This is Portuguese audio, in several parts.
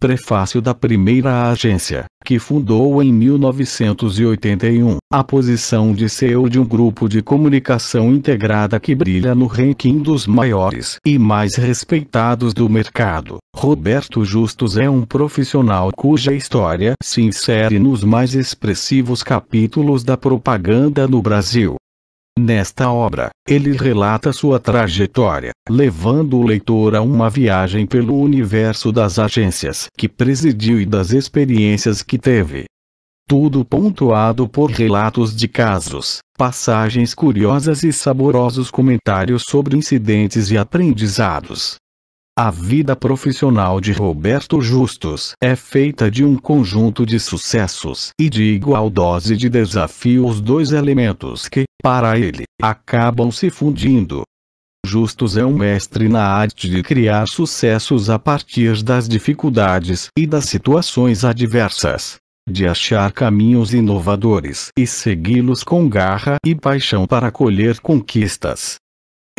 Prefácio da primeira agência, que fundou em 1981, a posição de CEO de um grupo de comunicação integrada que brilha no ranking dos maiores e mais respeitados do mercado. Roberto Justus é um profissional cuja história se insere nos mais expressivos capítulos da propaganda no Brasil. Nesta obra, ele relata sua trajetória, levando o leitor a uma viagem pelo universo das agências que presidiu e das experiências que teve. Tudo pontuado por relatos de casos, passagens curiosas e saborosos comentários sobre incidentes e aprendizados. A vida profissional de Roberto Justus é feita de um conjunto de sucessos e de igual dose de desafios, dois elementos que, para ele, acabam se fundindo. Justus é um mestre na arte de criar sucessos a partir das dificuldades e das situações adversas de achar caminhos inovadores e segui-los com garra e paixão para colher conquistas.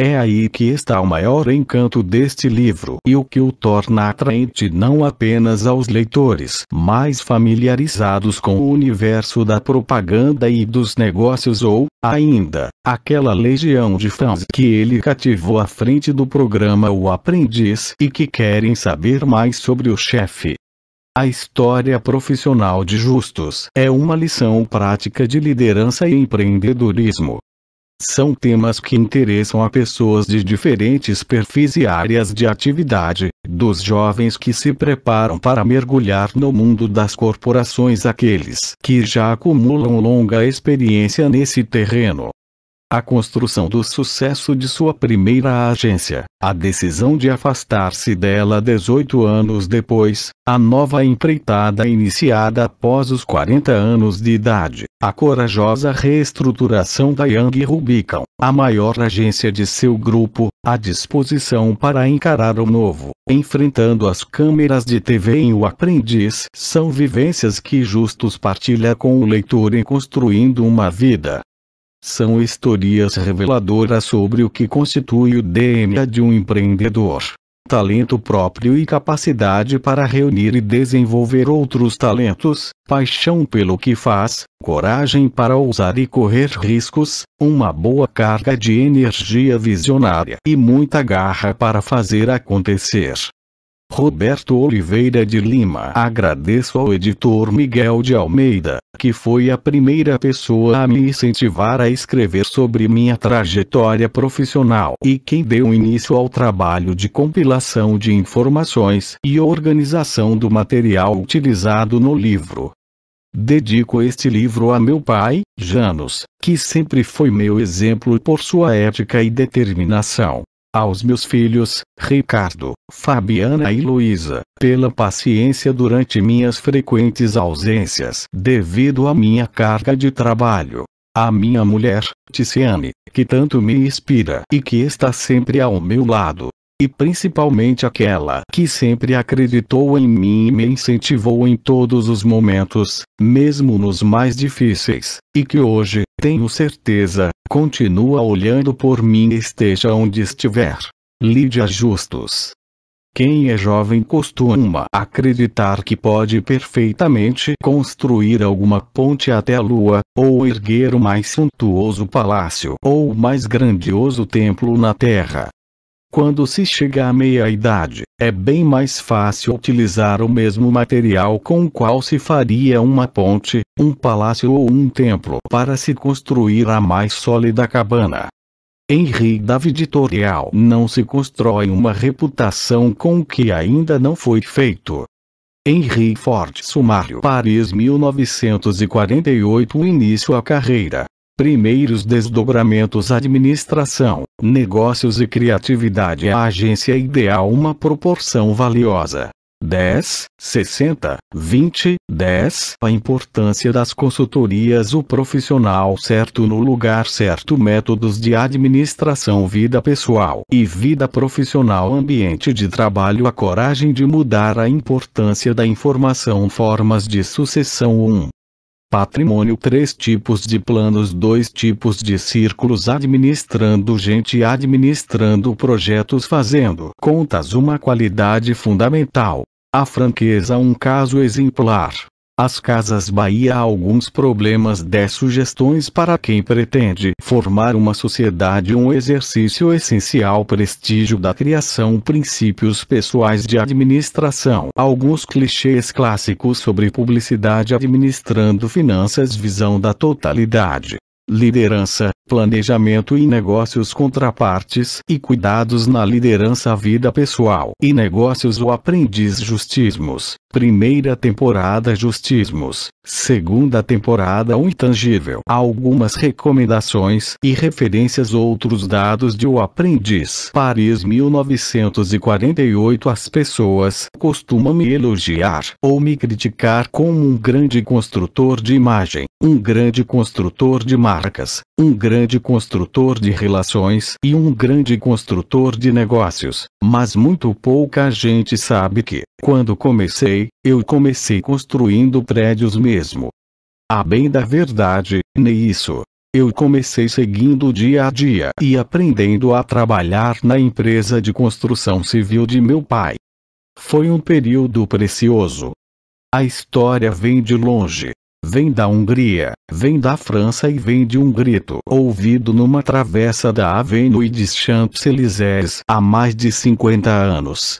É aí que está o maior encanto deste livro e o que o torna atraente não apenas aos leitores mais familiarizados com o universo da propaganda e dos negócios ou, ainda, aquela legião de fãs que ele cativou à frente do programa O Aprendiz e que querem saber mais sobre o chefe. A história profissional de Justus é uma lição prática de liderança e empreendedorismo, são temas que interessam a pessoas de diferentes perfis e áreas de atividade, dos jovens que se preparam para mergulhar no mundo das corporações aqueles que já acumulam longa experiência nesse terreno a construção do sucesso de sua primeira agência, a decisão de afastar-se dela 18 anos depois, a nova empreitada iniciada após os 40 anos de idade, a corajosa reestruturação da Young Rubicon, a maior agência de seu grupo, a disposição para encarar o novo, enfrentando as câmeras de TV em O Aprendiz, são vivências que Justus partilha com o leitor em construindo uma vida são historias reveladoras sobre o que constitui o DNA de um empreendedor. Talento próprio e capacidade para reunir e desenvolver outros talentos, paixão pelo que faz, coragem para ousar e correr riscos, uma boa carga de energia visionária e muita garra para fazer acontecer. Roberto Oliveira de Lima. Agradeço ao editor Miguel de Almeida, que foi a primeira pessoa a me incentivar a escrever sobre minha trajetória profissional e quem deu início ao trabalho de compilação de informações e organização do material utilizado no livro. Dedico este livro a meu pai, Janos, que sempre foi meu exemplo por sua ética e determinação aos meus filhos, Ricardo, Fabiana e Luísa, pela paciência durante minhas frequentes ausências devido à minha carga de trabalho. A minha mulher, Ticiane, que tanto me inspira e que está sempre ao meu lado, e principalmente aquela que sempre acreditou em mim e me incentivou em todos os momentos, mesmo nos mais difíceis, e que hoje, tenho certeza, continua olhando por mim esteja onde estiver. Lídia Justus. Quem é jovem costuma acreditar que pode perfeitamente construir alguma ponte até a lua, ou erguer o mais suntuoso palácio ou o mais grandioso templo na terra. Quando se chega à meia-idade, é bem mais fácil utilizar o mesmo material com o qual se faria uma ponte, um palácio ou um templo para se construir a mais sólida cabana. Henri David Toreal não se constrói uma reputação com o que ainda não foi feito. Henry Ford Sumário Paris 1948 O início à carreira Primeiros desdobramentos Administração, Negócios e Criatividade A agência ideal uma proporção valiosa. 10, 60, 20, 10. A importância das consultorias o profissional certo no lugar certo métodos de administração vida pessoal e vida profissional ambiente de trabalho a coragem de mudar a importância da informação formas de sucessão 1. Patrimônio Três tipos de planos Dois tipos de círculos Administrando gente Administrando projetos Fazendo contas Uma qualidade fundamental. A franqueza Um caso exemplar. As Casas Bahia alguns problemas 10 sugestões para quem pretende formar uma sociedade um exercício essencial prestígio da criação princípios pessoais de administração alguns clichês clássicos sobre publicidade administrando finanças visão da totalidade liderança planejamento e negócios contrapartes e cuidados na liderança vida pessoal e negócios o aprendiz justismos, primeira temporada justismos, segunda temporada o intangível algumas recomendações e referências outros dados de o aprendiz Paris 1948 as pessoas costumam me elogiar ou me criticar como um grande construtor de imagem, um grande construtor de marcas, um grande construtor de relações e um grande construtor de negócios, mas muito pouca gente sabe que, quando comecei, eu comecei construindo prédios mesmo. A bem da verdade, nem isso. Eu comecei seguindo dia a dia e aprendendo a trabalhar na empresa de construção civil de meu pai. Foi um período precioso. A história vem de longe vem da Hungria, vem da França e vem de um grito ouvido numa travessa da Avenue de Champs-Élysées há mais de 50 anos.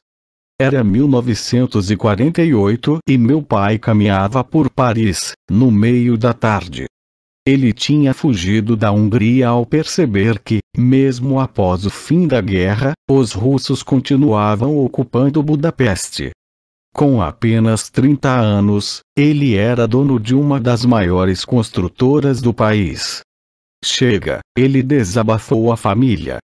Era 1948 e meu pai caminhava por Paris, no meio da tarde. Ele tinha fugido da Hungria ao perceber que, mesmo após o fim da guerra, os russos continuavam ocupando Budapeste. Com apenas 30 anos, ele era dono de uma das maiores construtoras do país. Chega, ele desabafou a família.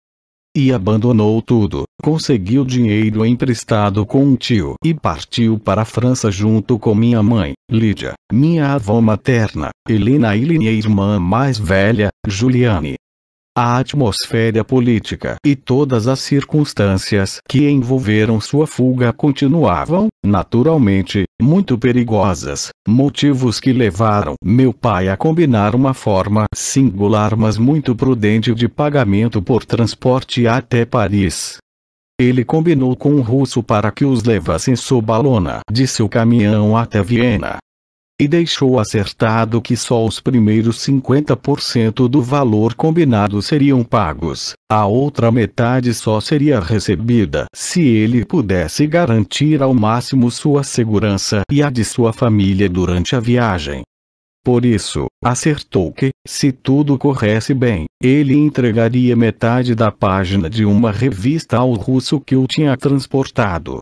E abandonou tudo, conseguiu dinheiro emprestado com um tio e partiu para a França junto com minha mãe, Lídia, minha avó materna, Helena e minha irmã mais velha, Juliane. A atmosfera política e todas as circunstâncias que envolveram sua fuga continuavam naturalmente, muito perigosas, motivos que levaram meu pai a combinar uma forma singular mas muito prudente de pagamento por transporte até Paris. Ele combinou com um russo para que os levassem sob a lona de seu caminhão até Viena e deixou acertado que só os primeiros 50% do valor combinado seriam pagos, a outra metade só seria recebida se ele pudesse garantir ao máximo sua segurança e a de sua família durante a viagem. Por isso, acertou que, se tudo corresse bem, ele entregaria metade da página de uma revista ao russo que o tinha transportado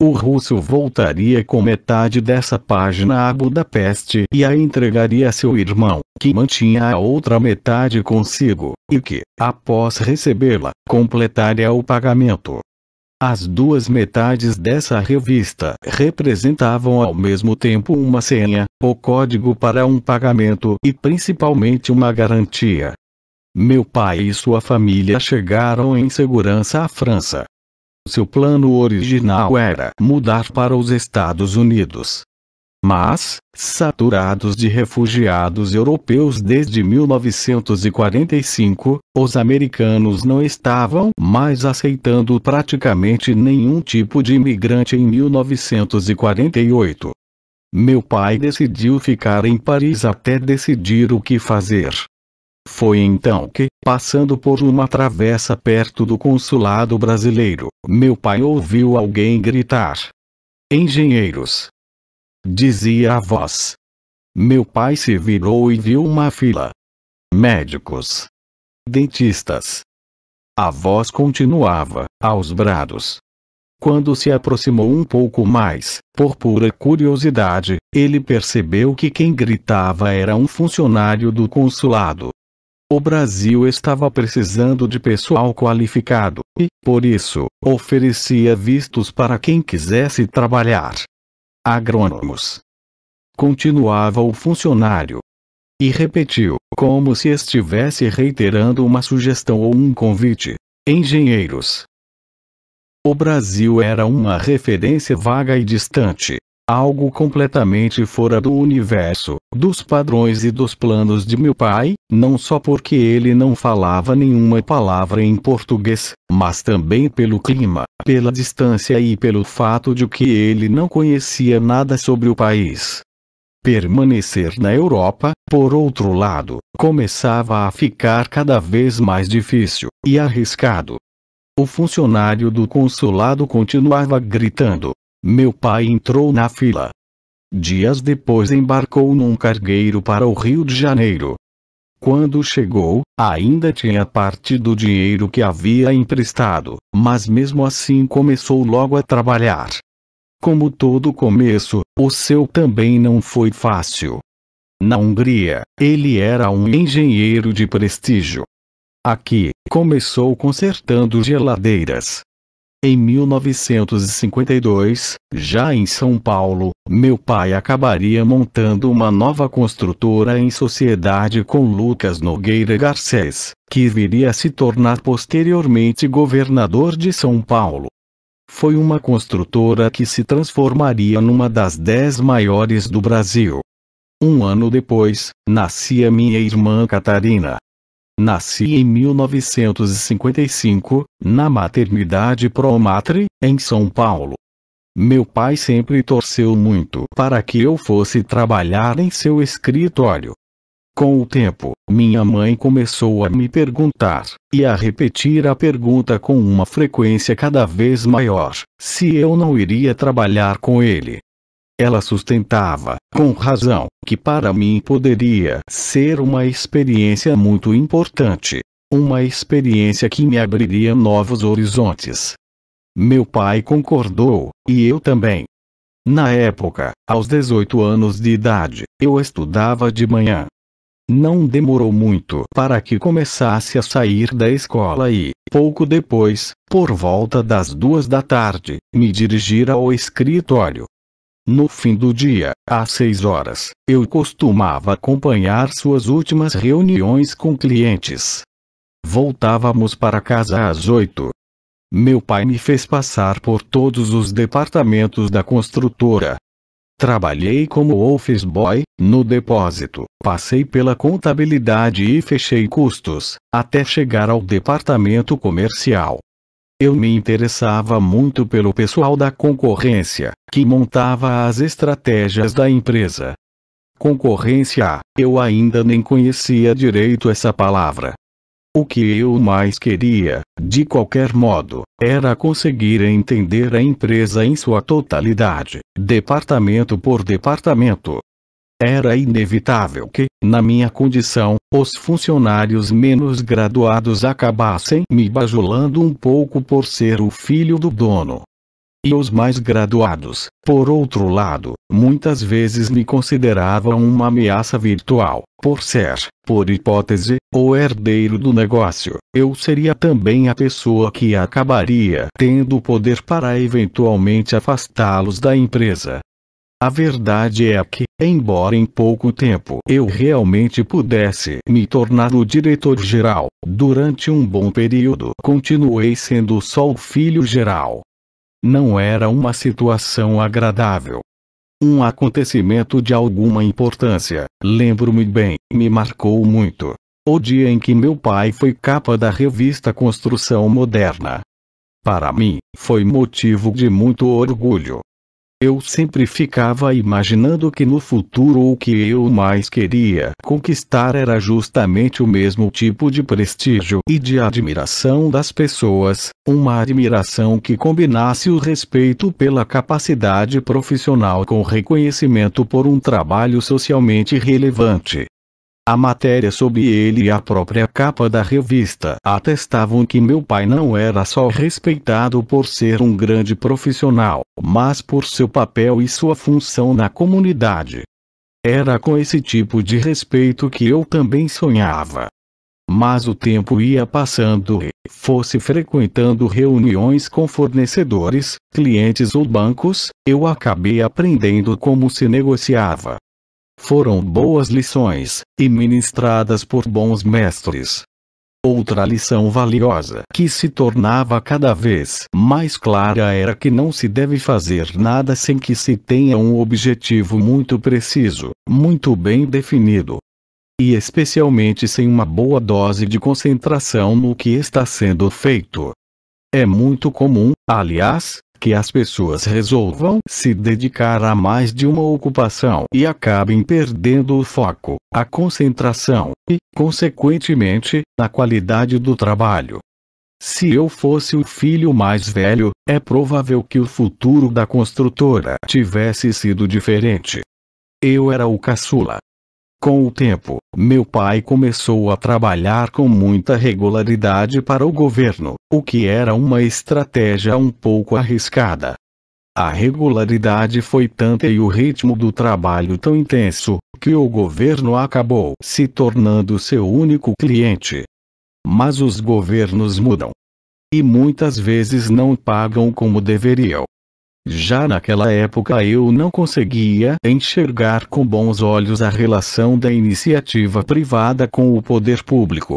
o russo voltaria com metade dessa página a Budapeste e a entregaria a seu irmão, que mantinha a outra metade consigo, e que, após recebê-la, completaria o pagamento. As duas metades dessa revista representavam ao mesmo tempo uma senha, o código para um pagamento e principalmente uma garantia. Meu pai e sua família chegaram em segurança à França, seu plano original era mudar para os Estados Unidos. Mas, saturados de refugiados europeus desde 1945, os americanos não estavam mais aceitando praticamente nenhum tipo de imigrante em 1948. Meu pai decidiu ficar em Paris até decidir o que fazer. Foi então que, passando por uma travessa perto do consulado brasileiro, meu pai ouviu alguém gritar: Engenheiros! Dizia a voz. Meu pai se virou e viu uma fila. Médicos. Dentistas. A voz continuava, aos brados. Quando se aproximou um pouco mais, por pura curiosidade, ele percebeu que quem gritava era um funcionário do consulado, o Brasil estava precisando de pessoal qualificado, e, por isso, oferecia vistos para quem quisesse trabalhar. Agrônomos. Continuava o funcionário. E repetiu, como se estivesse reiterando uma sugestão ou um convite: engenheiros. O Brasil era uma referência vaga e distante, algo completamente fora do universo, dos padrões e dos planos de meu pai, não só porque ele não falava nenhuma palavra em português, mas também pelo clima, pela distância e pelo fato de que ele não conhecia nada sobre o país. Permanecer na Europa, por outro lado, começava a ficar cada vez mais difícil e arriscado. O funcionário do consulado continuava gritando: meu pai entrou na fila. Dias depois embarcou num cargueiro para o Rio de Janeiro. Quando chegou, ainda tinha parte do dinheiro que havia emprestado, mas mesmo assim começou logo a trabalhar. Como todo começo, o seu também não foi fácil. Na Hungria, ele era um engenheiro de prestígio. Aqui, começou consertando geladeiras. Em 1952, já em São Paulo, meu pai acabaria montando uma nova construtora em sociedade com Lucas Nogueira Garcés, que viria a se tornar posteriormente governador de São Paulo. Foi uma construtora que se transformaria numa das dez maiores do Brasil. Um ano depois, nascia minha irmã Catarina. Nasci em 1955, na maternidade Promatre, em São Paulo. Meu pai sempre torceu muito para que eu fosse trabalhar em seu escritório. Com o tempo, minha mãe começou a me perguntar, e a repetir a pergunta com uma frequência cada vez maior, se eu não iria trabalhar com ele. Ela sustentava, com razão, que para mim poderia ser uma experiência muito importante. Uma experiência que me abriria novos horizontes. Meu pai concordou, e eu também. Na época, aos 18 anos de idade, eu estudava de manhã. Não demorou muito para que começasse a sair da escola e, pouco depois, por volta das duas da tarde, me dirigir ao escritório. No fim do dia, às seis horas, eu costumava acompanhar suas últimas reuniões com clientes. Voltávamos para casa às oito. Meu pai me fez passar por todos os departamentos da construtora. Trabalhei como office boy, no depósito, passei pela contabilidade e fechei custos, até chegar ao departamento comercial. Eu me interessava muito pelo pessoal da concorrência, que montava as estratégias da empresa. Concorrência, eu ainda nem conhecia direito essa palavra. O que eu mais queria, de qualquer modo, era conseguir entender a empresa em sua totalidade, departamento por departamento, era inevitável que, na minha condição, os funcionários menos graduados acabassem me bajulando um pouco por ser o filho do dono. E os mais graduados, por outro lado, muitas vezes me consideravam uma ameaça virtual, por ser, por hipótese, o herdeiro do negócio. Eu seria também a pessoa que acabaria tendo o poder para eventualmente afastá-los da empresa, a verdade é que, embora em pouco tempo eu realmente pudesse me tornar o diretor-geral, durante um bom período continuei sendo só o filho-geral. Não era uma situação agradável. Um acontecimento de alguma importância, lembro-me bem, me marcou muito. O dia em que meu pai foi capa da revista Construção Moderna. Para mim, foi motivo de muito orgulho. Eu sempre ficava imaginando que no futuro o que eu mais queria conquistar era justamente o mesmo tipo de prestígio e de admiração das pessoas, uma admiração que combinasse o respeito pela capacidade profissional com reconhecimento por um trabalho socialmente relevante. A matéria sobre ele e a própria capa da revista atestavam que meu pai não era só respeitado por ser um grande profissional, mas por seu papel e sua função na comunidade. Era com esse tipo de respeito que eu também sonhava. Mas o tempo ia passando e, fosse frequentando reuniões com fornecedores, clientes ou bancos, eu acabei aprendendo como se negociava foram boas lições, e ministradas por bons mestres. Outra lição valiosa que se tornava cada vez mais clara era que não se deve fazer nada sem que se tenha um objetivo muito preciso, muito bem definido. E especialmente sem uma boa dose de concentração no que está sendo feito. É muito comum, aliás, que as pessoas resolvam se dedicar a mais de uma ocupação e acabem perdendo o foco, a concentração e, consequentemente, a qualidade do trabalho. Se eu fosse o filho mais velho, é provável que o futuro da construtora tivesse sido diferente. Eu era o caçula, com o tempo, meu pai começou a trabalhar com muita regularidade para o governo, o que era uma estratégia um pouco arriscada. A regularidade foi tanta e o ritmo do trabalho tão intenso, que o governo acabou se tornando seu único cliente. Mas os governos mudam. E muitas vezes não pagam como deveriam. Já naquela época eu não conseguia enxergar com bons olhos a relação da iniciativa privada com o poder público.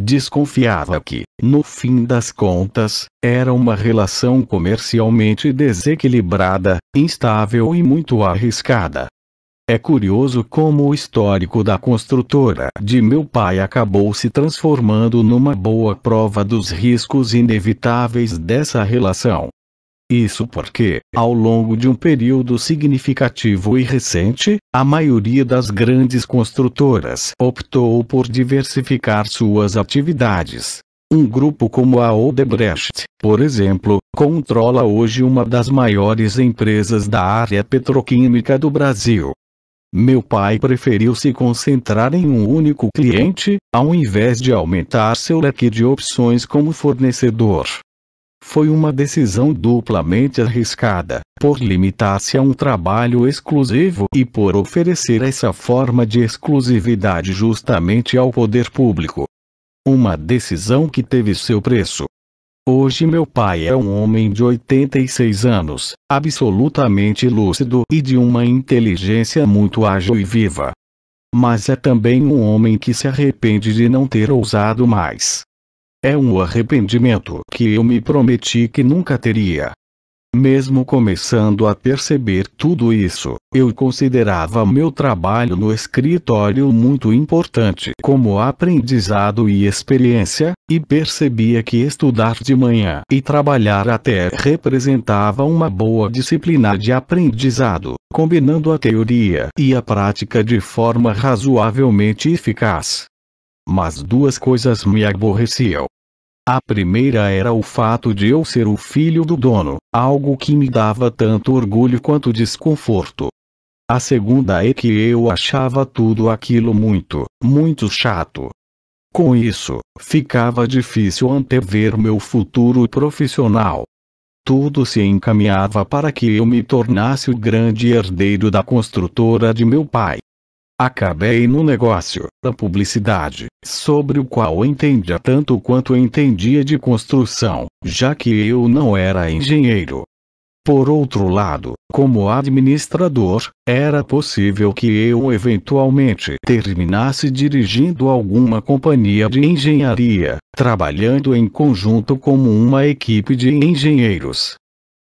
Desconfiava que, no fim das contas, era uma relação comercialmente desequilibrada, instável e muito arriscada. É curioso como o histórico da construtora de meu pai acabou se transformando numa boa prova dos riscos inevitáveis dessa relação. Isso porque, ao longo de um período significativo e recente, a maioria das grandes construtoras optou por diversificar suas atividades. Um grupo como a Odebrecht, por exemplo, controla hoje uma das maiores empresas da área petroquímica do Brasil. Meu pai preferiu se concentrar em um único cliente, ao invés de aumentar seu leque de opções como fornecedor foi uma decisão duplamente arriscada, por limitar-se a um trabalho exclusivo e por oferecer essa forma de exclusividade justamente ao poder público. Uma decisão que teve seu preço. Hoje meu pai é um homem de 86 anos, absolutamente lúcido e de uma inteligência muito ágil e viva. Mas é também um homem que se arrepende de não ter ousado mais é um arrependimento que eu me prometi que nunca teria. Mesmo começando a perceber tudo isso, eu considerava meu trabalho no escritório muito importante como aprendizado e experiência, e percebia que estudar de manhã e trabalhar até representava uma boa disciplina de aprendizado, combinando a teoria e a prática de forma razoavelmente eficaz mas duas coisas me aborreciam. A primeira era o fato de eu ser o filho do dono, algo que me dava tanto orgulho quanto desconforto. A segunda é que eu achava tudo aquilo muito, muito chato. Com isso, ficava difícil antever meu futuro profissional. Tudo se encaminhava para que eu me tornasse o grande herdeiro da construtora de meu pai. Acabei no negócio da publicidade, sobre o qual entendia tanto quanto entendia de construção, já que eu não era engenheiro. Por outro lado, como administrador, era possível que eu eventualmente terminasse dirigindo alguma companhia de engenharia, trabalhando em conjunto como uma equipe de engenheiros,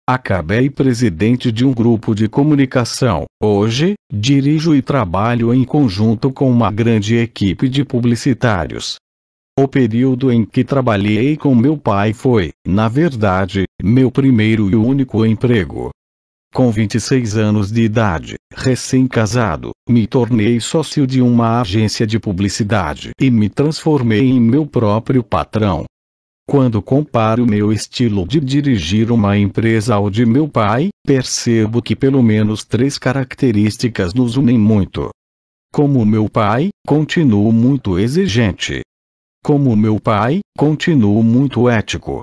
Acabei presidente de um grupo de comunicação. Hoje, dirijo e trabalho em conjunto com uma grande equipe de publicitários. O período em que trabalhei com meu pai foi, na verdade, meu primeiro e único emprego. Com 26 anos de idade, recém-casado, me tornei sócio de uma agência de publicidade e me transformei em meu próprio patrão. Quando comparo meu estilo de dirigir uma empresa ao de meu pai, percebo que pelo menos três características nos unem muito. Como meu pai, continuo muito exigente. Como meu pai, continuo muito ético.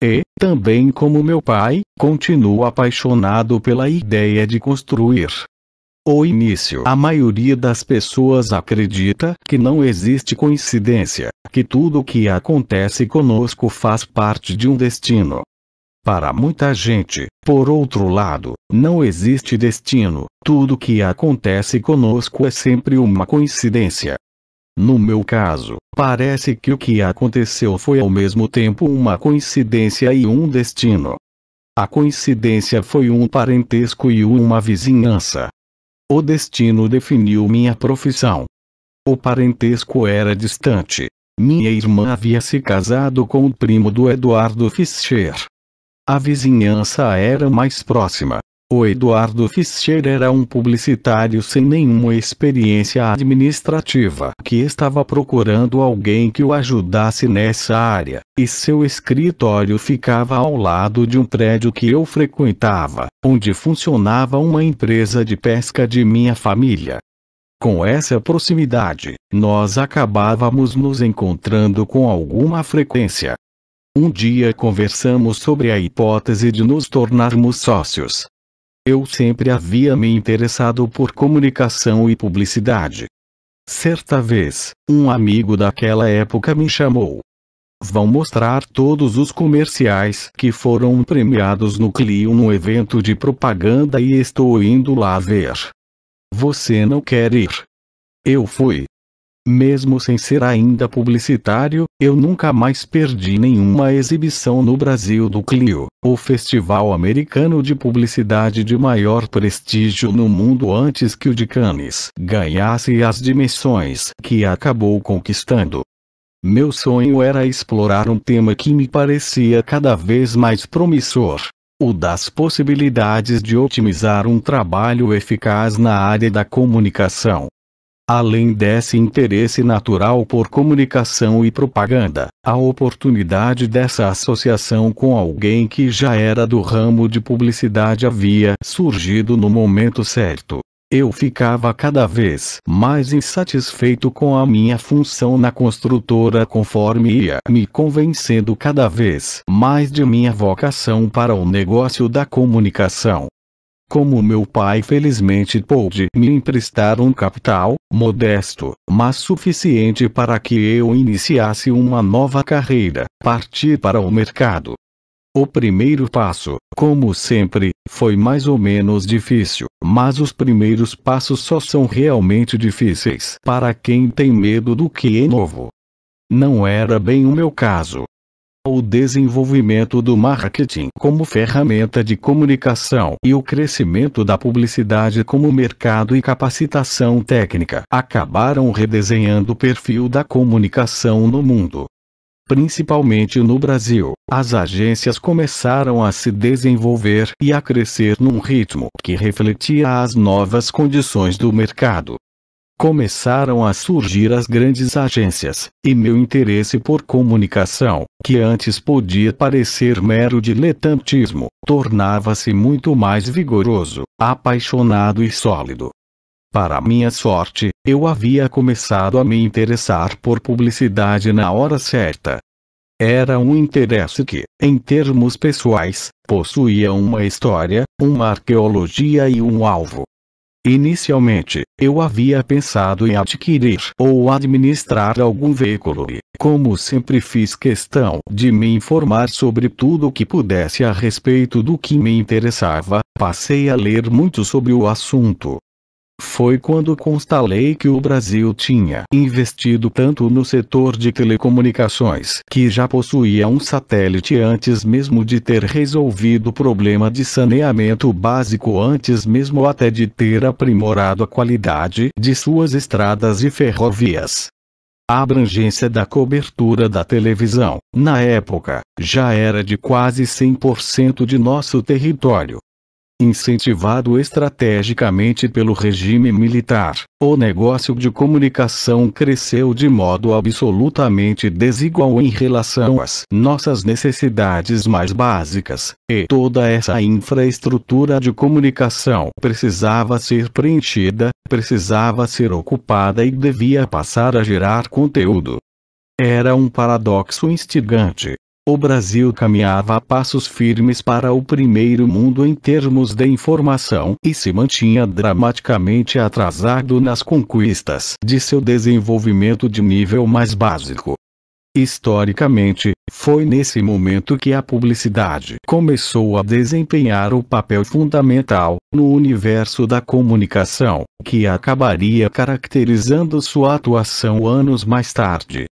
E, também como meu pai, continuo apaixonado pela ideia de construir, o início. A maioria das pessoas acredita que não existe coincidência, que tudo o que acontece conosco faz parte de um destino. Para muita gente, por outro lado, não existe destino, tudo o que acontece conosco é sempre uma coincidência. No meu caso, parece que o que aconteceu foi ao mesmo tempo uma coincidência e um destino. A coincidência foi um parentesco e uma vizinhança, o destino definiu minha profissão. O parentesco era distante. Minha irmã havia se casado com o primo do Eduardo Fischer. A vizinhança era mais próxima, o Eduardo Fischer era um publicitário sem nenhuma experiência administrativa que estava procurando alguém que o ajudasse nessa área, e seu escritório ficava ao lado de um prédio que eu frequentava, onde funcionava uma empresa de pesca de minha família. Com essa proximidade, nós acabávamos nos encontrando com alguma frequência. Um dia conversamos sobre a hipótese de nos tornarmos sócios, eu sempre havia me interessado por comunicação e publicidade. Certa vez, um amigo daquela época me chamou. Vão mostrar todos os comerciais que foram premiados no Clio no evento de propaganda e estou indo lá ver. Você não quer ir? Eu fui, mesmo sem ser ainda publicitário, eu nunca mais perdi nenhuma exibição no Brasil do Clio, o festival americano de publicidade de maior prestígio no mundo antes que o de Cannes ganhasse as dimensões que acabou conquistando. Meu sonho era explorar um tema que me parecia cada vez mais promissor, o das possibilidades de otimizar um trabalho eficaz na área da comunicação. Além desse interesse natural por comunicação e propaganda, a oportunidade dessa associação com alguém que já era do ramo de publicidade havia surgido no momento certo. Eu ficava cada vez mais insatisfeito com a minha função na construtora conforme ia me convencendo cada vez mais de minha vocação para o negócio da comunicação. Como meu pai felizmente pôde me emprestar um capital, modesto, mas suficiente para que eu iniciasse uma nova carreira, partir para o mercado. O primeiro passo, como sempre, foi mais ou menos difícil, mas os primeiros passos só são realmente difíceis para quem tem medo do que é novo. Não era bem o meu caso, o desenvolvimento do marketing como ferramenta de comunicação e o crescimento da publicidade como mercado e capacitação técnica acabaram redesenhando o perfil da comunicação no mundo. Principalmente no Brasil, as agências começaram a se desenvolver e a crescer num ritmo que refletia as novas condições do mercado começaram a surgir as grandes agências, e meu interesse por comunicação, que antes podia parecer mero diletantismo, tornava-se muito mais vigoroso, apaixonado e sólido. Para minha sorte, eu havia começado a me interessar por publicidade na hora certa. Era um interesse que, em termos pessoais, possuía uma história, uma arqueologia e um alvo. Inicialmente, eu havia pensado em adquirir ou administrar algum veículo e, como sempre fiz questão de me informar sobre tudo o que pudesse a respeito do que me interessava, passei a ler muito sobre o assunto. Foi quando constalei que o Brasil tinha investido tanto no setor de telecomunicações que já possuía um satélite antes mesmo de ter resolvido o problema de saneamento básico, antes mesmo até de ter aprimorado a qualidade de suas estradas e ferrovias. A abrangência da cobertura da televisão, na época, já era de quase 100% de nosso território incentivado estrategicamente pelo regime militar, o negócio de comunicação cresceu de modo absolutamente desigual em relação às nossas necessidades mais básicas, e toda essa infraestrutura de comunicação precisava ser preenchida, precisava ser ocupada e devia passar a gerar conteúdo. Era um paradoxo instigante, o Brasil caminhava a passos firmes para o primeiro mundo em termos de informação e se mantinha dramaticamente atrasado nas conquistas de seu desenvolvimento de nível mais básico. Historicamente, foi nesse momento que a publicidade começou a desempenhar o papel fundamental no universo da comunicação, que acabaria caracterizando sua atuação anos mais tarde.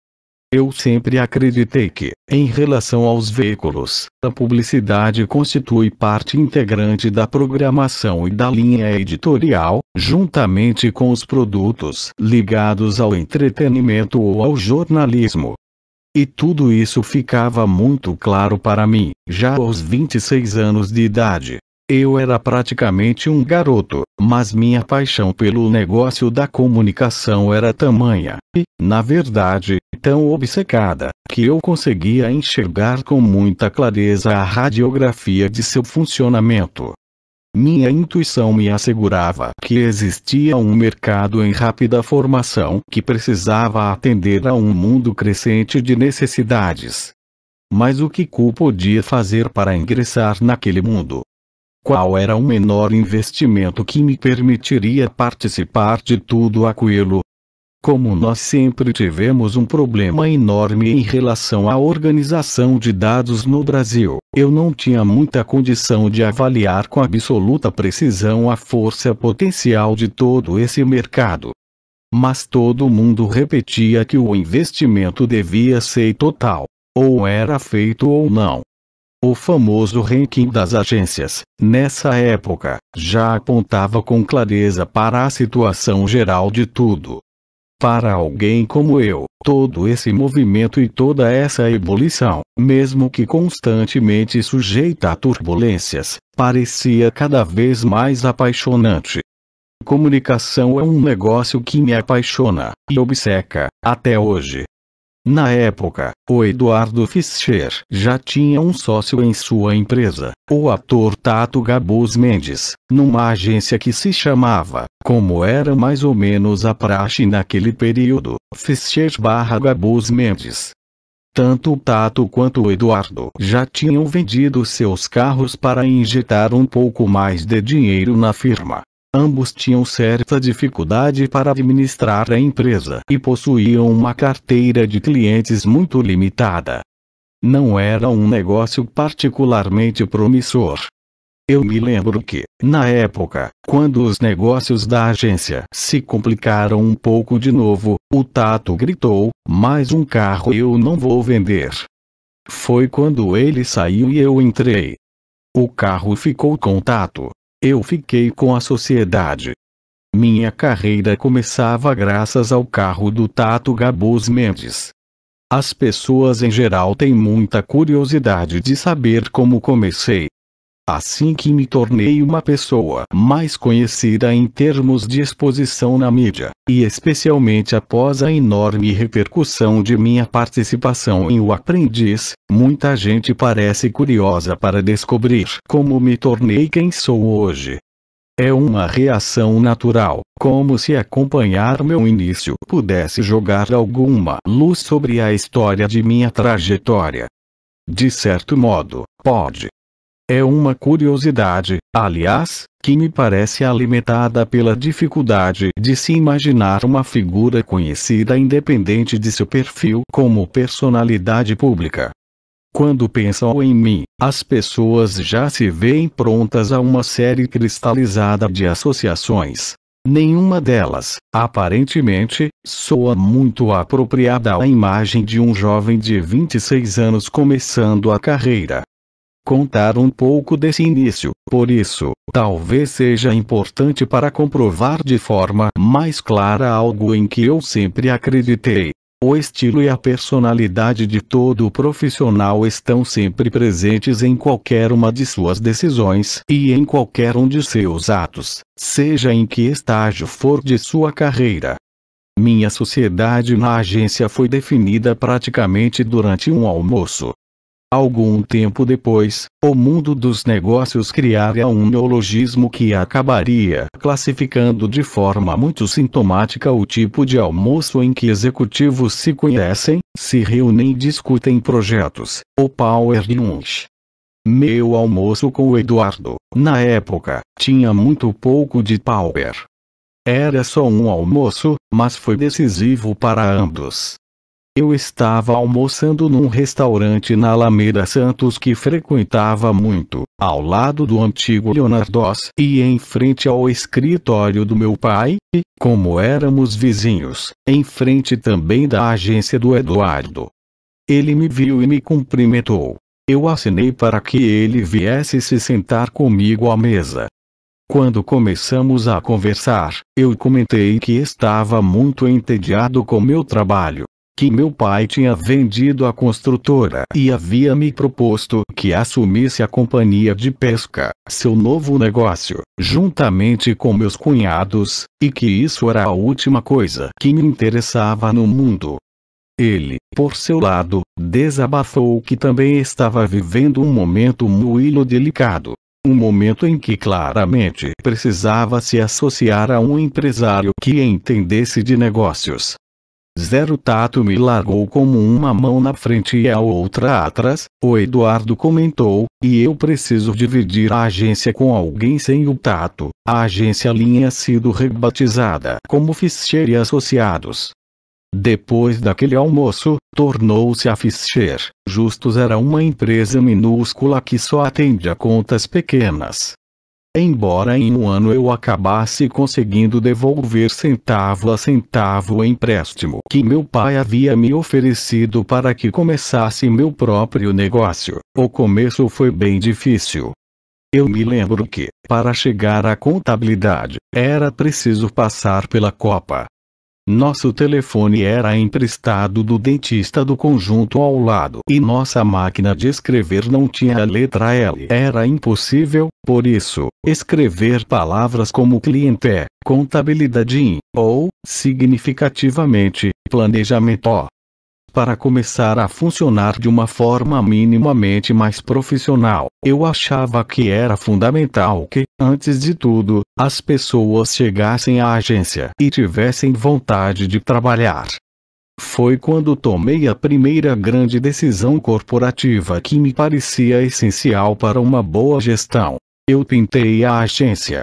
Eu sempre acreditei que, em relação aos veículos, a publicidade constitui parte integrante da programação e da linha editorial, juntamente com os produtos ligados ao entretenimento ou ao jornalismo. E tudo isso ficava muito claro para mim, já aos 26 anos de idade, eu era praticamente um garoto, mas minha paixão pelo negócio da comunicação era tamanha, e, na verdade, tão obcecada, que eu conseguia enxergar com muita clareza a radiografia de seu funcionamento. Minha intuição me assegurava que existia um mercado em rápida formação que precisava atender a um mundo crescente de necessidades. Mas o que Ku podia fazer para ingressar naquele mundo? qual era o menor investimento que me permitiria participar de tudo aquilo. Como nós sempre tivemos um problema enorme em relação à organização de dados no Brasil, eu não tinha muita condição de avaliar com absoluta precisão a força potencial de todo esse mercado. Mas todo mundo repetia que o investimento devia ser total, ou era feito ou não o famoso ranking das agências, nessa época, já apontava com clareza para a situação geral de tudo. Para alguém como eu, todo esse movimento e toda essa ebulição, mesmo que constantemente sujeita a turbulências, parecia cada vez mais apaixonante. Comunicação é um negócio que me apaixona e obceca, até hoje. Na época, o Eduardo Fischer já tinha um sócio em sua empresa, o ator Tato Gabus Mendes, numa agência que se chamava, como era mais ou menos a praxe naquele período, Fischer barra Gabus Mendes. Tanto o Tato quanto o Eduardo já tinham vendido seus carros para injetar um pouco mais de dinheiro na firma. Ambos tinham certa dificuldade para administrar a empresa e possuíam uma carteira de clientes muito limitada. Não era um negócio particularmente promissor. Eu me lembro que, na época, quando os negócios da agência se complicaram um pouco de novo, o Tato gritou: Mais um carro eu não vou vender. Foi quando ele saiu e eu entrei. O carro ficou com o Tato, eu fiquei com a sociedade. Minha carreira começava graças ao carro do Tato Gabos Mendes. As pessoas em geral têm muita curiosidade de saber como comecei, Assim que me tornei uma pessoa mais conhecida em termos de exposição na mídia, e especialmente após a enorme repercussão de minha participação em O Aprendiz, muita gente parece curiosa para descobrir como me tornei quem sou hoje. É uma reação natural, como se acompanhar meu início pudesse jogar alguma luz sobre a história de minha trajetória. De certo modo, pode, é uma curiosidade, aliás, que me parece alimentada pela dificuldade de se imaginar uma figura conhecida independente de seu perfil como personalidade pública. Quando pensam em mim, as pessoas já se veem prontas a uma série cristalizada de associações. Nenhuma delas, aparentemente, soa muito apropriada à imagem de um jovem de 26 anos começando a carreira contar um pouco desse início. Por isso, talvez seja importante para comprovar de forma mais clara algo em que eu sempre acreditei. O estilo e a personalidade de todo profissional estão sempre presentes em qualquer uma de suas decisões e em qualquer um de seus atos, seja em que estágio for de sua carreira. Minha sociedade na agência foi definida praticamente durante um almoço. Algum tempo depois, o mundo dos negócios criara um neologismo que acabaria classificando de forma muito sintomática o tipo de almoço em que executivos se conhecem, se reúnem e discutem projetos, o Power Lunch. Meu almoço com o Eduardo, na época, tinha muito pouco de power. Era só um almoço, mas foi decisivo para ambos. Eu estava almoçando num restaurante na Alameda Santos que frequentava muito, ao lado do antigo Leonardos e em frente ao escritório do meu pai, e, como éramos vizinhos, em frente também da agência do Eduardo. Ele me viu e me cumprimentou. Eu assinei para que ele viesse se sentar comigo à mesa. Quando começamos a conversar, eu comentei que estava muito entediado com meu trabalho que meu pai tinha vendido a construtora e havia me proposto que assumisse a companhia de pesca, seu novo negócio, juntamente com meus cunhados, e que isso era a última coisa que me interessava no mundo. Ele, por seu lado, desabafou que também estava vivendo um momento muito delicado. Um momento em que claramente precisava se associar a um empresário que entendesse de negócios, Zero Tato me largou como uma mão na frente e a outra atrás, o Eduardo comentou, e eu preciso dividir a agência com alguém sem o Tato. A agência linha sido rebatizada como Fischer e Associados. Depois daquele almoço, tornou-se a Fischer. Justus era uma empresa minúscula que só atende a contas pequenas. Embora em um ano eu acabasse conseguindo devolver centavo a centavo o empréstimo que meu pai havia me oferecido para que começasse meu próprio negócio, o começo foi bem difícil. Eu me lembro que, para chegar à contabilidade, era preciso passar pela Copa, nosso telefone era emprestado do dentista do conjunto ao lado e nossa máquina de escrever não tinha a letra L. Era impossível, por isso, escrever palavras como cliente, contabilidade ou, significativamente, planejamento para começar a funcionar de uma forma minimamente mais profissional. Eu achava que era fundamental que, antes de tudo, as pessoas chegassem à agência e tivessem vontade de trabalhar. Foi quando tomei a primeira grande decisão corporativa que me parecia essencial para uma boa gestão. Eu pintei a agência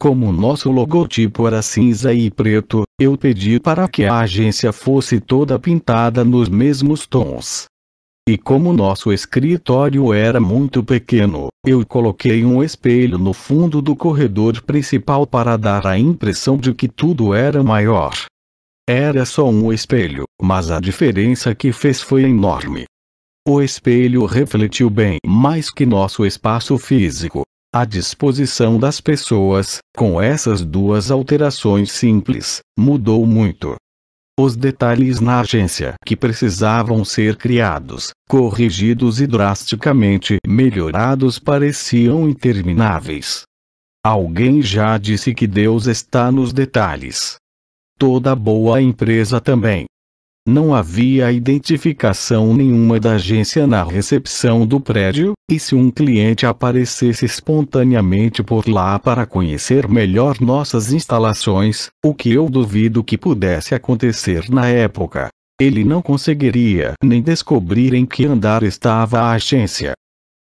como nosso logotipo era cinza e preto, eu pedi para que a agência fosse toda pintada nos mesmos tons. E como nosso escritório era muito pequeno, eu coloquei um espelho no fundo do corredor principal para dar a impressão de que tudo era maior. Era só um espelho, mas a diferença que fez foi enorme. O espelho refletiu bem mais que nosso espaço físico, à disposição das pessoas, com essas duas alterações simples, mudou muito. Os detalhes na agência que precisavam ser criados, corrigidos e drasticamente melhorados pareciam intermináveis. Alguém já disse que Deus está nos detalhes. Toda boa empresa também não havia identificação nenhuma da agência na recepção do prédio, e se um cliente aparecesse espontaneamente por lá para conhecer melhor nossas instalações, o que eu duvido que pudesse acontecer na época, ele não conseguiria nem descobrir em que andar estava a agência.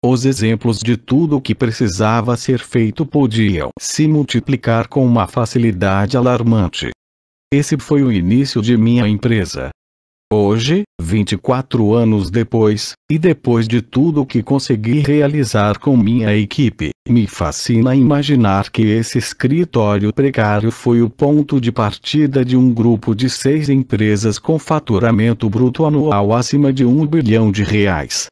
Os exemplos de tudo o que precisava ser feito podiam se multiplicar com uma facilidade alarmante. Esse foi o início de minha empresa, Hoje, 24 anos depois, e depois de tudo que consegui realizar com minha equipe, me fascina imaginar que esse escritório precário foi o ponto de partida de um grupo de seis empresas com faturamento bruto anual acima de um bilhão de reais.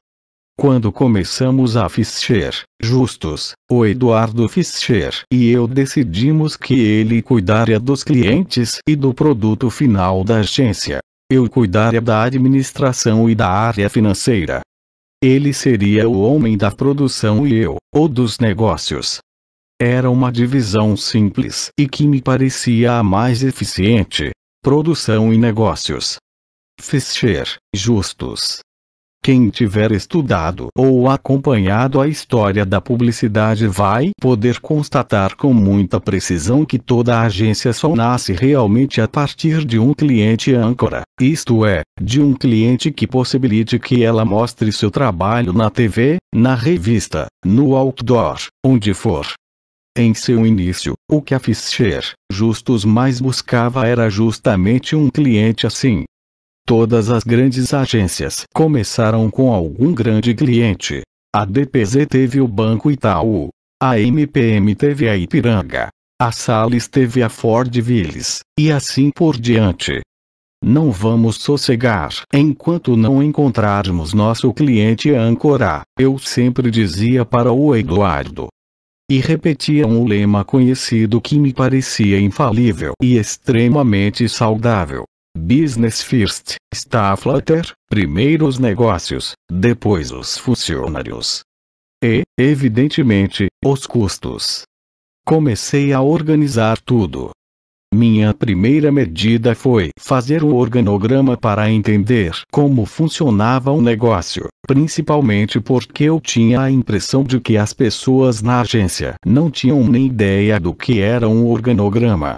Quando começamos a Fischer, Justus, o Eduardo Fischer e eu decidimos que ele cuidaria dos clientes e do produto final da agência, eu cuidaria é da administração e da área financeira. Ele seria o homem da produção e eu, o dos negócios. Era uma divisão simples e que me parecia a mais eficiente: produção e negócios. Fischer, justos, quem tiver estudado ou acompanhado a história da publicidade vai poder constatar com muita precisão que toda agência só nasce realmente a partir de um cliente âncora, isto é, de um cliente que possibilite que ela mostre seu trabalho na TV, na revista, no outdoor, onde for. Em seu início, o que a Fischer Justus mais buscava era justamente um cliente assim, Todas as grandes agências começaram com algum grande cliente. A DPZ teve o Banco Itaú. A MPM teve a Ipiranga. A Salles teve a Ford Villes, e assim por diante. Não vamos sossegar enquanto não encontrarmos nosso cliente âncora, eu sempre dizia para o Eduardo. E repetia um lema conhecido que me parecia infalível e extremamente saudável. Business First, está a Flutter, primeiro os negócios, depois os funcionários. E, evidentemente, os custos. Comecei a organizar tudo. Minha primeira medida foi fazer o organograma para entender como funcionava o negócio, principalmente porque eu tinha a impressão de que as pessoas na agência não tinham nem ideia do que era um organograma.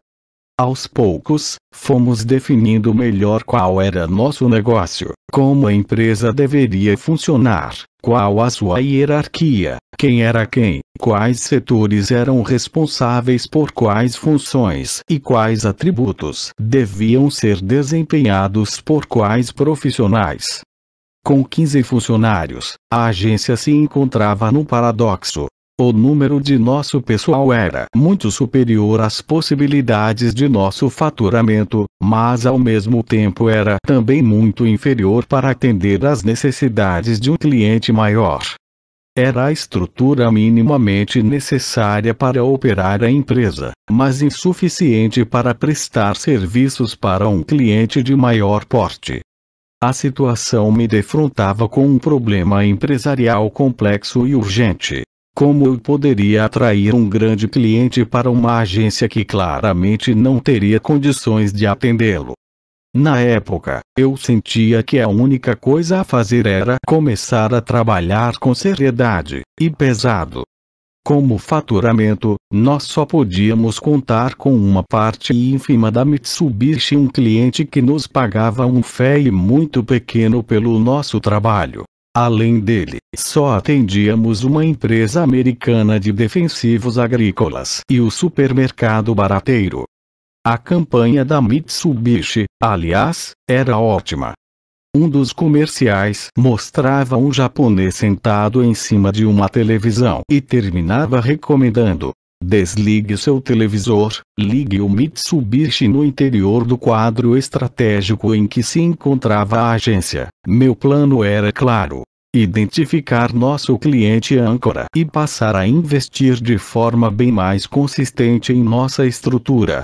Aos poucos, fomos definindo melhor qual era nosso negócio, como a empresa deveria funcionar, qual a sua hierarquia, quem era quem, quais setores eram responsáveis por quais funções e quais atributos deviam ser desempenhados por quais profissionais. Com 15 funcionários, a agência se encontrava no paradoxo, o número de nosso pessoal era muito superior às possibilidades de nosso faturamento, mas ao mesmo tempo era também muito inferior para atender às necessidades de um cliente maior. Era a estrutura minimamente necessária para operar a empresa, mas insuficiente para prestar serviços para um cliente de maior porte. A situação me defrontava com um problema empresarial complexo e urgente. Como eu poderia atrair um grande cliente para uma agência que claramente não teria condições de atendê-lo? Na época, eu sentia que a única coisa a fazer era começar a trabalhar com seriedade e pesado. Como faturamento, nós só podíamos contar com uma parte ínfima da Mitsubishi, um cliente que nos pagava um fee muito pequeno pelo nosso trabalho. Além dele, só atendíamos uma empresa americana de defensivos agrícolas e o supermercado barateiro. A campanha da Mitsubishi, aliás, era ótima. Um dos comerciais mostrava um japonês sentado em cima de uma televisão e terminava recomendando Desligue seu televisor, ligue o Mitsubishi no interior do quadro estratégico em que se encontrava a agência. Meu plano era claro: identificar nosso cliente âncora e passar a investir de forma bem mais consistente em nossa estrutura.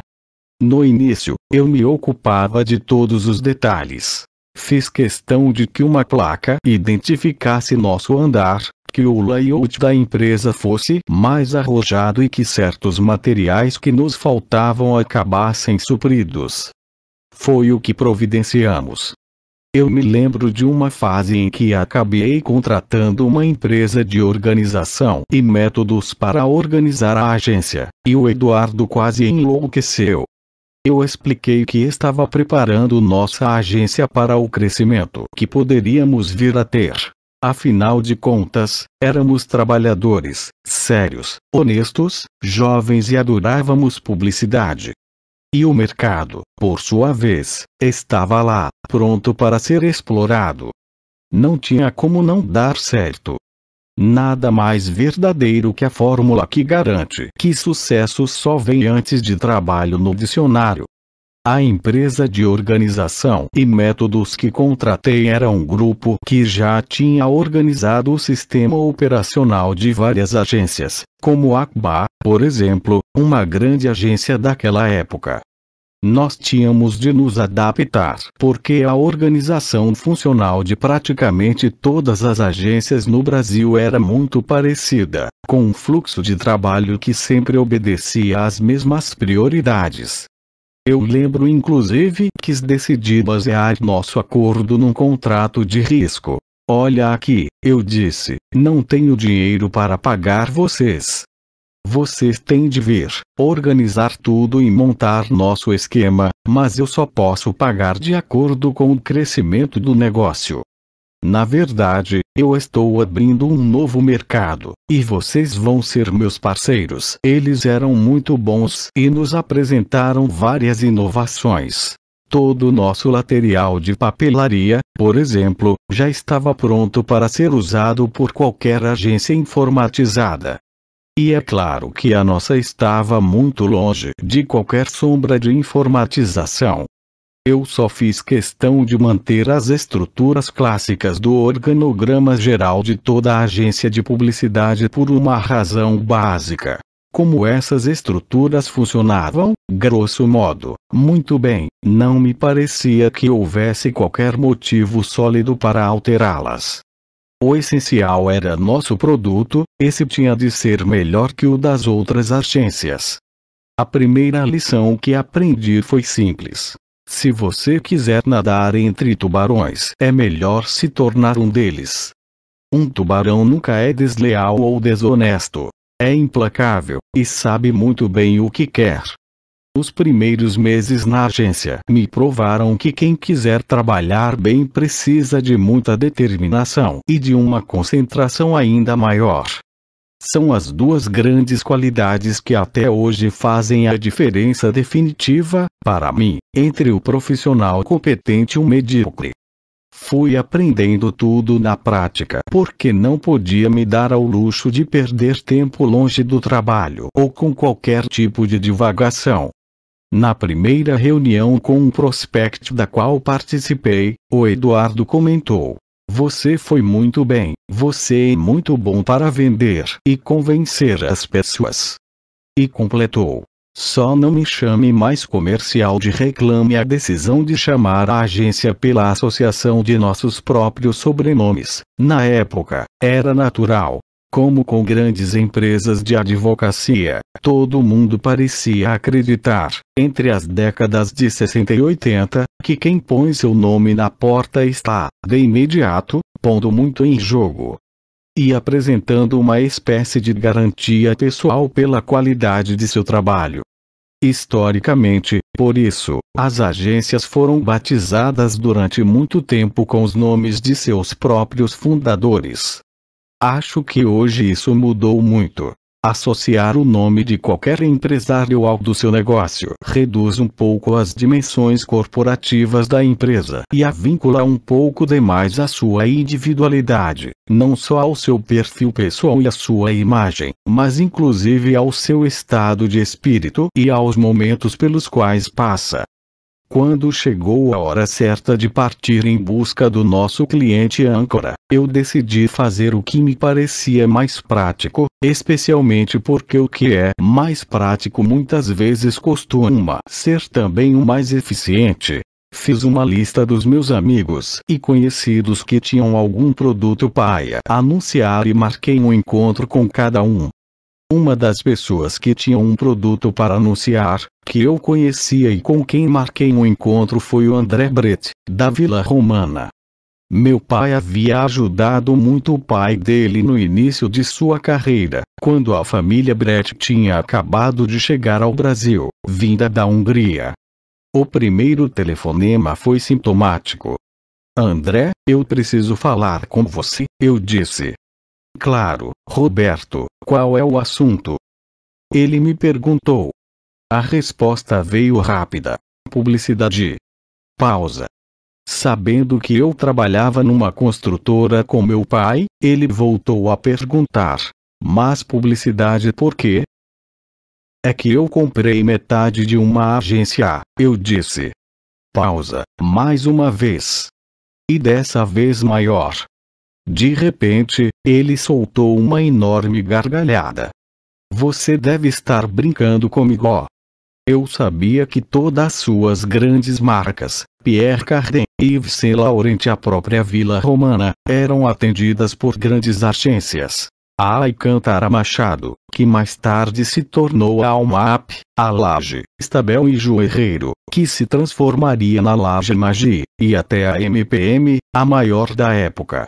No início, eu me ocupava de todos os detalhes. Fiz questão de que uma placa identificasse nosso andar, que o layout da empresa fosse mais arrojado e que certos materiais que nos faltavam acabassem supridos. Foi o que providenciamos. Eu me lembro de uma fase em que acabei contratando uma empresa de organização e métodos para organizar a agência, e o Eduardo quase enlouqueceu. Eu expliquei que estava preparando nossa agência para o crescimento que poderíamos vir a ter, Afinal de contas, éramos trabalhadores, sérios, honestos, jovens e adorávamos publicidade. E o mercado, por sua vez, estava lá, pronto para ser explorado. Não tinha como não dar certo. Nada mais verdadeiro que a fórmula que garante que sucesso só vem antes de trabalho no dicionário. A empresa de organização e métodos que contratei era um grupo que já tinha organizado o sistema operacional de várias agências, como a ACBA, por exemplo, uma grande agência daquela época. Nós tínhamos de nos adaptar, porque a organização funcional de praticamente todas as agências no Brasil era muito parecida, com um fluxo de trabalho que sempre obedecia às mesmas prioridades. Eu lembro inclusive que decidi basear nosso acordo num contrato de risco. Olha aqui, eu disse, não tenho dinheiro para pagar vocês. Vocês têm de vir, organizar tudo e montar nosso esquema, mas eu só posso pagar de acordo com o crescimento do negócio. Na verdade, eu estou abrindo um novo mercado, e vocês vão ser meus parceiros. Eles eram muito bons e nos apresentaram várias inovações. Todo o nosso material de papelaria, por exemplo, já estava pronto para ser usado por qualquer agência informatizada. E é claro que a nossa estava muito longe de qualquer sombra de informatização. Eu só fiz questão de manter as estruturas clássicas do organograma geral de toda a agência de publicidade por uma razão básica. Como essas estruturas funcionavam, grosso modo, muito bem, não me parecia que houvesse qualquer motivo sólido para alterá-las. O essencial era nosso produto, esse tinha de ser melhor que o das outras agências. A primeira lição que aprendi foi simples. Se você quiser nadar entre tubarões, é melhor se tornar um deles. Um tubarão nunca é desleal ou desonesto. É implacável, e sabe muito bem o que quer. Os primeiros meses na agência me provaram que quem quiser trabalhar bem precisa de muita determinação e de uma concentração ainda maior são as duas grandes qualidades que até hoje fazem a diferença definitiva, para mim, entre o profissional competente e o medíocre. Fui aprendendo tudo na prática porque não podia me dar ao luxo de perder tempo longe do trabalho ou com qualquer tipo de divagação. Na primeira reunião com um prospect da qual participei, o Eduardo comentou: você foi muito bem, você é muito bom para vender e convencer as pessoas. E completou. Só não me chame mais comercial de reclame a decisão de chamar a agência pela associação de nossos próprios sobrenomes. Na época, era natural, como com grandes empresas de advocacia, todo mundo parecia acreditar, entre as décadas de 60 e 80, que quem põe seu nome na porta está, de imediato, pondo muito em jogo e apresentando uma espécie de garantia pessoal pela qualidade de seu trabalho. Historicamente, por isso, as agências foram batizadas durante muito tempo com os nomes de seus próprios fundadores, Acho que hoje isso mudou muito. Associar o nome de qualquer empresário ao do seu negócio reduz um pouco as dimensões corporativas da empresa e a vincula um pouco demais à sua individualidade, não só ao seu perfil pessoal e à sua imagem, mas inclusive ao seu estado de espírito e aos momentos pelos quais passa. Quando chegou a hora certa de partir em busca do nosso cliente âncora, eu decidi fazer o que me parecia mais prático, especialmente porque o que é mais prático muitas vezes costuma ser também o mais eficiente. Fiz uma lista dos meus amigos e conhecidos que tinham algum produto paia anunciar e marquei um encontro com cada um. Uma das pessoas que tinha um produto para anunciar, que eu conhecia e com quem marquei um encontro foi o André Brett, da Vila Romana. Meu pai havia ajudado muito o pai dele no início de sua carreira, quando a família Brett tinha acabado de chegar ao Brasil, vinda da Hungria. O primeiro telefonema foi sintomático. André, eu preciso falar com você, eu disse. Claro, Roberto, qual é o assunto? Ele me perguntou. A resposta veio rápida. Publicidade. Pausa. Sabendo que eu trabalhava numa construtora com meu pai, ele voltou a perguntar: Mas publicidade por quê? É que eu comprei metade de uma agência, eu disse. Pausa, mais uma vez. E dessa vez maior. De repente, ele soltou uma enorme gargalhada. Você deve estar brincando comigo, ó. Eu sabia que todas as suas grandes marcas, Pierre Cardin e Yves Saint Laurent e a própria Vila Romana, eram atendidas por grandes agências. A Alcântara Machado, que mais tarde se tornou a Almap, a Laje, Estabel e Joerreiro, que se transformaria na Laje Magi, e até a MPM, a maior da época.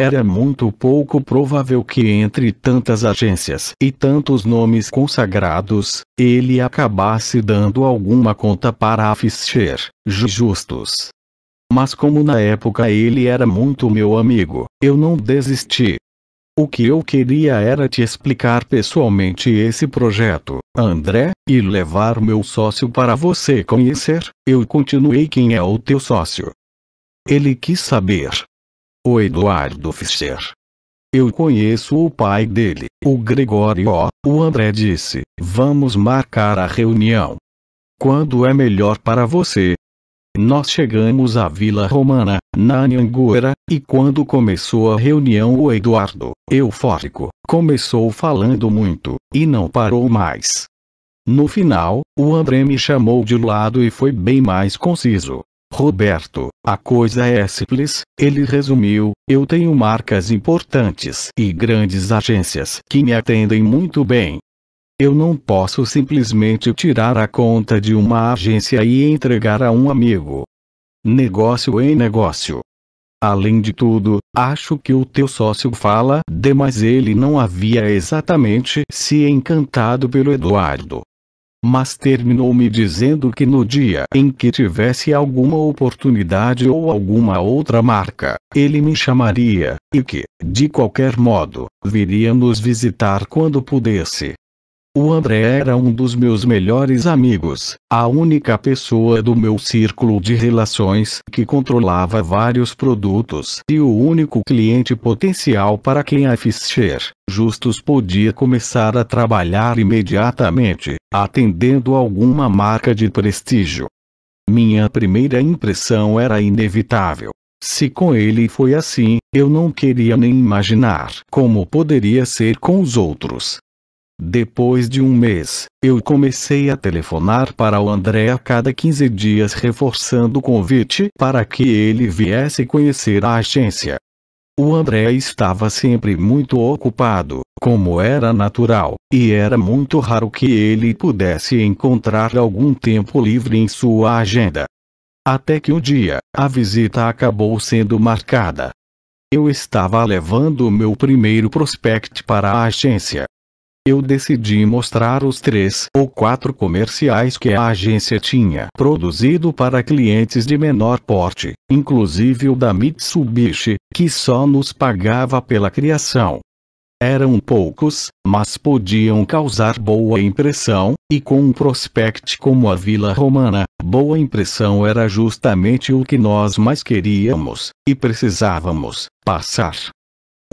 Era muito pouco provável que entre tantas agências e tantos nomes consagrados, ele acabasse dando alguma conta para Fischer, justos. Mas como na época ele era muito meu amigo, eu não desisti. O que eu queria era te explicar pessoalmente esse projeto, André, e levar meu sócio para você conhecer. Eu continuei quem é o teu sócio. Ele quis saber o Eduardo Fischer. Eu conheço o pai dele, o Gregório. O André disse: Vamos marcar a reunião. Quando é melhor para você? Nós chegamos à Vila Romana, na Anhanguera, e quando começou a reunião o Eduardo, eufórico, começou falando muito, e não parou mais. No final, o André me chamou de lado e foi bem mais conciso. Roberto, a coisa é simples, ele resumiu, eu tenho marcas importantes e grandes agências que me atendem muito bem. Eu não posso simplesmente tirar a conta de uma agência e entregar a um amigo. Negócio em negócio. Além de tudo, acho que o teu sócio fala demais. Ele não havia exatamente se encantado pelo Eduardo, mas terminou me dizendo que no dia em que tivesse alguma oportunidade ou alguma outra marca, ele me chamaria, e que, de qualquer modo, viria nos visitar quando pudesse. O André era um dos meus melhores amigos, a única pessoa do meu círculo de relações que controlava vários produtos e o único cliente potencial para quem a Fischer Justus podia começar a trabalhar imediatamente, atendendo alguma marca de prestígio. Minha primeira impressão era inevitável. Se com ele foi assim, eu não queria nem imaginar como poderia ser com os outros. Depois de um mês, eu comecei a telefonar para o André a cada 15 dias reforçando o convite para que ele viesse conhecer a agência. O André estava sempre muito ocupado, como era natural, e era muito raro que ele pudesse encontrar algum tempo livre em sua agenda. Até que um dia, a visita acabou sendo marcada. Eu estava levando o meu primeiro prospect para a agência, eu decidi mostrar os três ou quatro comerciais que a agência tinha produzido para clientes de menor porte, inclusive o da Mitsubishi, que só nos pagava pela criação. Eram poucos, mas podiam causar boa impressão, e com um prospect como a Vila Romana, boa impressão era justamente o que nós mais queríamos, e precisávamos, passar.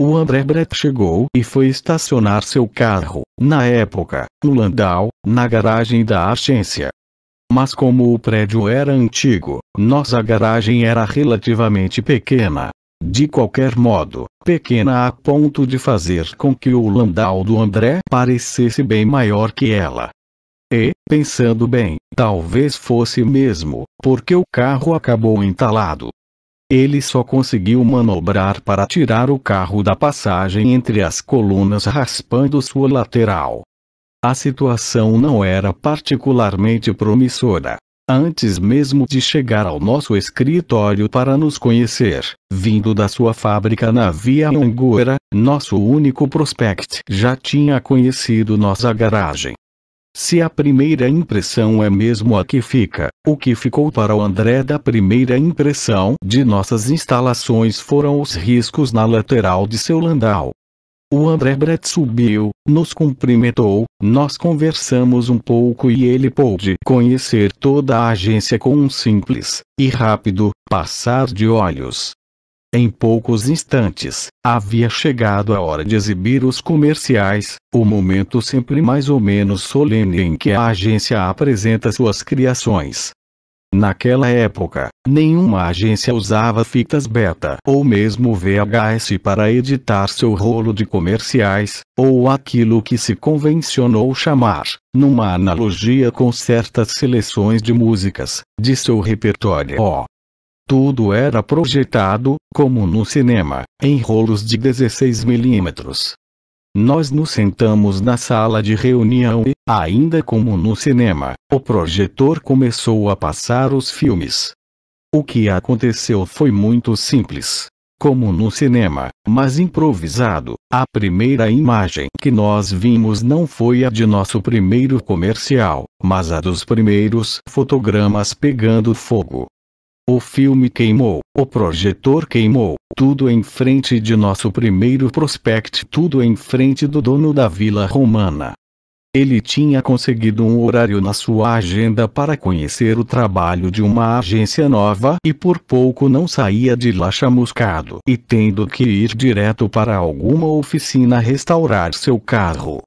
O André Brett chegou e foi estacionar seu carro, na época, no Landau, na garagem da agência. Mas como o prédio era antigo, nossa garagem era relativamente pequena. De qualquer modo, pequena a ponto de fazer com que o Landau do André parecesse bem maior que ela. E, pensando bem, talvez fosse mesmo, porque o carro acabou entalado, ele só conseguiu manobrar para tirar o carro da passagem entre as colunas raspando sua lateral. A situação não era particularmente promissora. Antes mesmo de chegar ao nosso escritório para nos conhecer, vindo da sua fábrica na Via Angora, nosso único prospect já tinha conhecido nossa garagem. Se a primeira impressão é mesmo a que fica, o que ficou para o André da primeira impressão de nossas instalações foram os riscos na lateral de seu landau. O André Brett subiu, nos cumprimentou, nós conversamos um pouco e ele pôde conhecer toda a agência com um simples e rápido passar de olhos. Em poucos instantes, havia chegado a hora de exibir os comerciais, o momento sempre mais ou menos solene em que a agência apresenta suas criações. Naquela época, nenhuma agência usava fitas beta ou mesmo VHS para editar seu rolo de comerciais, ou aquilo que se convencionou chamar, numa analogia com certas seleções de músicas, de seu repertório. Tudo era projetado, como no cinema, em rolos de 16 milímetros. Nós nos sentamos na sala de reunião e, ainda como no cinema, o projetor começou a passar os filmes. O que aconteceu foi muito simples. Como no cinema, mas improvisado, a primeira imagem que nós vimos não foi a de nosso primeiro comercial, mas a dos primeiros fotogramas pegando fogo. O filme queimou, o projetor queimou, tudo em frente de nosso primeiro prospect, tudo em frente do dono da Vila Romana. Ele tinha conseguido um horário na sua agenda para conhecer o trabalho de uma agência nova e por pouco não saía de lá chamuscado e tendo que ir direto para alguma oficina restaurar seu carro.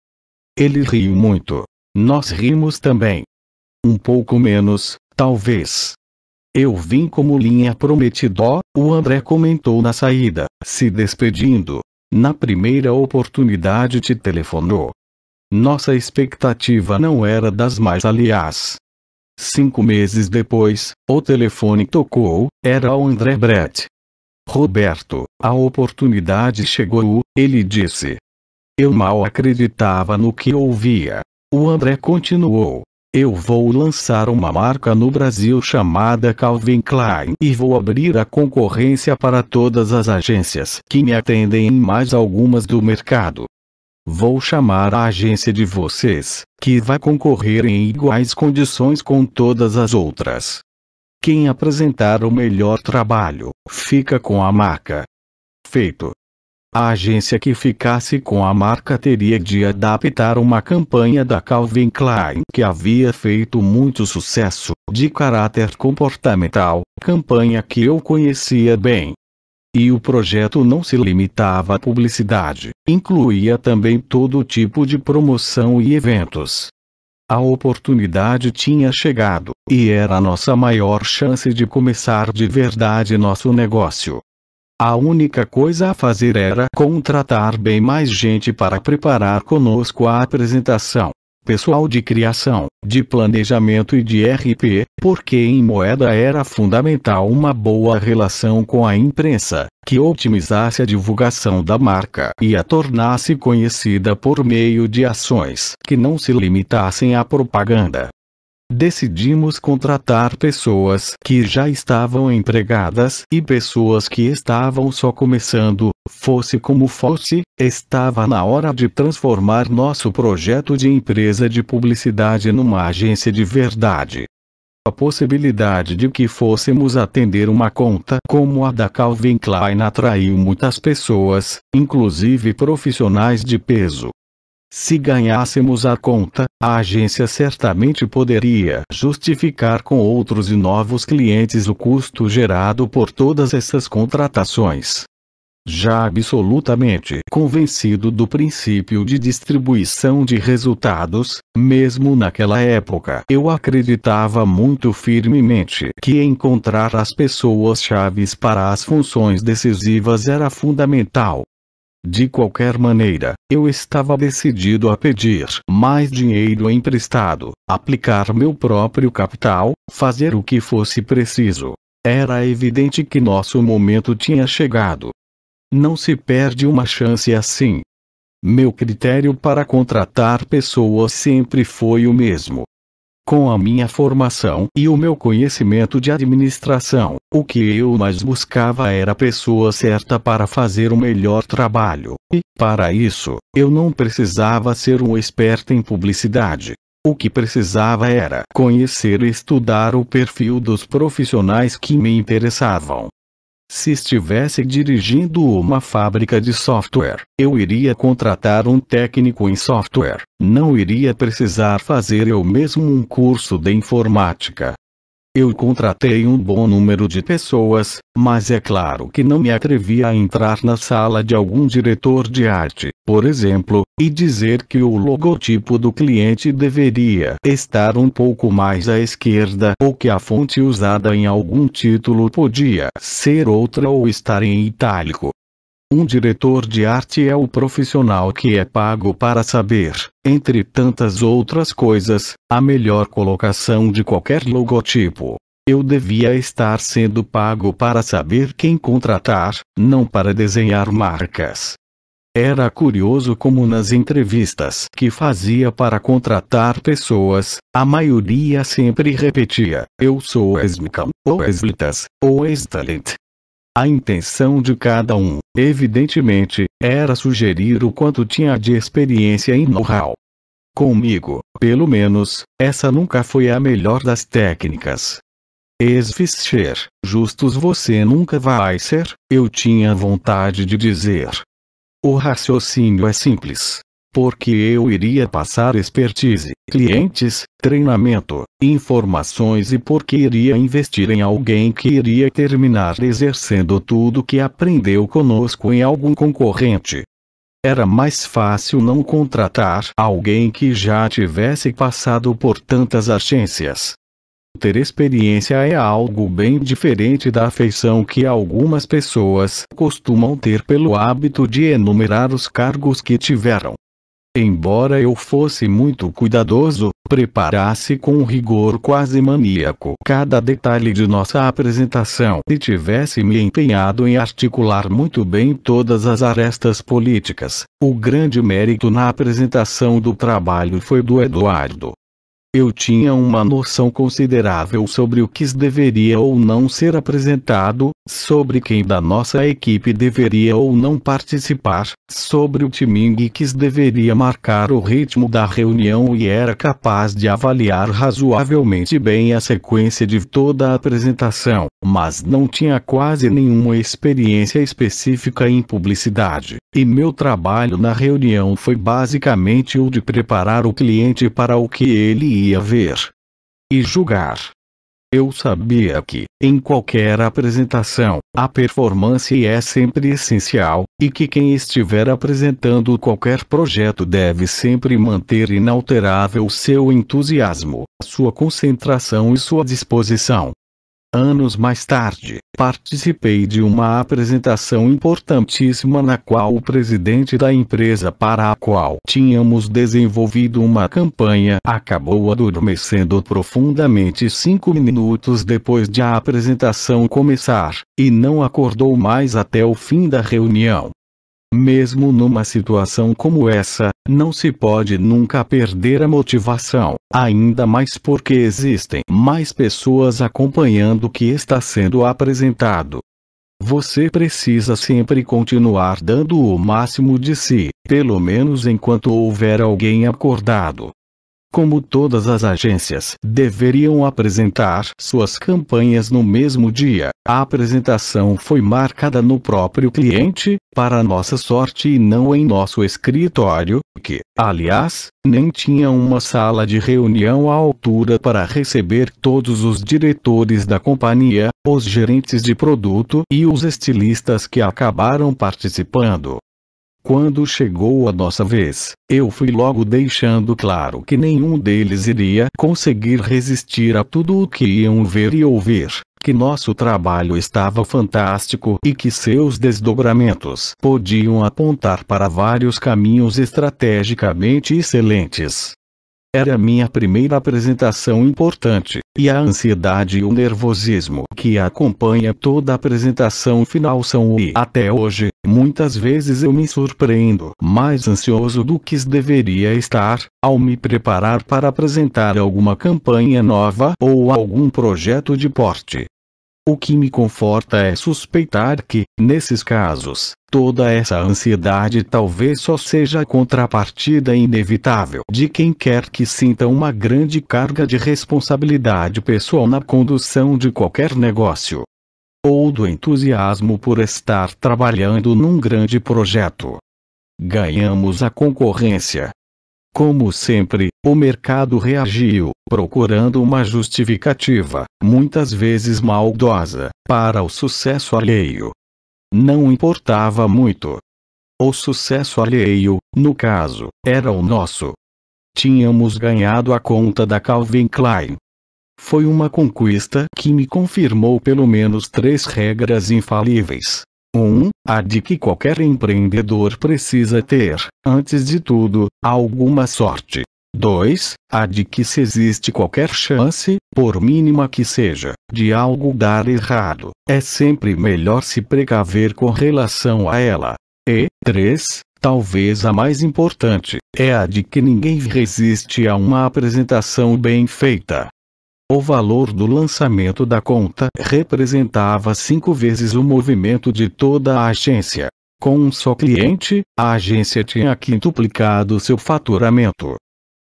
Ele riu muito. Nós rimos também. Um pouco menos, talvez eu vim como linha prometida", o André comentou na saída, se despedindo. Na primeira oportunidade te telefonou. Nossa expectativa não era das mais aliás. Cinco meses depois, o telefone tocou, era o André Brett. Roberto, a oportunidade chegou, ele disse. Eu mal acreditava no que ouvia. O André continuou. Eu vou lançar uma marca no Brasil chamada Calvin Klein e vou abrir a concorrência para todas as agências que me atendem em mais algumas do mercado. Vou chamar a agência de vocês, que vai concorrer em iguais condições com todas as outras. Quem apresentar o melhor trabalho, fica com a marca. Feito. A agência que ficasse com a marca teria de adaptar uma campanha da Calvin Klein que havia feito muito sucesso, de caráter comportamental, campanha que eu conhecia bem. E o projeto não se limitava à publicidade, incluía também todo tipo de promoção e eventos. A oportunidade tinha chegado, e era a nossa maior chance de começar de verdade nosso negócio. A única coisa a fazer era contratar bem mais gente para preparar conosco a apresentação. Pessoal de criação, de planejamento e de RP, porque em moeda era fundamental uma boa relação com a imprensa, que otimizasse a divulgação da marca e a tornasse conhecida por meio de ações que não se limitassem à propaganda decidimos contratar pessoas que já estavam empregadas e pessoas que estavam só começando, fosse como fosse, estava na hora de transformar nosso projeto de empresa de publicidade numa agência de verdade. A possibilidade de que fôssemos atender uma conta como a da Calvin Klein atraiu muitas pessoas, inclusive profissionais de peso. Se ganhássemos a conta, a agência certamente poderia justificar com outros e novos clientes o custo gerado por todas essas contratações. Já absolutamente convencido do princípio de distribuição de resultados, mesmo naquela época eu acreditava muito firmemente que encontrar as pessoas chaves para as funções decisivas era fundamental. De qualquer maneira, eu estava decidido a pedir mais dinheiro emprestado, aplicar meu próprio capital, fazer o que fosse preciso. Era evidente que nosso momento tinha chegado. Não se perde uma chance assim. Meu critério para contratar pessoas sempre foi o mesmo. Com a minha formação e o meu conhecimento de administração, o que eu mais buscava era a pessoa certa para fazer o melhor trabalho, e, para isso, eu não precisava ser um esperto em publicidade. O que precisava era conhecer e estudar o perfil dos profissionais que me interessavam. Se estivesse dirigindo uma fábrica de software, eu iria contratar um técnico em software, não iria precisar fazer eu mesmo um curso de informática. Eu contratei um bom número de pessoas, mas é claro que não me atrevi a entrar na sala de algum diretor de arte, por exemplo, e dizer que o logotipo do cliente deveria estar um pouco mais à esquerda ou que a fonte usada em algum título podia ser outra ou estar em itálico. Um diretor de arte é o profissional que é pago para saber, entre tantas outras coisas, a melhor colocação de qualquer logotipo. Eu devia estar sendo pago para saber quem contratar, não para desenhar marcas. Era curioso como nas entrevistas que fazia para contratar pessoas, a maioria sempre repetia: Eu sou Esmicam, ou Eslitas, ou Estalent, a intenção de cada um, evidentemente, era sugerir o quanto tinha de experiência em know-how. Comigo, pelo menos, essa nunca foi a melhor das técnicas. Esfischer, justos você nunca vai ser, eu tinha vontade de dizer. O raciocínio é simples porque eu iria passar expertise, clientes, treinamento, informações e porque iria investir em alguém que iria terminar exercendo tudo que aprendeu conosco em algum concorrente. Era mais fácil não contratar alguém que já tivesse passado por tantas agências. Ter experiência é algo bem diferente da afeição que algumas pessoas costumam ter pelo hábito de enumerar os cargos que tiveram embora eu fosse muito cuidadoso, preparasse com um rigor quase maníaco cada detalhe de nossa apresentação e tivesse me empenhado em articular muito bem todas as arestas políticas. O grande mérito na apresentação do trabalho foi do Eduardo, eu tinha uma noção considerável sobre o que deveria ou não ser apresentado, sobre quem da nossa equipe deveria ou não participar, sobre o timing que deveria marcar o ritmo da reunião e era capaz de avaliar razoavelmente bem a sequência de toda a apresentação, mas não tinha quase nenhuma experiência específica em publicidade, e meu trabalho na reunião foi basicamente o de preparar o cliente para o que ele ia ver e julgar. Eu sabia que, em qualquer apresentação, a performance é sempre essencial, e que quem estiver apresentando qualquer projeto deve sempre manter inalterável seu entusiasmo, sua concentração e sua disposição. Anos mais tarde, participei de uma apresentação importantíssima na qual o presidente da empresa para a qual tínhamos desenvolvido uma campanha acabou adormecendo profundamente cinco minutos depois de a apresentação começar, e não acordou mais até o fim da reunião. Mesmo numa situação como essa, não se pode nunca perder a motivação, ainda mais porque existem mais pessoas acompanhando o que está sendo apresentado. Você precisa sempre continuar dando o máximo de si, pelo menos enquanto houver alguém acordado, como todas as agências, deveriam apresentar suas campanhas no mesmo dia. A apresentação foi marcada no próprio cliente, para nossa sorte e não em nosso escritório, que, aliás, nem tinha uma sala de reunião à altura para receber todos os diretores da companhia, os gerentes de produto e os estilistas que acabaram participando. Quando chegou a nossa vez, eu fui logo deixando claro que nenhum deles iria conseguir resistir a tudo o que iam ver e ouvir, que nosso trabalho estava fantástico e que seus desdobramentos podiam apontar para vários caminhos estrategicamente excelentes. Era minha primeira apresentação importante, e a ansiedade e o nervosismo que acompanha toda a apresentação final são e até hoje, muitas vezes eu me surpreendo mais ansioso do que deveria estar, ao me preparar para apresentar alguma campanha nova ou algum projeto de porte o que me conforta é suspeitar que, nesses casos, toda essa ansiedade talvez só seja a contrapartida inevitável de quem quer que sinta uma grande carga de responsabilidade pessoal na condução de qualquer negócio. Ou do entusiasmo por estar trabalhando num grande projeto. Ganhamos a concorrência, como sempre, o mercado reagiu, procurando uma justificativa, muitas vezes maldosa, para o sucesso alheio. Não importava muito. O sucesso alheio, no caso, era o nosso. Tínhamos ganhado a conta da Calvin Klein. Foi uma conquista que me confirmou pelo menos três regras infalíveis. 1. Um, a de que qualquer empreendedor precisa ter, antes de tudo, alguma sorte. 2. A de que se existe qualquer chance, por mínima que seja, de algo dar errado, é sempre melhor se precaver com relação a ela. E 3. Talvez a mais importante, é a de que ninguém resiste a uma apresentação bem feita. O valor do lançamento da conta representava cinco vezes o movimento de toda a agência. Com um só cliente, a agência tinha quintuplicado seu faturamento.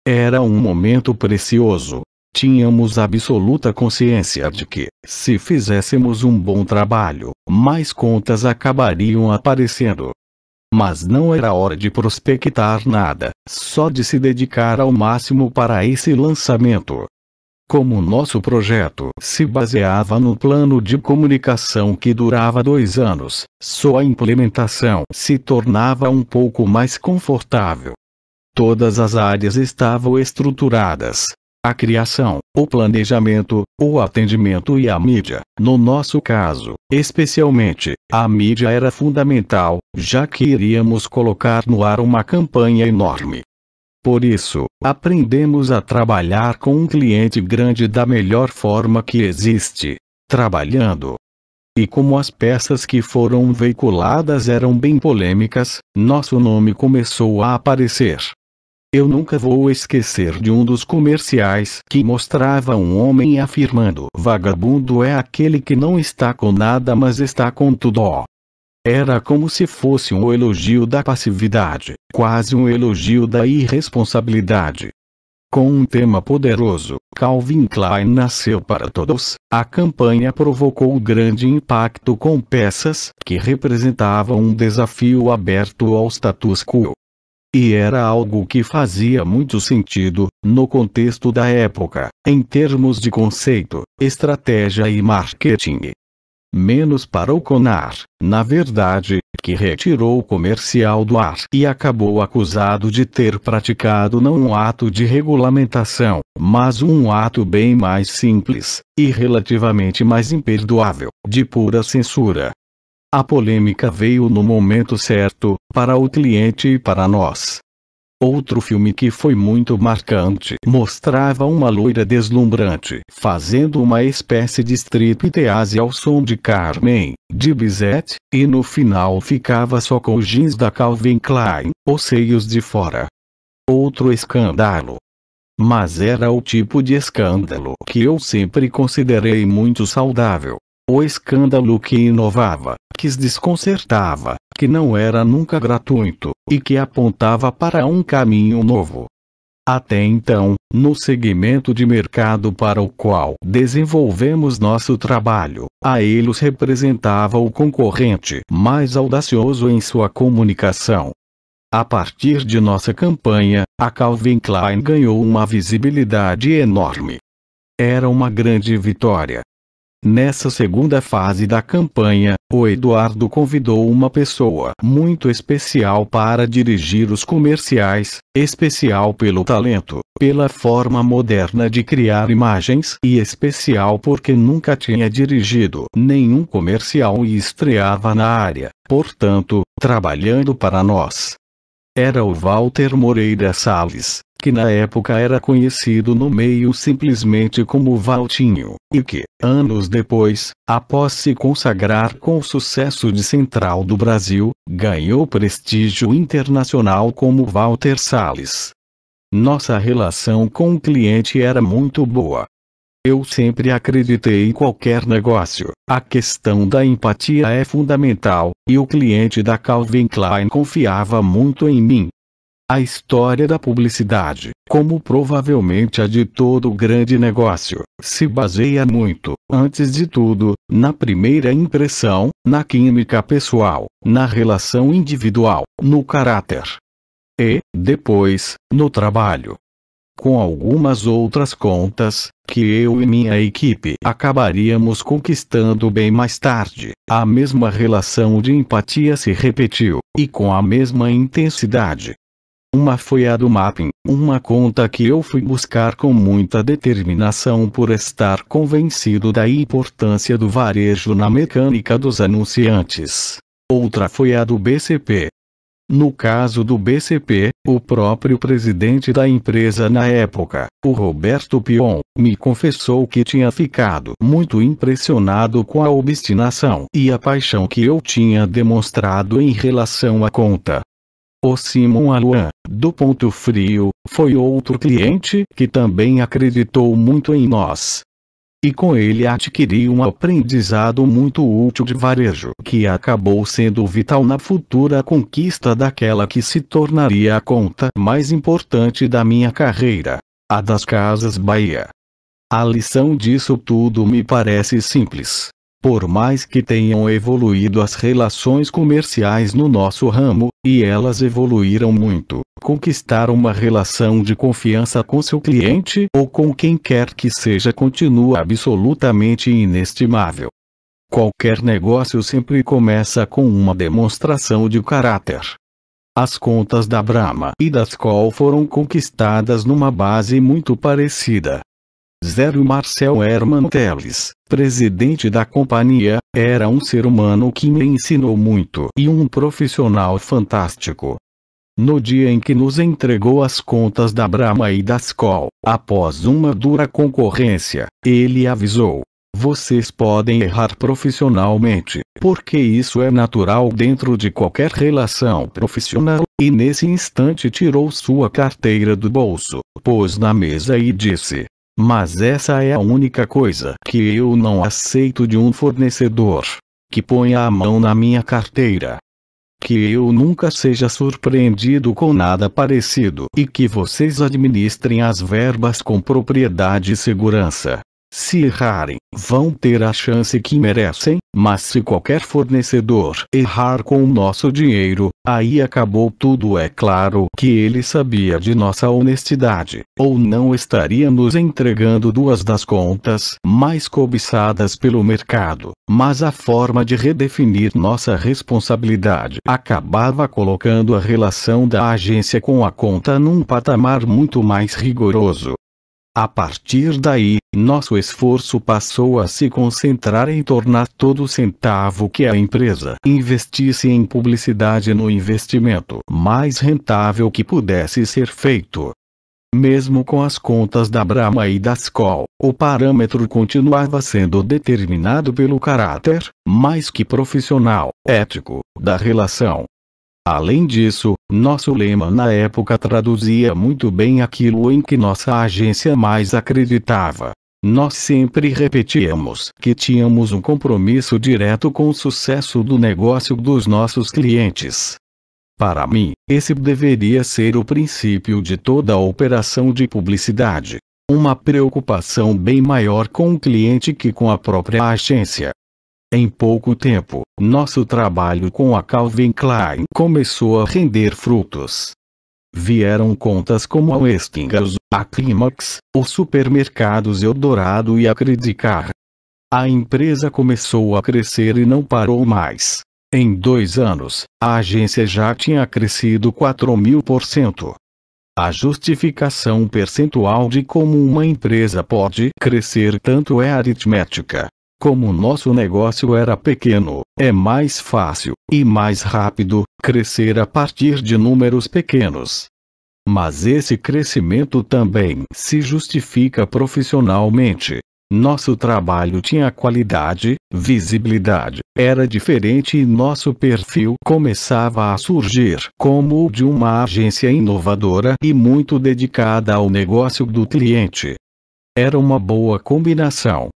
Era um momento precioso. Tínhamos absoluta consciência de que, se fizéssemos um bom trabalho, mais contas acabariam aparecendo. Mas não era hora de prospectar nada, só de se dedicar ao máximo para esse lançamento. Como nosso projeto se baseava no plano de comunicação que durava dois anos, só a implementação se tornava um pouco mais confortável. Todas as áreas estavam estruturadas. A criação, o planejamento, o atendimento e a mídia. No nosso caso, especialmente, a mídia era fundamental, já que iríamos colocar no ar uma campanha enorme por isso, aprendemos a trabalhar com um cliente grande da melhor forma que existe trabalhando. E como as peças que foram veiculadas eram bem polêmicas, nosso nome começou a aparecer. Eu nunca vou esquecer de um dos comerciais que mostrava um homem afirmando: vagabundo é aquele que não está com nada, mas está com tudo. Era como se fosse um elogio da passividade, quase um elogio da irresponsabilidade. Com um tema poderoso, Calvin Klein nasceu para todos. A campanha provocou grande impacto com peças que representavam um desafio aberto ao status quo. E era algo que fazia muito sentido, no contexto da época, em termos de conceito, estratégia e marketing menos para o Conar, na verdade, que retirou o comercial do ar e acabou acusado de ter praticado não um ato de regulamentação, mas um ato bem mais simples, e relativamente mais imperdoável, de pura censura. A polêmica veio no momento certo, para o cliente e para nós. Outro filme que foi muito marcante mostrava uma loira deslumbrante fazendo uma espécie de striptease ao som de Carmen, de Bizet, e no final ficava só com os jeans da Calvin Klein, os seios de fora. Outro escândalo. Mas era o tipo de escândalo que eu sempre considerei muito saudável. O escândalo que inovava, que desconcertava, que não era nunca gratuito, e que apontava para um caminho novo. Até então, no segmento de mercado para o qual desenvolvemos nosso trabalho, a eles representava o concorrente mais audacioso em sua comunicação. A partir de nossa campanha, a Calvin Klein ganhou uma visibilidade enorme. Era uma grande vitória, Nessa segunda fase da campanha, o Eduardo convidou uma pessoa muito especial para dirigir os comerciais, especial pelo talento, pela forma moderna de criar imagens e especial porque nunca tinha dirigido nenhum comercial e estreava na área, portanto, trabalhando para nós. Era o Walter Moreira Salles, que na época era conhecido no meio simplesmente como Valtinho, e que, anos depois, após se consagrar com o sucesso de Central do Brasil, ganhou prestígio internacional como Walter Salles. Nossa relação com o cliente era muito boa. Eu sempre acreditei em qualquer negócio. A questão da empatia é fundamental, e o cliente da Calvin Klein confiava muito em mim. A história da publicidade, como provavelmente a de todo grande negócio, se baseia muito, antes de tudo, na primeira impressão, na química pessoal, na relação individual, no caráter. E, depois, no trabalho. Com algumas outras contas, que eu e minha equipe acabaríamos conquistando bem mais tarde, a mesma relação de empatia se repetiu, e com a mesma intensidade, uma foi a do mapping, uma conta que eu fui buscar com muita determinação por estar convencido da importância do varejo na mecânica dos anunciantes. Outra foi a do BCP. No caso do BCP, o próprio presidente da empresa na época, o Roberto Pion, me confessou que tinha ficado muito impressionado com a obstinação e a paixão que eu tinha demonstrado em relação à conta. O Simon Aluan, do Ponto Frio, foi outro cliente que também acreditou muito em nós. E com ele adquiri um aprendizado muito útil de varejo que acabou sendo vital na futura conquista daquela que se tornaria a conta mais importante da minha carreira, a das Casas Bahia. A lição disso tudo me parece simples. Por mais que tenham evoluído as relações comerciais no nosso ramo, e elas evoluíram muito, conquistar uma relação de confiança com seu cliente ou com quem quer que seja continua absolutamente inestimável. Qualquer negócio sempre começa com uma demonstração de caráter. As contas da Brahma e das Skoll foram conquistadas numa base muito parecida, Zero Marcel Herman Teles, presidente da companhia, era um ser humano que me ensinou muito e um profissional fantástico. No dia em que nos entregou as contas da Brahma e da Skol, após uma dura concorrência, ele avisou: vocês podem errar profissionalmente, porque isso é natural dentro de qualquer relação profissional, e nesse instante tirou sua carteira do bolso, pôs na mesa e disse: mas essa é a única coisa que eu não aceito de um fornecedor. Que ponha a mão na minha carteira. Que eu nunca seja surpreendido com nada parecido e que vocês administrem as verbas com propriedade e segurança. Se errarem, vão ter a chance que merecem, mas se qualquer fornecedor errar com o nosso dinheiro, aí acabou tudo. É claro que ele sabia de nossa honestidade, ou não estaria nos entregando duas das contas mais cobiçadas pelo mercado, mas a forma de redefinir nossa responsabilidade acabava colocando a relação da agência com a conta num patamar muito mais rigoroso. A partir daí, nosso esforço passou a se concentrar em tornar todo centavo que a empresa investisse em publicidade no investimento mais rentável que pudesse ser feito. Mesmo com as contas da Brahma e da Skoll, o parâmetro continuava sendo determinado pelo caráter, mais que profissional, ético, da relação. Além disso, nosso lema na época traduzia muito bem aquilo em que nossa agência mais acreditava, nós sempre repetíamos que tínhamos um compromisso direto com o sucesso do negócio dos nossos clientes. Para mim, esse deveria ser o princípio de toda a operação de publicidade. Uma preocupação bem maior com o cliente que com a própria agência. Em pouco tempo, nosso trabalho com a Calvin Klein começou a render frutos vieram contas como a Westinghouse, a Climax, os supermercados Eldorado e a Credicar. A empresa começou a crescer e não parou mais. Em dois anos, a agência já tinha crescido 4 mil por cento. A justificação percentual de como uma empresa pode crescer tanto é aritmética. Como nosso negócio era pequeno, é mais fácil e mais rápido crescer a partir de números pequenos. Mas esse crescimento também se justifica profissionalmente. Nosso trabalho tinha qualidade, visibilidade, era diferente e nosso perfil começava a surgir como o de uma agência inovadora e muito dedicada ao negócio do cliente. Era uma boa combinação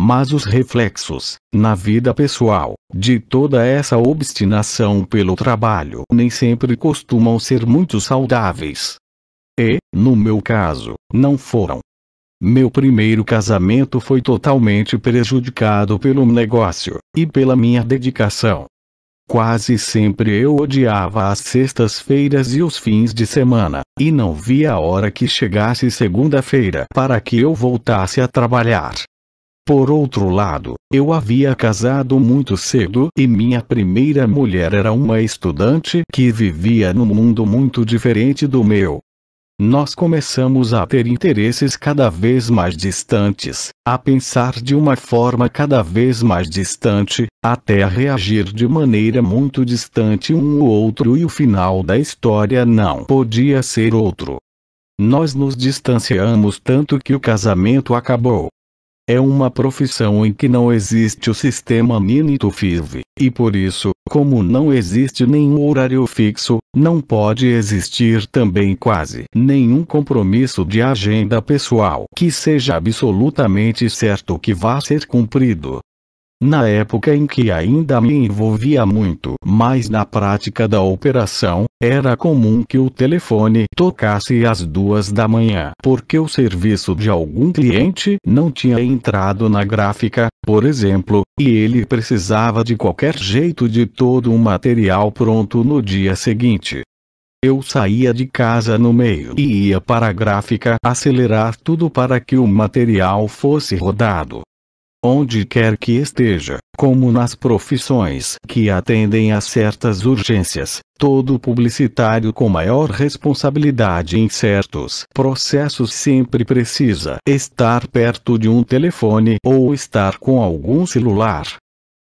mas os reflexos, na vida pessoal, de toda essa obstinação pelo trabalho nem sempre costumam ser muito saudáveis. E, no meu caso, não foram. Meu primeiro casamento foi totalmente prejudicado pelo negócio e pela minha dedicação. Quase sempre eu odiava as sextas-feiras e os fins de semana, e não via a hora que chegasse segunda-feira para que eu voltasse a trabalhar. Por outro lado, eu havia casado muito cedo e minha primeira mulher era uma estudante que vivia num mundo muito diferente do meu. Nós começamos a ter interesses cada vez mais distantes, a pensar de uma forma cada vez mais distante, até a reagir de maneira muito distante um ao outro e o final da história não podia ser outro. Nós nos distanciamos tanto que o casamento acabou. É uma profissão em que não existe o sistema mini-to-five e por isso, como não existe nenhum horário fixo, não pode existir também quase nenhum compromisso de agenda pessoal que seja absolutamente certo que vá ser cumprido. Na época em que ainda me envolvia muito mais na prática da operação, era comum que o telefone tocasse às duas da manhã, porque o serviço de algum cliente não tinha entrado na gráfica, por exemplo, e ele precisava de qualquer jeito de todo o material pronto no dia seguinte. Eu saía de casa no meio e ia para a gráfica acelerar tudo para que o material fosse rodado onde quer que esteja, como nas profissões que atendem a certas urgências, todo publicitário com maior responsabilidade em certos processos sempre precisa estar perto de um telefone ou estar com algum celular.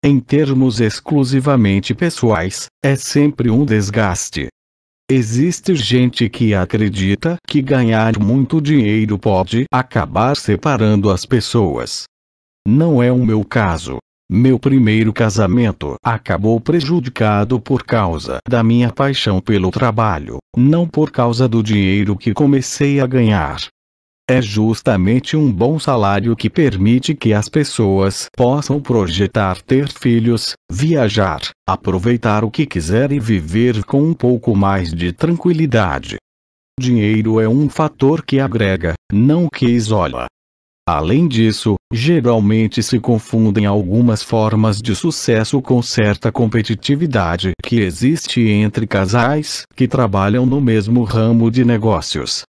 Em termos exclusivamente pessoais, é sempre um desgaste. Existe gente que acredita que ganhar muito dinheiro pode acabar separando as pessoas. Não é o meu caso. Meu primeiro casamento acabou prejudicado por causa da minha paixão pelo trabalho, não por causa do dinheiro que comecei a ganhar. É justamente um bom salário que permite que as pessoas possam projetar ter filhos, viajar, aproveitar o que quiser e viver com um pouco mais de tranquilidade. Dinheiro é um fator que agrega, não que isola. Além disso, geralmente se confundem algumas formas de sucesso com certa competitividade que existe entre casais que trabalham no mesmo ramo de negócios.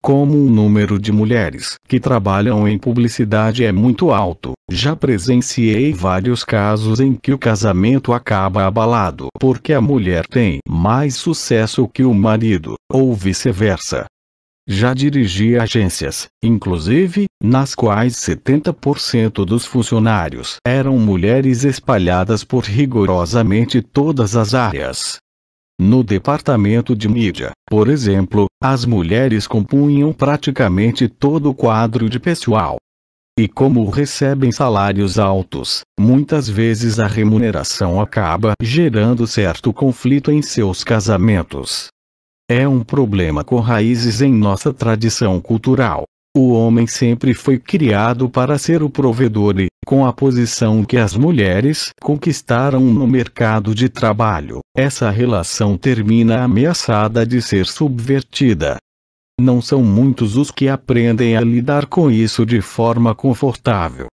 Como o número de mulheres que trabalham em publicidade é muito alto, já presenciei vários casos em que o casamento acaba abalado porque a mulher tem mais sucesso que o marido, ou vice-versa já dirigia agências, inclusive, nas quais 70% dos funcionários eram mulheres espalhadas por rigorosamente todas as áreas. No departamento de mídia, por exemplo, as mulheres compunham praticamente todo o quadro de pessoal. E como recebem salários altos, muitas vezes a remuneração acaba gerando certo conflito em seus casamentos. É um problema com raízes em nossa tradição cultural. O homem sempre foi criado para ser o provedor e, com a posição que as mulheres conquistaram no mercado de trabalho, essa relação termina ameaçada de ser subvertida. Não são muitos os que aprendem a lidar com isso de forma confortável.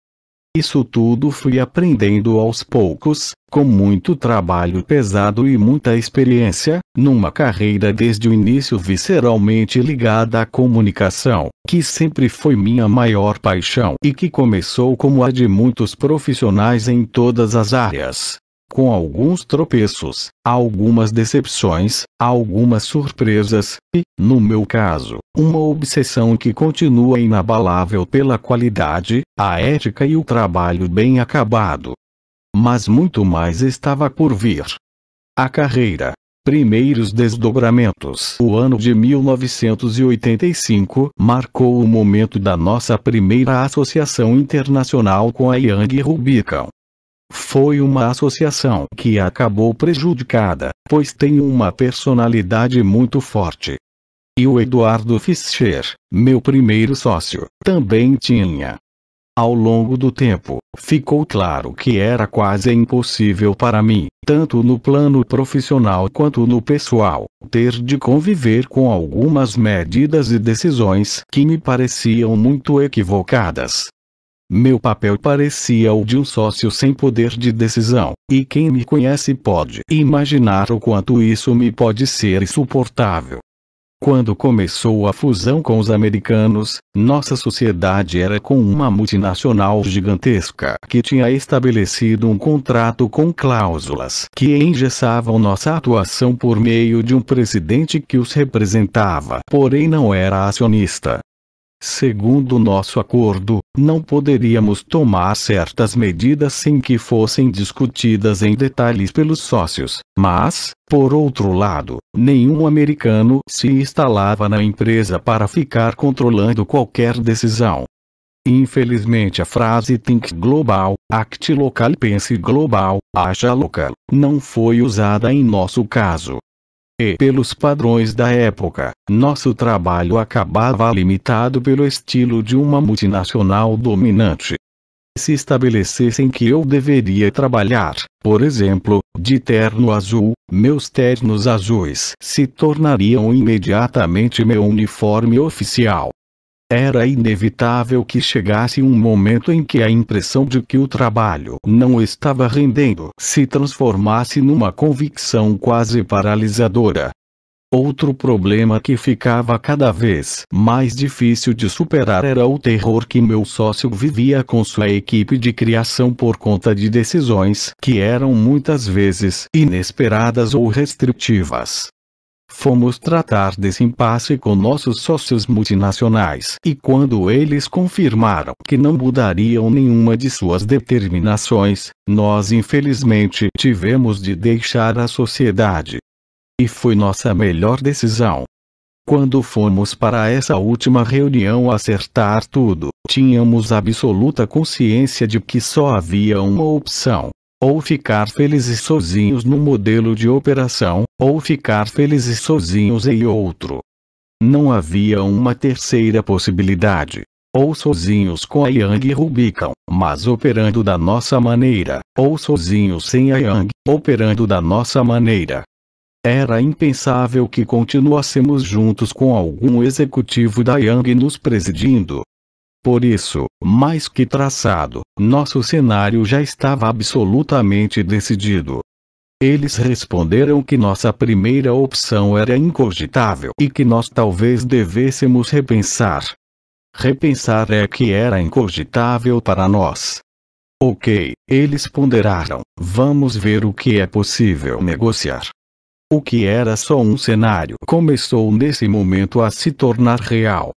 Isso tudo fui aprendendo aos poucos, com muito trabalho pesado e muita experiência, numa carreira desde o início visceralmente ligada à comunicação, que sempre foi minha maior paixão e que começou como a de muitos profissionais em todas as áreas, com alguns tropeços, algumas decepções, algumas surpresas, e, no meu caso, uma obsessão que continua inabalável pela qualidade, a ética e o trabalho bem acabado. Mas muito mais estava por vir. A carreira. Primeiros desdobramentos. O ano de 1985 marcou o momento da nossa primeira associação internacional com a YANG Rubicon. Foi uma associação que acabou prejudicada, pois tem uma personalidade muito forte. E o Eduardo Fischer, meu primeiro sócio, também tinha. Ao longo do tempo, ficou claro que era quase impossível para mim, tanto no plano profissional quanto no pessoal, ter de conviver com algumas medidas e decisões que me pareciam muito equivocadas. Meu papel parecia o de um sócio sem poder de decisão, e quem me conhece pode imaginar o quanto isso me pode ser insuportável. Quando começou a fusão com os americanos, nossa sociedade era com uma multinacional gigantesca que tinha estabelecido um contrato com cláusulas que engessavam nossa atuação por meio de um presidente que os representava, porém não era acionista. Segundo nosso acordo, não poderíamos tomar certas medidas sem que fossem discutidas em detalhes pelos sócios, mas, por outro lado, nenhum americano se instalava na empresa para ficar controlando qualquer decisão. Infelizmente a frase think global, act local pense global, aja local, não foi usada em nosso caso e, pelos padrões da época, nosso trabalho acabava limitado pelo estilo de uma multinacional dominante. Se estabelecessem que eu deveria trabalhar, por exemplo, de terno azul, meus ternos azuis se tornariam imediatamente meu uniforme oficial. Era inevitável que chegasse um momento em que a impressão de que o trabalho não estava rendendo se transformasse numa convicção quase paralisadora. Outro problema que ficava cada vez mais difícil de superar era o terror que meu sócio vivia com sua equipe de criação por conta de decisões que eram muitas vezes inesperadas ou restritivas fomos tratar desse impasse com nossos sócios multinacionais. E quando eles confirmaram que não mudariam nenhuma de suas determinações, nós infelizmente tivemos de deixar a sociedade. E foi nossa melhor decisão. Quando fomos para essa última reunião acertar tudo, tínhamos absoluta consciência de que só havia uma opção, ou ficar felizes sozinhos no modelo de operação, ou ficar felizes sozinhos e outro. Não havia uma terceira possibilidade. Ou sozinhos com a Yang Rubicon, mas operando da nossa maneira, ou sozinhos sem a Yang, operando da nossa maneira. Era impensável que continuássemos juntos com algum executivo da Yang nos presidindo, por isso, mais que traçado, nosso cenário já estava absolutamente decidido. Eles responderam que nossa primeira opção era incogitável e que nós talvez devêssemos repensar. Repensar é que era incogitável para nós. Ok, eles ponderaram, vamos ver o que é possível negociar. O que era só um cenário começou nesse momento a se tornar real.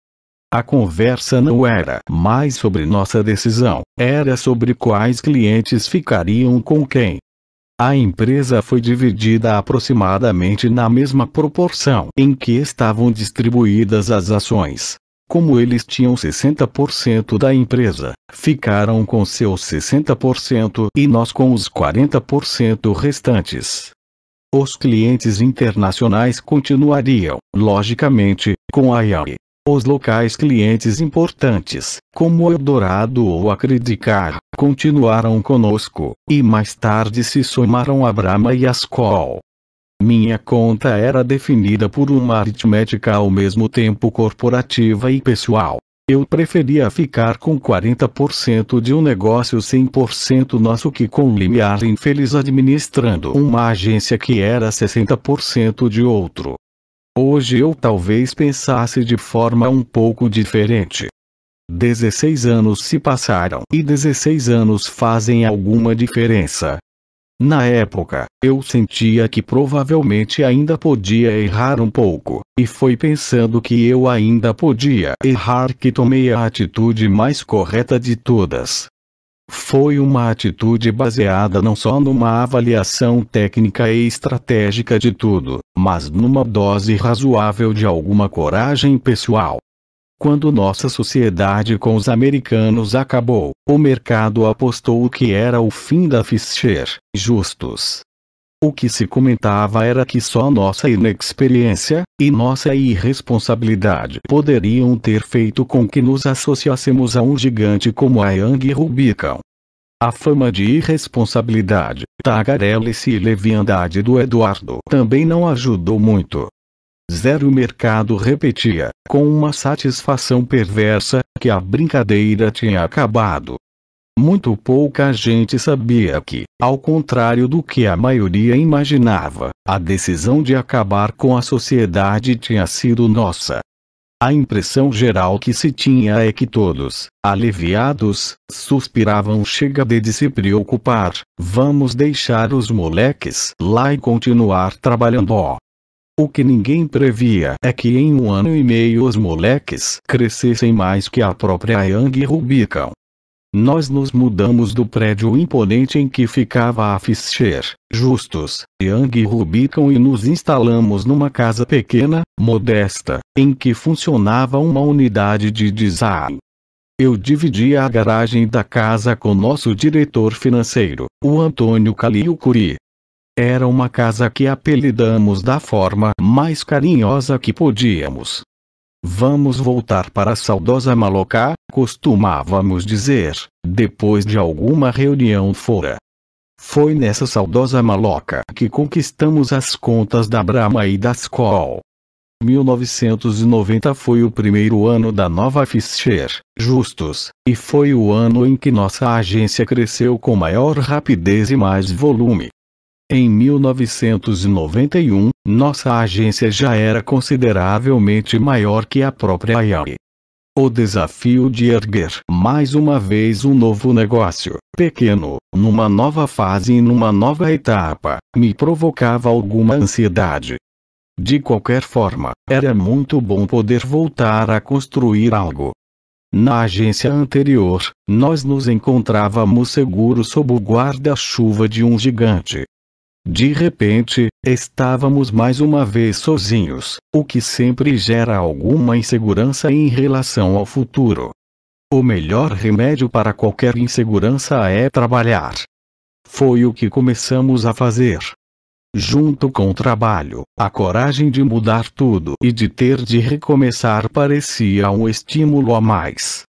A conversa não era mais sobre nossa decisão, era sobre quais clientes ficariam com quem. A empresa foi dividida aproximadamente na mesma proporção em que estavam distribuídas as ações. Como eles tinham 60% da empresa, ficaram com seus 60% e nós com os 40% restantes. Os clientes internacionais continuariam, logicamente, com a IAE. Os locais clientes importantes, como Eldorado ou Acredicar, continuaram conosco, e mais tarde se somaram a Brahma e Ascol. Minha conta era definida por uma aritmética ao mesmo tempo corporativa e pessoal. Eu preferia ficar com 40% de um negócio 100% nosso que com um limiar infeliz administrando uma agência que era 60% de outro. Hoje eu talvez pensasse de forma um pouco diferente. 16 anos se passaram e 16 anos fazem alguma diferença. Na época, eu sentia que provavelmente ainda podia errar um pouco, e foi pensando que eu ainda podia errar que tomei a atitude mais correta de todas, foi uma atitude baseada não só numa avaliação técnica e estratégica de tudo, mas numa dose razoável de alguma coragem pessoal. Quando nossa sociedade com os americanos acabou, o mercado apostou que era o fim da Fischer, justos, o que se comentava era que só nossa inexperiência e nossa irresponsabilidade poderiam ter feito com que nos associássemos a um gigante como a Yang Rubicon. A fama de irresponsabilidade, tagarelice e leviandade do Eduardo também não ajudou muito. Zero Mercado repetia, com uma satisfação perversa, que a brincadeira tinha acabado, muito pouca gente sabia que, ao contrário do que a maioria imaginava, a decisão de acabar com a sociedade tinha sido nossa. A impressão geral que se tinha é que todos, aliviados, suspiravam chega de se preocupar, vamos deixar os moleques lá e continuar trabalhando. -o. O que ninguém previa é que em um ano e meio os moleques crescessem mais que a própria Yang Rubicon. Nós nos mudamos do prédio imponente em que ficava a Fischer, Justus, Young e Rubicon e nos instalamos numa casa pequena, modesta, em que funcionava uma unidade de design. Eu dividia a garagem da casa com nosso diretor financeiro, o Antônio Calil Curi. Era uma casa que apelidamos da forma mais carinhosa que podíamos, Vamos voltar para a saudosa Maloca, costumávamos dizer, depois de alguma reunião fora. Foi nessa saudosa maloca que conquistamos as contas da Brahma e das Skol. 1990 foi o primeiro ano da nova Fischer, justos, e foi o ano em que nossa agência cresceu com maior rapidez e mais volume. Em 1991, nossa agência já era consideravelmente maior que a própria IAE. O desafio de erguer mais uma vez um novo negócio, pequeno, numa nova fase e numa nova etapa, me provocava alguma ansiedade. De qualquer forma, era muito bom poder voltar a construir algo. Na agência anterior, nós nos encontrávamos seguros sob o guarda-chuva de um gigante, de repente, estávamos mais uma vez sozinhos, o que sempre gera alguma insegurança em relação ao futuro. O melhor remédio para qualquer insegurança é trabalhar. Foi o que começamos a fazer. Junto com o trabalho, a coragem de mudar tudo e de ter de recomeçar parecia um estímulo a mais.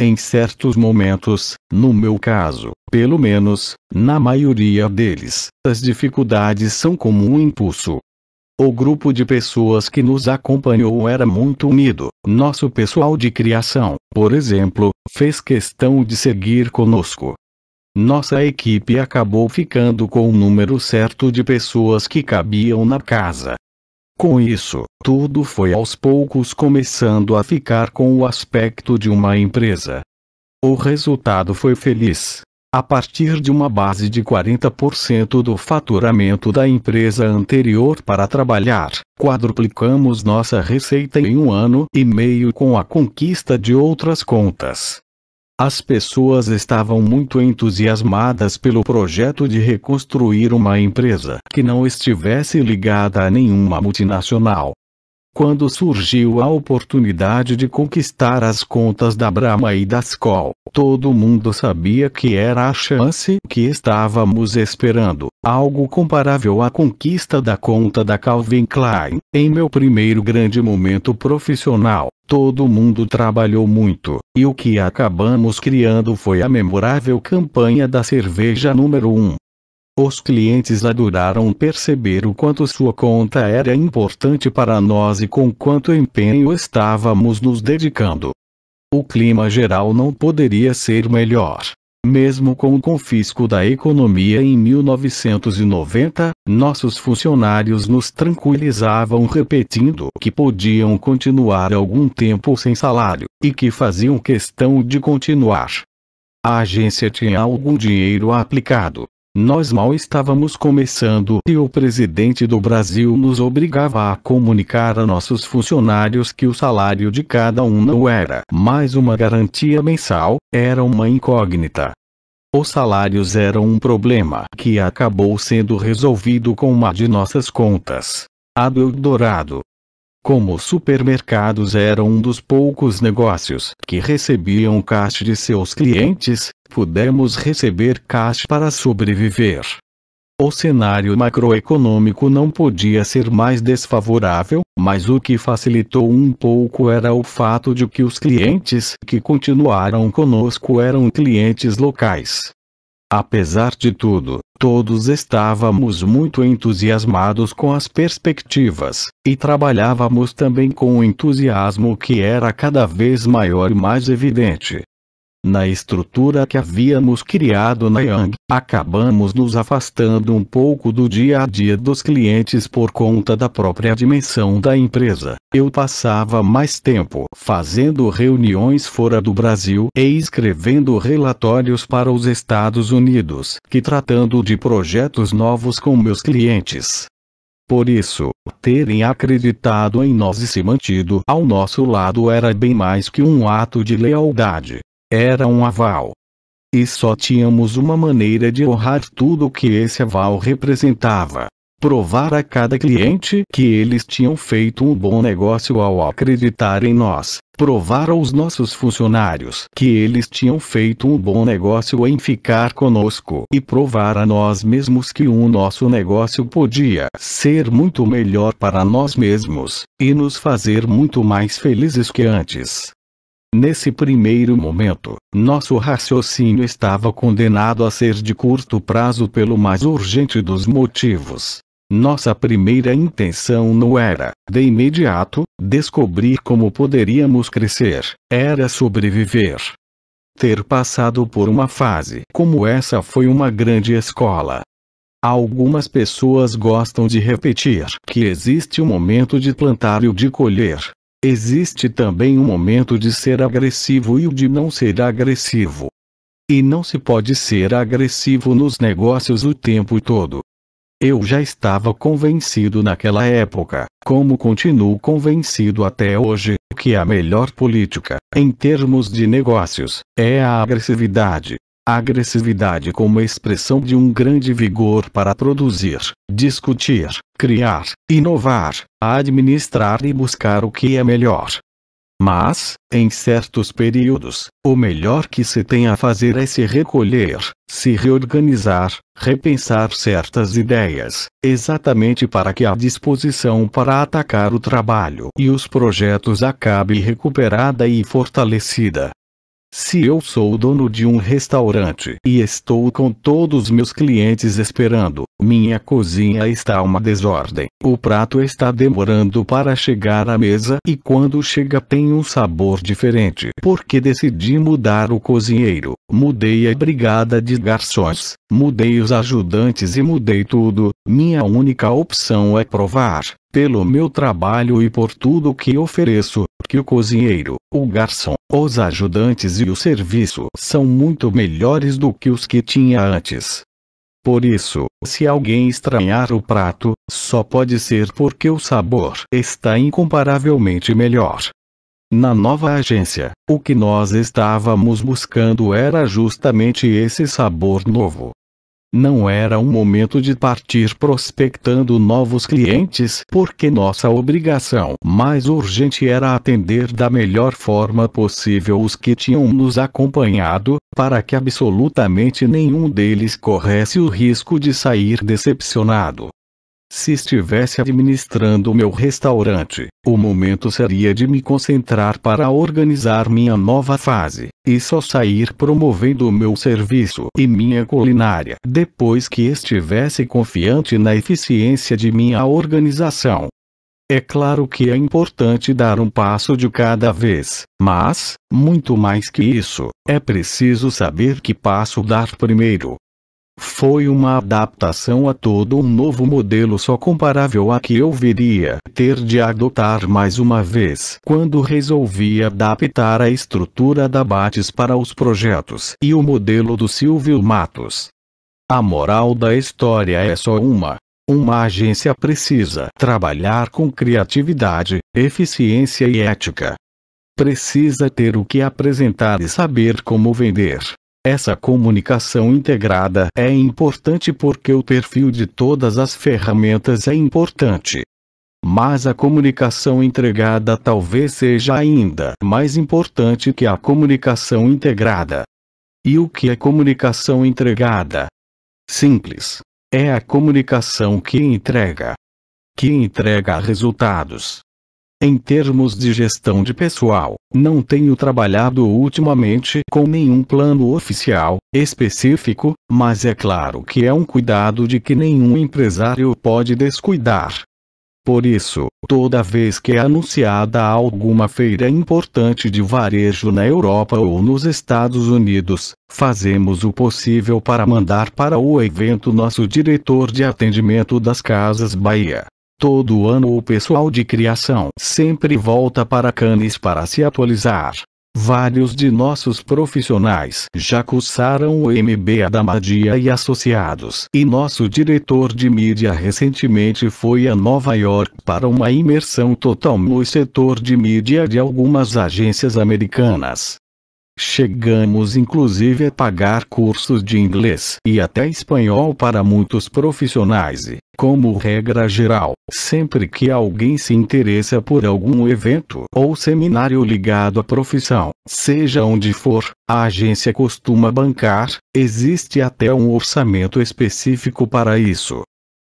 Em certos momentos, no meu caso, pelo menos, na maioria deles, as dificuldades são como um impulso. O grupo de pessoas que nos acompanhou era muito unido. Nosso pessoal de criação, por exemplo, fez questão de seguir conosco. Nossa equipe acabou ficando com o um número certo de pessoas que cabiam na casa, com isso, tudo foi aos poucos começando a ficar com o aspecto de uma empresa. O resultado foi feliz. A partir de uma base de 40% do faturamento da empresa anterior para trabalhar, quadruplicamos nossa receita em um ano e meio com a conquista de outras contas. As pessoas estavam muito entusiasmadas pelo projeto de reconstruir uma empresa que não estivesse ligada a nenhuma multinacional quando surgiu a oportunidade de conquistar as contas da Brahma e das Skol, todo mundo sabia que era a chance que estávamos esperando, algo comparável à conquista da conta da Calvin Klein. Em meu primeiro grande momento profissional, todo mundo trabalhou muito, e o que acabamos criando foi a memorável campanha da cerveja número 1. Os clientes adoraram perceber o quanto sua conta era importante para nós e com quanto empenho estávamos nos dedicando. O clima geral não poderia ser melhor. Mesmo com o confisco da economia em 1990, nossos funcionários nos tranquilizavam repetindo que podiam continuar algum tempo sem salário, e que faziam questão de continuar. A agência tinha algum dinheiro aplicado, nós mal estávamos começando e o presidente do Brasil nos obrigava a comunicar a nossos funcionários que o salário de cada um não era mais uma garantia mensal, era uma incógnita. Os salários eram um problema que acabou sendo resolvido com uma de nossas contas. A do Eldorado, como supermercados eram um dos poucos negócios que recebiam cash de seus clientes, pudemos receber cash para sobreviver. O cenário macroeconômico não podia ser mais desfavorável, mas o que facilitou um pouco era o fato de que os clientes que continuaram conosco eram clientes locais. Apesar de tudo, todos estávamos muito entusiasmados com as perspectivas, e trabalhávamos também com um entusiasmo que era cada vez maior e mais evidente na estrutura que havíamos criado na Yang, acabamos nos afastando um pouco do dia a dia dos clientes por conta da própria dimensão da empresa. Eu passava mais tempo fazendo reuniões fora do Brasil e escrevendo relatórios para os Estados Unidos que tratando de projetos novos com meus clientes. Por isso, terem acreditado em nós e se mantido ao nosso lado era bem mais que um ato de lealdade, era um aval. E só tínhamos uma maneira de honrar tudo o que esse aval representava. Provar a cada cliente que eles tinham feito um bom negócio ao acreditar em nós. Provar aos nossos funcionários que eles tinham feito um bom negócio em ficar conosco. E provar a nós mesmos que o nosso negócio podia ser muito melhor para nós mesmos e nos fazer muito mais felizes que antes. Nesse primeiro momento, nosso raciocínio estava condenado a ser de curto prazo pelo mais urgente dos motivos. Nossa primeira intenção não era, de imediato, descobrir como poderíamos crescer, era sobreviver. Ter passado por uma fase como essa foi uma grande escola. Algumas pessoas gostam de repetir que existe o momento de plantar e o de colher, Existe também um momento de ser agressivo e o de não ser agressivo. E não se pode ser agressivo nos negócios o tempo todo. Eu já estava convencido naquela época, como continuo convencido até hoje, que a melhor política, em termos de negócios, é a agressividade agressividade como expressão de um grande vigor para produzir, discutir, criar, inovar, administrar e buscar o que é melhor. Mas, em certos períodos, o melhor que se tem a fazer é se recolher, se reorganizar, repensar certas ideias, exatamente para que a disposição para atacar o trabalho e os projetos acabe recuperada e fortalecida. Se eu sou o dono de um restaurante e estou com todos meus clientes esperando, minha cozinha está uma desordem. O prato está demorando para chegar à mesa e quando chega tem um sabor diferente. Porque decidi mudar o cozinheiro, mudei a brigada de garçons, mudei os ajudantes e mudei tudo. Minha única opção é provar, pelo meu trabalho e por tudo que ofereço, que o cozinheiro, o garçom, os ajudantes e o serviço são muito melhores do que os que tinha antes. Por isso, se alguém estranhar o prato, só pode ser porque o sabor está incomparavelmente melhor. Na nova agência, o que nós estávamos buscando era justamente esse sabor novo, não era um momento de partir prospectando novos clientes porque nossa obrigação mais urgente era atender da melhor forma possível os que tinham nos acompanhado, para que absolutamente nenhum deles corresse o risco de sair decepcionado. Se estivesse administrando o meu restaurante, o momento seria de me concentrar para organizar minha nova fase, e só sair promovendo o meu serviço e minha culinária depois que estivesse confiante na eficiência de minha organização. É claro que é importante dar um passo de cada vez, mas, muito mais que isso, é preciso saber que passo dar primeiro, foi uma adaptação a todo um novo modelo só comparável a que eu viria ter de adotar mais uma vez quando resolvi adaptar a estrutura da Bates para os projetos e o modelo do Silvio Matos. A moral da história é só uma. Uma agência precisa trabalhar com criatividade, eficiência e ética. Precisa ter o que apresentar e saber como vender. Essa comunicação integrada é importante porque o perfil de todas as ferramentas é importante. Mas a comunicação entregada talvez seja ainda mais importante que a comunicação integrada. E o que é comunicação entregada? Simples. É a comunicação que entrega. Que entrega resultados. Em termos de gestão de pessoal, não tenho trabalhado ultimamente com nenhum plano oficial, específico, mas é claro que é um cuidado de que nenhum empresário pode descuidar. Por isso, toda vez que é anunciada alguma feira importante de varejo na Europa ou nos Estados Unidos, fazemos o possível para mandar para o evento nosso diretor de atendimento das Casas Bahia Todo ano o pessoal de criação sempre volta para Cannes para se atualizar. Vários de nossos profissionais já cursaram o MBA da Madia e Associados, e nosso diretor de mídia recentemente foi a Nova York para uma imersão total no setor de mídia de algumas agências americanas. Chegamos inclusive a pagar cursos de inglês e até espanhol para muitos profissionais e, como regra geral, sempre que alguém se interessa por algum evento ou seminário ligado à profissão, seja onde for, a agência costuma bancar, existe até um orçamento específico para isso.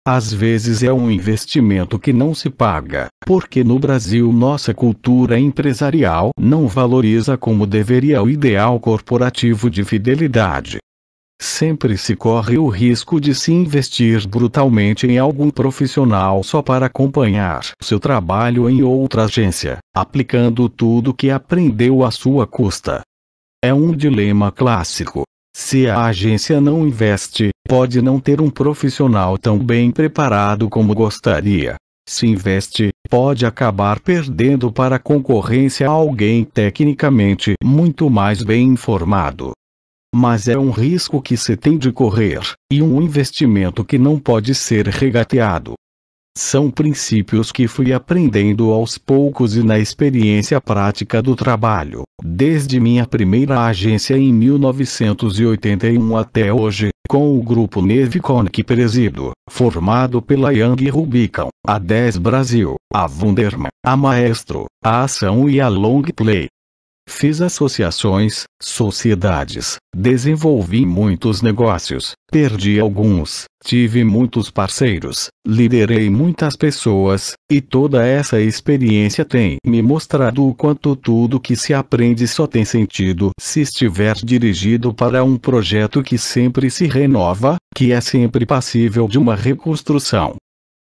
Às vezes é um investimento que não se paga, porque no Brasil nossa cultura empresarial não valoriza como deveria o ideal corporativo de fidelidade. Sempre se corre o risco de se investir brutalmente em algum profissional só para acompanhar seu trabalho em outra agência, aplicando tudo que aprendeu à sua custa. É um dilema clássico, se a agência não investe, pode não ter um profissional tão bem preparado como gostaria. Se investe, pode acabar perdendo para a concorrência alguém tecnicamente muito mais bem informado. Mas é um risco que se tem de correr, e um investimento que não pode ser regateado. São princípios que fui aprendendo aos poucos e na experiência prática do trabalho, desde minha primeira agência em 1981 até hoje, com o grupo Nevicon que presido, formado pela Yang Rubicon, a 10 Brasil, a Wunderman, a Maestro, a Ação e a Long Play. Fiz associações, sociedades, desenvolvi muitos negócios, perdi alguns, tive muitos parceiros, liderei muitas pessoas, e toda essa experiência tem me mostrado o quanto tudo que se aprende só tem sentido se estiver dirigido para um projeto que sempre se renova, que é sempre passível de uma reconstrução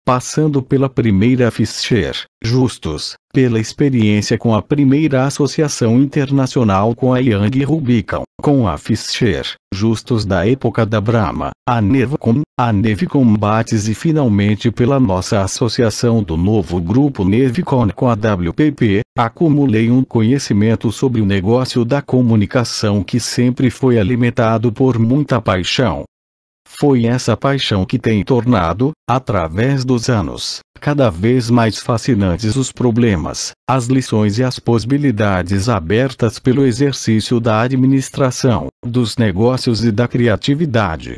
passando pela primeira Fischer, justos, pela experiência com a primeira associação internacional com a Yang Rubicon, com a Fischer, justos da época da Brahma, a Nevcom, a Neve Combates e finalmente pela nossa associação do novo grupo Nevicon com a WPP, acumulei um conhecimento sobre o negócio da comunicação que sempre foi alimentado por muita paixão, foi essa paixão que tem tornado, através dos anos, cada vez mais fascinantes os problemas, as lições e as possibilidades abertas pelo exercício da administração, dos negócios e da criatividade.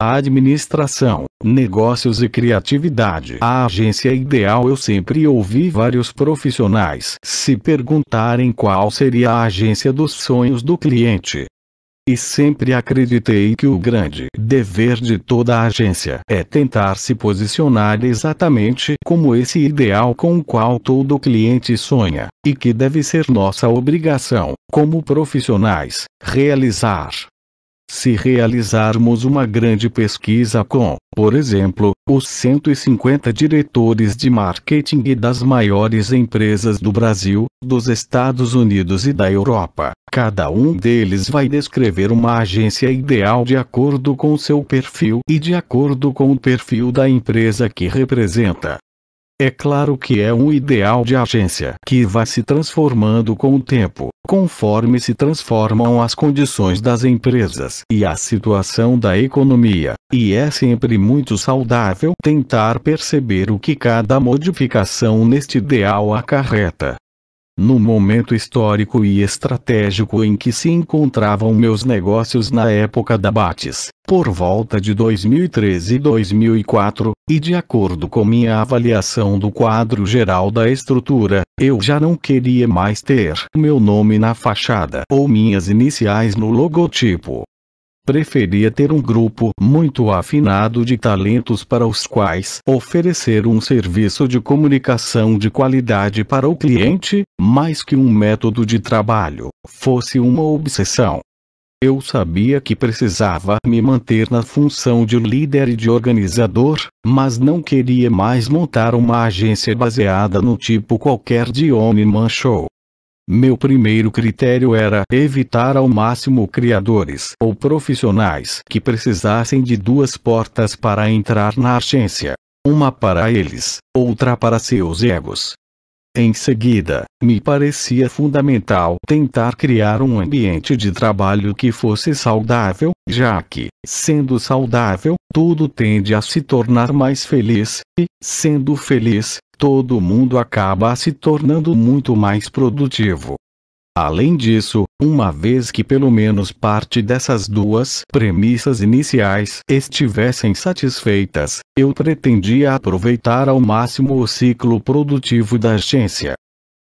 A administração, negócios e criatividade. A agência ideal eu sempre ouvi vários profissionais se perguntarem qual seria a agência dos sonhos do cliente. E sempre acreditei que o grande dever de toda a agência é tentar se posicionar exatamente como esse ideal com o qual todo cliente sonha, e que deve ser nossa obrigação, como profissionais, realizar. Se realizarmos uma grande pesquisa com, por exemplo, os 150 diretores de marketing das maiores empresas do Brasil, dos Estados Unidos e da Europa, cada um deles vai descrever uma agência ideal de acordo com seu perfil e de acordo com o perfil da empresa que representa. É claro que é um ideal de agência que vai se transformando com o tempo, conforme se transformam as condições das empresas e a situação da economia, e é sempre muito saudável tentar perceber o que cada modificação neste ideal acarreta no momento histórico e estratégico em que se encontravam meus negócios na época da Bates, por volta de 2013 e 2004, e de acordo com minha avaliação do quadro geral da estrutura, eu já não queria mais ter meu nome na fachada ou minhas iniciais no logotipo. Preferia ter um grupo muito afinado de talentos para os quais oferecer um serviço de comunicação de qualidade para o cliente, mais que um método de trabalho, fosse uma obsessão. Eu sabia que precisava me manter na função de líder e de organizador, mas não queria mais montar uma agência baseada no tipo qualquer de Omni Man Show. Meu primeiro critério era evitar ao máximo criadores ou profissionais que precisassem de duas portas para entrar na agência. Uma para eles, outra para seus egos. Em seguida, me parecia fundamental tentar criar um ambiente de trabalho que fosse saudável, já que, sendo saudável, tudo tende a se tornar mais feliz, e, sendo feliz, todo mundo acaba se tornando muito mais produtivo. Além disso, uma vez que pelo menos parte dessas duas premissas iniciais estivessem satisfeitas, eu pretendia aproveitar ao máximo o ciclo produtivo da agência.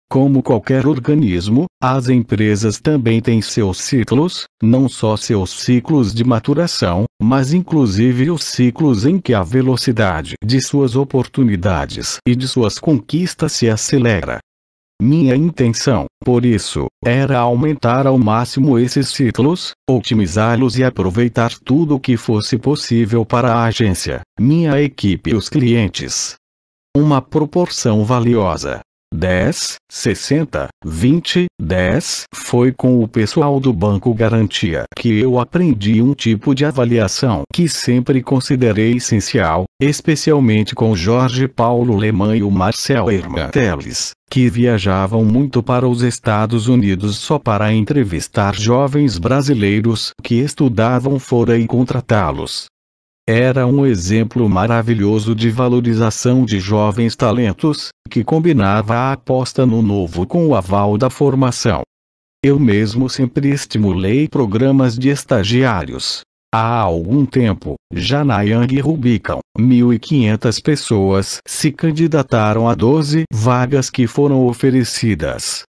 Como qualquer organismo, as empresas também têm seus ciclos, não só seus ciclos de maturação, mas inclusive os ciclos em que a velocidade de suas oportunidades e de suas conquistas se acelera. Minha intenção, por isso, era aumentar ao máximo esses ciclos, otimizá-los e aproveitar tudo o que fosse possível para a agência, minha equipe e os clientes. Uma proporção valiosa 10, 60, 20, 10. Foi com o pessoal do Banco Garantia que eu aprendi um tipo de avaliação que sempre considerei essencial, especialmente com Jorge Paulo Lemann e o Marcel Irma Teles, que viajavam muito para os Estados Unidos só para entrevistar jovens brasileiros que estudavam fora e contratá-los era um exemplo maravilhoso de valorização de jovens talentos, que combinava a aposta no novo com o aval da formação. Eu mesmo sempre estimulei programas de estagiários. Há algum tempo, Yang e Rubicon, 1.500 pessoas se candidataram a 12 vagas que foram oferecidas.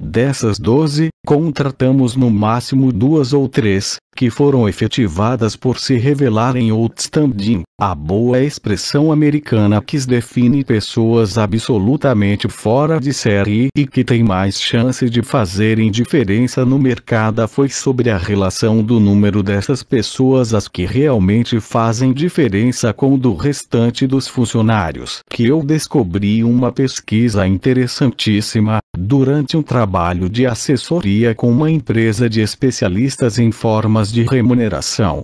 Dessas 12, contratamos no máximo duas ou três, que foram efetivadas por se revelarem outstanding, a boa expressão americana que define pessoas absolutamente fora de série e que tem mais chance de fazerem diferença no mercado foi sobre a relação do número dessas pessoas as que realmente fazem diferença com o do restante dos funcionários que eu descobri uma pesquisa interessantíssima, durante um trabalho de assessoria com uma empresa de especialistas em formas de remuneração.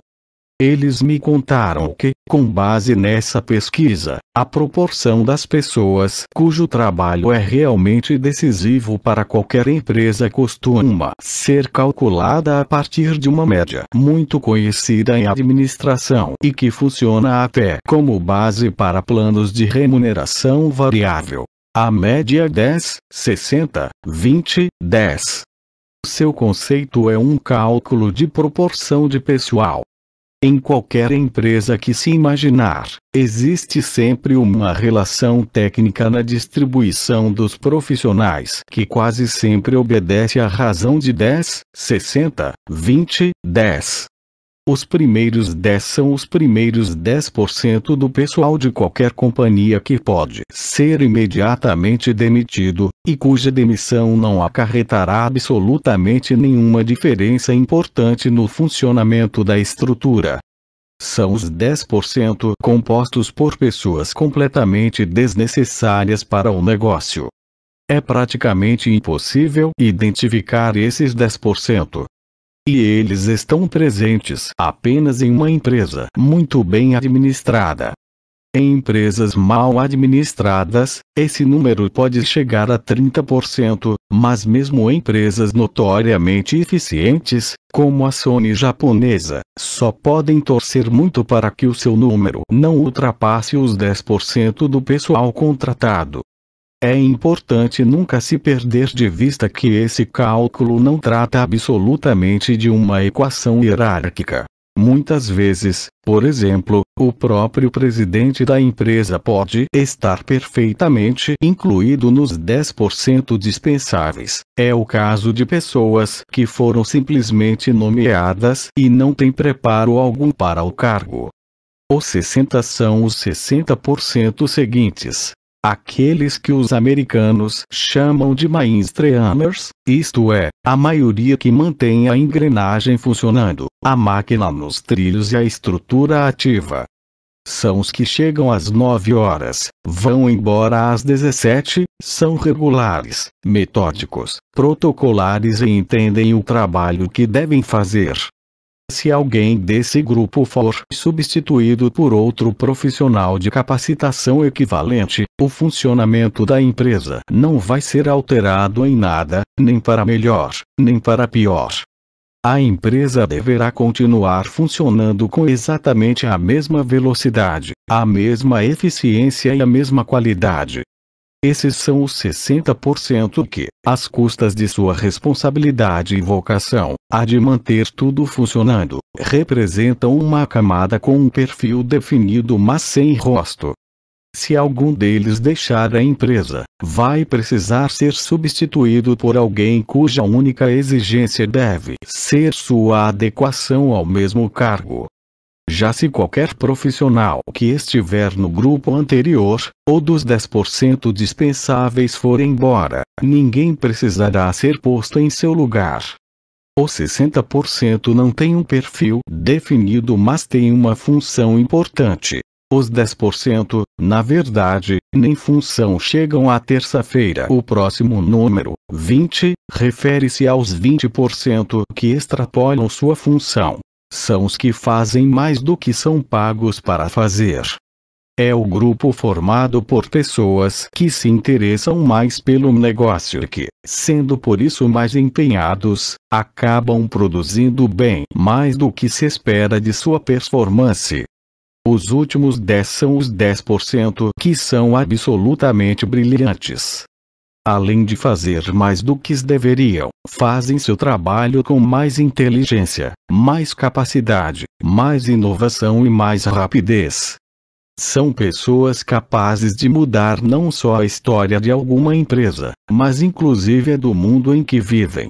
Eles me contaram que, com base nessa pesquisa, a proporção das pessoas cujo trabalho é realmente decisivo para qualquer empresa costuma ser calculada a partir de uma média muito conhecida em administração e que funciona até como base para planos de remuneração variável. A média 10, 60, 20, 10. Seu conceito é um cálculo de proporção de pessoal. Em qualquer empresa que se imaginar, existe sempre uma relação técnica na distribuição dos profissionais que quase sempre obedece à razão de 10, 60, 20, 10. Os primeiros 10 são os primeiros 10% do pessoal de qualquer companhia que pode ser imediatamente demitido, e cuja demissão não acarretará absolutamente nenhuma diferença importante no funcionamento da estrutura. São os 10% compostos por pessoas completamente desnecessárias para o negócio. É praticamente impossível identificar esses 10%. E eles estão presentes apenas em uma empresa muito bem administrada. Em empresas mal administradas, esse número pode chegar a 30%, mas mesmo empresas notoriamente eficientes, como a Sony japonesa, só podem torcer muito para que o seu número não ultrapasse os 10% do pessoal contratado. É importante nunca se perder de vista que esse cálculo não trata absolutamente de uma equação hierárquica. Muitas vezes, por exemplo, o próprio presidente da empresa pode estar perfeitamente incluído nos 10% dispensáveis. É o caso de pessoas que foram simplesmente nomeadas e não têm preparo algum para o cargo. Os 60 são os 60% seguintes. Aqueles que os americanos chamam de mainstreamers, isto é, a maioria que mantém a engrenagem funcionando, a máquina nos trilhos e a estrutura ativa. São os que chegam às 9 horas, vão embora às 17, são regulares, metódicos, protocolares e entendem o trabalho que devem fazer. Se alguém desse grupo for substituído por outro profissional de capacitação equivalente, o funcionamento da empresa não vai ser alterado em nada, nem para melhor, nem para pior. A empresa deverá continuar funcionando com exatamente a mesma velocidade, a mesma eficiência e a mesma qualidade. Esses são os 60% que, às custas de sua responsabilidade e vocação, a de manter tudo funcionando, representam uma camada com um perfil definido mas sem rosto. Se algum deles deixar a empresa, vai precisar ser substituído por alguém cuja única exigência deve ser sua adequação ao mesmo cargo. Já se qualquer profissional que estiver no grupo anterior, ou dos 10% dispensáveis for embora, ninguém precisará ser posto em seu lugar. Os 60% não têm um perfil definido mas têm uma função importante. Os 10%, na verdade, nem função chegam à terça-feira. O próximo número, 20, refere-se aos 20% que extrapolam sua função são os que fazem mais do que são pagos para fazer. É o grupo formado por pessoas que se interessam mais pelo negócio e que, sendo por isso mais empenhados, acabam produzindo bem mais do que se espera de sua performance. Os últimos 10 são os 10% que são absolutamente brilhantes além de fazer mais do que deveriam, fazem seu trabalho com mais inteligência, mais capacidade, mais inovação e mais rapidez. São pessoas capazes de mudar não só a história de alguma empresa, mas inclusive a do mundo em que vivem.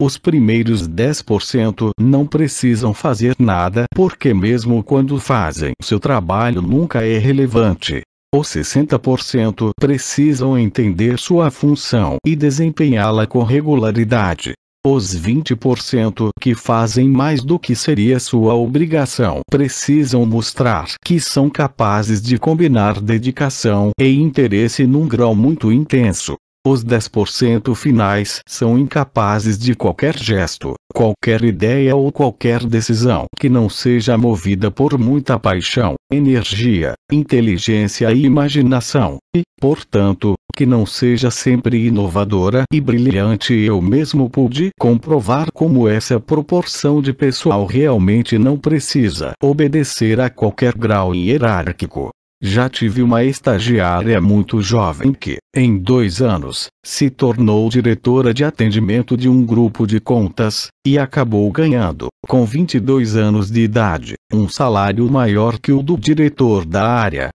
Os primeiros 10% não precisam fazer nada porque, mesmo quando fazem, seu trabalho nunca é relevante. Os 60%, precisam entender sua função e desempenhá-la com regularidade. Os 20% que fazem mais do que seria sua obrigação precisam mostrar que são capazes de combinar dedicação e interesse num grau muito intenso. Os 10% finais são incapazes de qualquer gesto, qualquer ideia ou qualquer decisão que não seja movida por muita paixão, energia, inteligência e imaginação, e, portanto, que não seja sempre inovadora e brilhante. Eu mesmo pude comprovar como essa proporção de pessoal realmente não precisa obedecer a qualquer grau hierárquico, já tive uma estagiária muito jovem que, em dois anos, se tornou diretora de atendimento de um grupo de contas, e acabou ganhando, com 22 anos de idade, um salário maior que o do diretor da área.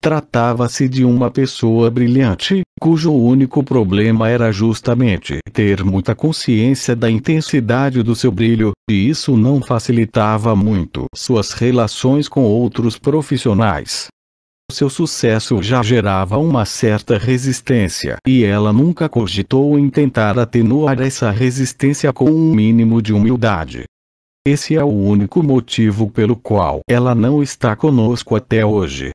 Tratava-se de uma pessoa brilhante, cujo único problema era justamente ter muita consciência da intensidade do seu brilho, e isso não facilitava muito suas relações com outros profissionais seu sucesso já gerava uma certa resistência e ela nunca cogitou em tentar atenuar essa resistência com um mínimo de humildade. Esse é o único motivo pelo qual ela não está conosco até hoje.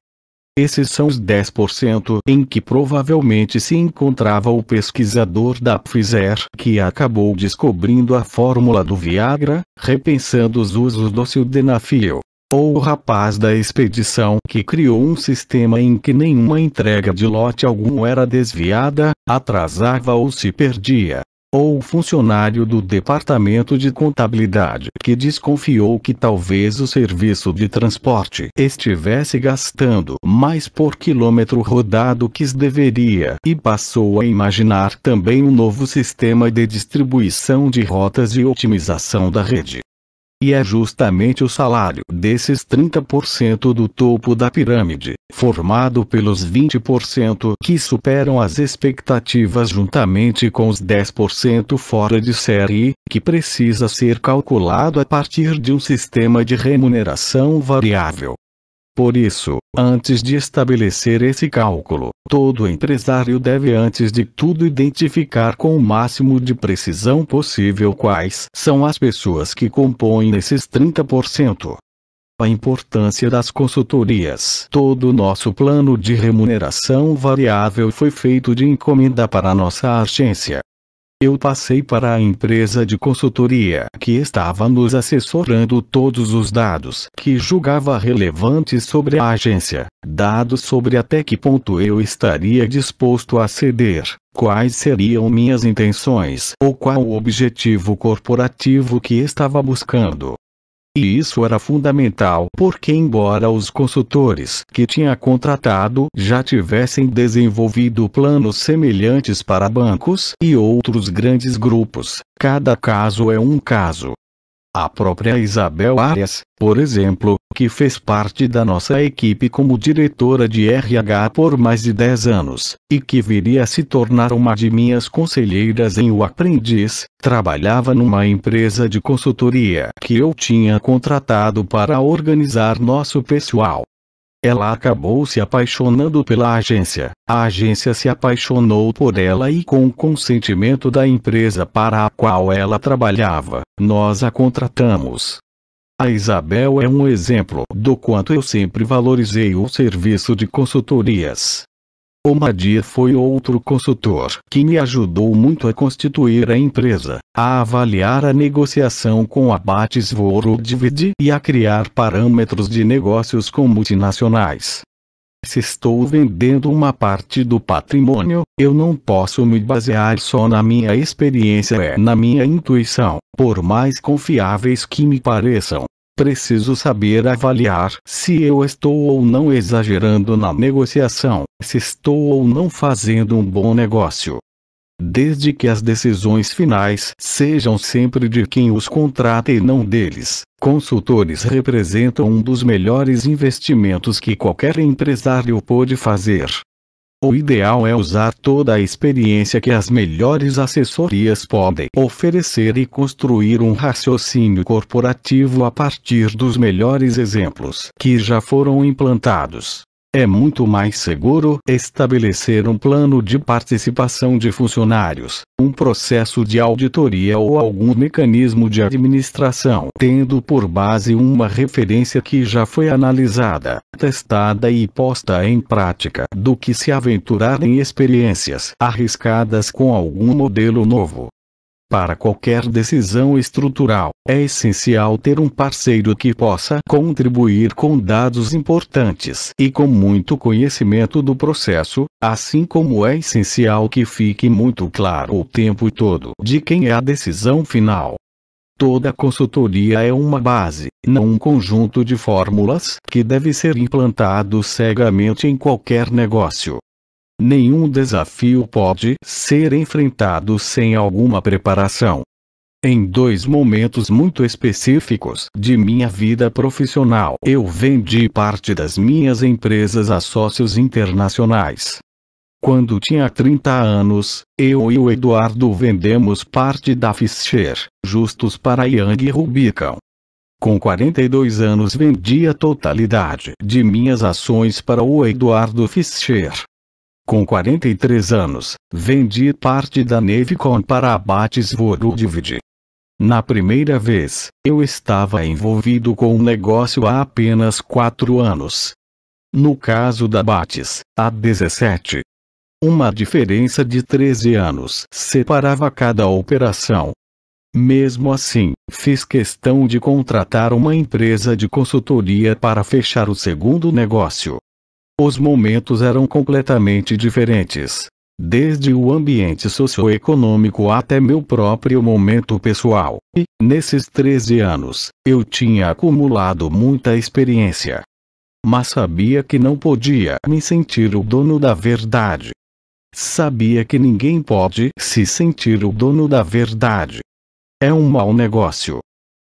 Esses são os 10% em que provavelmente se encontrava o pesquisador da Pfizer que acabou descobrindo a fórmula do Viagra, repensando os usos do sildenafil ou o rapaz da expedição que criou um sistema em que nenhuma entrega de lote algum era desviada, atrasava ou se perdia ou o funcionário do departamento de contabilidade que desconfiou que talvez o serviço de transporte estivesse gastando mais por quilômetro rodado que deveria e passou a imaginar também um novo sistema de distribuição de rotas e otimização da rede. E é justamente o salário desses 30% do topo da pirâmide, formado pelos 20% que superam as expectativas juntamente com os 10% fora de série, que precisa ser calculado a partir de um sistema de remuneração variável por isso, antes de estabelecer esse cálculo, todo empresário deve antes de tudo identificar com o máximo de precisão possível quais são as pessoas que compõem esses 30%. A importância das consultorias. Todo o nosso plano de remuneração variável foi feito de encomenda para nossa agência, eu passei para a empresa de consultoria que estava nos assessorando todos os dados que julgava relevantes sobre a agência, dados sobre até que ponto eu estaria disposto a ceder, quais seriam minhas intenções ou qual o objetivo corporativo que estava buscando. E isso era fundamental porque embora os consultores que tinha contratado já tivessem desenvolvido planos semelhantes para bancos e outros grandes grupos, cada caso é um caso. A própria Isabel Arias, por exemplo, que fez parte da nossa equipe como diretora de RH por mais de 10 anos, e que viria a se tornar uma de minhas conselheiras em O Aprendiz, trabalhava numa empresa de consultoria que eu tinha contratado para organizar nosso pessoal. Ela acabou se apaixonando pela agência. A agência se apaixonou por ela e com o consentimento da empresa para a qual ela trabalhava, nós a contratamos. A Isabel é um exemplo do quanto eu sempre valorizei o serviço de consultorias. O Madia foi outro consultor que me ajudou muito a constituir a empresa, a avaliar a negociação com a Bates Vorodvid e a criar parâmetros de negócios com multinacionais. Se estou vendendo uma parte do patrimônio, eu não posso me basear só na minha experiência e é na minha intuição, por mais confiáveis que me pareçam. Preciso saber avaliar se eu estou ou não exagerando na negociação, se estou ou não fazendo um bom negócio. Desde que as decisões finais sejam sempre de quem os contrata e não deles, consultores representam um dos melhores investimentos que qualquer empresário pode fazer. O ideal é usar toda a experiência que as melhores assessorias podem oferecer e construir um raciocínio corporativo a partir dos melhores exemplos que já foram implantados. É muito mais seguro estabelecer um plano de participação de funcionários, um processo de auditoria ou algum mecanismo de administração, tendo por base uma referência que já foi analisada, testada e posta em prática, do que se aventurar em experiências arriscadas com algum modelo novo. Para qualquer decisão estrutural, é essencial ter um parceiro que possa contribuir com dados importantes e com muito conhecimento do processo, assim como é essencial que fique muito claro o tempo todo de quem é a decisão final. Toda consultoria é uma base, não um conjunto de fórmulas que deve ser implantado cegamente em qualquer negócio. Nenhum desafio pode ser enfrentado sem alguma preparação. Em dois momentos muito específicos de minha vida profissional, eu vendi parte das minhas empresas a sócios internacionais. Quando tinha 30 anos, eu e o Eduardo vendemos parte da Fischer, justos para Yang Rubicon. Com 42 anos vendi a totalidade de minhas ações para o Eduardo Fischer, com 43 anos, vendi parte da Navicon para abates Vorudivid. Na primeira vez, eu estava envolvido com o um negócio há apenas 4 anos. No caso da Bates, há 17. Uma diferença de 13 anos separava cada operação. Mesmo assim, fiz questão de contratar uma empresa de consultoria para fechar o segundo negócio. Os momentos eram completamente diferentes. Desde o ambiente socioeconômico até meu próprio momento pessoal. E, nesses 13 anos, eu tinha acumulado muita experiência. Mas sabia que não podia me sentir o dono da verdade. Sabia que ninguém pode se sentir o dono da verdade. É um mau negócio.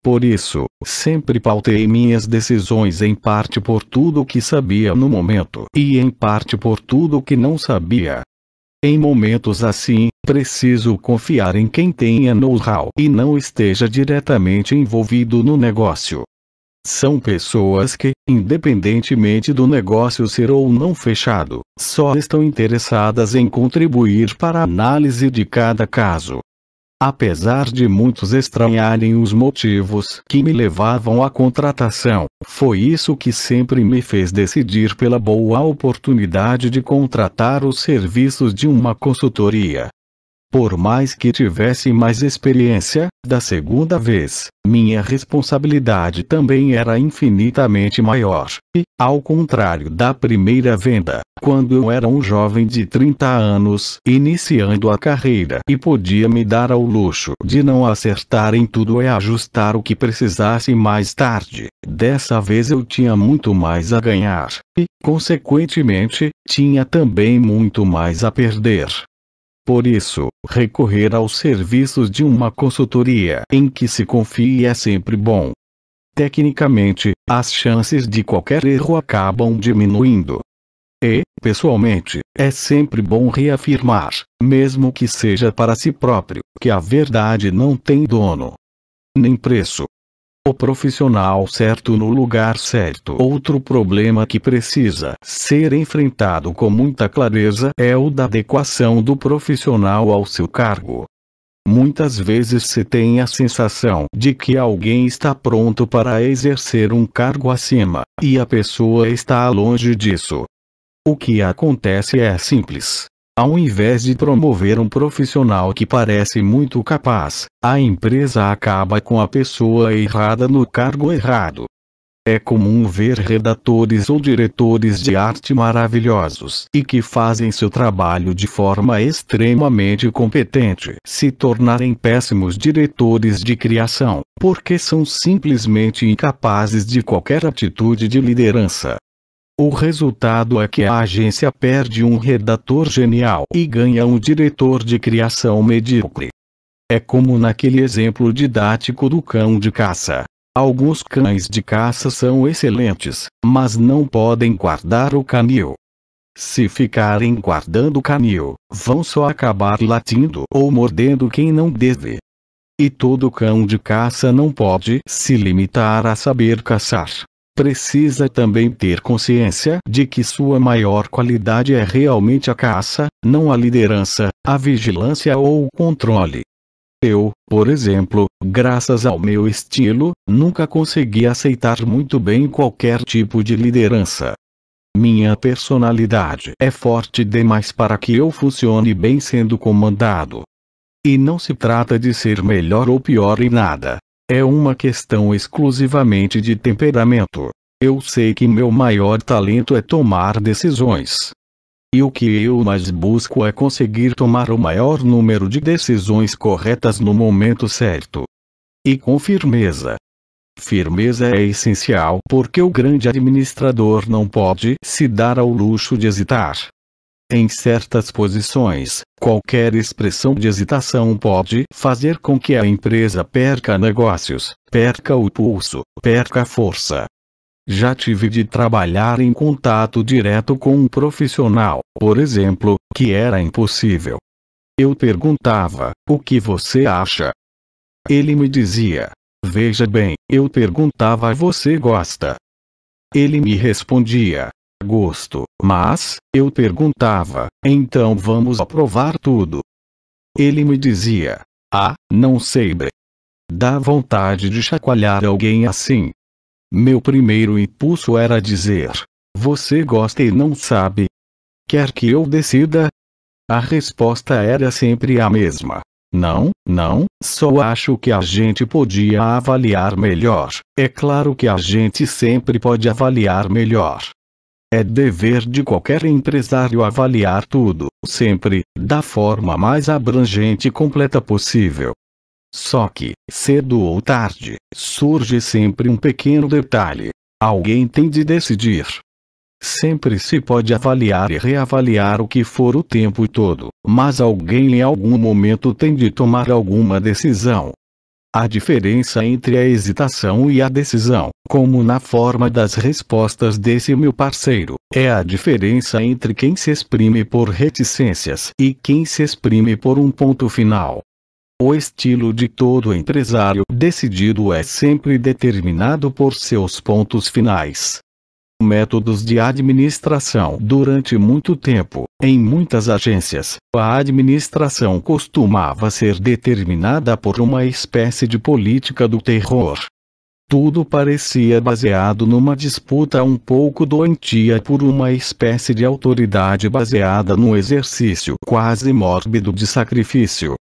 Por isso, sempre pautei minhas decisões em parte por tudo o que sabia no momento e em parte por tudo o que não sabia. Em momentos assim, preciso confiar em quem tenha know-how e não esteja diretamente envolvido no negócio. São pessoas que, independentemente do negócio ser ou não fechado, só estão interessadas em contribuir para a análise de cada caso, Apesar de muitos estranharem os motivos que me levavam à contratação, foi isso que sempre me fez decidir pela boa oportunidade de contratar os serviços de uma consultoria. Por mais que tivesse mais experiência, da segunda vez, minha responsabilidade também era infinitamente maior, e, ao contrário da primeira venda, quando eu era um jovem de 30 anos, iniciando a carreira e podia me dar ao luxo de não acertar em tudo e ajustar o que precisasse mais tarde, dessa vez eu tinha muito mais a ganhar, e, consequentemente, tinha também muito mais a perder. Por isso, recorrer aos serviços de uma consultoria em que se confie é sempre bom. Tecnicamente, as chances de qualquer erro acabam diminuindo. E, pessoalmente, é sempre bom reafirmar, mesmo que seja para si próprio, que a verdade não tem dono, nem preço, o profissional certo no lugar certo. Outro problema que precisa ser enfrentado com muita clareza é o da adequação do profissional ao seu cargo. Muitas vezes se tem a sensação de que alguém está pronto para exercer um cargo acima, e a pessoa está longe disso. O que acontece é simples. Ao invés de promover um profissional que parece muito capaz, a empresa acaba com a pessoa errada no cargo errado. É comum ver redatores ou diretores de arte maravilhosos e que fazem seu trabalho de forma extremamente competente se tornarem péssimos diretores de criação, porque são simplesmente incapazes de qualquer atitude de liderança. O resultado é que a agência perde um redator genial e ganha um diretor de criação medíocre. É como naquele exemplo didático do cão de caça. Alguns cães de caça são excelentes, mas não podem guardar o canil. Se ficarem guardando o canil, vão só acabar latindo ou mordendo quem não deve. E todo cão de caça não pode se limitar a saber caçar precisa também ter consciência de que sua maior qualidade é realmente a caça, não a liderança, a vigilância ou o controle. Eu, por exemplo, graças ao meu estilo, nunca consegui aceitar muito bem qualquer tipo de liderança. Minha personalidade é forte demais para que eu funcione bem sendo comandado. E não se trata de ser melhor ou pior em nada, é uma questão exclusivamente de temperamento. Eu sei que meu maior talento é tomar decisões. E o que eu mais busco é conseguir tomar o maior número de decisões corretas no momento certo. E com firmeza. Firmeza é essencial porque o grande administrador não pode se dar ao luxo de hesitar. Em certas posições, qualquer expressão de hesitação pode fazer com que a empresa perca negócios, perca o pulso, perca a força. Já tive de trabalhar em contato direto com um profissional, por exemplo, que era impossível. Eu perguntava: O que você acha? Ele me dizia: Veja bem, eu perguntava: Você gosta? Ele me respondia: gosto, mas, eu perguntava, então vamos aprovar tudo. Ele me dizia, ah, não sei bre. Dá vontade de chacoalhar alguém assim. Meu primeiro impulso era dizer, você gosta e não sabe. Quer que eu decida? A resposta era sempre a mesma. Não, não, só acho que a gente podia avaliar melhor. É claro que a gente sempre pode avaliar melhor. É dever de qualquer empresário avaliar tudo, sempre, da forma mais abrangente e completa possível. Só que, cedo ou tarde, surge sempre um pequeno detalhe. Alguém tem de decidir. Sempre se pode avaliar e reavaliar o que for o tempo todo, mas alguém em algum momento tem de tomar alguma decisão, a diferença entre a hesitação e a decisão, como na forma das respostas desse meu parceiro, é a diferença entre quem se exprime por reticências e quem se exprime por um ponto final. O estilo de todo empresário decidido é sempre determinado por seus pontos finais métodos de administração. Durante muito tempo, em muitas agências, a administração costumava ser determinada por uma espécie de política do terror. Tudo parecia baseado numa disputa um pouco doentia por uma espécie de autoridade baseada no exercício quase mórbido de sacrifício.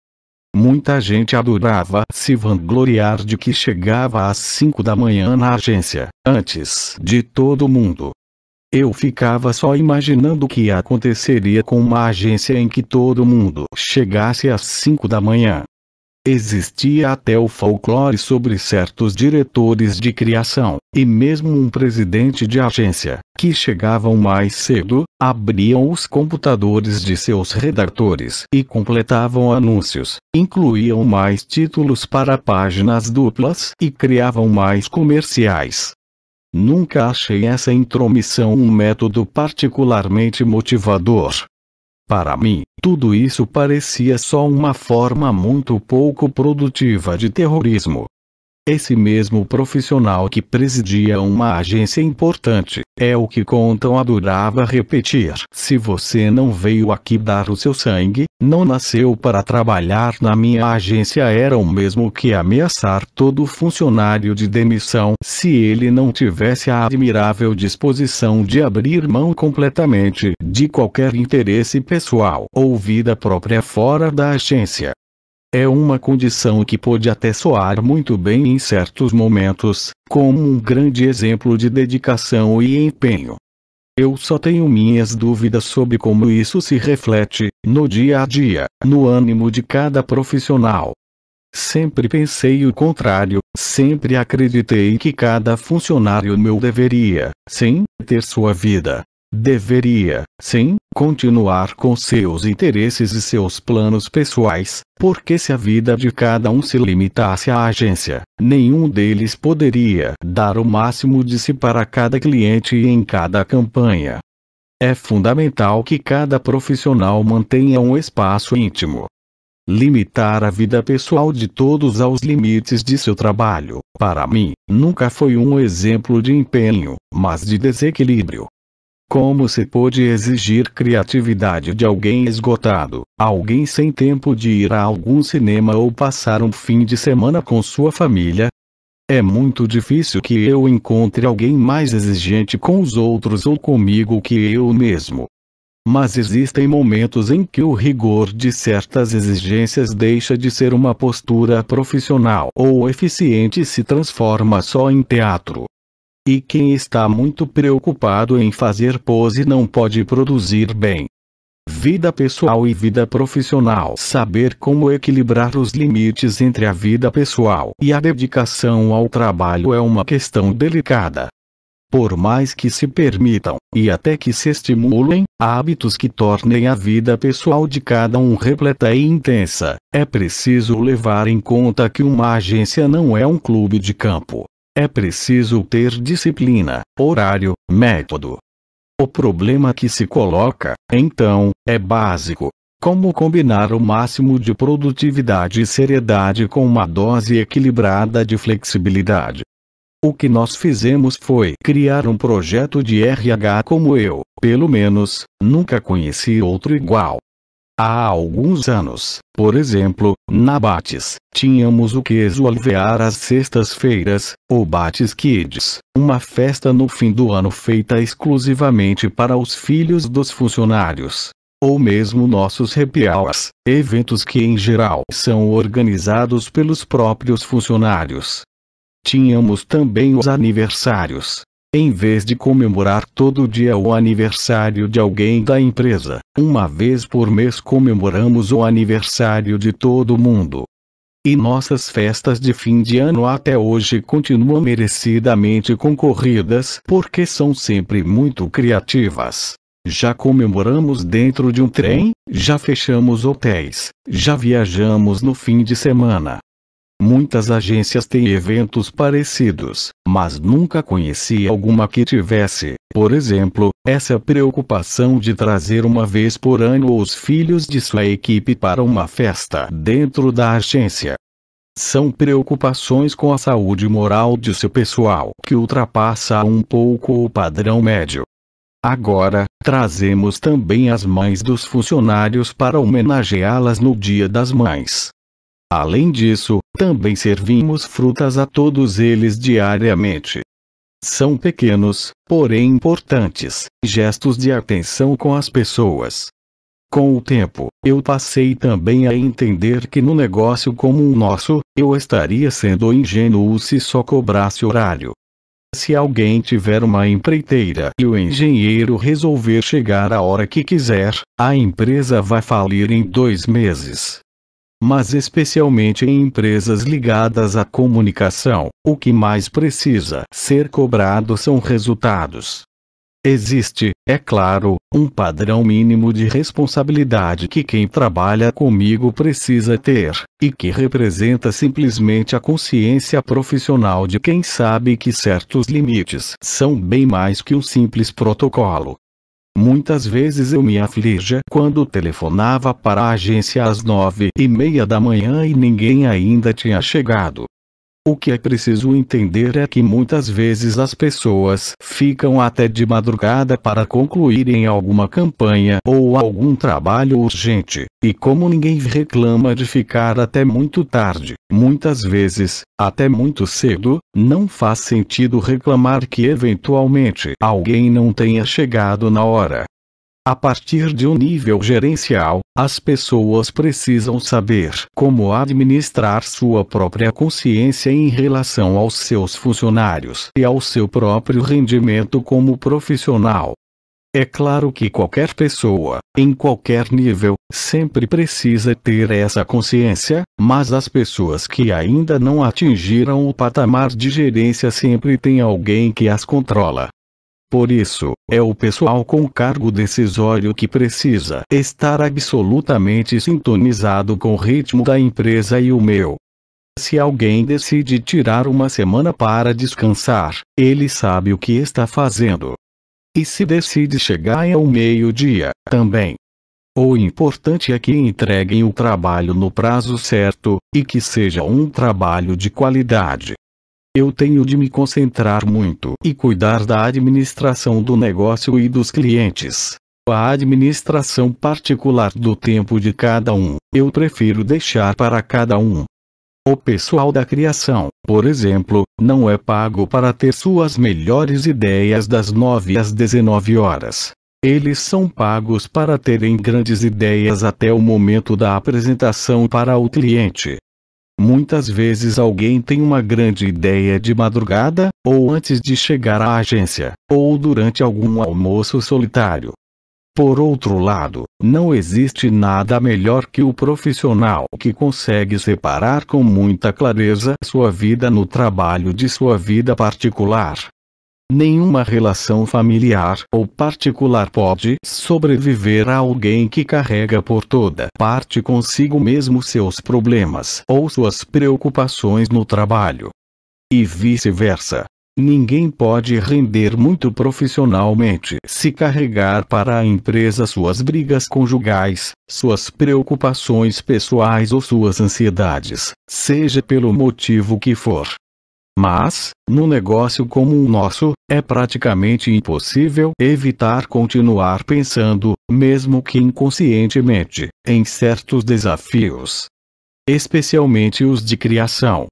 Muita gente adorava se vangloriar de que chegava às 5 da manhã na agência, antes de todo mundo. Eu ficava só imaginando o que aconteceria com uma agência em que todo mundo chegasse às 5 da manhã. Existia até o folclore sobre certos diretores de criação, e mesmo um presidente de agência, que chegavam mais cedo, abriam os computadores de seus redatores e completavam anúncios, incluíam mais títulos para páginas duplas e criavam mais comerciais. Nunca achei essa intromissão um método particularmente motivador. Para mim, tudo isso parecia só uma forma muito pouco produtiva de terrorismo. Esse mesmo profissional que presidia uma agência importante, é o que Contam adorava repetir. Se você não veio aqui dar o seu sangue, não nasceu para trabalhar na minha agência era o mesmo que ameaçar todo funcionário de demissão se ele não tivesse a admirável disposição de abrir mão completamente de qualquer interesse pessoal ou vida própria fora da agência. É uma condição que pode até soar muito bem em certos momentos, como um grande exemplo de dedicação e empenho. Eu só tenho minhas dúvidas sobre como isso se reflete, no dia a dia, no ânimo de cada profissional. Sempre pensei o contrário, sempre acreditei que cada funcionário meu deveria, sim, ter sua vida, Deveria, sim, continuar com seus interesses e seus planos pessoais, porque se a vida de cada um se limitasse à agência, nenhum deles poderia dar o máximo de si para cada cliente e em cada campanha. É fundamental que cada profissional mantenha um espaço íntimo. Limitar a vida pessoal de todos aos limites de seu trabalho, para mim, nunca foi um exemplo de empenho, mas de desequilíbrio. Como se pode exigir criatividade de alguém esgotado, alguém sem tempo de ir a algum cinema ou passar um fim de semana com sua família? É muito difícil que eu encontre alguém mais exigente com os outros ou comigo que eu mesmo. Mas existem momentos em que o rigor de certas exigências deixa de ser uma postura profissional ou eficiente e se transforma só em teatro. E quem está muito preocupado em fazer pose não pode produzir bem. Vida pessoal e vida profissional. Saber como equilibrar os limites entre a vida pessoal e a dedicação ao trabalho é uma questão delicada. Por mais que se permitam, e até que se estimulem, hábitos que tornem a vida pessoal de cada um repleta e intensa, é preciso levar em conta que uma agência não é um clube de campo. É preciso ter disciplina, horário, método. O problema que se coloca, então, é básico. Como combinar o máximo de produtividade e seriedade com uma dose equilibrada de flexibilidade? O que nós fizemos foi criar um projeto de RH como eu, pelo menos, nunca conheci outro igual. Há alguns anos, por exemplo, na Bates, tínhamos o queso alvear às sextas-feiras, ou Bates Kids, uma festa no fim do ano feita exclusivamente para os filhos dos funcionários. Ou mesmo nossos happy hours, eventos que em geral são organizados pelos próprios funcionários. Tínhamos também os aniversários, em vez de comemorar todo dia o aniversário de alguém da empresa. Uma vez por mês comemoramos o aniversário de todo mundo. E nossas festas de fim de ano até hoje continuam merecidamente concorridas porque são sempre muito criativas. Já comemoramos dentro de um trem, já fechamos hotéis, já viajamos no fim de semana, Muitas agências têm eventos parecidos, mas nunca conheci alguma que tivesse, por exemplo, essa preocupação de trazer uma vez por ano os filhos de sua equipe para uma festa dentro da agência. São preocupações com a saúde moral de seu pessoal que ultrapassa um pouco o padrão médio. Agora, trazemos também as mães dos funcionários para homenageá-las no Dia das Mães. Além disso, também servimos frutas a todos eles diariamente. São pequenos, porém importantes, gestos de atenção com as pessoas. Com o tempo, eu passei também a entender que no negócio como o nosso, eu estaria sendo ingênuo se só cobrasse horário. Se alguém tiver uma empreiteira e o engenheiro resolver chegar a hora que quiser, a empresa vai falir em dois meses mas especialmente em empresas ligadas à comunicação, o que mais precisa ser cobrado são resultados. Existe, é claro, um padrão mínimo de responsabilidade que quem trabalha comigo precisa ter, e que representa simplesmente a consciência profissional de quem sabe que certos limites são bem mais que um simples protocolo. Muitas vezes eu me aflija quando telefonava para a agência às nove e meia da manhã e ninguém ainda tinha chegado. O que é preciso entender é que muitas vezes as pessoas ficam até de madrugada para concluírem alguma campanha ou algum trabalho urgente, e como ninguém reclama de ficar até muito tarde, muitas vezes, até muito cedo, não faz sentido reclamar que eventualmente alguém não tenha chegado na hora. A partir de um nível gerencial, as pessoas precisam saber como administrar sua própria consciência em relação aos seus funcionários e ao seu próprio rendimento como profissional. É claro que qualquer pessoa, em qualquer nível, sempre precisa ter essa consciência, mas as pessoas que ainda não atingiram o patamar de gerência sempre têm alguém que as controla, por isso, é o pessoal com cargo decisório que precisa estar absolutamente sintonizado com o ritmo da empresa e o meu. Se alguém decide tirar uma semana para descansar, ele sabe o que está fazendo. E se decide chegar ao meio-dia, também. O importante é que entreguem o trabalho no prazo certo, e que seja um trabalho de qualidade. Eu tenho de me concentrar muito e cuidar da administração do negócio e dos clientes. A administração particular do tempo de cada um, eu prefiro deixar para cada um. O pessoal da criação, por exemplo, não é pago para ter suas melhores ideias das 9 às 19 horas. Eles são pagos para terem grandes ideias até o momento da apresentação para o cliente. Muitas vezes alguém tem uma grande ideia de madrugada, ou antes de chegar à agência, ou durante algum almoço solitário. Por outro lado, não existe nada melhor que o profissional que consegue separar com muita clareza sua vida no trabalho de sua vida particular, Nenhuma relação familiar ou particular pode sobreviver a alguém que carrega por toda parte consigo mesmo seus problemas ou suas preocupações no trabalho. E vice-versa. Ninguém pode render muito profissionalmente se carregar para a empresa suas brigas conjugais, suas preocupações pessoais ou suas ansiedades, seja pelo motivo que for. Mas, num negócio como o nosso, é praticamente impossível evitar continuar pensando, mesmo que inconscientemente, em certos desafios. Especialmente os de criação.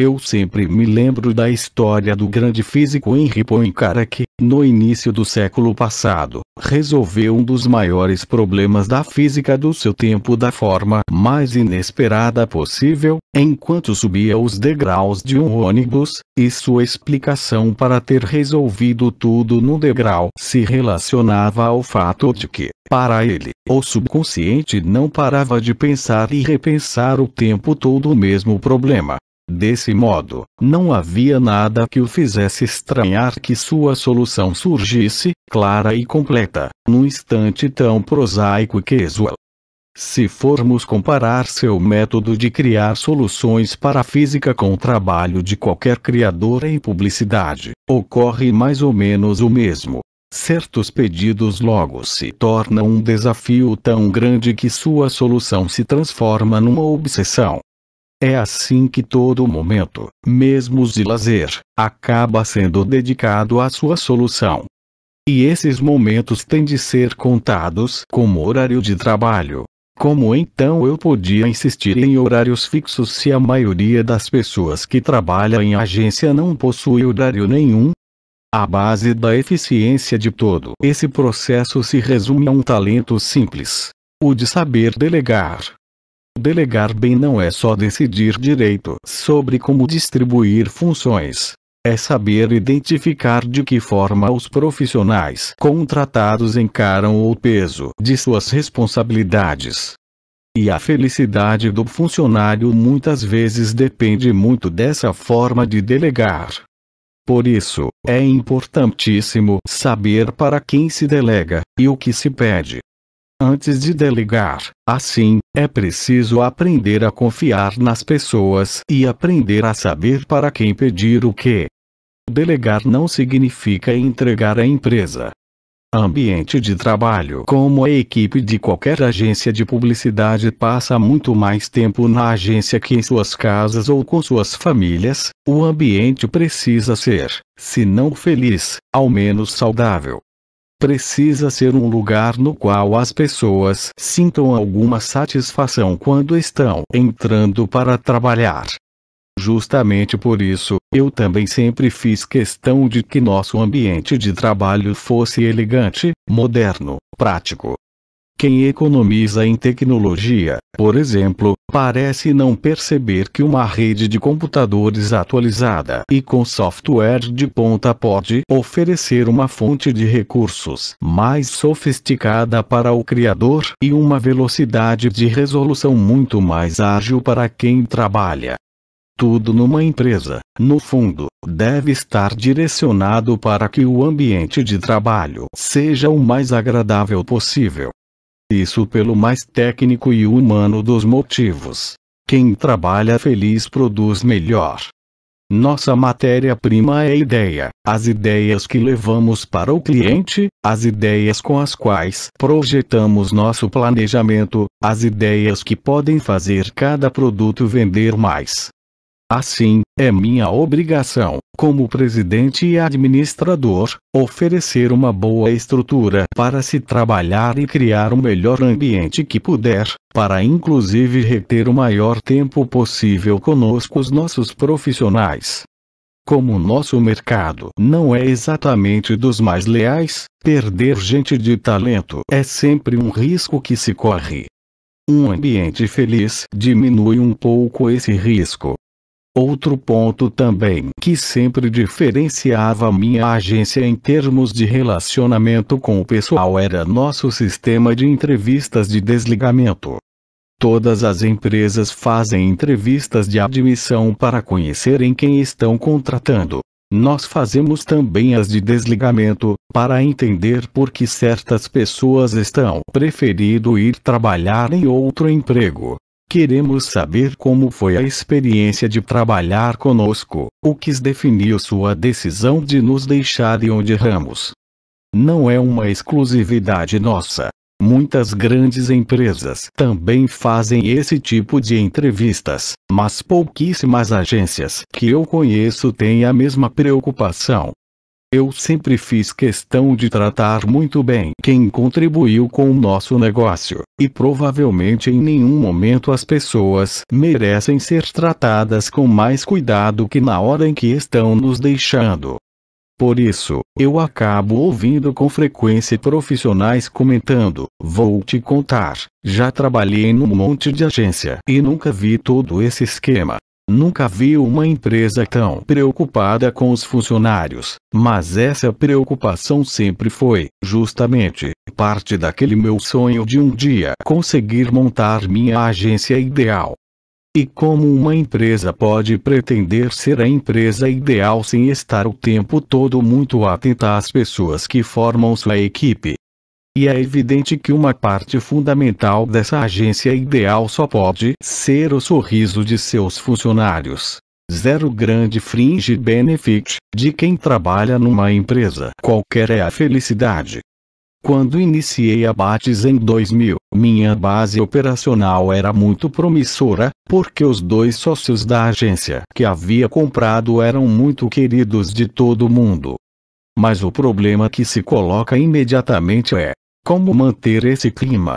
Eu sempre me lembro da história do grande físico Henri Poincaré que, no início do século passado, resolveu um dos maiores problemas da física do seu tempo da forma mais inesperada possível, enquanto subia os degraus de um ônibus, e sua explicação para ter resolvido tudo no degrau se relacionava ao fato de que, para ele, o subconsciente não parava de pensar e repensar o tempo todo o mesmo problema Desse modo, não havia nada que o fizesse estranhar que sua solução surgisse, clara e completa, num instante tão prosaico que Exwell. Se formos comparar seu método de criar soluções para a física com o trabalho de qualquer criador em publicidade, ocorre mais ou menos o mesmo. Certos pedidos logo se tornam um desafio tão grande que sua solução se transforma numa obsessão. É assim que todo momento, mesmo os de lazer, acaba sendo dedicado à sua solução. E esses momentos têm de ser contados como horário de trabalho. Como então eu podia insistir em horários fixos se a maioria das pessoas que trabalham em agência não possui horário nenhum? A base da eficiência de todo esse processo se resume a um talento simples: o de saber delegar. Delegar bem não é só decidir direito sobre como distribuir funções. É saber identificar de que forma os profissionais contratados encaram o peso de suas responsabilidades. E a felicidade do funcionário muitas vezes depende muito dessa forma de delegar. Por isso, é importantíssimo saber para quem se delega e o que se pede antes de delegar. Assim, é preciso aprender a confiar nas pessoas e aprender a saber para quem pedir o que. Delegar não significa entregar a empresa. Ambiente de trabalho Como a equipe de qualquer agência de publicidade passa muito mais tempo na agência que em suas casas ou com suas famílias, o ambiente precisa ser, se não feliz, ao menos saudável. Precisa ser um lugar no qual as pessoas sintam alguma satisfação quando estão entrando para trabalhar. Justamente por isso, eu também sempre fiz questão de que nosso ambiente de trabalho fosse elegante, moderno, prático, quem economiza em tecnologia, por exemplo, parece não perceber que uma rede de computadores atualizada e com software de ponta pode oferecer uma fonte de recursos mais sofisticada para o criador e uma velocidade de resolução muito mais ágil para quem trabalha. Tudo numa empresa, no fundo, deve estar direcionado para que o ambiente de trabalho seja o mais agradável possível, isso pelo mais técnico e humano dos motivos. Quem trabalha feliz produz melhor. Nossa matéria-prima é a ideia, as ideias que levamos para o cliente, as ideias com as quais projetamos nosso planejamento, as ideias que podem fazer cada produto vender mais. Assim, é minha obrigação, como presidente e administrador, oferecer uma boa estrutura para se trabalhar e criar o melhor ambiente que puder, para inclusive reter o maior tempo possível conosco os nossos profissionais. Como o nosso mercado não é exatamente dos mais leais, perder gente de talento é sempre um risco que se corre. Um ambiente feliz diminui um pouco esse risco. Outro ponto também que sempre diferenciava minha agência em termos de relacionamento com o pessoal era nosso sistema de entrevistas de desligamento. Todas as empresas fazem entrevistas de admissão para conhecerem quem estão contratando. Nós fazemos também as de desligamento, para entender por que certas pessoas estão preferindo ir trabalhar em outro emprego. Queremos saber como foi a experiência de trabalhar conosco, o que definiu sua decisão de nos deixar e onde ramos. Não é uma exclusividade nossa. Muitas grandes empresas também fazem esse tipo de entrevistas, mas pouquíssimas agências que eu conheço têm a mesma preocupação. Eu sempre fiz questão de tratar muito bem quem contribuiu com o nosso negócio, e provavelmente em nenhum momento as pessoas merecem ser tratadas com mais cuidado que na hora em que estão nos deixando. Por isso, eu acabo ouvindo com frequência profissionais comentando: Vou te contar, já trabalhei num monte de agência e nunca vi todo esse esquema. Nunca vi uma empresa tão preocupada com os funcionários, mas essa preocupação sempre foi, justamente, parte daquele meu sonho de um dia conseguir montar minha agência ideal. E como uma empresa pode pretender ser a empresa ideal sem estar o tempo todo muito atenta às pessoas que formam sua equipe? E é evidente que uma parte fundamental dessa agência ideal só pode ser o sorriso de seus funcionários. Zero grande fringe benefit de quem trabalha numa empresa qualquer é a felicidade. Quando iniciei a Bates em 2000, minha base operacional era muito promissora, porque os dois sócios da agência que havia comprado eram muito queridos de todo mundo. Mas o problema que se coloca imediatamente é: como manter esse clima?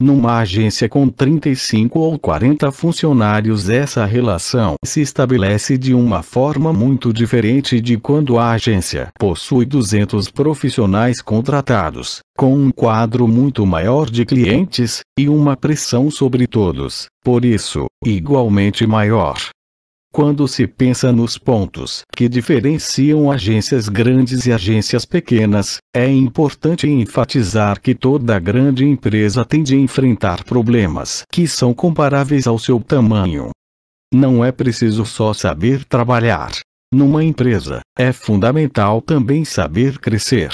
Numa agência com 35 ou 40 funcionários, essa relação se estabelece de uma forma muito diferente de quando a agência possui 200 profissionais contratados, com um quadro muito maior de clientes e uma pressão sobre todos, por isso, igualmente maior. Quando se pensa nos pontos que diferenciam agências grandes e agências pequenas, é importante enfatizar que toda grande empresa tende a enfrentar problemas que são comparáveis ao seu tamanho. Não é preciso só saber trabalhar. Numa empresa, é fundamental também saber crescer.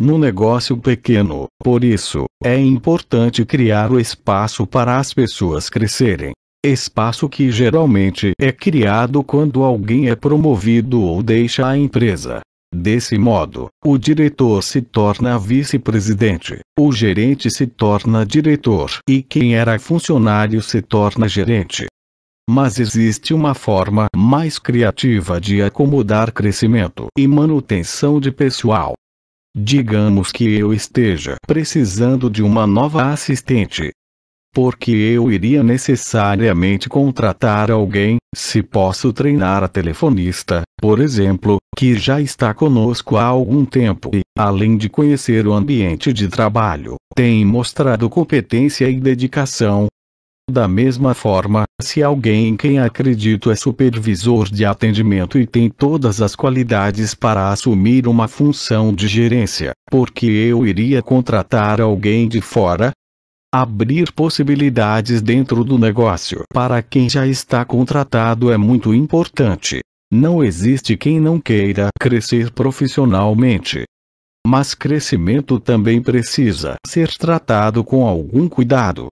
No negócio pequeno, por isso, é importante criar o espaço para as pessoas crescerem espaço que geralmente é criado quando alguém é promovido ou deixa a empresa. Desse modo, o diretor se torna vice-presidente, o gerente se torna diretor e quem era funcionário se torna gerente. Mas existe uma forma mais criativa de acomodar crescimento e manutenção de pessoal. Digamos que eu esteja precisando de uma nova assistente, porque eu iria necessariamente contratar alguém, se posso treinar a telefonista, por exemplo, que já está conosco há algum tempo e, além de conhecer o ambiente de trabalho, tem mostrado competência e dedicação. Da mesma forma, se alguém em quem acredito é supervisor de atendimento e tem todas as qualidades para assumir uma função de gerência, porque eu iria contratar alguém de fora, Abrir possibilidades dentro do negócio para quem já está contratado é muito importante. Não existe quem não queira crescer profissionalmente. Mas crescimento também precisa ser tratado com algum cuidado.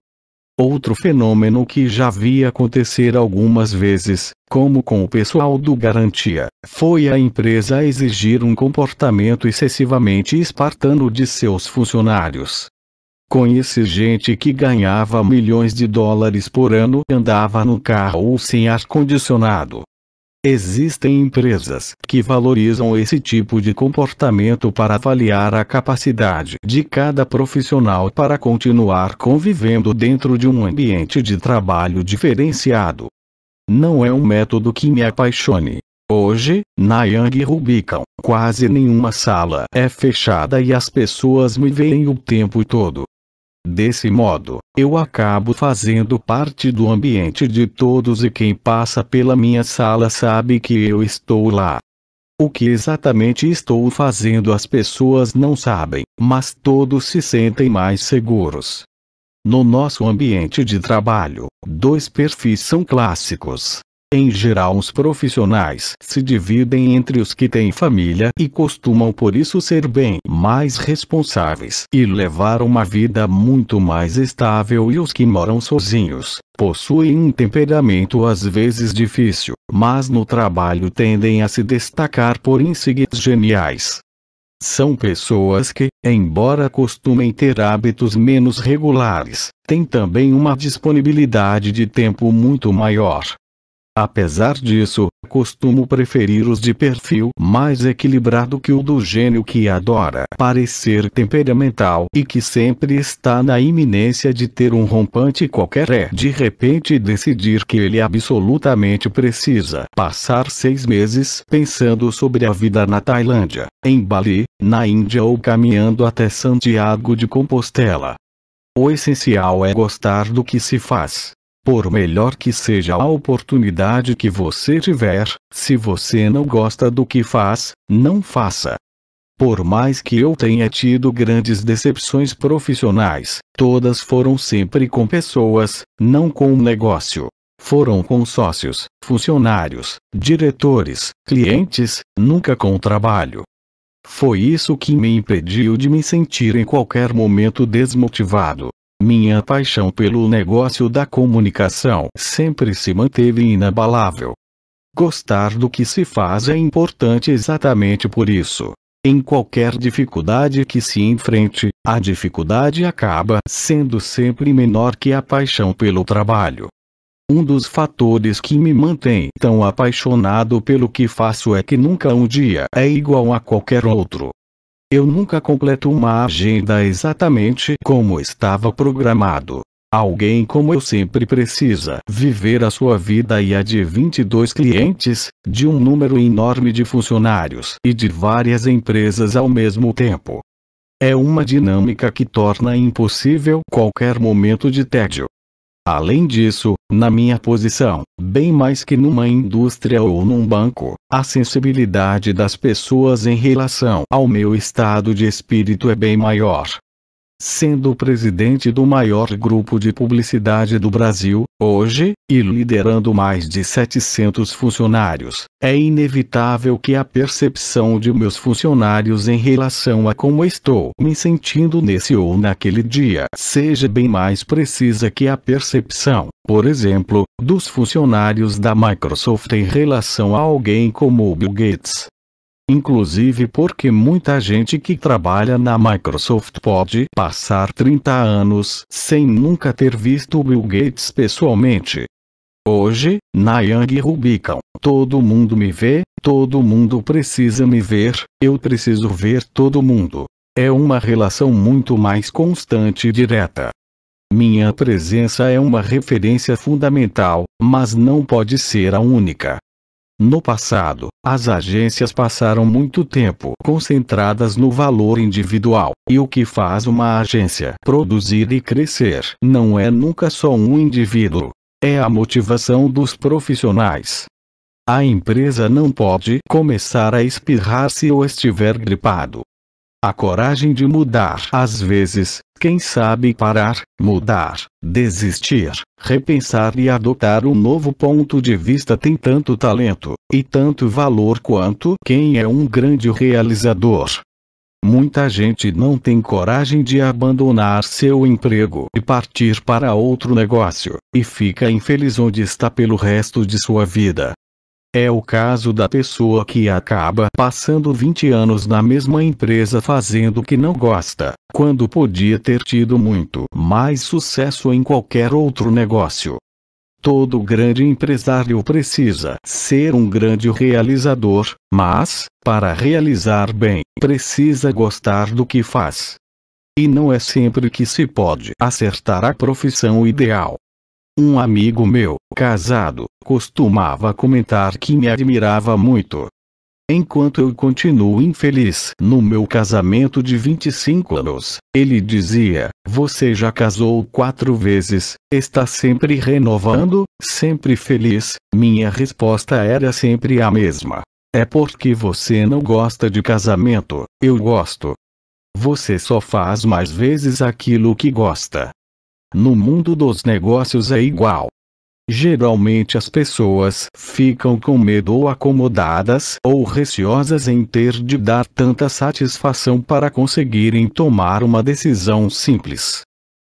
Outro fenômeno que já vi acontecer algumas vezes, como com o pessoal do Garantia, foi a empresa exigir um comportamento excessivamente espartano de seus funcionários, Conheci gente que ganhava milhões de dólares por ano e andava no carro sem ar-condicionado. Existem empresas que valorizam esse tipo de comportamento para avaliar a capacidade de cada profissional para continuar convivendo dentro de um ambiente de trabalho diferenciado. Não é um método que me apaixone. Hoje, na Young Rubicon, quase nenhuma sala é fechada e as pessoas me veem o tempo todo. Desse modo, eu acabo fazendo parte do ambiente de todos e quem passa pela minha sala sabe que eu estou lá. O que exatamente estou fazendo as pessoas não sabem, mas todos se sentem mais seguros. No nosso ambiente de trabalho, dois perfis são clássicos. Em geral, os profissionais se dividem entre os que têm família e costumam por isso ser bem mais responsáveis e levar uma vida muito mais estável, e os que moram sozinhos possuem um temperamento às vezes difícil, mas no trabalho tendem a se destacar por insígnias geniais. São pessoas que, embora costumem ter hábitos menos regulares, têm também uma disponibilidade de tempo muito maior, Apesar disso, costumo preferir os de perfil mais equilibrado que o do gênio que adora parecer temperamental e que sempre está na iminência de ter um rompante qualquer é de repente decidir que ele absolutamente precisa passar seis meses pensando sobre a vida na Tailândia, em Bali, na Índia ou caminhando até Santiago de Compostela. O essencial é gostar do que se faz por melhor que seja a oportunidade que você tiver, se você não gosta do que faz, não faça. Por mais que eu tenha tido grandes decepções profissionais, todas foram sempre com pessoas, não com o negócio. Foram com sócios, funcionários, diretores, clientes, nunca com o trabalho. Foi isso que me impediu de me sentir em qualquer momento desmotivado. Minha paixão pelo negócio da comunicação sempre se manteve inabalável. Gostar do que se faz é importante exatamente por isso. Em qualquer dificuldade que se enfrente, a dificuldade acaba sendo sempre menor que a paixão pelo trabalho. Um dos fatores que me mantém tão apaixonado pelo que faço é que nunca um dia é igual a qualquer outro. Eu nunca completo uma agenda exatamente como estava programado. Alguém como eu sempre precisa viver a sua vida e a de 22 clientes, de um número enorme de funcionários e de várias empresas ao mesmo tempo. É uma dinâmica que torna impossível qualquer momento de tédio. Além disso, na minha posição, bem mais que numa indústria ou num banco, a sensibilidade das pessoas em relação ao meu estado de espírito é bem maior sendo o presidente do maior grupo de publicidade do Brasil, hoje, e liderando mais de 700 funcionários, é inevitável que a percepção de meus funcionários em relação a como estou me sentindo nesse ou naquele dia seja bem mais precisa que a percepção, por exemplo, dos funcionários da Microsoft em relação a alguém como Bill Gates. Inclusive porque muita gente que trabalha na Microsoft pode passar 30 anos sem nunca ter visto Bill Gates pessoalmente. Hoje, na Young Rubicon, todo mundo me vê, todo mundo precisa me ver, eu preciso ver todo mundo. É uma relação muito mais constante e direta. Minha presença é uma referência fundamental, mas não pode ser a única. No passado, as agências passaram muito tempo concentradas no valor individual, e o que faz uma agência produzir e crescer não é nunca só um indivíduo, é a motivação dos profissionais. A empresa não pode começar a espirrar se eu estiver gripado. A coragem de mudar, às vezes, quem sabe parar, mudar, desistir, repensar e adotar um novo ponto de vista tem tanto talento e tanto valor quanto quem é um grande realizador. Muita gente não tem coragem de abandonar seu emprego e partir para outro negócio, e fica infeliz onde está pelo resto de sua vida. É o caso da pessoa que acaba passando 20 anos na mesma empresa fazendo o que não gosta, quando podia ter tido muito mais sucesso em qualquer outro negócio. Todo grande empresário precisa ser um grande realizador, mas, para realizar bem, precisa gostar do que faz. E não é sempre que se pode acertar a profissão ideal. Um amigo meu, casado, costumava comentar que me admirava muito. Enquanto eu continuo infeliz no meu casamento de 25 anos, ele dizia: Você já casou quatro vezes, está sempre renovando, sempre feliz. Minha resposta era sempre a mesma. É porque você não gosta de casamento, eu gosto. Você só faz mais vezes aquilo que gosta. No mundo dos negócios é igual. Geralmente as pessoas ficam com medo ou acomodadas ou receosas em ter de dar tanta satisfação para conseguirem tomar uma decisão simples.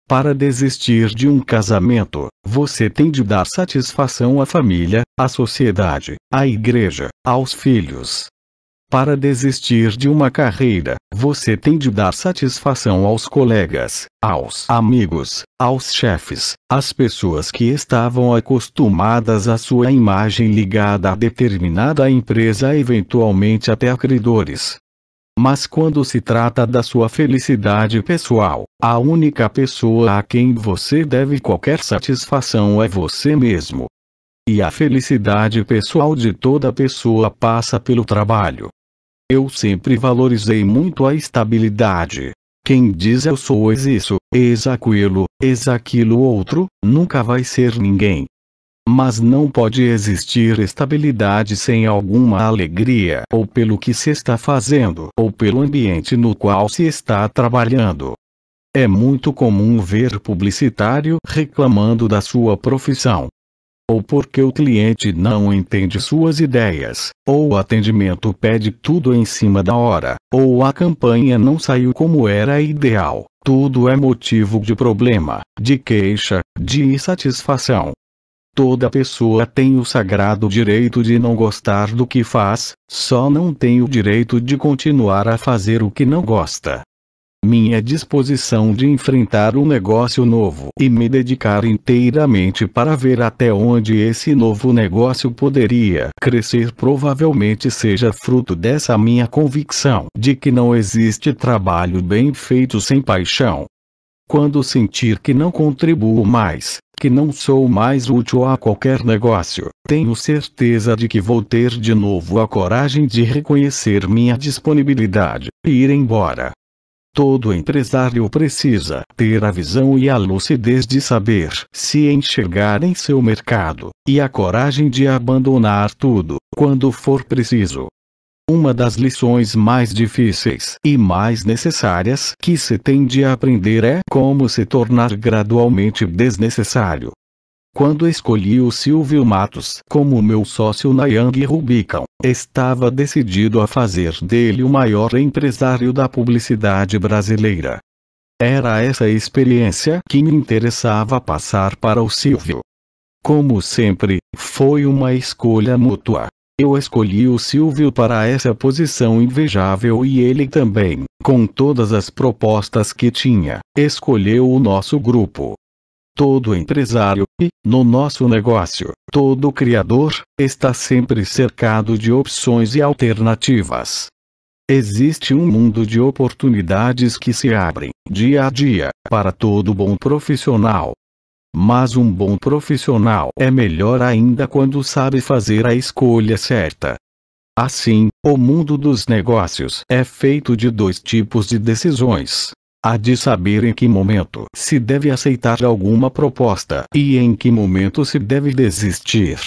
Para desistir de um casamento, você tem de dar satisfação à família, à sociedade, à igreja, aos filhos, para desistir de uma carreira, você tem de dar satisfação aos colegas, aos amigos, aos chefes, às pessoas que estavam acostumadas à sua imagem ligada a determinada empresa, eventualmente até a credores. Mas quando se trata da sua felicidade pessoal, a única pessoa a quem você deve qualquer satisfação é você mesmo. E a felicidade pessoal de toda pessoa passa pelo trabalho, eu sempre valorizei muito a estabilidade. Quem diz eu sou ex isso, ex aquilo, ex aquilo outro, nunca vai ser ninguém. Mas não pode existir estabilidade sem alguma alegria, ou pelo que se está fazendo, ou pelo ambiente no qual se está trabalhando. É muito comum ver publicitário reclamando da sua profissão ou porque o cliente não entende suas ideias, ou o atendimento pede tudo em cima da hora, ou a campanha não saiu como era ideal. Tudo é motivo de problema, de queixa, de insatisfação. Toda pessoa tem o sagrado direito de não gostar do que faz, só não tem o direito de continuar a fazer o que não gosta minha disposição de enfrentar um negócio novo e me dedicar inteiramente para ver até onde esse novo negócio poderia crescer provavelmente seja fruto dessa minha convicção de que não existe trabalho bem feito sem paixão. Quando sentir que não contribuo mais, que não sou mais útil a qualquer negócio, tenho certeza de que vou ter de novo a coragem de reconhecer minha disponibilidade e ir embora. Todo empresário precisa ter a visão e a lucidez de saber se enxergar em seu mercado, e a coragem de abandonar tudo, quando for preciso. Uma das lições mais difíceis e mais necessárias que se tem de aprender é como se tornar gradualmente desnecessário quando escolhi o Silvio Matos como meu sócio na Young Rubicon, estava decidido a fazer dele o maior empresário da publicidade brasileira. Era essa experiência que me interessava passar para o Silvio. Como sempre, foi uma escolha mútua. Eu escolhi o Silvio para essa posição invejável e ele também, com todas as propostas que tinha, escolheu o nosso grupo todo empresário e, no nosso negócio, todo criador, está sempre cercado de opções e alternativas. Existe um mundo de oportunidades que se abrem, dia a dia, para todo bom profissional. Mas um bom profissional é melhor ainda quando sabe fazer a escolha certa. Assim, o mundo dos negócios é feito de dois tipos de decisões: Há de saber em que momento se deve aceitar alguma proposta e em que momento se deve desistir.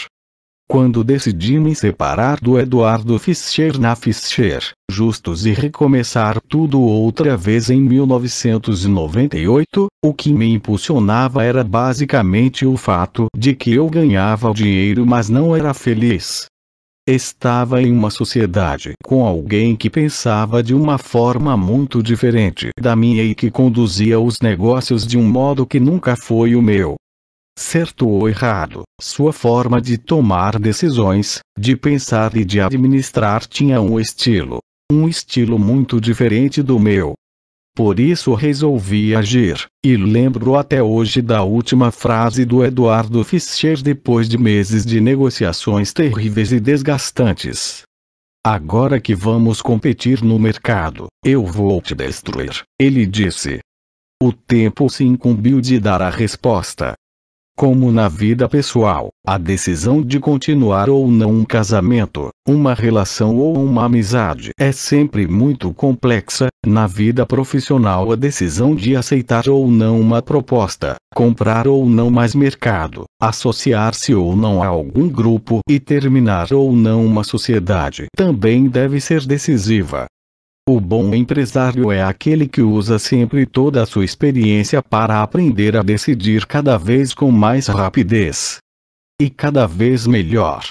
Quando decidi me separar do Eduardo Fischer na Fischer, Justos e recomeçar tudo outra vez em 1998, o que me impulsionava era basicamente o fato de que eu ganhava dinheiro mas não era feliz. Estava em uma sociedade com alguém que pensava de uma forma muito diferente da minha e que conduzia os negócios de um modo que nunca foi o meu. Certo ou errado, sua forma de tomar decisões, de pensar e de administrar tinha um estilo. Um estilo muito diferente do meu, por isso resolvi agir, e lembro até hoje da última frase do Eduardo Fischer depois de meses de negociações terríveis e desgastantes. Agora que vamos competir no mercado, eu vou te destruir, ele disse. O tempo se incumbiu de dar a resposta, como na vida pessoal, a decisão de continuar ou não um casamento, uma relação ou uma amizade é sempre muito complexa, na vida profissional a decisão de aceitar ou não uma proposta, comprar ou não mais mercado, associar-se ou não a algum grupo e terminar ou não uma sociedade também deve ser decisiva. O bom empresário é aquele que usa sempre toda a sua experiência para aprender a decidir cada vez com mais rapidez. E cada vez melhor.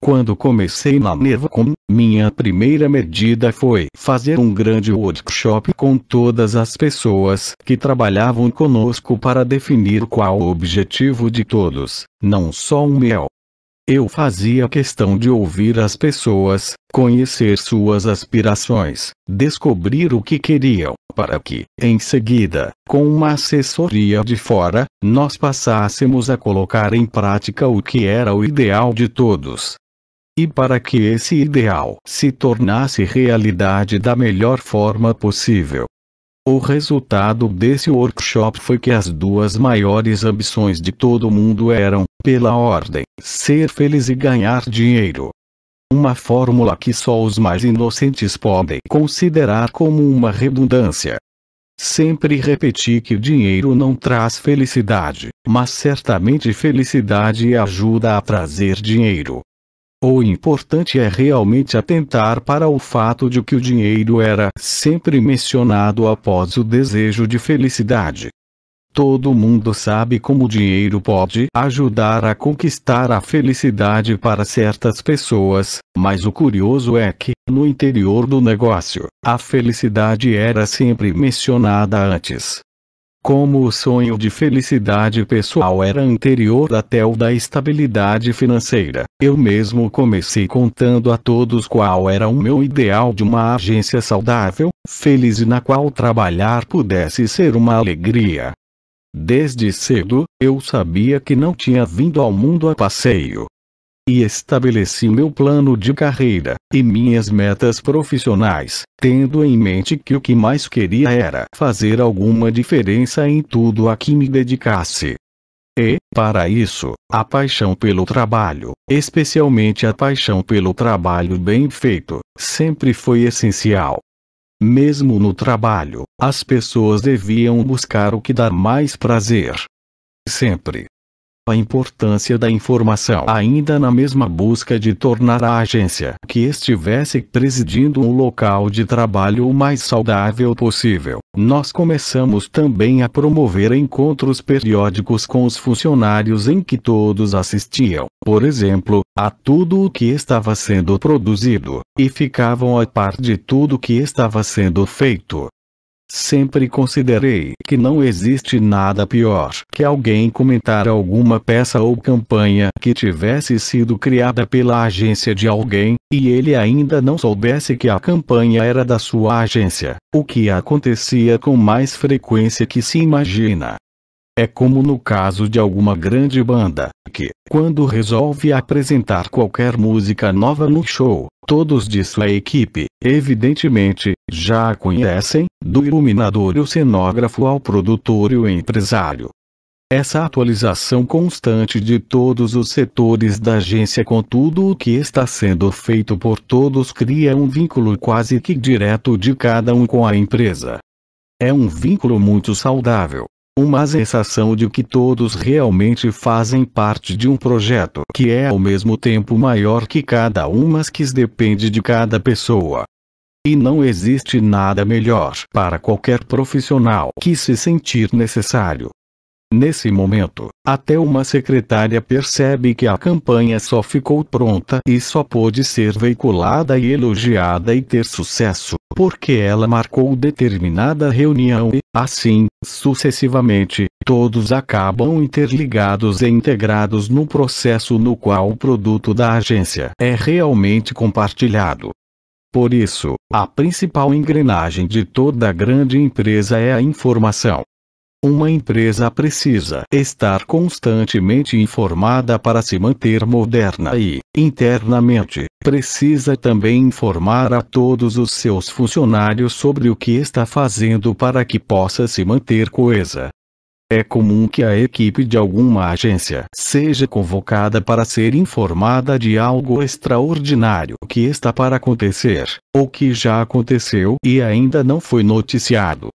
Quando comecei na Nevacom, minha primeira medida foi fazer um grande workshop com todas as pessoas que trabalhavam conosco para definir qual o objetivo de todos, não só o meu, eu fazia questão de ouvir as pessoas, conhecer suas aspirações, descobrir o que queriam, para que, em seguida, com uma assessoria de fora, nós passássemos a colocar em prática o que era o ideal de todos. E para que esse ideal se tornasse realidade da melhor forma possível. O resultado desse workshop foi que as duas maiores ambições de todo mundo eram, pela ordem, ser feliz e ganhar dinheiro. Uma fórmula que só os mais inocentes podem considerar como uma redundância. Sempre repeti que dinheiro não traz felicidade, mas certamente felicidade ajuda a trazer dinheiro. O importante é realmente atentar para o fato de que o dinheiro era sempre mencionado após o desejo de felicidade, Todo mundo sabe como o dinheiro pode ajudar a conquistar a felicidade para certas pessoas, mas o curioso é que, no interior do negócio, a felicidade era sempre mencionada antes. Como o sonho de felicidade pessoal era anterior até o da estabilidade financeira, eu mesmo comecei contando a todos qual era o meu ideal de uma agência saudável, feliz e na qual trabalhar pudesse ser uma alegria Desde cedo, eu sabia que não tinha vindo ao mundo a passeio. E estabeleci meu plano de carreira e minhas metas profissionais, tendo em mente que o que mais queria era fazer alguma diferença em tudo a que me dedicasse. E, para isso, a paixão pelo trabalho, especialmente a paixão pelo trabalho bem feito, sempre foi essencial. Mesmo no trabalho, as pessoas deviam buscar o que dá mais prazer. Sempre a importância da informação ainda na mesma busca de tornar a agência que estivesse presidindo um local de trabalho o mais saudável possível. Nós começamos também a promover encontros periódicos com os funcionários em que todos assistiam, por exemplo, a tudo o que estava sendo produzido, e ficavam a par de tudo que estava sendo feito. Sempre considerei que não existe nada pior que alguém comentar alguma peça ou campanha que tivesse sido criada pela agência de alguém, e ele ainda não soubesse que a campanha era da sua agência, o que acontecia com mais frequência que se imagina. É como no caso de alguma grande banda, que, quando resolve apresentar qualquer música nova no show, todos de sua equipe, evidentemente, já a conhecem, do iluminador e o cenógrafo ao produtor e o empresário. Essa atualização constante de todos os setores da agência com tudo o que está sendo feito por todos cria um vínculo quase que direto de cada um com a empresa. É um vínculo muito saudável. Uma sensação de que todos realmente fazem parte de um projeto que é ao mesmo tempo maior que cada um mas que depende de cada pessoa. E não existe nada melhor para qualquer profissional que se sentir necessário. Nesse momento, até uma secretária percebe que a campanha só ficou pronta e só pôde ser veiculada e elogiada e ter sucesso, porque ela marcou determinada reunião e, assim, sucessivamente, todos acabam interligados e integrados no processo no qual o produto da agência é realmente compartilhado. Por isso, a principal engrenagem de toda grande empresa é a informação. Uma empresa precisa estar constantemente informada para se manter moderna e, internamente, precisa também informar a todos os seus funcionários sobre o que está fazendo para que possa se manter coesa, é comum que a equipe de alguma agência seja convocada para ser informada de algo extraordinário que está para acontecer, ou que já aconteceu e ainda não foi noticiado.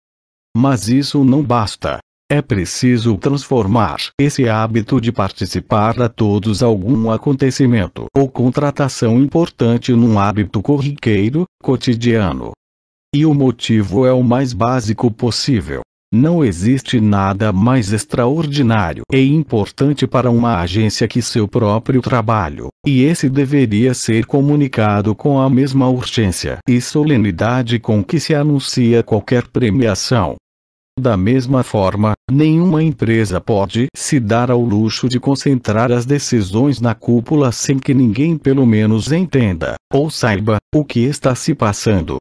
Mas isso não basta. É preciso transformar esse hábito de participar a todos algum acontecimento ou contratação importante num hábito corriqueiro, cotidiano. E o motivo é o mais básico possível. Não existe nada mais extraordinário e importante para uma agência que seu próprio trabalho, e esse deveria ser comunicado com a mesma urgência e solenidade com que se anuncia qualquer premiação. Da mesma forma, nenhuma empresa pode se dar ao luxo de concentrar as decisões na cúpula sem que ninguém pelo menos entenda, ou saiba, o que está se passando.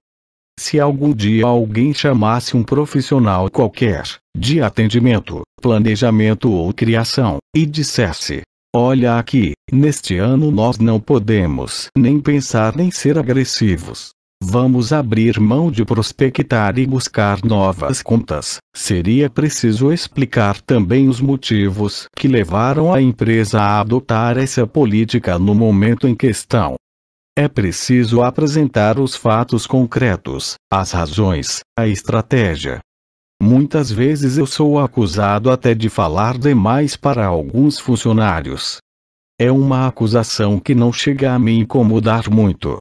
Se algum dia alguém chamasse um profissional qualquer, de atendimento, planejamento ou criação, e dissesse: Olha aqui, neste ano nós não podemos nem pensar nem ser agressivos. Vamos abrir mão de prospectar e buscar novas contas. Seria preciso explicar também os motivos que levaram a empresa a adotar essa política no momento em questão. É preciso apresentar os fatos concretos, as razões, a estratégia. Muitas vezes eu sou acusado até de falar demais para alguns funcionários. É uma acusação que não chega a me incomodar muito,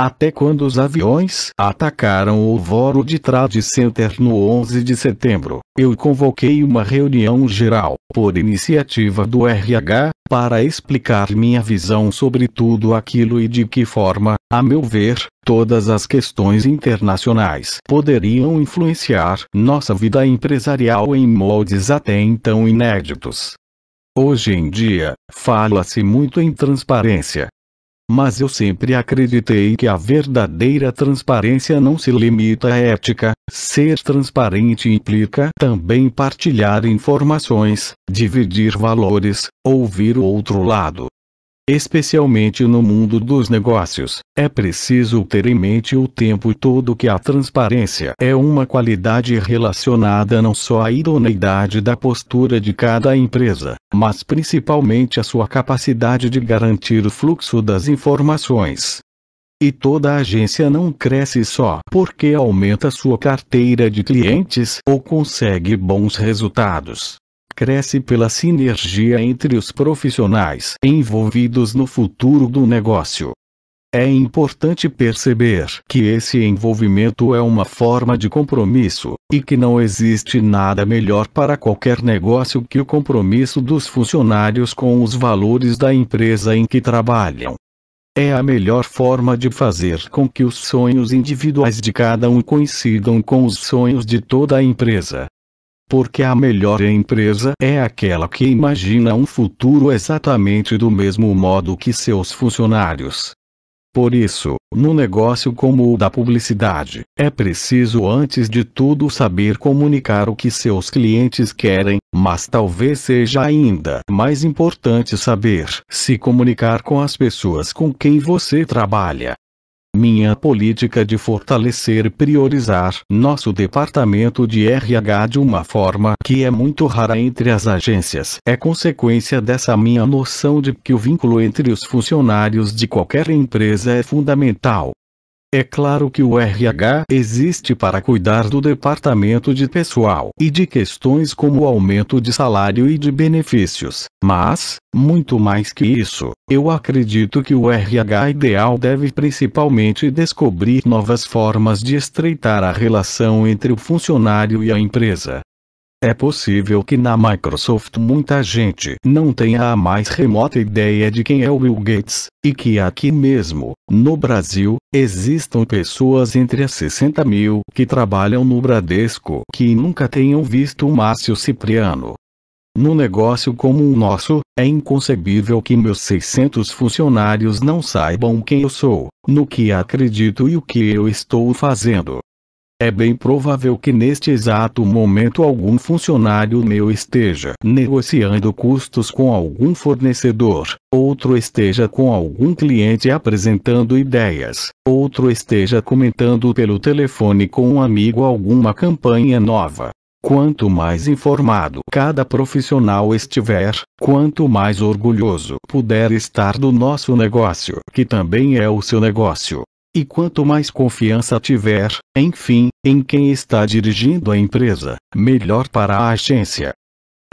até quando os aviões atacaram o Voro de Trade Center no 11 de setembro, eu convoquei uma reunião geral, por iniciativa do RH, para explicar minha visão sobre tudo aquilo e de que forma, a meu ver, todas as questões internacionais poderiam influenciar nossa vida empresarial em moldes até então inéditos. Hoje em dia, fala-se muito em transparência, mas eu sempre acreditei que a verdadeira transparência não se limita à ética, ser transparente implica também partilhar informações, dividir valores, ouvir o outro lado, especialmente no mundo dos negócios, é preciso ter em mente o tempo todo que a transparência é uma qualidade relacionada não só à idoneidade da postura de cada empresa, mas principalmente à sua capacidade de garantir o fluxo das informações. E toda agência não cresce só porque aumenta sua carteira de clientes ou consegue bons resultados cresce pela sinergia entre os profissionais envolvidos no futuro do negócio. É importante perceber que esse envolvimento é uma forma de compromisso, e que não existe nada melhor para qualquer negócio que o compromisso dos funcionários com os valores da empresa em que trabalham. É a melhor forma de fazer com que os sonhos individuais de cada um coincidam com os sonhos de toda a empresa, porque a melhor empresa é aquela que imagina um futuro exatamente do mesmo modo que seus funcionários. Por isso, no negócio como o da publicidade, é preciso antes de tudo saber comunicar o que seus clientes querem, mas talvez seja ainda mais importante saber se comunicar com as pessoas com quem você trabalha. Minha política de fortalecer e priorizar nosso departamento de RH de uma forma que é muito rara entre as agências é consequência dessa minha noção de que o vínculo entre os funcionários de qualquer empresa é fundamental. É claro que o RH existe para cuidar do departamento de pessoal e de questões como aumento de salário e de benefícios, mas, muito mais que isso, eu acredito que o RH ideal deve principalmente descobrir novas formas de estreitar a relação entre o funcionário e a empresa, é possível que na Microsoft muita gente não tenha a mais remota ideia de quem é o Bill Gates, e que aqui mesmo, no Brasil, existam pessoas entre as 60 mil que trabalham no Bradesco que nunca tenham visto o Márcio Cipriano. Num negócio como o nosso, é inconcebível que meus 600 funcionários não saibam quem eu sou, no que acredito e o que eu estou fazendo. É bem provável que neste exato momento algum funcionário meu esteja negociando custos com algum fornecedor, outro esteja com algum cliente apresentando ideias, outro esteja comentando pelo telefone com um amigo alguma campanha nova. Quanto mais informado cada profissional estiver, quanto mais orgulhoso puder estar do nosso negócio, que também é o seu negócio, e quanto mais confiança tiver, enfim, em quem está dirigindo a empresa, melhor para a agência.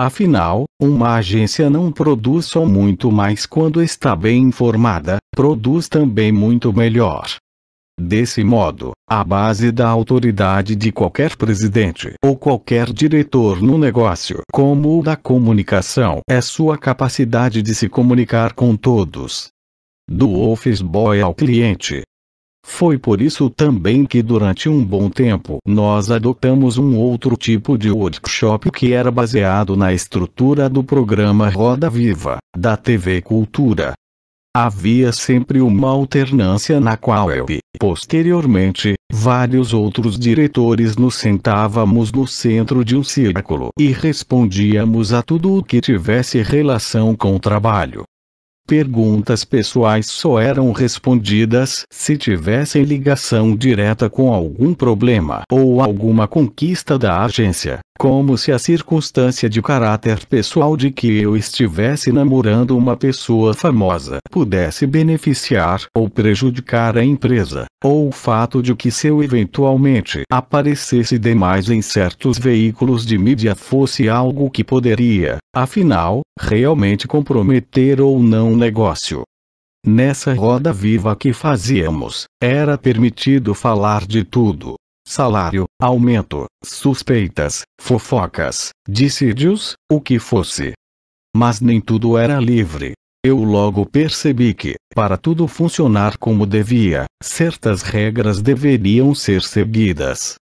Afinal, uma agência não produz só muito mais quando está bem informada, produz também muito melhor. Desse modo, a base da autoridade de qualquer presidente ou qualquer diretor no negócio, como o da comunicação, é sua capacidade de se comunicar com todos. Do office boy ao cliente, foi por isso também que durante um bom tempo nós adotamos um outro tipo de workshop que era baseado na estrutura do programa Roda Viva, da TV Cultura. Havia sempre uma alternância na qual eu e, posteriormente, vários outros diretores nos sentávamos no centro de um círculo e respondíamos a tudo o que tivesse relação com o trabalho. Perguntas pessoais só eram respondidas se tivessem ligação direta com algum problema ou alguma conquista da agência, como se a circunstância de caráter pessoal de que eu estivesse namorando uma pessoa famosa pudesse beneficiar ou prejudicar a empresa, ou o fato de que se eu eventualmente aparecesse demais em certos veículos de mídia fosse algo que poderia, afinal, realmente comprometer ou não negócio. Nessa roda viva que fazíamos, era permitido falar de tudo. Salário, aumento, suspeitas, fofocas, dissídios, o que fosse. Mas nem tudo era livre. Eu logo percebi que, para tudo funcionar como devia, certas regras deveriam ser seguidas.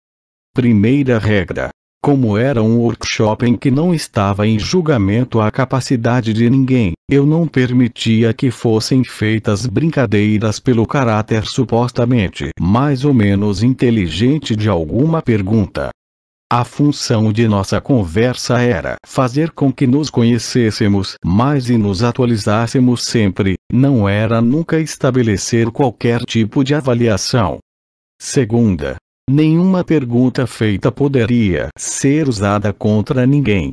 Primeira regra: como era um workshop em que não estava em julgamento a capacidade de ninguém, eu não permitia que fossem feitas brincadeiras pelo caráter supostamente mais ou menos inteligente de alguma pergunta. A função de nossa conversa era fazer com que nos conhecêssemos mais e nos atualizássemos sempre, não era nunca estabelecer qualquer tipo de avaliação. Segunda, Nenhuma pergunta feita poderia ser usada contra ninguém.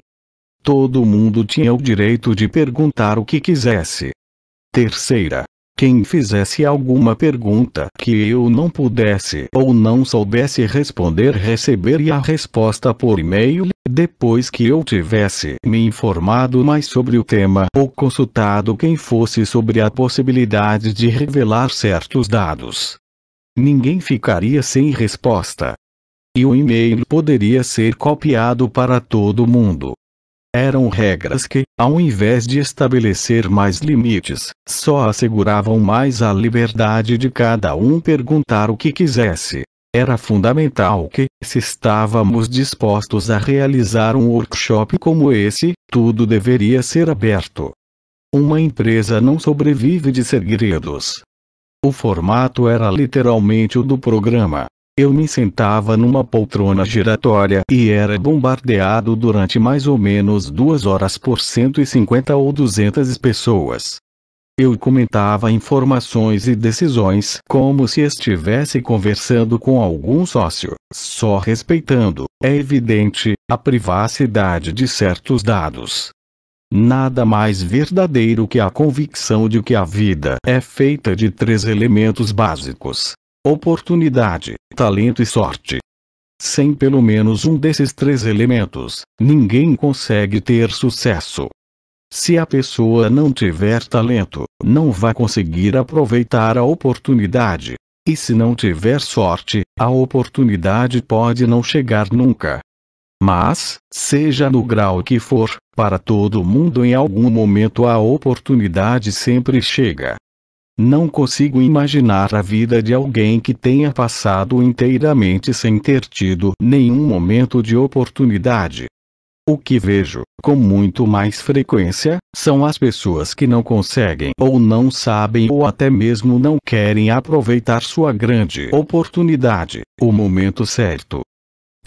Todo mundo tinha o direito de perguntar o que quisesse. Terceira, quem fizesse alguma pergunta que eu não pudesse ou não soubesse responder receberia a resposta por e-mail, depois que eu tivesse me informado mais sobre o tema ou consultado quem fosse sobre a possibilidade de revelar certos dados ninguém ficaria sem resposta. E o e-mail poderia ser copiado para todo mundo. Eram regras que, ao invés de estabelecer mais limites, só asseguravam mais a liberdade de cada um perguntar o que quisesse. Era fundamental que, se estávamos dispostos a realizar um workshop como esse, tudo deveria ser aberto. Uma empresa não sobrevive de segredos. O formato era literalmente o do programa. Eu me sentava numa poltrona giratória e era bombardeado durante mais ou menos duas horas por 150 ou 200 pessoas. Eu comentava informações e decisões como se estivesse conversando com algum sócio, só respeitando, é evidente, a privacidade de certos dados. Nada mais verdadeiro que a convicção de que a vida é feita de três elementos básicos: oportunidade, talento e sorte. Sem pelo menos um desses três elementos, ninguém consegue ter sucesso. Se a pessoa não tiver talento, não vai conseguir aproveitar a oportunidade. E se não tiver sorte, a oportunidade pode não chegar nunca. Mas, seja no grau que for, para todo mundo em algum momento a oportunidade sempre chega. Não consigo imaginar a vida de alguém que tenha passado inteiramente sem ter tido nenhum momento de oportunidade. O que vejo, com muito mais frequência, são as pessoas que não conseguem ou não sabem ou até mesmo não querem aproveitar sua grande oportunidade, o momento certo,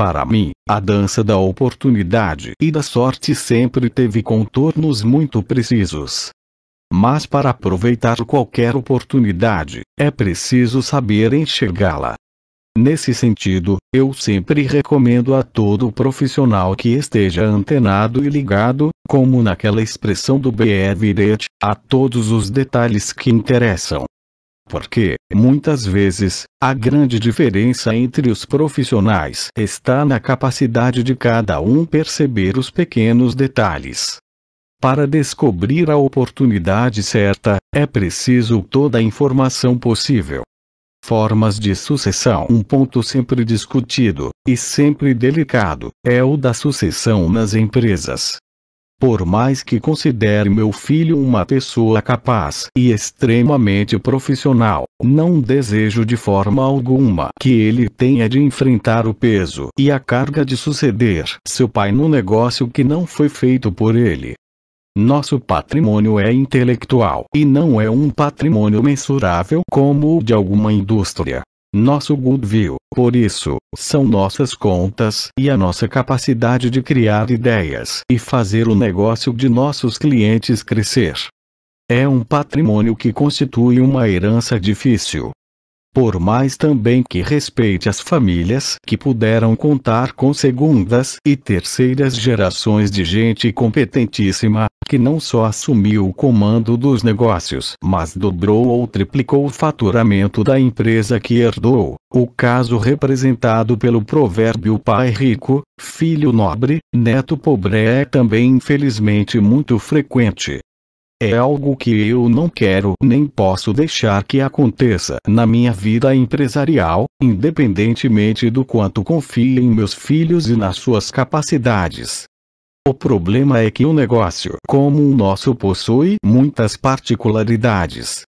para mim, a dança da oportunidade e da sorte sempre teve contornos muito precisos. Mas para aproveitar qualquer oportunidade, é preciso saber enxergá-la. Nesse sentido, eu sempre recomendo a todo profissional que esteja antenado e ligado, como naquela expressão do Beveridge, a todos os detalhes que interessam. Porque, muitas vezes, a grande diferença entre os profissionais está na capacidade de cada um perceber os pequenos detalhes. Para descobrir a oportunidade certa, é preciso toda a informação possível. Formas de sucessão. Um ponto sempre discutido, e sempre delicado, é o da sucessão nas empresas. Por mais que considere meu filho uma pessoa capaz e extremamente profissional, não desejo de forma alguma que ele tenha de enfrentar o peso e a carga de suceder seu pai num negócio que não foi feito por ele. Nosso patrimônio é intelectual e não é um patrimônio mensurável como o de alguma indústria. Nosso goodwill, por isso, são nossas contas e a nossa capacidade de criar ideias e fazer o negócio de nossos clientes crescer. É um patrimônio que constitui uma herança difícil, por mais também que respeite as famílias que puderam contar com segundas e terceiras gerações de gente competentíssima, que não só assumiu o comando dos negócios, mas dobrou ou triplicou o faturamento da empresa que herdou, o caso representado pelo provérbio pai rico, filho nobre, neto pobre é também infelizmente muito frequente. É algo que eu não quero nem posso deixar que aconteça na minha vida empresarial, independentemente do quanto confie em meus filhos e nas suas capacidades. O problema é que o um negócio como o nosso possui muitas particularidades.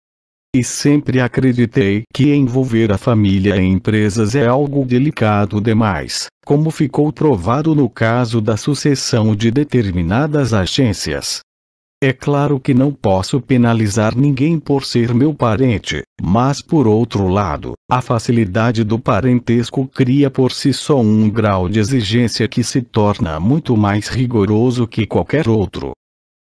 E sempre acreditei que envolver a família em empresas é algo delicado demais, como ficou provado no caso da sucessão de determinadas agências. É claro que não posso penalizar ninguém por ser meu parente, mas por outro lado, a facilidade do parentesco cria por si só um grau de exigência que se torna muito mais rigoroso que qualquer outro.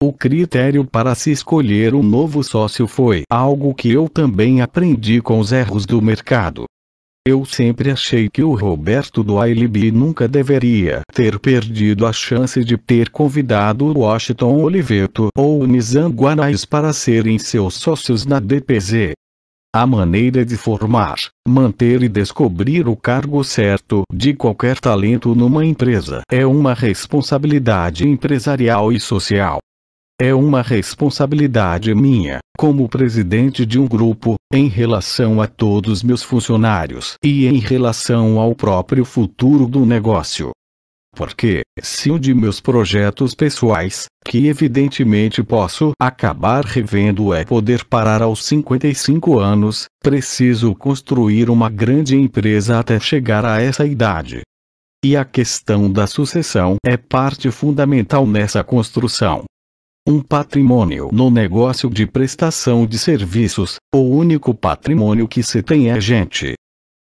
O critério para se escolher um novo sócio foi algo que eu também aprendi com os erros do mercado. Eu sempre achei que o Roberto do Ailibi nunca deveria ter perdido a chance de ter convidado o Washington Oliveto ou o Nizam Guanais para serem seus sócios na DPZ. A maneira de formar, manter e descobrir o cargo certo de qualquer talento numa empresa é uma responsabilidade empresarial e social. É uma responsabilidade minha, como presidente de um grupo, em relação a todos meus funcionários e em relação ao próprio futuro do negócio. Porque, se um de meus projetos pessoais, que evidentemente posso acabar revendo é poder parar aos 55 anos, preciso construir uma grande empresa até chegar a essa idade. E a questão da sucessão é parte fundamental nessa construção um patrimônio no negócio de prestação de serviços, o único patrimônio que se tem é gente.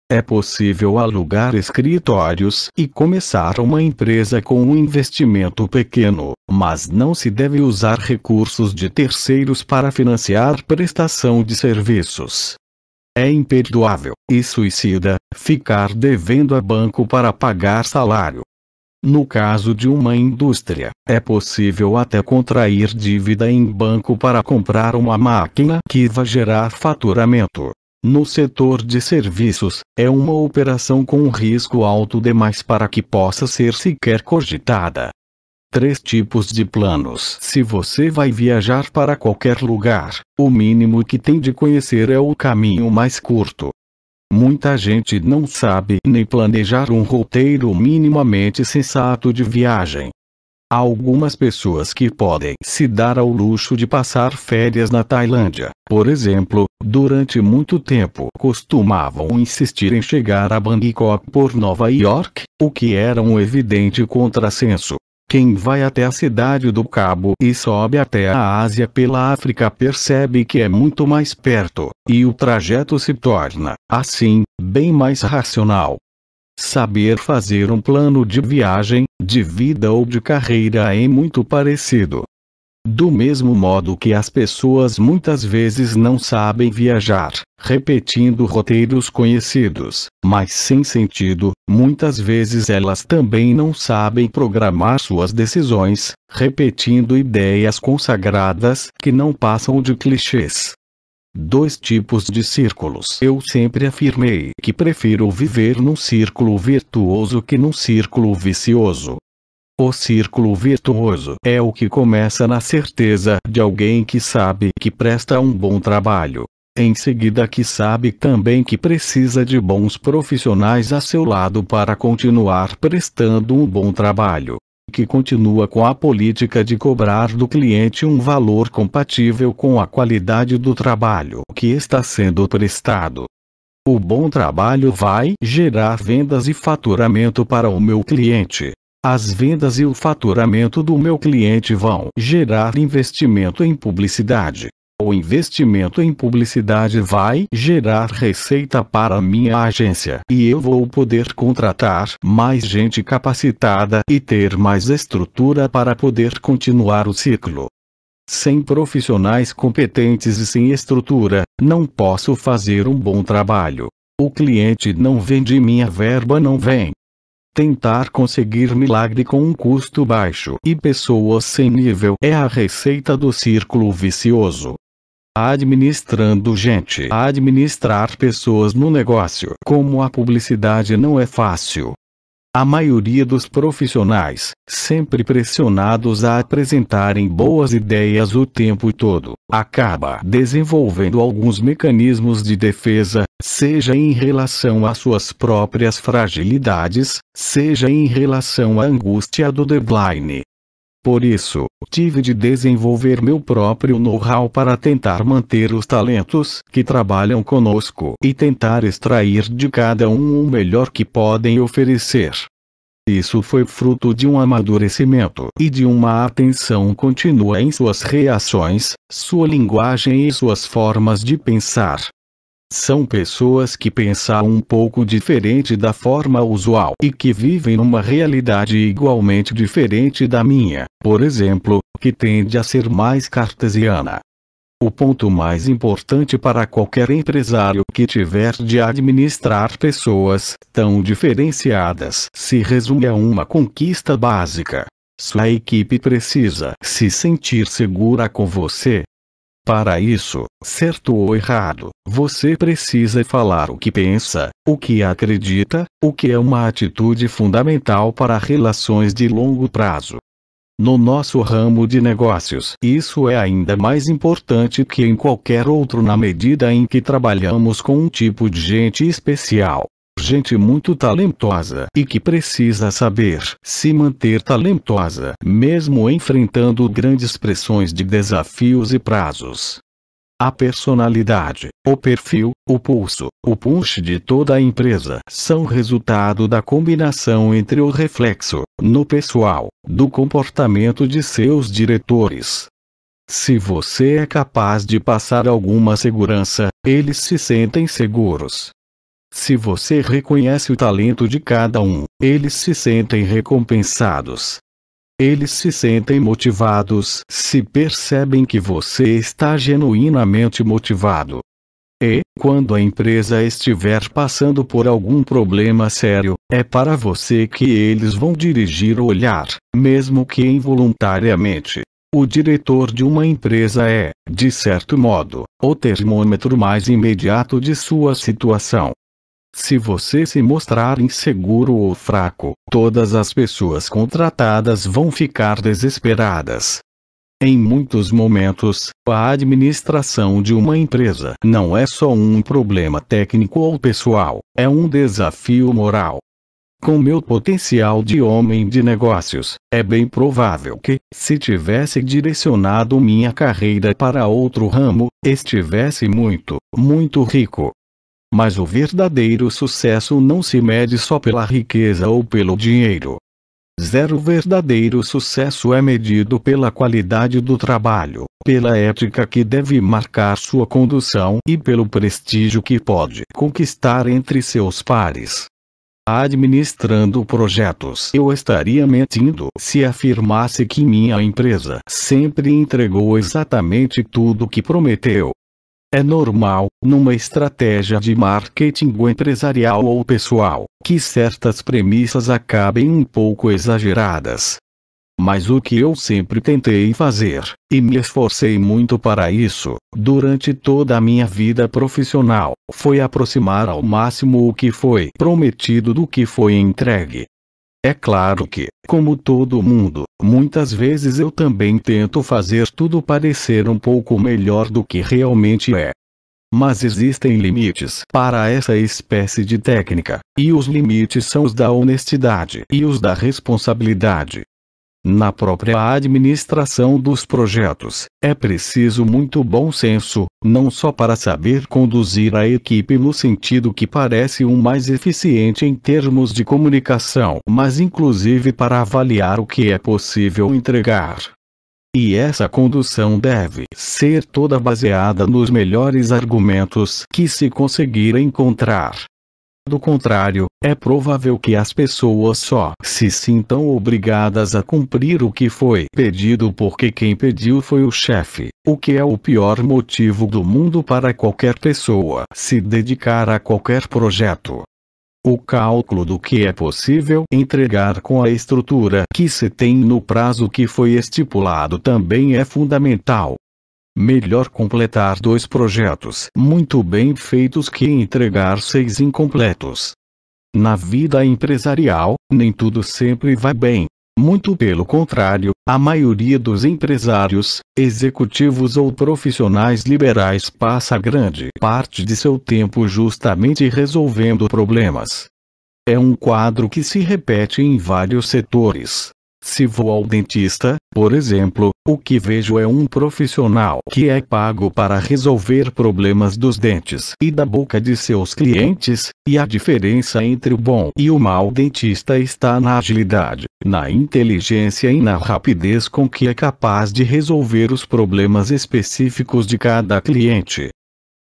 É possível alugar escritórios e começar uma empresa com um investimento pequeno, mas não se deve usar recursos de terceiros para financiar prestação de serviços. É imperdoável e suicida ficar devendo a banco para pagar salário, no caso de uma indústria, é possível até contrair dívida em banco para comprar uma máquina que vá gerar faturamento. No setor de serviços, é uma operação com risco alto demais para que possa ser sequer cogitada. Três tipos de planos. Se você vai viajar para qualquer lugar, o mínimo que tem de conhecer é o caminho mais curto, Muita gente não sabe nem planejar um roteiro minimamente sensato de viagem. Há algumas pessoas que podem se dar ao luxo de passar férias na Tailândia, por exemplo, durante muito tempo costumavam insistir em chegar a Bangkok por Nova York, o que era um evidente contrassenso. Quem vai até a cidade do Cabo e sobe até a Ásia pela África percebe que é muito mais perto, e o trajeto se torna, assim, bem mais racional. Saber fazer um plano de viagem, de vida ou de carreira é muito parecido, do mesmo modo que as pessoas muitas vezes não sabem viajar, repetindo roteiros conhecidos, mas sem sentido, muitas vezes elas também não sabem programar suas decisões, repetindo ideias consagradas que não passam de clichês. Dois tipos de círculos. Eu sempre afirmei que prefiro viver num círculo virtuoso que num círculo vicioso. O círculo virtuoso é o que começa na certeza de alguém que sabe que presta um bom trabalho. Em seguida, que sabe também que precisa de bons profissionais a seu lado para continuar prestando um bom trabalho. Que continua com a política de cobrar do cliente um valor compatível com a qualidade do trabalho que está sendo prestado. O bom trabalho vai gerar vendas e faturamento para o meu cliente. As vendas e o faturamento do meu cliente vão gerar investimento em publicidade. O investimento em publicidade vai gerar receita para minha agência e eu vou poder contratar mais gente capacitada e ter mais estrutura para poder continuar o ciclo. Sem profissionais competentes e sem estrutura, não posso fazer um bom trabalho. O cliente não vende minha verba não vem, Tentar conseguir milagre com um custo baixo e pessoas sem nível é a receita do círculo vicioso. Administrando gente, administrar pessoas no negócio, como a publicidade não é fácil, a maioria dos profissionais, sempre pressionados a apresentarem boas ideias o tempo todo, acaba desenvolvendo alguns mecanismos de defesa, seja em relação às suas próprias fragilidades, seja em relação à angústia do deadline, por isso, tive de desenvolver meu próprio know-how para tentar manter os talentos que trabalham conosco e tentar extrair de cada um o melhor que podem oferecer. Isso foi fruto de um amadurecimento e de uma atenção contínua em suas reações, sua linguagem e suas formas de pensar, são pessoas que pensam um pouco diferente da forma usual e que vivem numa realidade igualmente diferente da minha, por exemplo, que tende a ser mais cartesiana. O ponto mais importante para qualquer empresário que tiver de administrar pessoas tão diferenciadas se resume a uma conquista básica. Sua equipe precisa se sentir segura com você, para isso, certo ou errado, você precisa falar o que pensa, o que acredita, o que é uma atitude fundamental para relações de longo prazo. No nosso ramo de negócios, isso é ainda mais importante que em qualquer outro na medida em que trabalhamos com um tipo de gente especial gente muito talentosa e que precisa saber se manter talentosa, mesmo enfrentando grandes pressões de desafios e prazos. A personalidade, o perfil, o pulso, o punch de toda a empresa são resultado da combinação entre o reflexo, no pessoal, do comportamento de seus diretores. Se você é capaz de passar alguma segurança, eles se sentem seguros, se você reconhece o talento de cada um, eles se sentem recompensados. Eles se sentem motivados se percebem que você está genuinamente motivado. E, quando a empresa estiver passando por algum problema sério, é para você que eles vão dirigir o olhar, mesmo que involuntariamente. O diretor de uma empresa é, de certo modo, o termômetro mais imediato de sua situação. Se você se mostrar inseguro ou fraco, todas as pessoas contratadas vão ficar desesperadas. Em muitos momentos, a administração de uma empresa não é só um problema técnico ou pessoal, é um desafio moral. Com meu potencial de homem de negócios, é bem provável que, se tivesse direcionado minha carreira para outro ramo, estivesse muito, muito rico. Mas o verdadeiro sucesso não se mede só pela riqueza ou pelo dinheiro. Zero verdadeiro sucesso é medido pela qualidade do trabalho, pela ética que deve marcar sua condução e pelo prestígio que pode conquistar entre seus pares. Administrando projetos, eu estaria mentindo se afirmasse que minha empresa sempre entregou exatamente tudo que prometeu. É normal, numa estratégia de marketing empresarial ou pessoal, que certas premissas acabem um pouco exageradas. Mas o que eu sempre tentei fazer, e me esforcei muito para isso, durante toda a minha vida profissional, foi aproximar ao máximo o que foi prometido do que foi entregue. É claro que, como todo mundo, muitas vezes eu também tento fazer tudo parecer um pouco melhor do que realmente é. Mas existem limites para essa espécie de técnica, e os limites são os da honestidade e os da responsabilidade na própria administração dos projetos. É preciso muito bom senso, não só para saber conduzir a equipe no sentido que parece um mais eficiente em termos de comunicação, mas inclusive para avaliar o que é possível entregar. E essa condução deve ser toda baseada nos melhores argumentos que se conseguir encontrar. Do contrário, é provável que as pessoas só se sintam obrigadas a cumprir o que foi pedido porque quem pediu foi o chefe, o que é o pior motivo do mundo para qualquer pessoa se dedicar a qualquer projeto. O cálculo do que é possível entregar com a estrutura que se tem no prazo que foi estipulado também é fundamental. Melhor completar dois projetos muito bem feitos que entregar seis incompletos. Na vida empresarial, nem tudo sempre vai bem. Muito pelo contrário, a maioria dos empresários, executivos ou profissionais liberais passa grande parte de seu tempo justamente resolvendo problemas. É um quadro que se repete em vários setores. Se vou ao dentista, por exemplo, o que vejo é um profissional que é pago para resolver problemas dos dentes e da boca de seus clientes, e a diferença entre o bom e o mau dentista está na agilidade, na inteligência e na rapidez com que é capaz de resolver os problemas específicos de cada cliente.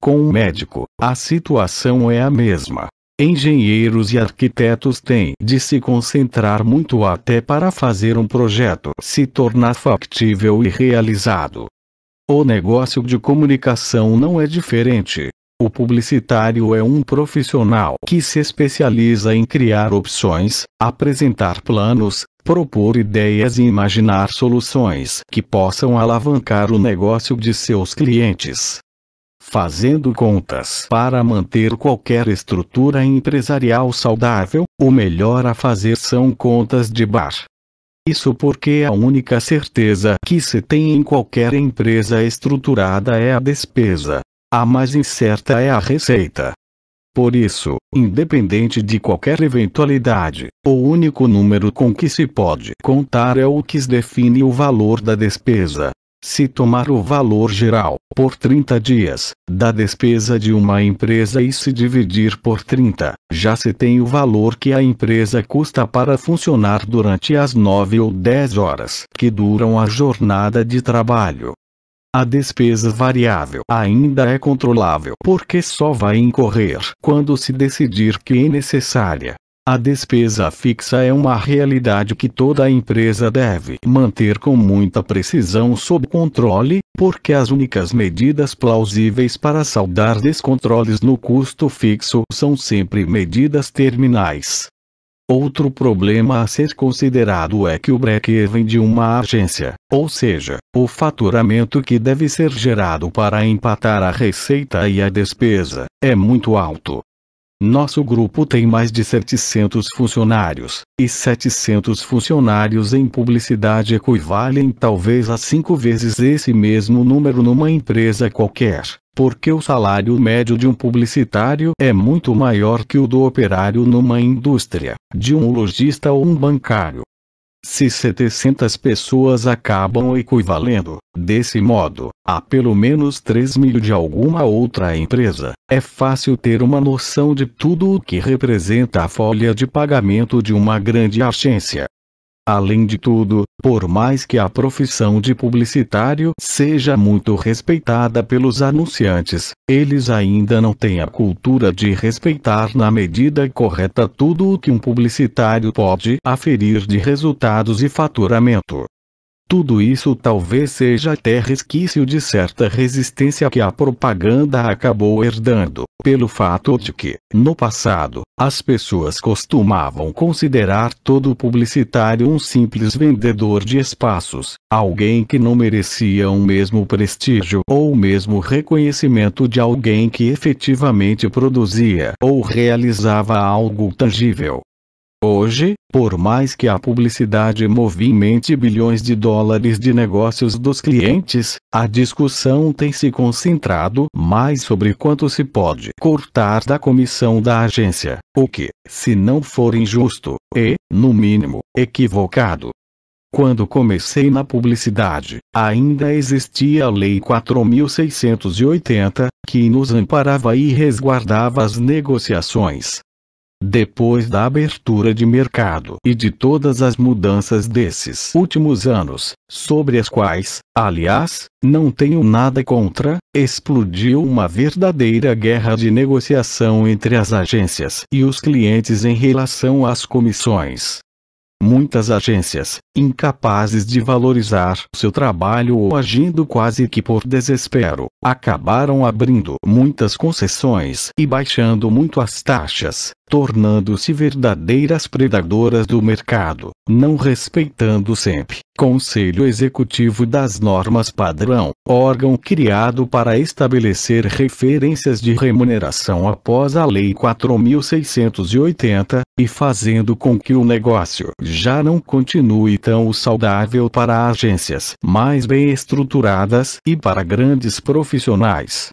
Com o médico, a situação é a mesma. Engenheiros e arquitetos têm de se concentrar muito até para fazer um projeto se tornar factível e realizado. O negócio de comunicação não é diferente. O publicitário é um profissional que se especializa em criar opções, apresentar planos, propor ideias e imaginar soluções que possam alavancar o negócio de seus clientes. Fazendo contas para manter qualquer estrutura empresarial saudável, o melhor a fazer são contas de bar. Isso porque a única certeza que se tem em qualquer empresa estruturada é a despesa. A mais incerta é a receita. Por isso, independente de qualquer eventualidade, o único número com que se pode contar é o que define o valor da despesa, se tomar o valor geral por 30 dias da despesa de uma empresa e se dividir por 30, já se tem o valor que a empresa custa para funcionar durante as 9 ou 10 horas que duram a jornada de trabalho. A despesa variável ainda é controlável porque só vai incorrer quando se decidir que é necessária a despesa fixa é uma realidade que toda empresa deve manter com muita precisão sob controle, porque as únicas medidas plausíveis para saldar descontroles no custo fixo são sempre medidas terminais. Outro problema a ser considerado é que o break-even de uma agência, ou seja, o faturamento que deve ser gerado para empatar a receita e a despesa, é muito alto, nosso grupo tem mais de 700 funcionários, e 700 funcionários em publicidade equivalem talvez a cinco vezes esse mesmo número numa empresa qualquer, porque o salário médio de um publicitário é muito maior que o do operário numa indústria, de um lojista ou um bancário. Se 700 pessoas acabam equivalendo, desse modo, a pelo menos 3 mil de alguma outra empresa, é fácil ter uma noção de tudo o que representa a folha de pagamento de uma grande agência. Além de tudo, por mais que a profissão de publicitário seja muito respeitada pelos anunciantes, eles ainda não têm a cultura de respeitar na medida correta tudo o que um publicitário pode aferir de resultados e faturamento. Tudo isso talvez seja até resquício de certa resistência que a propaganda acabou herdando, pelo fato de que, no passado, as pessoas costumavam considerar todo publicitário um simples vendedor de espaços, alguém que não merecia o mesmo prestígio ou o mesmo reconhecimento de alguém que efetivamente produzia ou realizava algo tangível. Hoje, por mais que a publicidade movimente bilhões de dólares de negócios dos clientes, a discussão tem se concentrado mais sobre quanto se pode cortar da comissão da agência, o que, se não for injusto, é, no mínimo, equivocado. Quando comecei na publicidade, ainda existia a Lei 4680, que nos amparava e resguardava as negociações. Depois da abertura de mercado e de todas as mudanças desses últimos anos, sobre as quais, aliás, não tenho nada contra, explodiu uma verdadeira guerra de negociação entre as agências e os clientes em relação às comissões. Muitas agências, incapazes de valorizar seu trabalho ou agindo quase que por desespero, acabaram abrindo muitas concessões e baixando muito as taxas, tornando-se verdadeiras predadoras do mercado, não respeitando sempre Conselho Executivo das Normas Padrão, órgão criado para estabelecer referências de remuneração após a Lei 4680, e fazendo com que o negócio já não continue então o saudável para agências mais bem estruturadas e para grandes profissionais.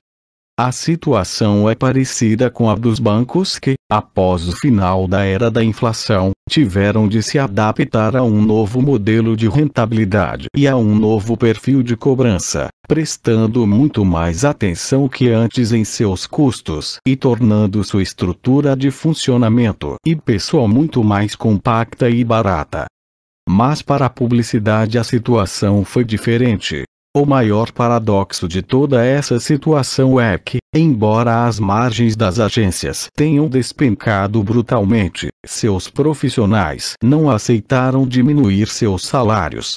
A situação é parecida com a dos bancos que, após o final da era da inflação, tiveram de se adaptar a um novo modelo de rentabilidade e a um novo perfil de cobrança, prestando muito mais atenção que antes em seus custos e tornando sua estrutura de funcionamento e pessoal muito mais compacta e barata. Mas para a publicidade a situação foi diferente. O maior paradoxo de toda essa situação é que, embora as margens das agências tenham despencado brutalmente, seus profissionais não aceitaram diminuir seus salários,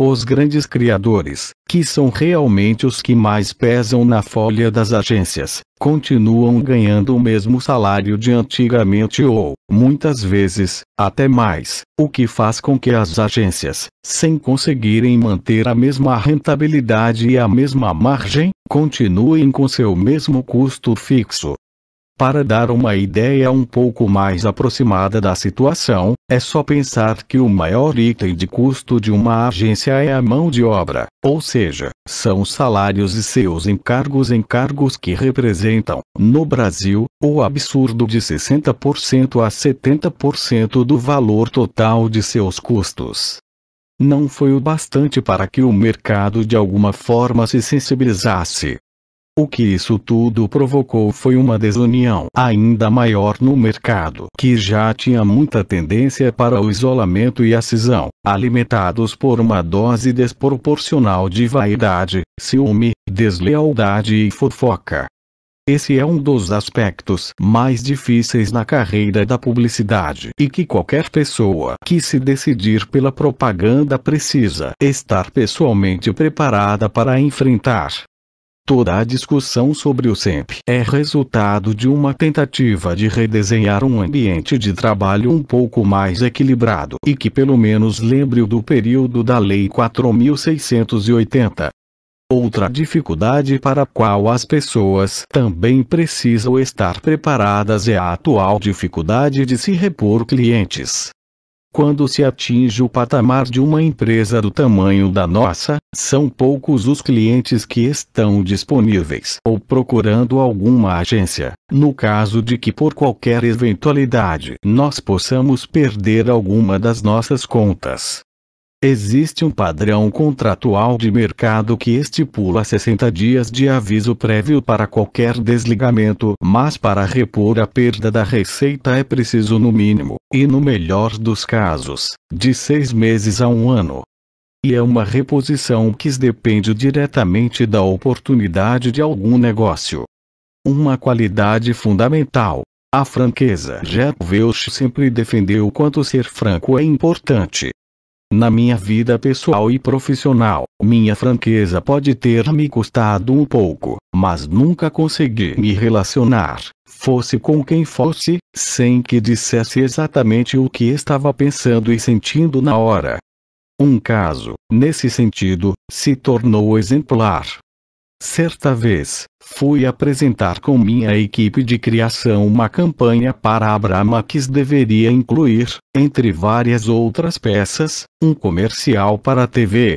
os grandes criadores, que são realmente os que mais pesam na folha das agências, continuam ganhando o mesmo salário de antigamente ou, muitas vezes, até mais, o que faz com que as agências, sem conseguirem manter a mesma rentabilidade e a mesma margem, continuem com seu mesmo custo fixo. Para dar uma ideia um pouco mais aproximada da situação, é só pensar que o maior item de custo de uma agência é a mão de obra, ou seja, são os salários e seus encargos encargos que representam, no Brasil, o absurdo de 60% a 70% do valor total de seus custos não foi o bastante para que o mercado de alguma forma se sensibilizasse, o que isso tudo provocou foi uma desunião ainda maior no mercado, que já tinha muita tendência para o isolamento e a cisão, alimentados por uma dose desproporcional de vaidade, ciúme, deslealdade e fofoca. Esse é um dos aspectos mais difíceis na carreira da publicidade e que qualquer pessoa que se decidir pela propaganda precisa estar pessoalmente preparada para enfrentar. Toda a discussão sobre o SEMP é resultado de uma tentativa de redesenhar um ambiente de trabalho um pouco mais equilibrado e que pelo menos lembre o do período da Lei 4680. Outra dificuldade para a qual as pessoas também precisam estar preparadas é a atual dificuldade de se repor clientes. Quando se atinge o patamar de uma empresa do tamanho da nossa, são poucos os clientes que estão disponíveis ou procurando alguma agência, no caso de que por qualquer eventualidade nós possamos perder alguma das nossas contas. Existe um padrão contratual de mercado que estipula 60 dias de aviso prévio para qualquer desligamento, mas para repor a perda da receita é preciso no mínimo, e no melhor dos casos, de seis meses a um ano. E é uma reposição que depende diretamente da oportunidade de algum negócio. Uma qualidade fundamental. A franqueza. Jeff Welch sempre defendeu o quanto ser franco é importante. Na minha vida pessoal e profissional, minha franqueza pode ter me custado um pouco, mas nunca consegui me relacionar, fosse com quem fosse, sem que dissesse exatamente o que estava pensando e sentindo na hora. Um caso, nesse sentido, se tornou exemplar. Certa vez, fui apresentar com minha equipe de criação uma campanha para a Brahma que deveria incluir, entre várias outras peças, um comercial para a TV.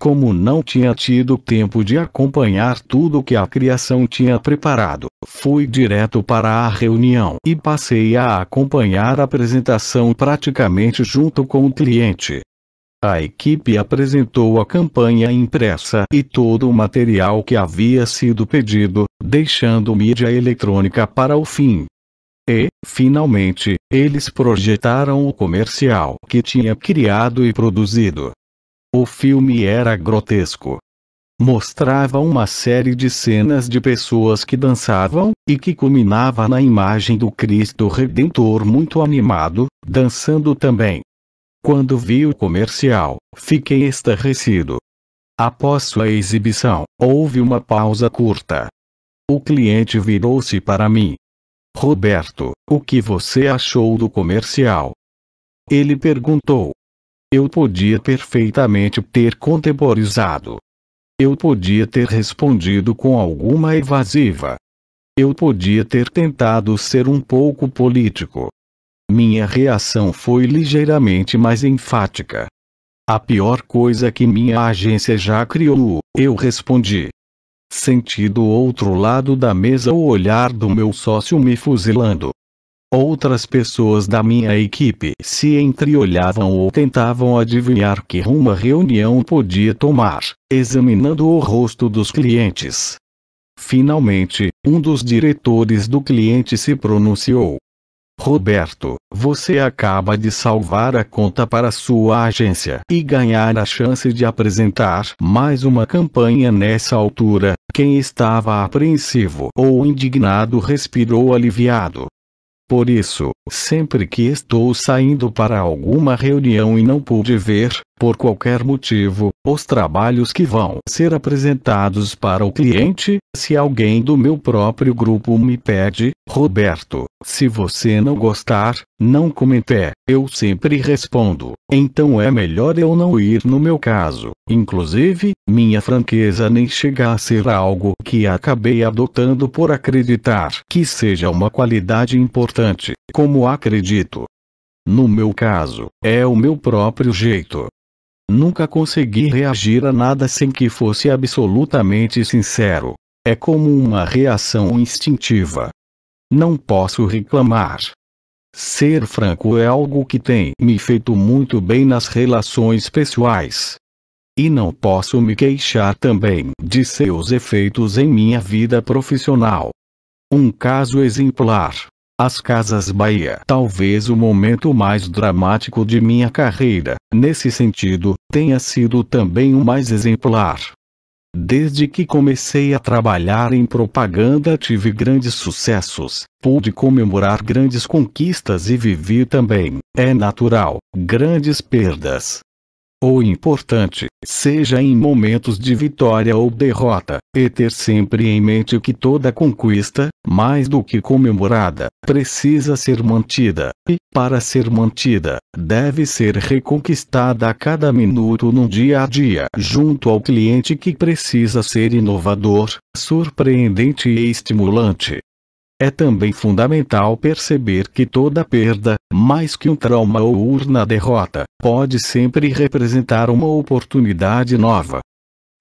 Como não tinha tido tempo de acompanhar tudo que a criação tinha preparado, fui direto para a reunião e passei a acompanhar a apresentação praticamente junto com o cliente. A equipe apresentou a campanha impressa e todo o material que havia sido pedido, deixando mídia eletrônica para o fim. E, finalmente, eles projetaram o comercial que tinha criado e produzido. O filme era grotesco. Mostrava uma série de cenas de pessoas que dançavam, e que culminava na imagem do Cristo Redentor muito animado, dançando também. Quando vi o comercial, fiquei estarrecido. Após sua exibição, houve uma pausa curta. O cliente virou-se para mim. Roberto, o que você achou do comercial? Ele perguntou. Eu podia perfeitamente ter contemporizado. Eu podia ter respondido com alguma evasiva. Eu podia ter tentado ser um pouco político. Minha reação foi ligeiramente mais enfática. A pior coisa que minha agência já criou, eu respondi. Senti do outro lado da mesa o olhar do meu sócio me fuzilando. Outras pessoas da minha equipe se entreolhavam ou tentavam adivinhar que rumo a reunião podia tomar, examinando o rosto dos clientes. Finalmente, um dos diretores do cliente se pronunciou, Roberto, você acaba de salvar a conta para sua agência e ganhar a chance de apresentar mais uma campanha nessa altura. Quem estava apreensivo ou indignado respirou aliviado. Por isso, sempre que estou saindo para alguma reunião e não pude ver por qualquer motivo, os trabalhos que vão ser apresentados para o cliente, se alguém do meu próprio grupo me pede, Roberto, se você não gostar, não comente, eu sempre respondo, então é melhor eu não ir no meu caso. Inclusive, minha franqueza nem chega a ser algo que acabei adotando por acreditar que seja uma qualidade importante, como acredito. No meu caso, é o meu próprio jeito, Nunca consegui reagir a nada sem que fosse absolutamente sincero. É como uma reação instintiva. Não posso reclamar. Ser franco é algo que tem me feito muito bem nas relações pessoais. E não posso me queixar também de seus efeitos em minha vida profissional. Um caso exemplar as Casas Bahia. Talvez o momento mais dramático de minha carreira, nesse sentido, tenha sido também o mais exemplar. Desde que comecei a trabalhar em propaganda tive grandes sucessos, pude comemorar grandes conquistas e vivi também, é natural, grandes perdas ou importante, seja em momentos de vitória ou derrota, e ter sempre em mente que toda conquista, mais do que comemorada, precisa ser mantida, e, para ser mantida, deve ser reconquistada a cada minuto no dia a dia, junto ao cliente que precisa ser inovador, surpreendente e estimulante. É também fundamental perceber que toda perda, mais que um trauma ou urna derrota, pode sempre representar uma oportunidade nova.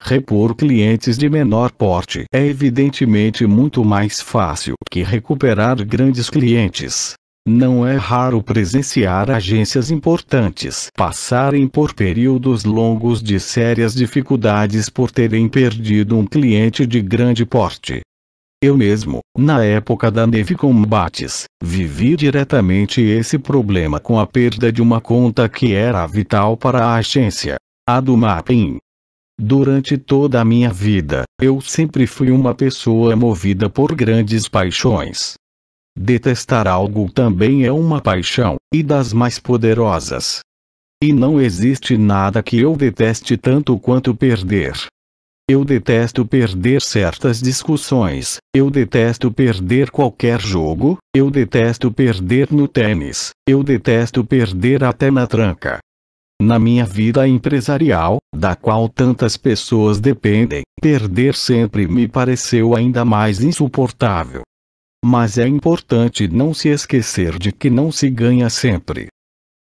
Repor clientes de menor porte é evidentemente muito mais fácil que recuperar grandes clientes. Não é raro presenciar agências importantes passarem por períodos longos de sérias dificuldades por terem perdido um cliente de grande porte. Eu mesmo, na época da Neve Combates, vivi diretamente esse problema com a perda de uma conta que era vital para a agência, a do Mapping. Durante toda a minha vida, eu sempre fui uma pessoa movida por grandes paixões. Detestar algo também é uma paixão, e das mais poderosas. E não existe nada que eu deteste tanto quanto perder. Eu detesto perder certas discussões. Eu detesto perder qualquer jogo. Eu detesto perder no tênis. Eu detesto perder até na tranca. Na minha vida empresarial, da qual tantas pessoas dependem, perder sempre me pareceu ainda mais insuportável. Mas é importante não se esquecer de que não se ganha sempre,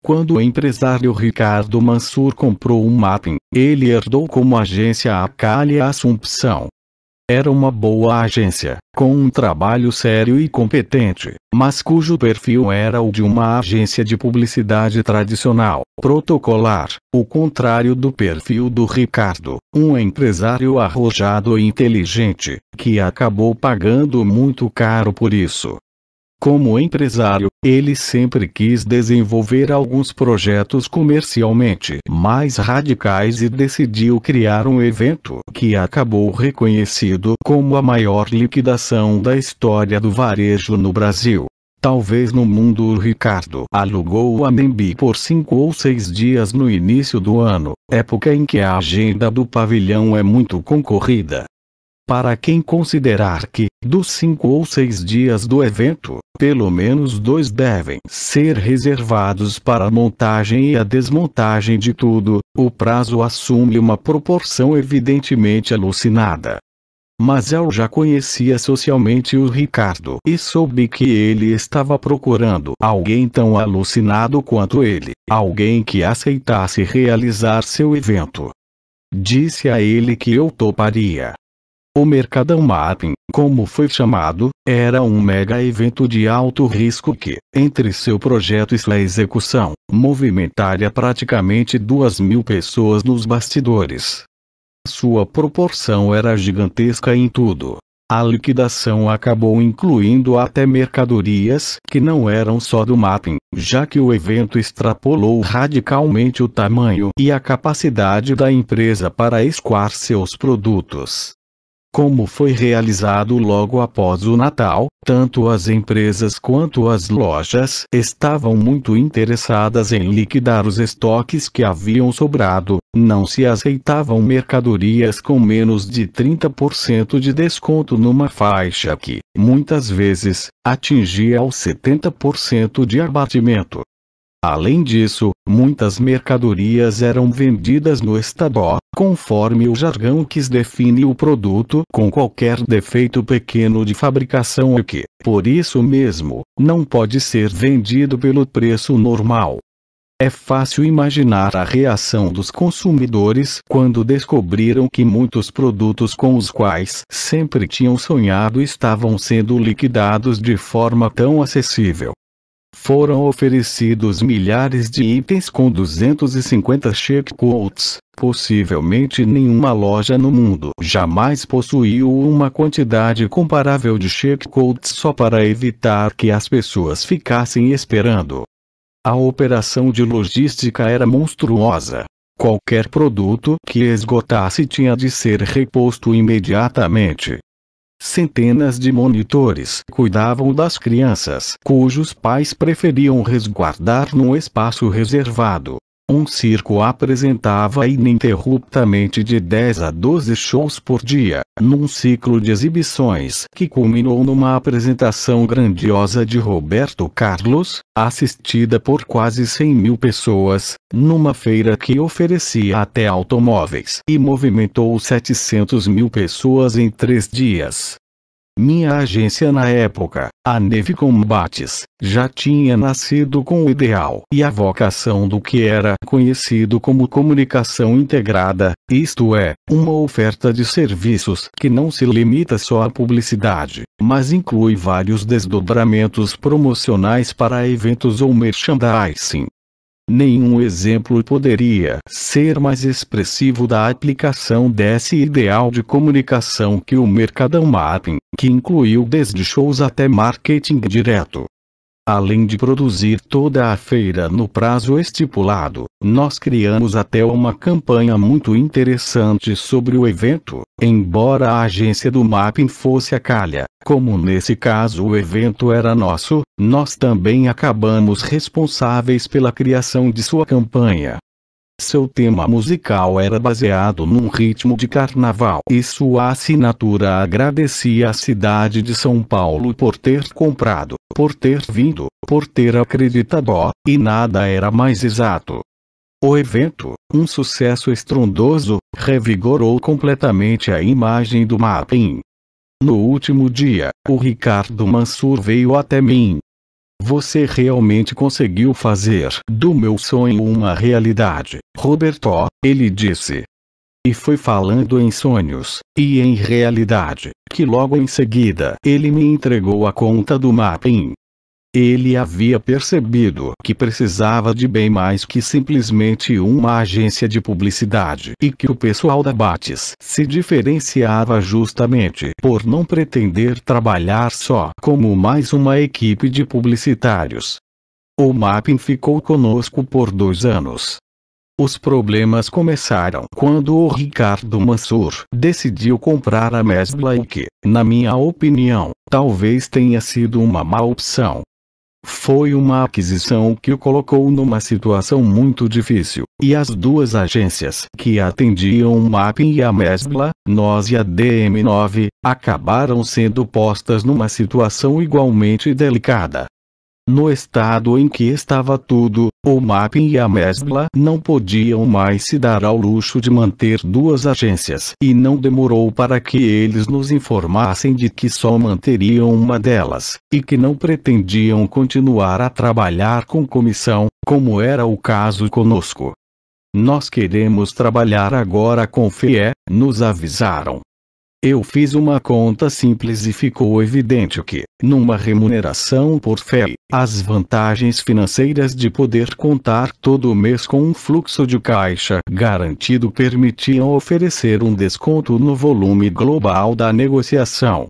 quando o empresário Ricardo Mansur comprou o um Mapping, ele herdou como agência a Calha Assumpção. Era uma boa agência, com um trabalho sério e competente, mas cujo perfil era o de uma agência de publicidade tradicional, protocolar, o contrário do perfil do Ricardo, um empresário arrojado e inteligente, que acabou pagando muito caro por isso. Como empresário, ele sempre quis desenvolver alguns projetos comercialmente mais radicais e decidiu criar um evento que acabou reconhecido como a maior liquidação da história do varejo no Brasil. Talvez no mundo o Ricardo alugou a Membi por cinco ou seis dias no início do ano, época em que a agenda do pavilhão é muito concorrida para quem considerar que, dos cinco ou seis dias do evento, pelo menos dois devem ser reservados para a montagem e a desmontagem de tudo, o prazo assume uma proporção evidentemente alucinada. Mas eu já conhecia socialmente o Ricardo e soube que ele estava procurando alguém tão alucinado quanto ele, alguém que aceitasse realizar seu evento. Disse a ele que eu toparia, o Mercadão Mapping, como foi chamado, era um mega evento de alto risco que, entre seu projeto e sua execução, movimentaria praticamente duas mil pessoas nos bastidores. Sua proporção era gigantesca em tudo. A liquidação acabou incluindo até mercadorias que não eram só do mapping, já que o evento extrapolou radicalmente o tamanho e a capacidade da empresa para escoar seus produtos como foi realizado logo após o Natal, tanto as empresas quanto as lojas estavam muito interessadas em liquidar os estoques que haviam sobrado, não se aceitavam mercadorias com menos de 30% de desconto numa faixa que, muitas vezes, atingia os 70% de abatimento. Além disso, muitas mercadorias eram vendidas no estabó, conforme o jargão que define o produto, com qualquer defeito pequeno de fabricação e que, por isso mesmo, não pode ser vendido pelo preço normal. É fácil imaginar a reação dos consumidores quando descobriram que muitos produtos com os quais sempre tinham sonhado estavam sendo liquidados de forma tão acessível foram oferecidos milhares de itens com 250 checkouts. Possivelmente nenhuma loja no mundo jamais possuiu uma quantidade comparável de checkouts só para evitar que as pessoas ficassem esperando. A operação de logística era monstruosa. Qualquer produto que esgotasse tinha de ser reposto imediatamente. Centenas de monitores cuidavam das crianças cujos pais preferiam resguardar num espaço reservado um circo apresentava ininterruptamente de 10 a 12 shows por dia, num ciclo de exibições que culminou numa apresentação grandiosa de Roberto Carlos, assistida por quase 100 mil pessoas, numa feira que oferecia até automóveis e movimentou 700 mil pessoas em três dias. Minha agência na época, a Neve Combates, já tinha nascido com o ideal e a vocação do que era conhecido como comunicação integrada, isto é, uma oferta de serviços que não se limita só à publicidade, mas inclui vários desdobramentos promocionais para eventos ou merchandising, Nenhum exemplo poderia ser mais expressivo da aplicação desse ideal de comunicação que o Mercadão Mapping, que incluiu desde shows até marketing direto, Além de produzir toda a feira no prazo estipulado, nós criamos até uma campanha muito interessante sobre o evento, embora a agência do mapping fosse a calha. Como nesse caso o evento era nosso, nós também acabamos responsáveis pela criação de sua campanha. Seu tema musical era baseado num ritmo de carnaval e sua assinatura agradecia a cidade de São Paulo por ter comprado, por ter vindo, por ter acreditado, e nada era mais exato. O evento, um sucesso estrondoso, revigorou completamente a imagem do Mapping. No último dia, o Ricardo Mansur veio até mim, você realmente conseguiu fazer do meu sonho uma realidade, Roberto, ele disse. E foi falando em sonhos, e em realidade, que logo em seguida ele me entregou a conta do mapping. Ele havia percebido que precisava de bem mais que simplesmente uma agência de publicidade e que o pessoal da Bates se diferenciava justamente por não pretender trabalhar só como mais uma equipe de publicitários. O Mapping ficou conosco por dois anos. Os problemas começaram quando o Ricardo Mansur decidiu comprar a Mesbla que, na minha opinião, talvez tenha sido uma má opção, foi uma aquisição que o colocou numa situação muito difícil, e as duas agências que atendiam o MAP e a MESBLA, nós e a DM9, acabaram sendo postas numa situação igualmente delicada. No estado em que estava tudo, o MAP e a MESBLA não podiam mais se dar ao luxo de manter duas agências e não demorou para que eles nos informassem de que só manteriam uma delas, e que não pretendiam continuar a trabalhar com comissão, como era o caso conosco. Nós queremos trabalhar agora com FIE, nos avisaram. Eu fiz uma conta simples e ficou evidente que, numa remuneração por FEI, as vantagens financeiras de poder contar todo mês com um fluxo de caixa garantido permitiam oferecer um desconto no volume global da negociação.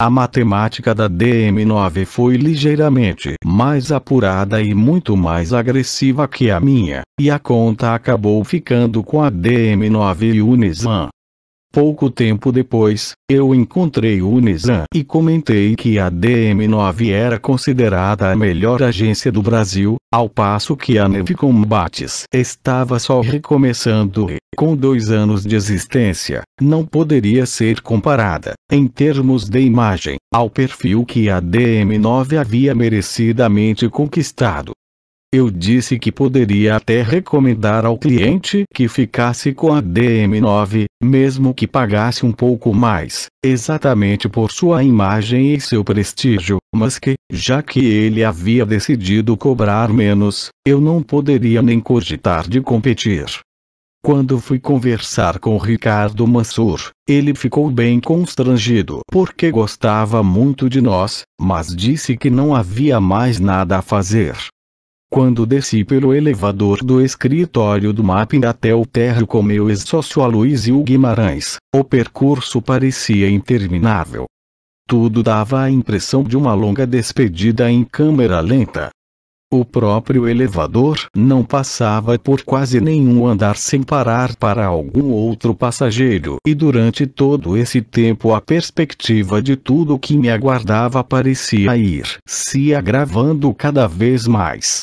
A matemática da DM9 foi ligeiramente mais apurada e muito mais agressiva que a minha, e a conta acabou ficando com a DM9 e Unisan. Pouco tempo depois, eu encontrei o Nizam e comentei que a DM9 era considerada a melhor agência do Brasil, ao passo que a Neve Combates estava só recomeçando e, com dois anos de existência, não poderia ser comparada, em termos de imagem, ao perfil que a DM9 havia merecidamente conquistado. Eu disse que poderia até recomendar ao cliente que ficasse com a DM9, mesmo que pagasse um pouco mais, exatamente por sua imagem e seu prestígio, mas que, já que ele havia decidido cobrar menos, eu não poderia nem cogitar de competir. Quando fui conversar com Ricardo Mansur, ele ficou bem constrangido porque gostava muito de nós, mas disse que não havia mais nada a fazer. Quando desci pelo elevador do escritório do mapping até o térreo com meu ex-sócio Aloysio Guimarães, o percurso parecia interminável. Tudo dava a impressão de uma longa despedida em câmera lenta. O próprio elevador não passava por quase nenhum andar sem parar para algum outro passageiro, e durante todo esse tempo a perspectiva de tudo o que me aguardava parecia ir se agravando cada vez mais.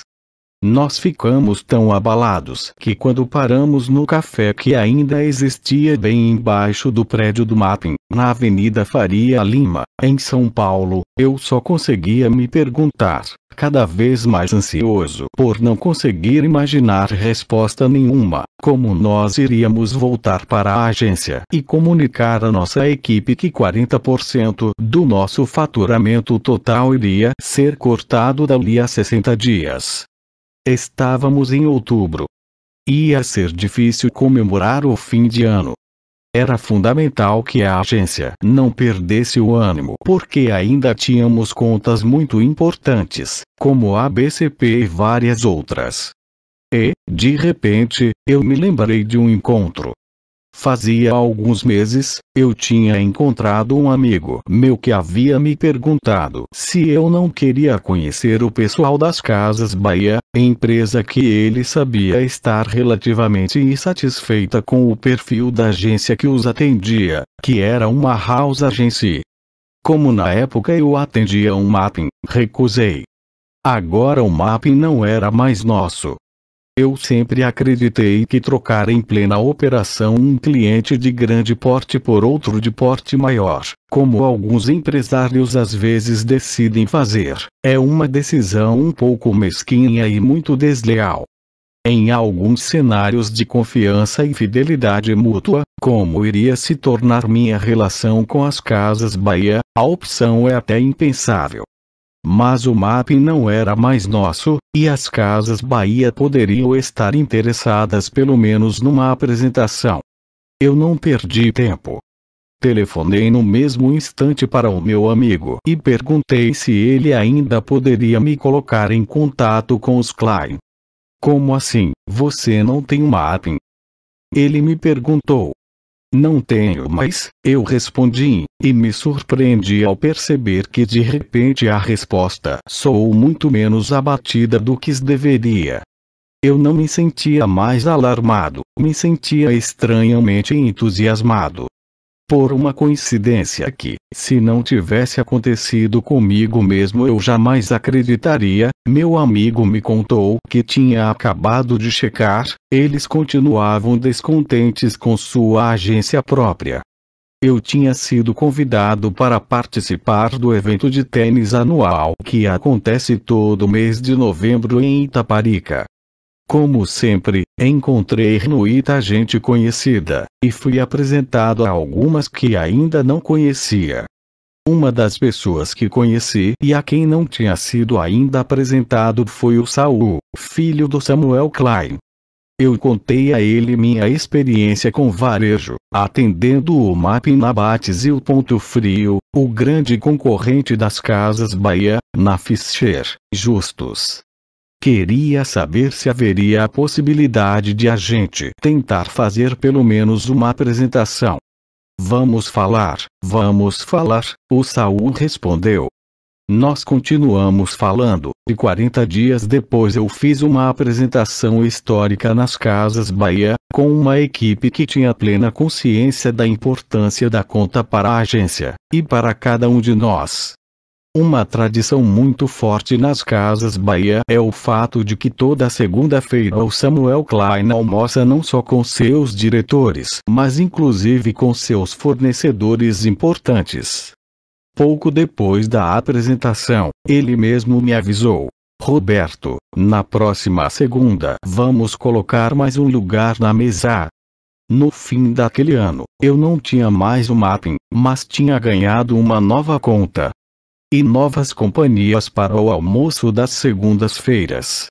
Nós ficamos tão abalados que quando paramos no café que ainda existia bem embaixo do prédio do Mapping, na Avenida Faria Lima, em São Paulo, eu só conseguia me perguntar, cada vez mais ansioso por não conseguir imaginar resposta nenhuma, como nós iríamos voltar para a agência e comunicar à nossa equipe que 40% do nosso faturamento total iria ser cortado dali a 60 dias. Estávamos em outubro. Ia ser difícil comemorar o fim de ano. Era fundamental que a agência não perdesse o ânimo porque ainda tínhamos contas muito importantes, como a BCP e várias outras. E, de repente, eu me lembrei de um encontro Fazia alguns meses, eu tinha encontrado um amigo meu que havia me perguntado se eu não queria conhecer o pessoal das Casas Bahia, empresa que ele sabia estar relativamente insatisfeita com o perfil da agência que os atendia, que era uma house agency. Como na época eu atendia um mapping, recusei. Agora o mapping não era mais nosso, eu sempre acreditei que trocar em plena operação um cliente de grande porte por outro de porte maior, como alguns empresários às vezes decidem fazer, é uma decisão um pouco mesquinha e muito desleal. Em alguns cenários de confiança e fidelidade mútua, como iria se tornar minha relação com as Casas Bahia, a opção é até impensável. Mas o MAP não era mais nosso, e as Casas Bahia poderiam estar interessadas pelo menos numa apresentação. Eu não perdi tempo. Telefonei no mesmo instante para o meu amigo e perguntei se ele ainda poderia me colocar em contato com os Klein. Como assim, você não tem o um mapping? Ele me perguntou. Não tenho mais, eu respondi, e me surpreendi ao perceber que de repente a resposta soou muito menos abatida do que deveria. Eu não me sentia mais alarmado, me sentia estranhamente entusiasmado por uma coincidência que, se não tivesse acontecido comigo mesmo eu jamais acreditaria, meu amigo me contou que tinha acabado de checar, eles continuavam descontentes com sua agência própria. Eu tinha sido convidado para participar do evento de tênis anual que acontece todo mês de novembro em Itaparica. Como sempre, Encontrei no Ita gente conhecida, e fui apresentado a algumas que ainda não conhecia. Uma das pessoas que conheci e a quem não tinha sido ainda apresentado foi o Saul, filho do Samuel Klein. Eu contei a ele minha experiência com varejo, atendendo o MAP na Bates e o Ponto Frio, o grande concorrente das Casas Bahia, na Fischer, Justus, Queria saber se haveria a possibilidade de a gente tentar fazer pelo menos uma apresentação. Vamos falar, vamos falar, o Saul respondeu. Nós continuamos falando, e 40 dias depois eu fiz uma apresentação histórica nas Casas Bahia, com uma equipe que tinha plena consciência da importância da conta para a agência, e para cada um de nós. Uma tradição muito forte nas casas Bahia é o fato de que toda segunda-feira o Samuel Klein almoça não só com seus diretores, mas inclusive com seus fornecedores importantes. Pouco depois da apresentação, ele mesmo me avisou. Roberto, na próxima segunda vamos colocar mais um lugar na mesa. No fim daquele ano, eu não tinha mais o mapping, mas tinha ganhado uma nova conta, e novas companhias para o almoço das segundas-feiras.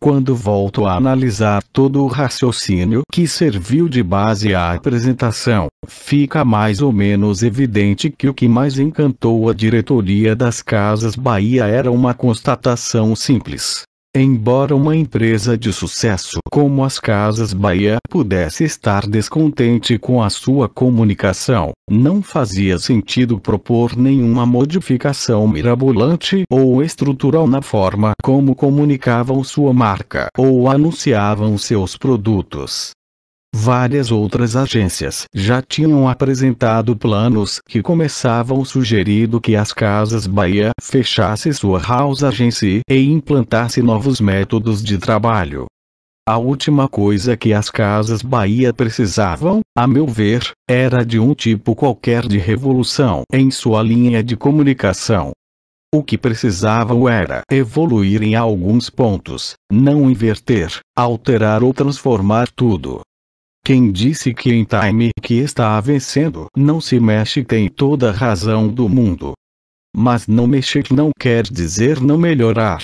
Quando volto a analisar todo o raciocínio que serviu de base à apresentação, fica mais ou menos evidente que o que mais encantou a diretoria das Casas Bahia era uma constatação simples. Embora uma empresa de sucesso como as Casas Bahia pudesse estar descontente com a sua comunicação, não fazia sentido propor nenhuma modificação mirabolante ou estrutural na forma como comunicavam sua marca ou anunciavam seus produtos. Várias outras agências já tinham apresentado planos que começavam sugerindo que as Casas Bahia fechasse sua house agency e implantasse novos métodos de trabalho. A última coisa que as Casas Bahia precisavam, a meu ver, era de um tipo qualquer de revolução em sua linha de comunicação. O que precisavam era evoluir em alguns pontos, não inverter, alterar ou transformar tudo. Quem disse que em time que está vencendo não se mexe tem toda a razão do mundo. Mas não mexer não quer dizer não melhorar.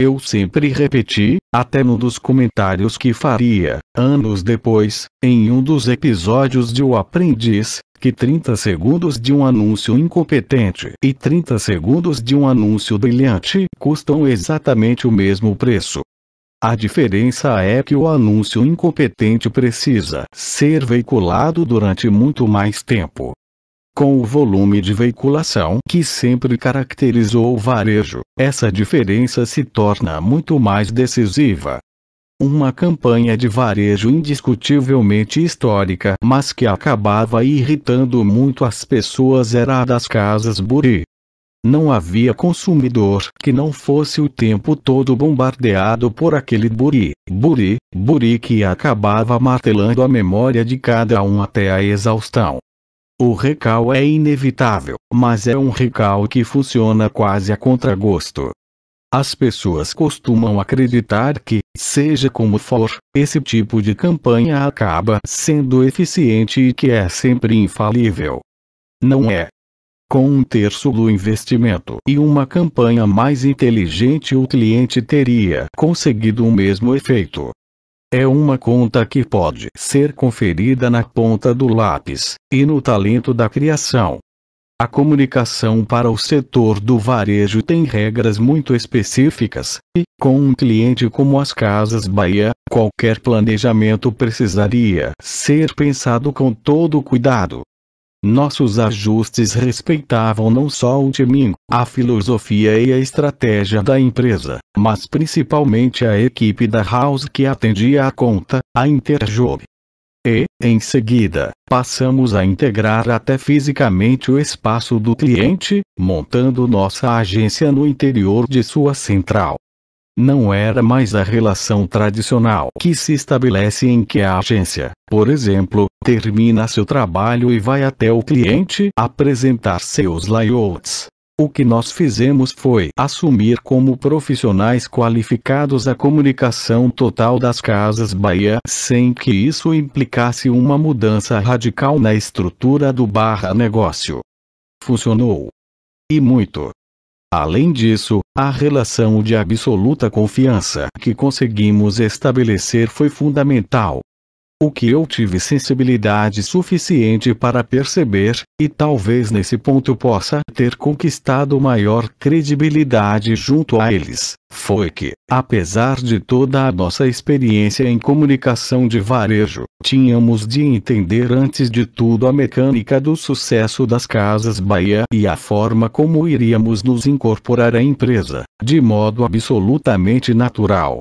Eu sempre repeti, até num dos comentários que faria, anos depois, em um dos episódios de O Aprendiz, que 30 segundos de um anúncio incompetente e 30 segundos de um anúncio brilhante custam exatamente o mesmo preço. A diferença é que o anúncio incompetente precisa ser veiculado durante muito mais tempo. Com o volume de veiculação que sempre caracterizou o varejo, essa diferença se torna muito mais decisiva. Uma campanha de varejo indiscutivelmente histórica, mas que acabava irritando muito as pessoas era a das casas Buri, não havia consumidor que não fosse o tempo todo bombardeado por aquele buri, buri, buri que acabava martelando a memória de cada um até a exaustão. O recal é inevitável, mas é um recal que funciona quase a contragosto. As pessoas costumam acreditar que, seja como for, esse tipo de campanha acaba sendo eficiente e que é sempre infalível. Não é. Com um terço do investimento e uma campanha mais inteligente, o cliente teria conseguido o mesmo efeito. É uma conta que pode ser conferida na ponta do lápis e no talento da criação. A comunicação para o setor do varejo tem regras muito específicas, e, com um cliente como as Casas Bahia, qualquer planejamento precisaria ser pensado com todo cuidado. Nossos ajustes respeitavam não só o timing, a filosofia e a estratégia da empresa, mas principalmente a equipe da House que atendia a conta, a Interjob. E, em seguida, passamos a integrar até fisicamente o espaço do cliente, montando nossa agência no interior de sua central. Não era mais a relação tradicional que se estabelece em que a agência, por exemplo, termina seu trabalho e vai até o cliente apresentar seus layouts. O que nós fizemos foi assumir como profissionais qualificados a comunicação total das Casas Bahia sem que isso implicasse uma mudança radical na estrutura do barra negócio. Funcionou. E muito. Além disso, a relação de absoluta confiança que conseguimos estabelecer foi fundamental o que eu tive sensibilidade suficiente para perceber, e talvez nesse ponto possa ter conquistado maior credibilidade junto a eles, foi que, apesar de toda a nossa experiência em comunicação de varejo, tínhamos de entender antes de tudo a mecânica do sucesso das casas Bahia e a forma como iríamos nos incorporar à empresa, de modo absolutamente natural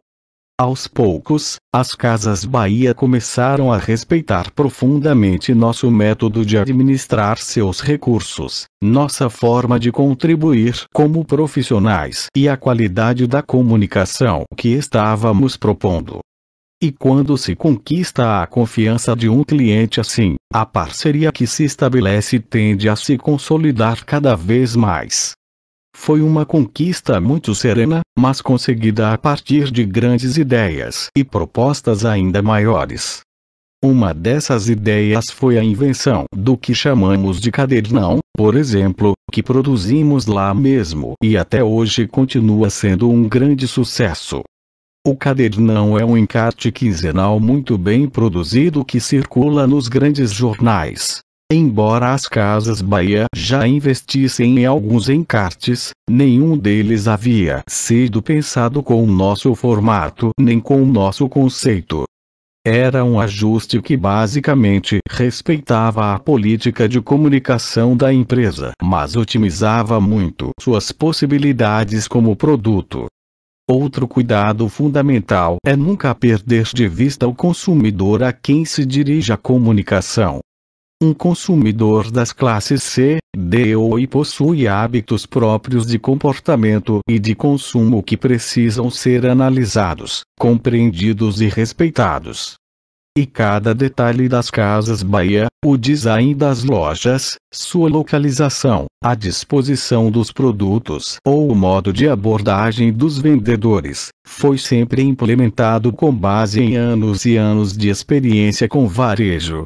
aos poucos, as Casas Bahia começaram a respeitar profundamente nosso método de administrar seus recursos, nossa forma de contribuir como profissionais e a qualidade da comunicação que estávamos propondo. E quando se conquista a confiança de um cliente assim, a parceria que se estabelece tende a se consolidar cada vez mais. Foi uma conquista muito serena, mas conseguida a partir de grandes ideias e propostas ainda maiores. Uma dessas ideias foi a invenção do que chamamos de cadernão, por exemplo, que produzimos lá mesmo e até hoje continua sendo um grande sucesso. O cadernão é um encarte quinzenal muito bem produzido que circula nos grandes jornais, Embora as casas Bahia já investissem em alguns encartes, nenhum deles havia sido pensado com o nosso formato nem com o nosso conceito. Era um ajuste que basicamente respeitava a política de comunicação da empresa, mas otimizava muito suas possibilidades como produto. Outro cuidado fundamental é nunca perder de vista o consumidor a quem se dirige a comunicação um consumidor das classes C, D ou E possui hábitos próprios de comportamento e de consumo que precisam ser analisados, compreendidos e respeitados. E cada detalhe das casas Bahia, o design das lojas, sua localização, a disposição dos produtos ou o modo de abordagem dos vendedores, foi sempre implementado com base em anos e anos de experiência com varejo,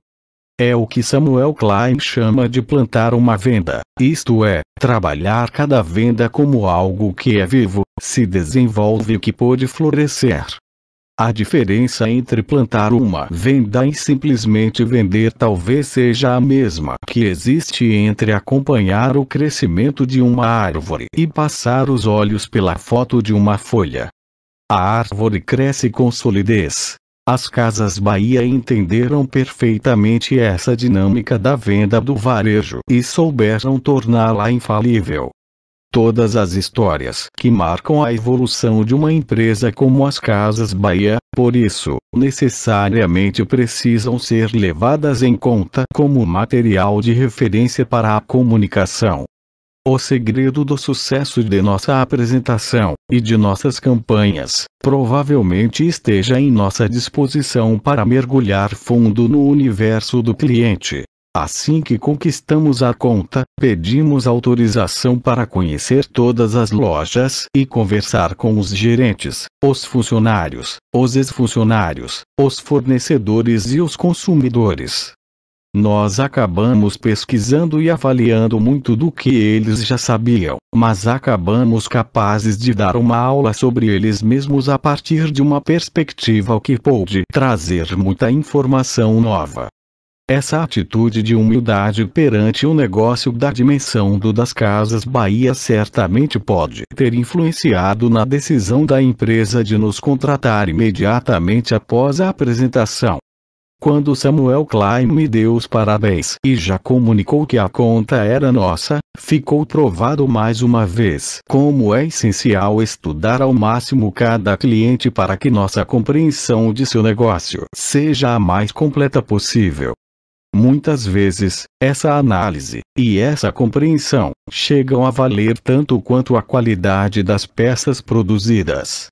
é o que Samuel Klein chama de plantar uma venda, isto é, trabalhar cada venda como algo que é vivo, se desenvolve e que pode florescer. A diferença entre plantar uma venda e simplesmente vender talvez seja a mesma que existe entre acompanhar o crescimento de uma árvore e passar os olhos pela foto de uma folha. A árvore cresce com solidez, as casas Bahia entenderam perfeitamente essa dinâmica da venda do varejo e souberam torná-la infalível. Todas as histórias que marcam a evolução de uma empresa como as Casas Bahia, por isso, necessariamente precisam ser levadas em conta como material de referência para a comunicação. O segredo do sucesso de nossa apresentação e de nossas campanhas provavelmente esteja em nossa disposição para mergulhar fundo no universo do cliente. Assim que conquistamos a conta, pedimos autorização para conhecer todas as lojas e conversar com os gerentes, os funcionários, os ex-funcionários, os fornecedores e os consumidores. Nós acabamos pesquisando e avaliando muito do que eles já sabiam, mas acabamos capazes de dar uma aula sobre eles mesmos a partir de uma perspectiva que pôde trazer muita informação nova. Essa atitude de humildade perante o negócio da dimensão do das Casas Bahia certamente pode ter influenciado na decisão da empresa de nos contratar imediatamente após a apresentação quando Samuel Klein me deu os parabéns e já comunicou que a conta era nossa, ficou provado mais uma vez como é essencial estudar ao máximo cada cliente para que nossa compreensão de seu negócio seja a mais completa possível. Muitas vezes, essa análise e essa compreensão chegam a valer tanto quanto a qualidade das peças produzidas.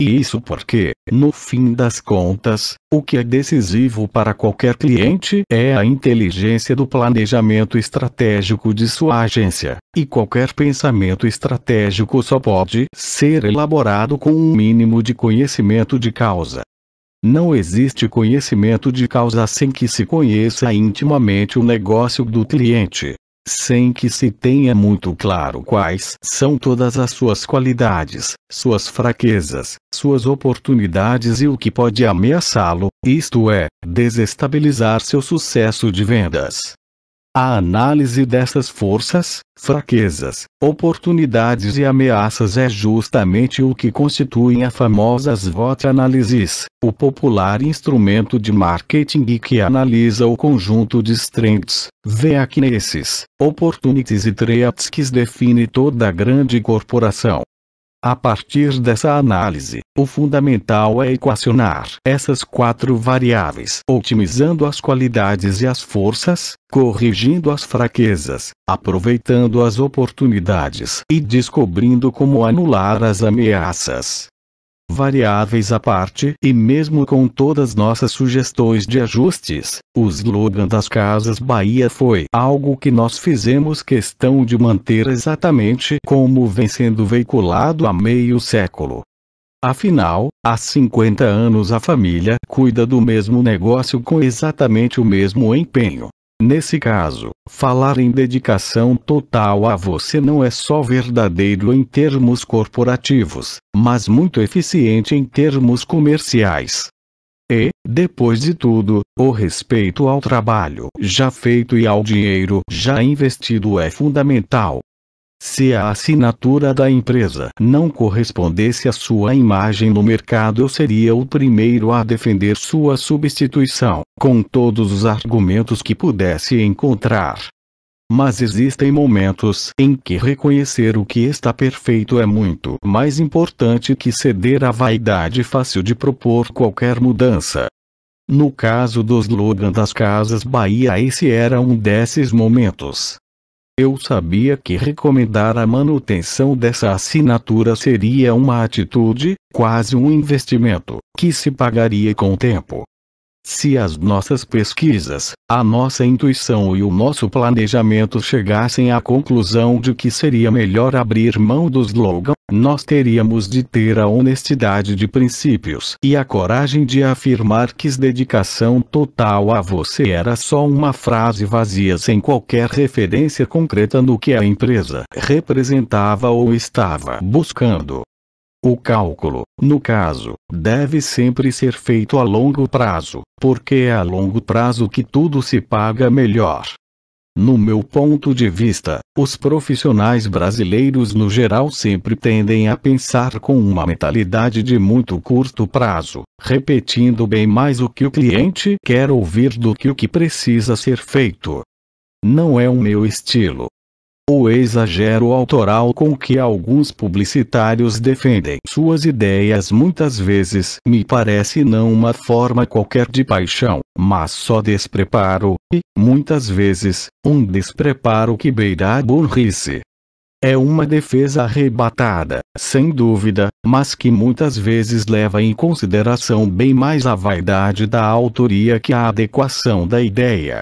E isso porque, no fim das contas, o que é decisivo para qualquer cliente é a inteligência do planejamento estratégico de sua agência, e qualquer pensamento estratégico só pode ser elaborado com um mínimo de conhecimento de causa. Não existe conhecimento de causa sem que se conheça intimamente o negócio do cliente, sem que se tenha muito claro quais são todas as suas qualidades, suas fraquezas, suas oportunidades e o que pode ameaçá-lo, isto é, desestabilizar seu sucesso de vendas. A análise dessas forças, fraquezas, oportunidades e ameaças é justamente o que constituem a famosa SWOT Analysis, o popular instrumento de marketing que analisa o conjunto de strengths, weaknesses, opportunities e traits que define toda grande corporação. A partir dessa análise, o fundamental é equacionar essas quatro variáveis, otimizando as qualidades e as forças, corrigindo as fraquezas, aproveitando as oportunidades e descobrindo como anular as ameaças variáveis à parte e mesmo com todas nossas sugestões de ajustes, o slogan das Casas Bahia foi algo que nós fizemos questão de manter exatamente como vem sendo veiculado há meio século. Afinal, há 50 anos a família cuida do mesmo negócio com exatamente o mesmo empenho. Nesse caso, falar em dedicação total a você não é só verdadeiro em termos corporativos, mas muito eficiente em termos comerciais. E, depois de tudo, o respeito ao trabalho já feito e ao dinheiro já investido é fundamental. Se a assinatura da empresa não correspondesse à sua imagem no mercado, eu seria o primeiro a defender sua substituição, com todos os argumentos que pudesse encontrar. Mas existem momentos em que reconhecer o que está perfeito é muito mais importante que ceder à vaidade fácil de propor qualquer mudança. No caso do slogan das Casas Bahia, esse era um desses momentos. Eu sabia que recomendar a manutenção dessa assinatura seria uma atitude, quase um investimento, que se pagaria com o tempo. Se as nossas pesquisas a nossa intuição e o nosso planejamento chegassem à conclusão de que seria melhor abrir mão do slogan, nós teríamos de ter a honestidade de princípios e a coragem de afirmar que dedicação total a você era só uma frase vazia sem qualquer referência concreta no que a empresa representava ou estava buscando. O cálculo, no caso, deve sempre ser feito a longo prazo, porque é a longo prazo que tudo se paga melhor. No meu ponto de vista, os profissionais brasileiros no geral sempre tendem a pensar com uma mentalidade de muito curto prazo, repetindo bem mais o que o cliente quer ouvir do que o que precisa ser feito. Não é o meu estilo, ou exagero autoral com que alguns publicitários defendem suas ideias muitas vezes me parece não uma forma qualquer de paixão, mas só despreparo, e, muitas vezes, um despreparo que beira a burrice. É uma defesa arrebatada, sem dúvida, mas que muitas vezes leva em consideração bem mais a vaidade da autoria que a adequação da ideia.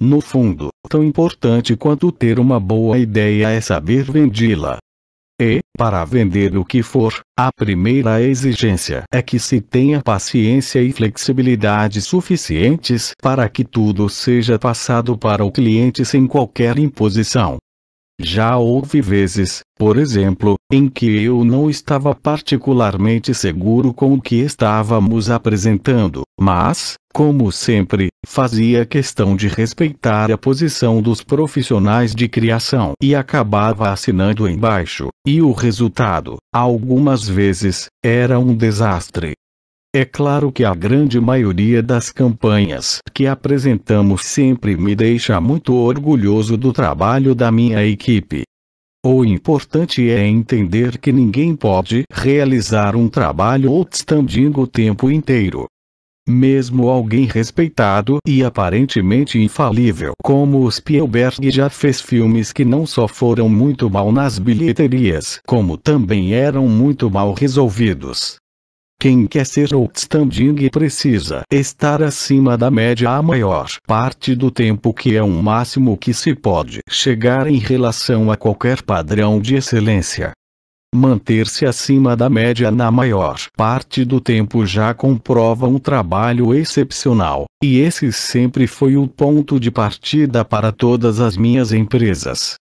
No fundo, tão importante quanto ter uma boa ideia é saber vendê-la. E, para vender o que for, a primeira exigência é que se tenha paciência e flexibilidade suficientes para que tudo seja passado para o cliente sem qualquer imposição. Já houve vezes, por exemplo, em que eu não estava particularmente seguro com o que estávamos apresentando, mas, como sempre, fazia questão de respeitar a posição dos profissionais de criação e acabava assinando embaixo, e o resultado, algumas vezes, era um desastre. É claro que a grande maioria das campanhas que apresentamos sempre me deixa muito orgulhoso do trabalho da minha equipe. O importante é entender que ninguém pode realizar um trabalho outstanding o tempo inteiro. Mesmo alguém respeitado e aparentemente infalível como o Spielberg já fez filmes que não só foram muito mal nas bilheterias, como também eram muito mal resolvidos. Quem quer ser outstanding precisa estar acima da média a maior parte do tempo que é um máximo que se pode chegar em relação a qualquer padrão de excelência. Manter-se acima da média na maior parte do tempo já comprova um trabalho excepcional, e esse sempre foi o ponto de partida para todas as minhas empresas.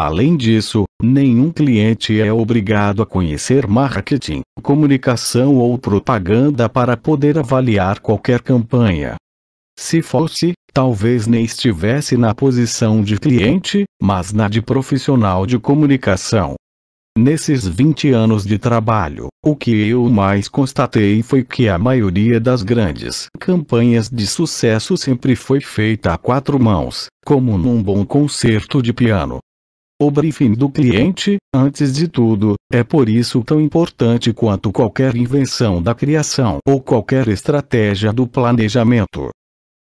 Além disso, nenhum cliente é obrigado a conhecer marketing, comunicação ou propaganda para poder avaliar qualquer campanha. Se fosse, talvez nem estivesse na posição de cliente, mas na de profissional de comunicação. Nesses 20 anos de trabalho, o que eu mais constatei foi que a maioria das grandes campanhas de sucesso sempre foi feita a quatro mãos, como num bom concerto de piano o briefing do cliente, antes de tudo, é por isso tão importante quanto qualquer invenção da criação ou qualquer estratégia do planejamento.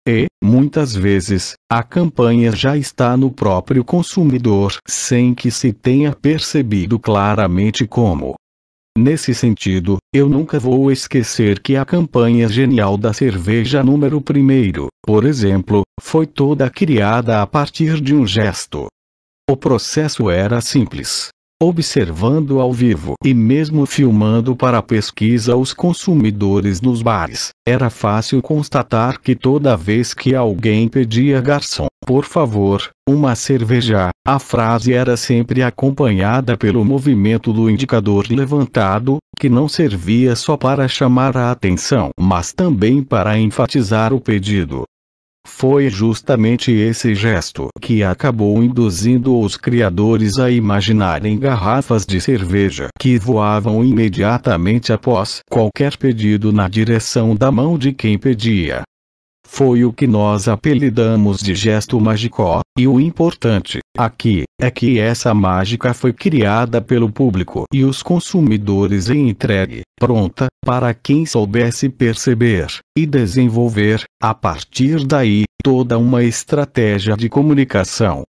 E, muitas vezes, a campanha já está no próprio consumidor sem que se tenha percebido claramente como. Nesse sentido, eu nunca vou esquecer que a campanha genial da cerveja número 1, por exemplo, foi toda criada a partir de um gesto. O processo era simples. Observando ao vivo e mesmo filmando para pesquisa os consumidores nos bares, era fácil constatar que toda vez que alguém pedia garçom, por favor, uma cerveja, a frase era sempre acompanhada pelo movimento do indicador levantado, que não servia só para chamar a atenção, mas também para enfatizar o pedido. Foi justamente esse gesto que acabou induzindo os criadores a imaginarem garrafas de cerveja que voavam imediatamente após qualquer pedido na direção da mão de quem pedia. Foi o que nós apelidamos de gesto mágico, e o importante Aqui, é que essa mágica foi criada pelo público e os consumidores e entregue, pronta, para quem soubesse perceber e desenvolver, a partir daí, toda uma estratégia de comunicação.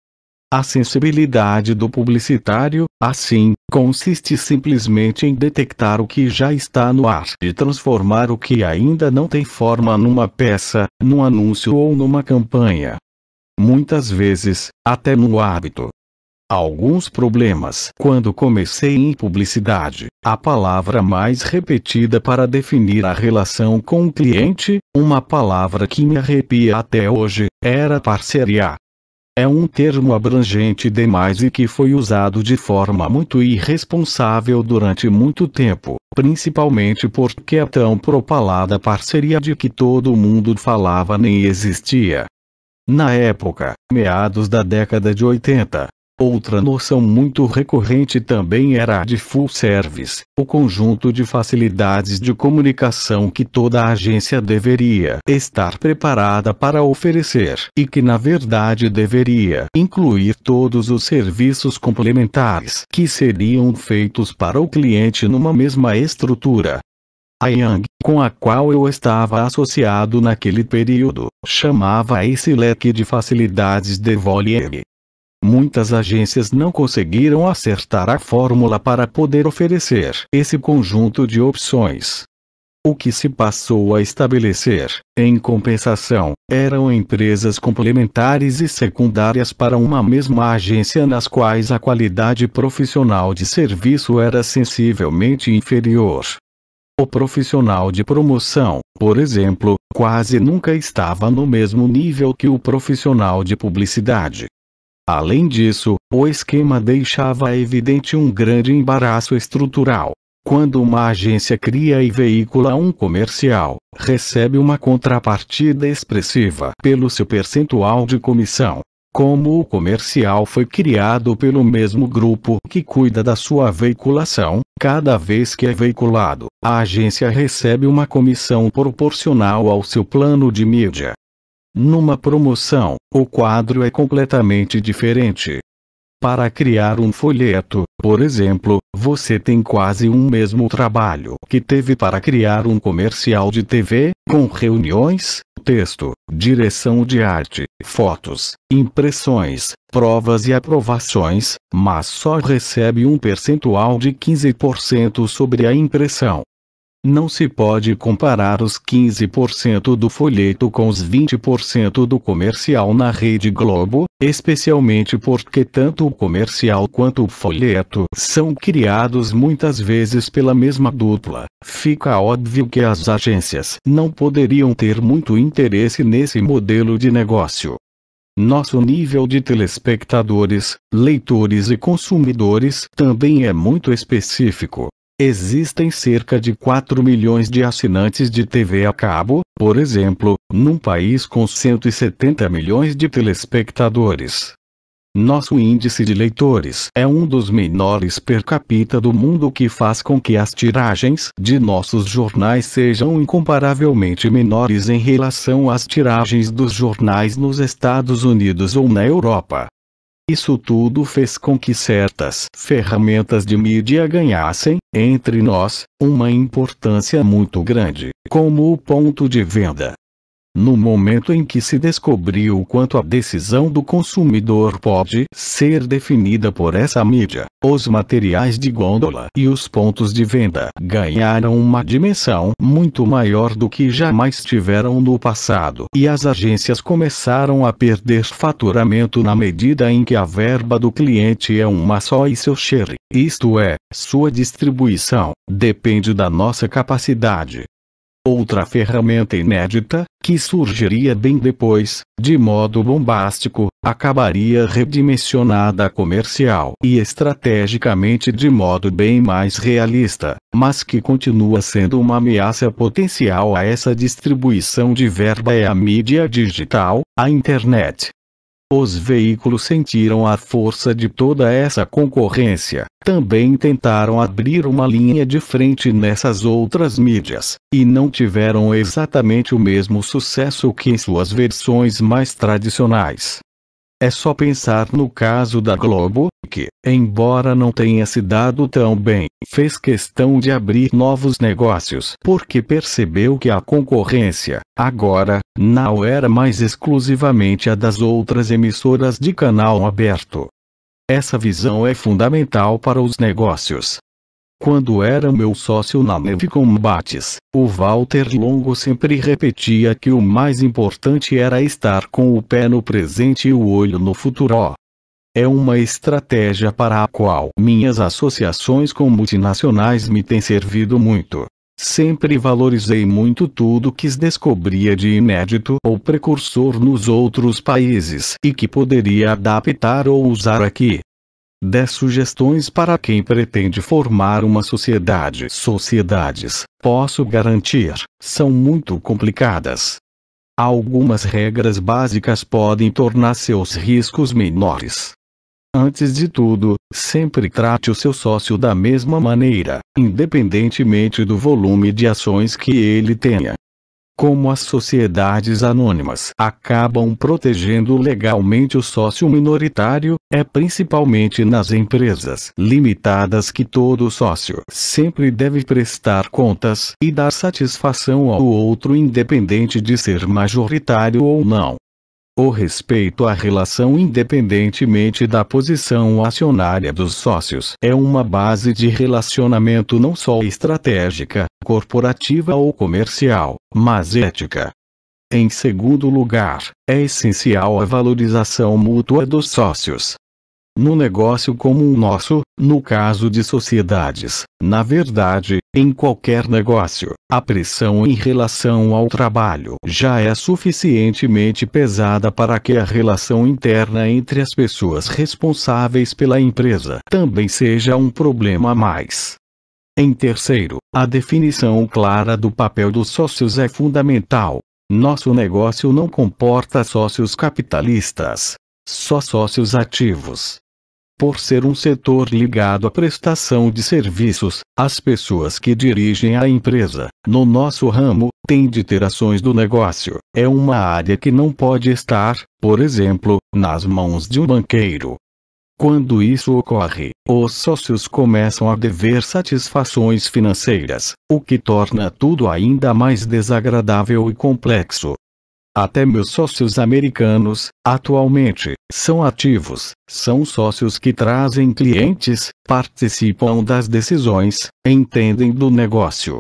A sensibilidade do publicitário, assim, consiste simplesmente em detectar o que já está no ar e transformar o que ainda não tem forma numa peça, num anúncio ou numa campanha muitas vezes, até no hábito. Alguns problemas. Quando comecei em publicidade, a palavra mais repetida para definir a relação com o cliente, uma palavra que me arrepia até hoje, era parceria. É um termo abrangente demais e que foi usado de forma muito irresponsável durante muito tempo, principalmente porque a é tão propalada parceria de que todo mundo falava nem existia. Na época, meados da década de 80, outra noção muito recorrente também era a de full service, o conjunto de facilidades de comunicação que toda agência deveria estar preparada para oferecer e que na verdade deveria incluir todos os serviços complementares que seriam feitos para o cliente numa mesma estrutura. A Young com a qual eu estava associado naquele período, chamava esse leque de facilidades de volier. Muitas agências não conseguiram acertar a fórmula para poder oferecer esse conjunto de opções. O que se passou a estabelecer, em compensação, eram empresas complementares e secundárias para uma mesma agência nas quais a qualidade profissional de serviço era sensivelmente inferior, o profissional de promoção, por exemplo, quase nunca estava no mesmo nível que o profissional de publicidade. Além disso, o esquema deixava evidente um grande embaraço estrutural. Quando uma agência cria e veicula um comercial, recebe uma contrapartida expressiva pelo seu percentual de comissão. Como o comercial foi criado pelo mesmo grupo que cuida da sua veiculação, cada vez que é veiculado, a agência recebe uma comissão proporcional ao seu plano de mídia. Numa promoção, o quadro é completamente diferente. Para criar um folheto, por exemplo, você tem quase um mesmo trabalho que teve para criar um comercial de TV, com reuniões, texto, direção de arte, fotos, impressões, provas e aprovações, mas só recebe um percentual de 15% sobre a impressão. Não se pode comparar os 15% do folheto com os 20% do comercial na Rede Globo, especialmente porque tanto o comercial quanto o folheto são criados muitas vezes pela mesma dupla. Fica óbvio que as agências não poderiam ter muito interesse nesse modelo de negócio. Nosso nível de telespectadores, leitores e consumidores também é muito específico. Existem cerca de 4 milhões de assinantes de TV a cabo, por exemplo, num país com 170 milhões de telespectadores. Nosso índice de leitores é um dos menores per capita do mundo o que faz com que as tiragens de nossos jornais sejam incomparavelmente menores em relação às tiragens dos jornais nos Estados Unidos ou na Europa. Isso tudo fez com que certas ferramentas de mídia ganhassem, entre nós, uma importância muito grande, como o ponto de venda, no momento em que se descobriu o quanto a decisão do consumidor pode ser definida por essa mídia, os materiais de gôndola e os pontos de venda ganharam uma dimensão muito maior do que jamais tiveram no passado, e as agências começaram a perder faturamento na medida em que a verba do cliente é uma só e seu share, isto é, sua distribuição, depende da nossa capacidade Outra ferramenta inédita, que surgiria bem depois, de modo bombástico, acabaria redimensionada comercial e estrategicamente de modo bem mais realista, mas que continua sendo uma ameaça potencial a essa distribuição de verba é a mídia digital, a internet. Os veículos sentiram a força de toda essa concorrência, também tentaram abrir uma linha de frente nessas outras mídias, e não tiveram exatamente o mesmo sucesso que em suas versões mais tradicionais. É só pensar no caso da Globo, que, embora não tenha se dado tão bem, fez questão de abrir novos negócios porque percebeu que a concorrência, agora, não era mais exclusivamente a das outras emissoras de canal aberto. Essa visão é fundamental para os negócios. Quando era meu sócio na Neve Combates, o Walter Longo sempre repetia que o mais importante era estar com o pé no presente e o olho no futuro. É uma estratégia para a qual minhas associações com multinacionais me têm servido muito. Sempre valorizei muito tudo que descobria de inédito ou precursor nos outros países e que poderia adaptar ou usar aqui. 10 sugestões para quem pretende formar uma sociedade. Sociedades, posso garantir, são muito complicadas. Algumas regras básicas podem tornar seus riscos menores. Antes de tudo, sempre trate o seu sócio da mesma maneira, independentemente do volume de ações que ele tenha. Como as sociedades anônimas acabam protegendo legalmente o sócio minoritário, é principalmente nas empresas limitadas que todo sócio sempre deve prestar contas e dar satisfação ao outro independente de ser majoritário ou não o respeito à relação independentemente da posição acionária dos sócios é uma base de relacionamento não só estratégica, corporativa ou comercial, mas ética. Em segundo lugar, é essencial a valorização mútua dos sócios, no negócio como o nosso, no caso de sociedades, na verdade, em qualquer negócio, a pressão em relação ao trabalho já é suficientemente pesada para que a relação interna entre as pessoas responsáveis pela empresa também seja um problema a mais. Em terceiro, a definição clara do papel dos sócios é fundamental. Nosso negócio não comporta sócios capitalistas, só sócios ativos. Por ser um setor ligado à prestação de serviços, as pessoas que dirigem a empresa, no nosso ramo, têm de ter ações do negócio. É uma área que não pode estar, por exemplo, nas mãos de um banqueiro. Quando isso ocorre, os sócios começam a dever satisfações financeiras, o que torna tudo ainda mais desagradável e complexo. Até meus sócios americanos, atualmente, são ativos, são sócios que trazem clientes, participam das decisões, entendem do negócio.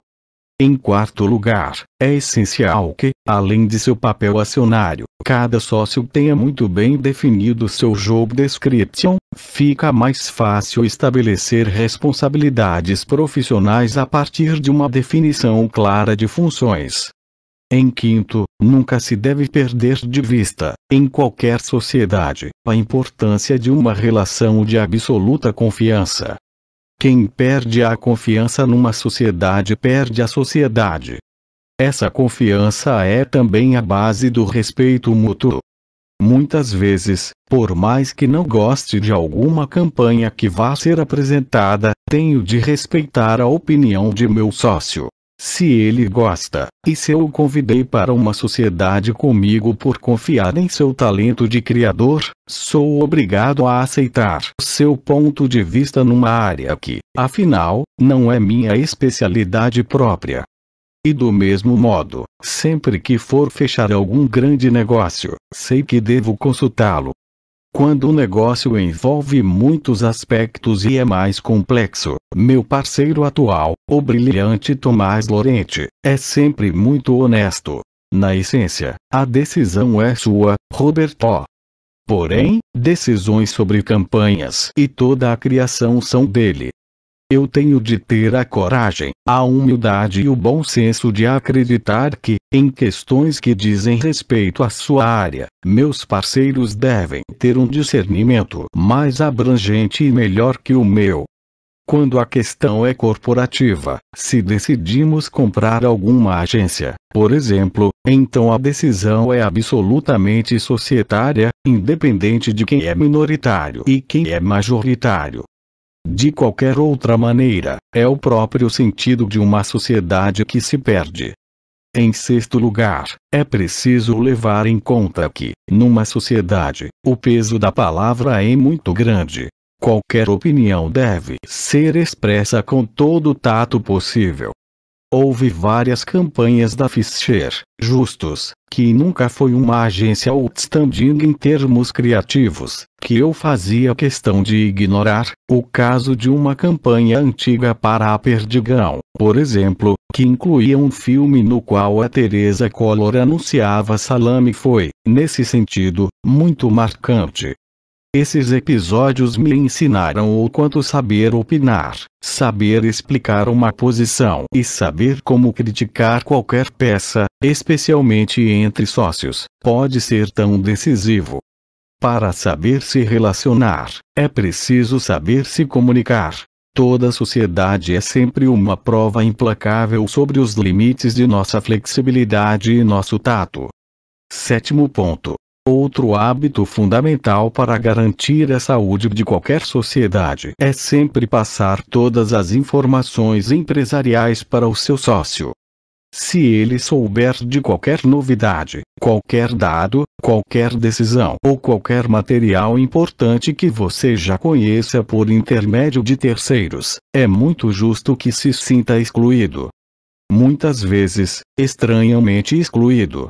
Em quarto lugar, é essencial que, além de seu papel acionário, cada sócio tenha muito bem definido seu job description, fica mais fácil estabelecer responsabilidades profissionais a partir de uma definição clara de funções. Em quinto, nunca se deve perder de vista, em qualquer sociedade, a importância de uma relação de absoluta confiança. Quem perde a confiança numa sociedade perde a sociedade. Essa confiança é também a base do respeito mútuo. Muitas vezes, por mais que não goste de alguma campanha que vá ser apresentada, tenho de respeitar a opinião de meu sócio, se ele gosta, e se eu o convidei para uma sociedade comigo por confiar em seu talento de criador, sou obrigado a aceitar seu ponto de vista numa área que, afinal, não é minha especialidade própria. E do mesmo modo, sempre que for fechar algum grande negócio, sei que devo consultá-lo, quando o negócio envolve muitos aspectos e é mais complexo, meu parceiro atual, o brilhante Tomás Lorente, é sempre muito honesto. Na essência, a decisão é sua, Roberto. Porém, decisões sobre campanhas e toda a criação são dele. Eu tenho de ter a coragem, a humildade e o bom senso de acreditar que, em questões que dizem respeito à sua área, meus parceiros devem ter um discernimento mais abrangente e melhor que o meu. Quando a questão é corporativa, se decidimos comprar alguma agência, por exemplo, então a decisão é absolutamente societária, independente de quem é minoritário e quem é majoritário. De qualquer outra maneira, é o próprio sentido de uma sociedade que se perde. Em sexto lugar, é preciso levar em conta que, numa sociedade, o peso da palavra é muito grande. Qualquer opinião deve ser expressa com todo o tato possível. Houve várias campanhas da Fischer, justos que nunca foi uma agência outstanding em termos criativos, que eu fazia questão de ignorar, o caso de uma campanha antiga para a Perdigão, por exemplo, que incluía um filme no qual a Teresa Collor anunciava salame foi, nesse sentido, muito marcante. Esses episódios me ensinaram o quanto saber opinar, saber explicar uma posição e saber como criticar qualquer peça, especialmente entre sócios, pode ser tão decisivo. Para saber se relacionar, é preciso saber se comunicar. Toda sociedade é sempre uma prova implacável sobre os limites de nossa flexibilidade e nosso tato. Sétimo ponto: Outro hábito fundamental para garantir a saúde de qualquer sociedade é sempre passar todas as informações empresariais para o seu sócio. Se ele souber de qualquer novidade, qualquer dado, qualquer decisão ou qualquer material importante que você já conheça por intermédio de terceiros, é muito justo que se sinta excluído. Muitas vezes, estranhamente excluído,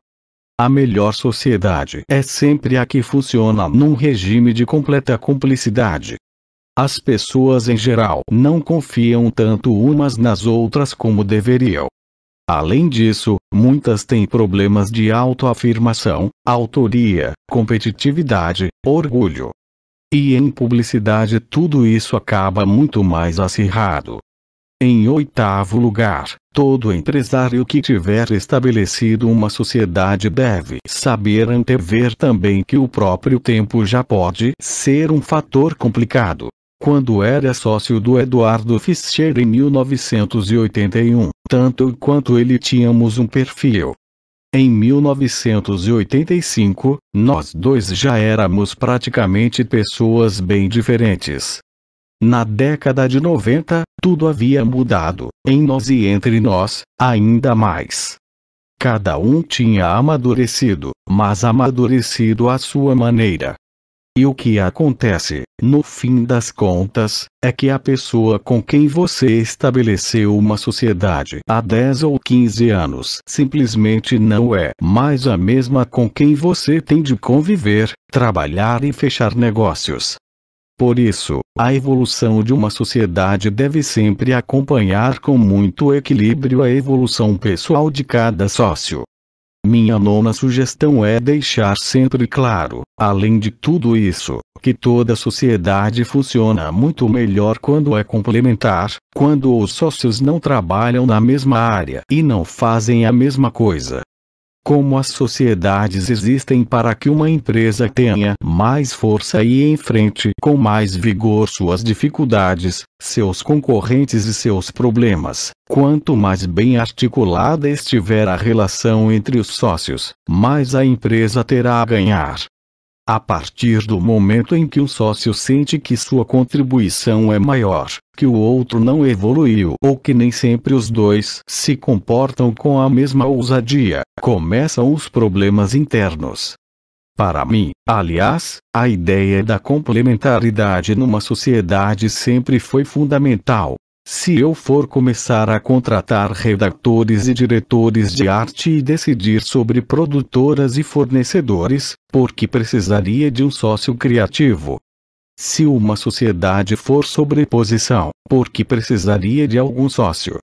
a melhor sociedade é sempre a que funciona num regime de completa cumplicidade. As pessoas em geral não confiam tanto umas nas outras como deveriam. Além disso, muitas têm problemas de autoafirmação, autoria, competitividade, orgulho. E em publicidade tudo isso acaba muito mais acirrado. Em oitavo lugar, todo empresário que tiver estabelecido uma sociedade deve saber antever também que o próprio tempo já pode ser um fator complicado. Quando era sócio do Eduardo Fischer em 1981, tanto quanto ele tínhamos um perfil. Em 1985, nós dois já éramos praticamente pessoas bem diferentes. Na década de 90, tudo havia mudado, em nós e entre nós, ainda mais. Cada um tinha amadurecido, mas amadurecido à sua maneira. E o que acontece, no fim das contas, é que a pessoa com quem você estabeleceu uma sociedade há 10 ou 15 anos simplesmente não é mais a mesma com quem você tem de conviver, trabalhar e fechar negócios. Por isso, a evolução de uma sociedade deve sempre acompanhar com muito equilíbrio a evolução pessoal de cada sócio. Minha nona sugestão é deixar sempre claro, além de tudo isso, que toda sociedade funciona muito melhor quando é complementar, quando os sócios não trabalham na mesma área e não fazem a mesma coisa como as sociedades existem para que uma empresa tenha mais força e enfrente com mais vigor suas dificuldades, seus concorrentes e seus problemas. Quanto mais bem articulada estiver a relação entre os sócios, mais a empresa terá a ganhar. A partir do momento em que um sócio sente que sua contribuição é maior, que o outro não evoluiu ou que nem sempre os dois se comportam com a mesma ousadia, começam os problemas internos. Para mim, aliás, a ideia da complementaridade numa sociedade sempre foi fundamental, se eu for começar a contratar redatores e diretores de arte e decidir sobre produtoras e fornecedores, porque precisaria de um sócio criativo. Se uma sociedade for sobreposição, porque precisaria de algum sócio.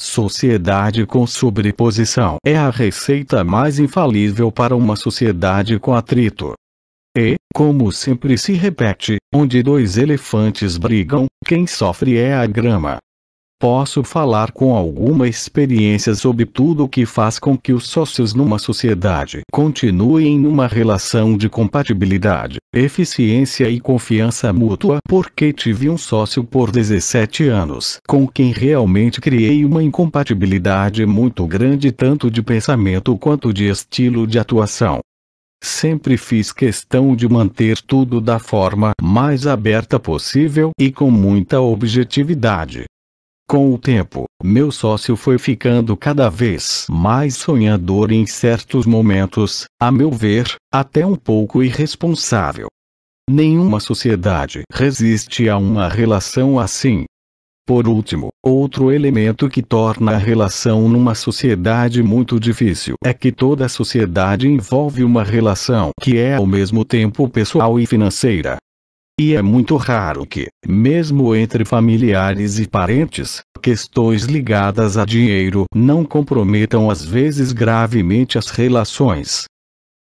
Sociedade com sobreposição é a receita mais infalível para uma sociedade com atrito. E, como sempre se repete, Onde dois elefantes brigam, quem sofre é a grama. Posso falar com alguma experiência sobre tudo o que faz com que os sócios numa sociedade continuem numa relação de compatibilidade, eficiência e confiança mútua, porque tive um sócio por 17 anos, com quem realmente criei uma incompatibilidade muito grande tanto de pensamento quanto de estilo de atuação. Sempre fiz questão de manter tudo da forma mais aberta possível e com muita objetividade. Com o tempo, meu sócio foi ficando cada vez mais sonhador em certos momentos, a meu ver, até um pouco irresponsável. Nenhuma sociedade resiste a uma relação assim, por último, outro elemento que torna a relação numa sociedade muito difícil é que toda sociedade envolve uma relação que é ao mesmo tempo pessoal e financeira. E é muito raro que, mesmo entre familiares e parentes, questões ligadas a dinheiro não comprometam às vezes gravemente as relações.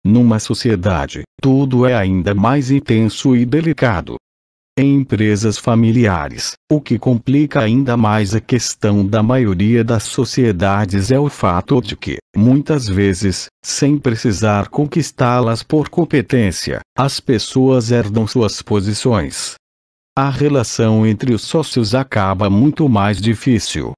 Numa sociedade, tudo é ainda mais intenso e delicado, em empresas familiares. O que complica ainda mais a questão da maioria das sociedades é o fato de que, muitas vezes, sem precisar conquistá-las por competência, as pessoas herdam suas posições. A relação entre os sócios acaba muito mais difícil,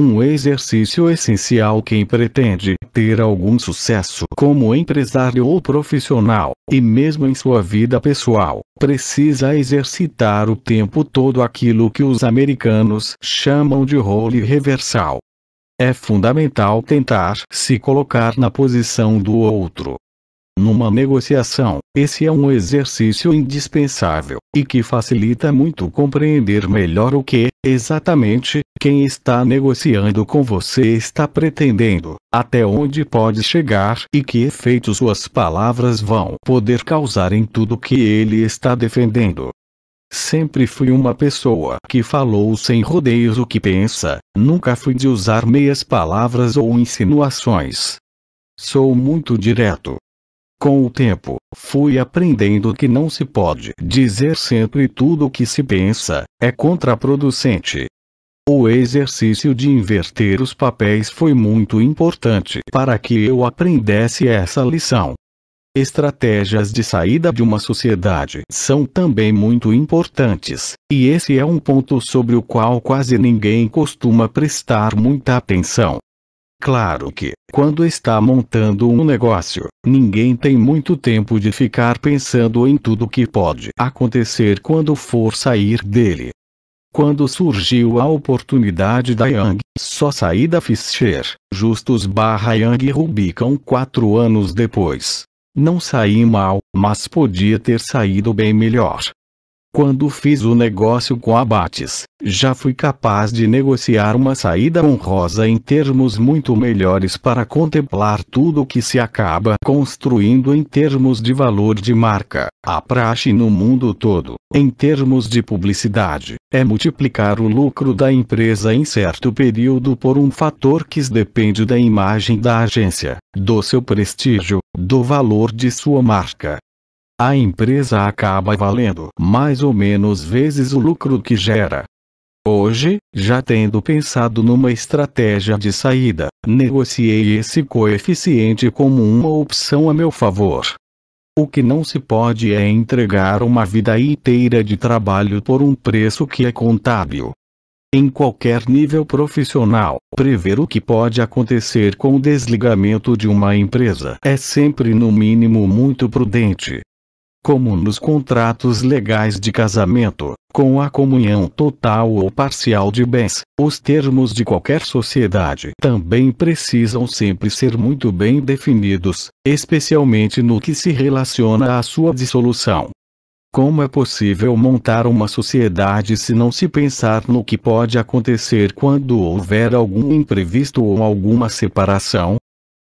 um exercício essencial quem pretende ter algum sucesso como empresário ou profissional, e mesmo em sua vida pessoal, precisa exercitar o tempo todo aquilo que os americanos chamam de role reversal. É fundamental tentar se colocar na posição do outro. Numa negociação, esse é um exercício indispensável, e que facilita muito compreender melhor o que, exatamente, quem está negociando com você está pretendendo até onde pode chegar e que efeito suas palavras vão poder causar em tudo que ele está defendendo. Sempre fui uma pessoa que falou sem rodeios o que pensa, nunca fui de usar meias palavras ou insinuações. Sou muito direto. Com o tempo, fui aprendendo que não se pode dizer sempre tudo o que se pensa, é contraproducente, o exercício de inverter os papéis foi muito importante para que eu aprendesse essa lição. Estratégias de saída de uma sociedade são também muito importantes, e esse é um ponto sobre o qual quase ninguém costuma prestar muita atenção. Claro que, quando está montando um negócio, ninguém tem muito tempo de ficar pensando em tudo que pode acontecer quando for sair dele quando surgiu a oportunidade da Yang, só saí da Fischer, Justus barra Young Rubicon quatro anos depois. Não saí mal, mas podia ter saído bem melhor. Quando fiz o negócio com a Bates, já fui capaz de negociar uma saída honrosa em termos muito melhores para contemplar tudo o que se acaba construindo em termos de valor de marca. A praxe no mundo todo, em termos de publicidade, é multiplicar o lucro da empresa em certo período por um fator que depende da imagem da agência, do seu prestígio, do valor de sua marca, a empresa acaba valendo mais ou menos vezes o lucro que gera. Hoje, já tendo pensado numa estratégia de saída, negociei esse coeficiente como uma opção a meu favor. O que não se pode é entregar uma vida inteira de trabalho por um preço que é contábil. Em qualquer nível profissional, prever o que pode acontecer com o desligamento de uma empresa é sempre, no mínimo, muito prudente como nos contratos legais de casamento, com a comunhão total ou parcial de bens, os termos de qualquer sociedade também precisam sempre ser muito bem definidos, especialmente no que se relaciona à sua dissolução. Como é possível montar uma sociedade se não se pensar no que pode acontecer quando houver algum imprevisto ou alguma separação?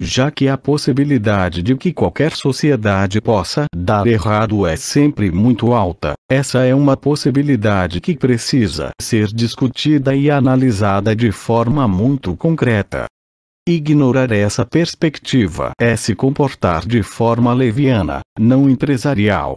já que a possibilidade de que qualquer sociedade possa dar errado é sempre muito alta, essa é uma possibilidade que precisa ser discutida e analisada de forma muito concreta. Ignorar essa perspectiva é se comportar de forma leviana, não empresarial.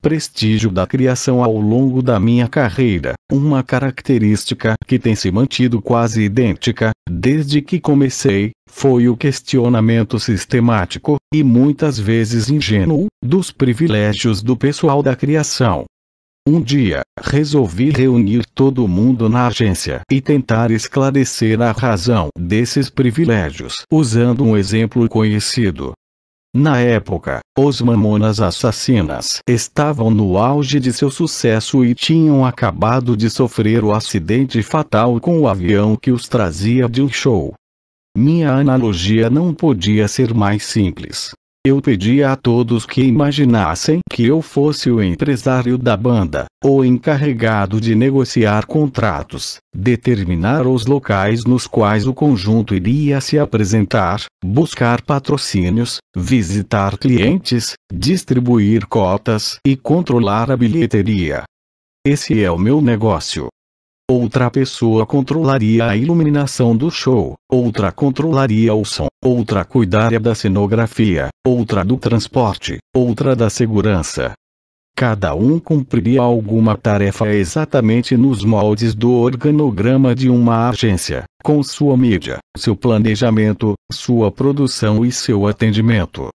Prestígio da criação ao longo da minha carreira, uma característica que tem se mantido quase idêntica, desde que comecei, foi o questionamento sistemático, e muitas vezes ingênuo, dos privilégios do pessoal da criação. Um dia, resolvi reunir todo mundo na agência e tentar esclarecer a razão desses privilégios usando um exemplo conhecido. Na época, os Mamonas Assassinas estavam no auge de seu sucesso e tinham acabado de sofrer o acidente fatal com o avião que os trazia de um show. Minha analogia não podia ser mais simples. Eu pedia a todos que imaginassem que eu fosse o empresário da banda, o encarregado de negociar contratos, determinar os locais nos quais o conjunto iria se apresentar, buscar patrocínios, visitar clientes, distribuir cotas e controlar a bilheteria. Esse é o meu negócio outra pessoa controlaria a iluminação do show, outra controlaria o som, outra cuidaria da cenografia, outra do transporte, outra da segurança. Cada um cumpriria alguma tarefa exatamente nos moldes do organograma de uma agência, com sua mídia, seu planejamento, sua produção e seu atendimento.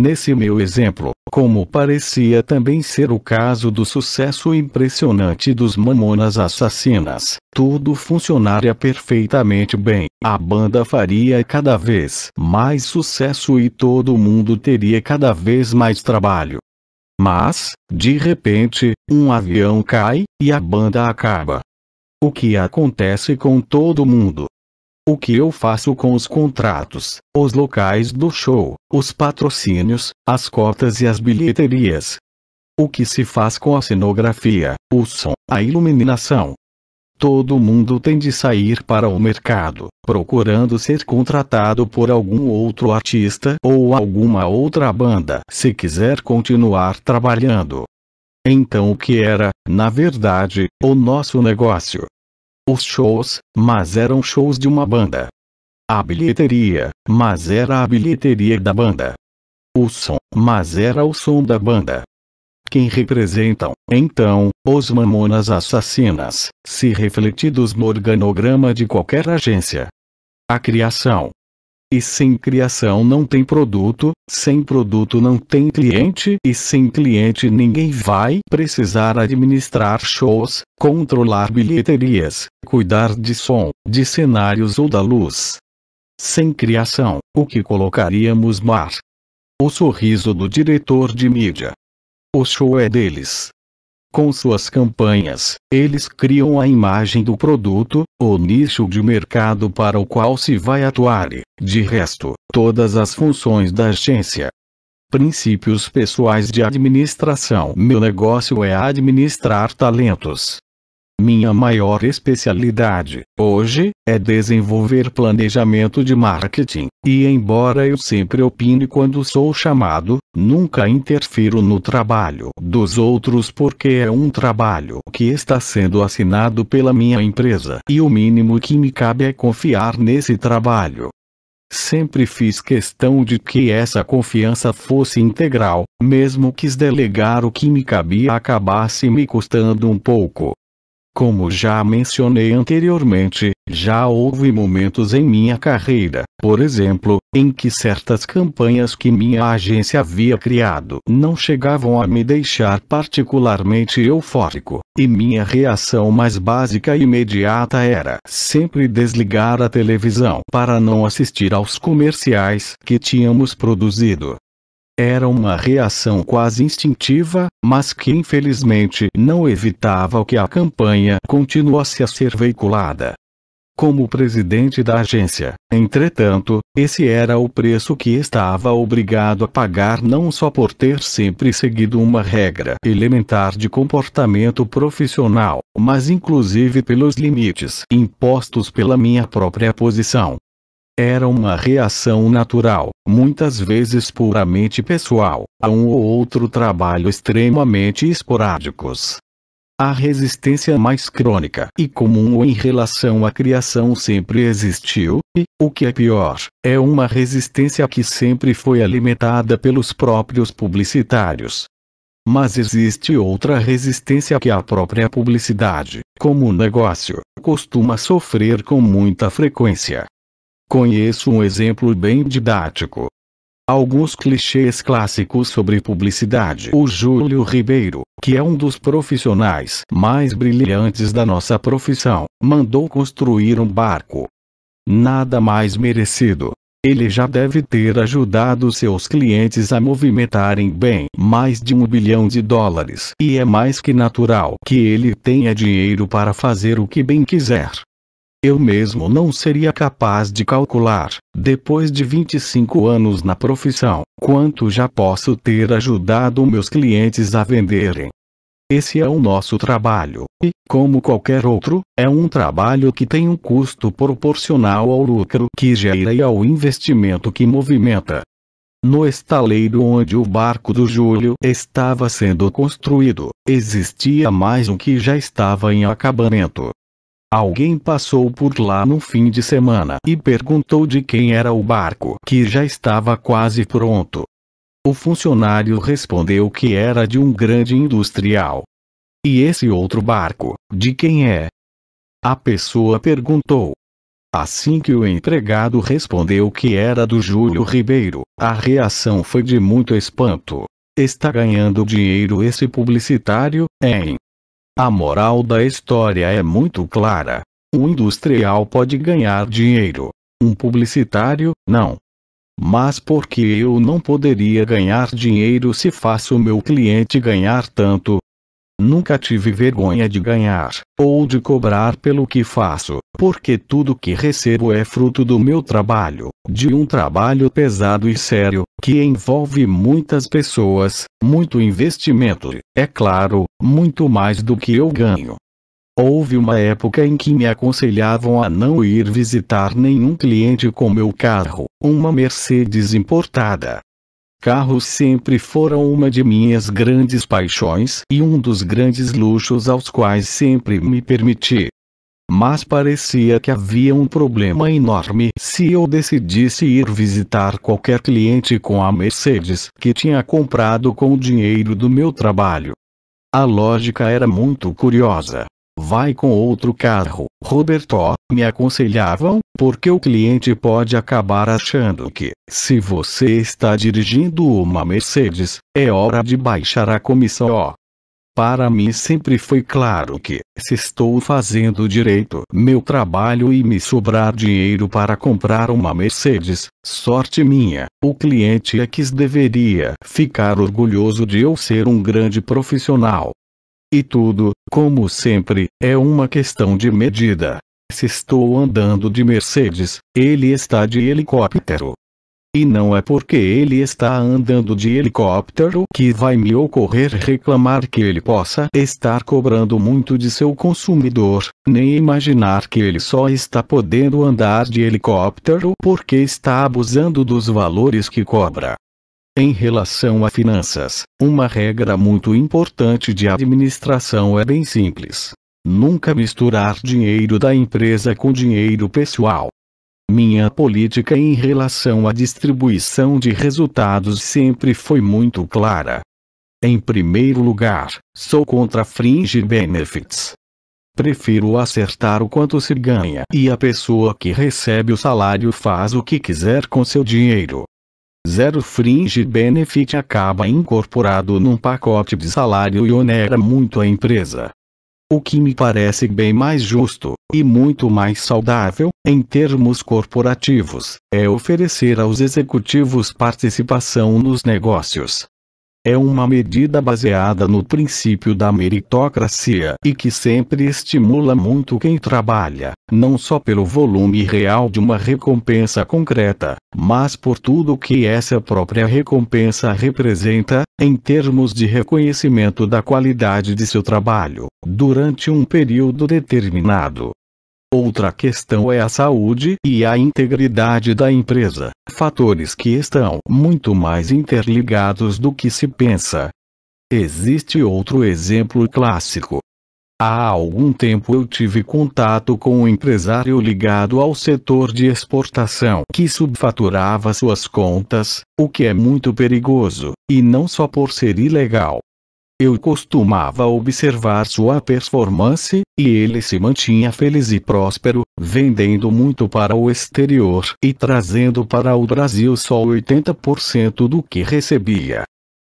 Nesse meu exemplo, como parecia também ser o caso do sucesso impressionante dos Mamonas Assassinas, tudo funcionaria perfeitamente bem. A banda faria cada vez mais sucesso e todo mundo teria cada vez mais trabalho. Mas, de repente, um avião cai e a banda acaba. O que acontece com todo mundo? o que eu faço com os contratos, os locais do show, os patrocínios, as cotas e as bilheterias. O que se faz com a cenografia, o som, a iluminação. Todo mundo tem de sair para o mercado, procurando ser contratado por algum outro artista ou alguma outra banda se quiser continuar trabalhando. Então o que era, na verdade, o nosso negócio? os shows, mas eram shows de uma banda. A bilheteria, mas era a bilheteria da banda. O som, mas era o som da banda. Quem representam, então, os mamonas assassinas, se refletidos no organograma de qualquer agência? A criação, e sem criação não tem produto, sem produto não tem cliente e sem cliente ninguém vai precisar administrar shows, controlar bilheterias, cuidar de som, de cenários ou da luz. Sem criação, o que colocaríamos mar? O sorriso do diretor de mídia. O show é deles. Com suas campanhas, eles criam a imagem do produto, o nicho de mercado para o qual se vai atuar e, de resto, todas as funções da agência. Princípios pessoais de administração: Meu negócio é administrar talentos. Minha maior especialidade, hoje, é desenvolver planejamento de marketing, e embora eu sempre opine quando sou chamado, nunca interfiro no trabalho dos outros porque é um trabalho que está sendo assinado pela minha empresa e o mínimo que me cabe é confiar nesse trabalho. Sempre fiz questão de que essa confiança fosse integral, mesmo quis delegar o que me cabia acabasse me custando um pouco. Como já mencionei anteriormente, já houve momentos em minha carreira, por exemplo, em que certas campanhas que minha agência havia criado não chegavam a me deixar particularmente eufórico, e minha reação mais básica e imediata era sempre desligar a televisão para não assistir aos comerciais que tínhamos produzido. Era uma reação quase instintiva, mas que infelizmente não evitava que a campanha continuasse a ser veiculada. Como presidente da agência, entretanto, esse era o preço que estava obrigado a pagar não só por ter sempre seguido uma regra elementar de comportamento profissional, mas inclusive pelos limites impostos pela minha própria posição. Era uma reação natural, muitas vezes puramente pessoal, a um ou outro trabalho extremamente esporádicos. A resistência mais crônica e comum em relação à criação sempre existiu, e, o que é pior, é uma resistência que sempre foi alimentada pelos próprios publicitários. Mas existe outra resistência que a própria publicidade, como negócio, costuma sofrer com muita frequência, Conheço um exemplo bem didático. Alguns clichês clássicos sobre publicidade. O Júlio Ribeiro, que é um dos profissionais mais brilhantes da nossa profissão, mandou construir um barco. Nada mais merecido. Ele já deve ter ajudado seus clientes a movimentarem bem mais de um bilhão de dólares. E é mais que natural que ele tenha dinheiro para fazer o que bem quiser. Eu mesmo não seria capaz de calcular, depois de 25 anos na profissão, quanto já posso ter ajudado meus clientes a venderem. Esse é o nosso trabalho, e, como qualquer outro, é um trabalho que tem um custo proporcional ao lucro que gera e ao investimento que movimenta. No estaleiro onde o barco do Júlio estava sendo construído, existia mais um que já estava em acabamento, Alguém passou por lá no fim de semana e perguntou de quem era o barco que já estava quase pronto. O funcionário respondeu que era de um grande industrial. E esse outro barco, de quem é? A pessoa perguntou. Assim que o empregado respondeu que era do Júlio Ribeiro, a reação foi de muito espanto. Está ganhando dinheiro esse publicitário, hein? A moral da história é muito clara. Um industrial pode ganhar dinheiro. Um publicitário, não. Mas por que eu não poderia ganhar dinheiro se faço o meu cliente ganhar tanto? Nunca tive vergonha de ganhar, ou de cobrar pelo que faço, porque tudo que recebo é fruto do meu trabalho, de um trabalho pesado e sério, que envolve muitas pessoas, muito investimento, é claro, muito mais do que eu ganho. Houve uma época em que me aconselhavam a não ir visitar nenhum cliente com meu carro, uma Mercedes importada. Carros sempre foram uma de minhas grandes paixões e um dos grandes luxos aos quais sempre me permiti mas parecia que havia um problema enorme se eu decidisse ir visitar qualquer cliente com a Mercedes que tinha comprado com o dinheiro do meu trabalho. A lógica era muito curiosa. Vai com outro carro, Roberto, me aconselhavam, porque o cliente pode acabar achando que, se você está dirigindo uma Mercedes, é hora de baixar a comissão. Para mim sempre foi claro que, se estou fazendo direito meu trabalho e me sobrar dinheiro para comprar uma Mercedes, sorte minha, o cliente X é deveria ficar orgulhoso de eu ser um grande profissional. E tudo, como sempre, é uma questão de medida. Se estou andando de Mercedes, ele está de helicóptero e não é porque ele está andando de helicóptero que vai me ocorrer reclamar que ele possa estar cobrando muito de seu consumidor, nem imaginar que ele só está podendo andar de helicóptero porque está abusando dos valores que cobra. Em relação a finanças, uma regra muito importante de administração é bem simples. Nunca misturar dinheiro da empresa com dinheiro pessoal. Minha política em relação à distribuição de resultados sempre foi muito clara. Em primeiro lugar, sou contra fringe benefits. Prefiro acertar o quanto se ganha e a pessoa que recebe o salário faz o que quiser com seu dinheiro. Zero fringe benefit acaba incorporado num pacote de salário e onera muito a empresa o que me parece bem mais justo, e muito mais saudável, em termos corporativos, é oferecer aos executivos participação nos negócios, é uma medida baseada no princípio da meritocracia e que sempre estimula muito quem trabalha, não só pelo volume real de uma recompensa concreta, mas por tudo que essa própria recompensa representa, em termos de reconhecimento da qualidade de seu trabalho, durante um período determinado. Outra questão é a saúde e a integridade da empresa, fatores que estão muito mais interligados do que se pensa. Existe outro exemplo clássico. Há algum tempo eu tive contato com um empresário ligado ao setor de exportação que subfaturava suas contas, o que é muito perigoso, e não só por ser ilegal, eu costumava observar sua performance, e ele se mantinha feliz e próspero, vendendo muito para o exterior e trazendo para o Brasil só 80% do que recebia.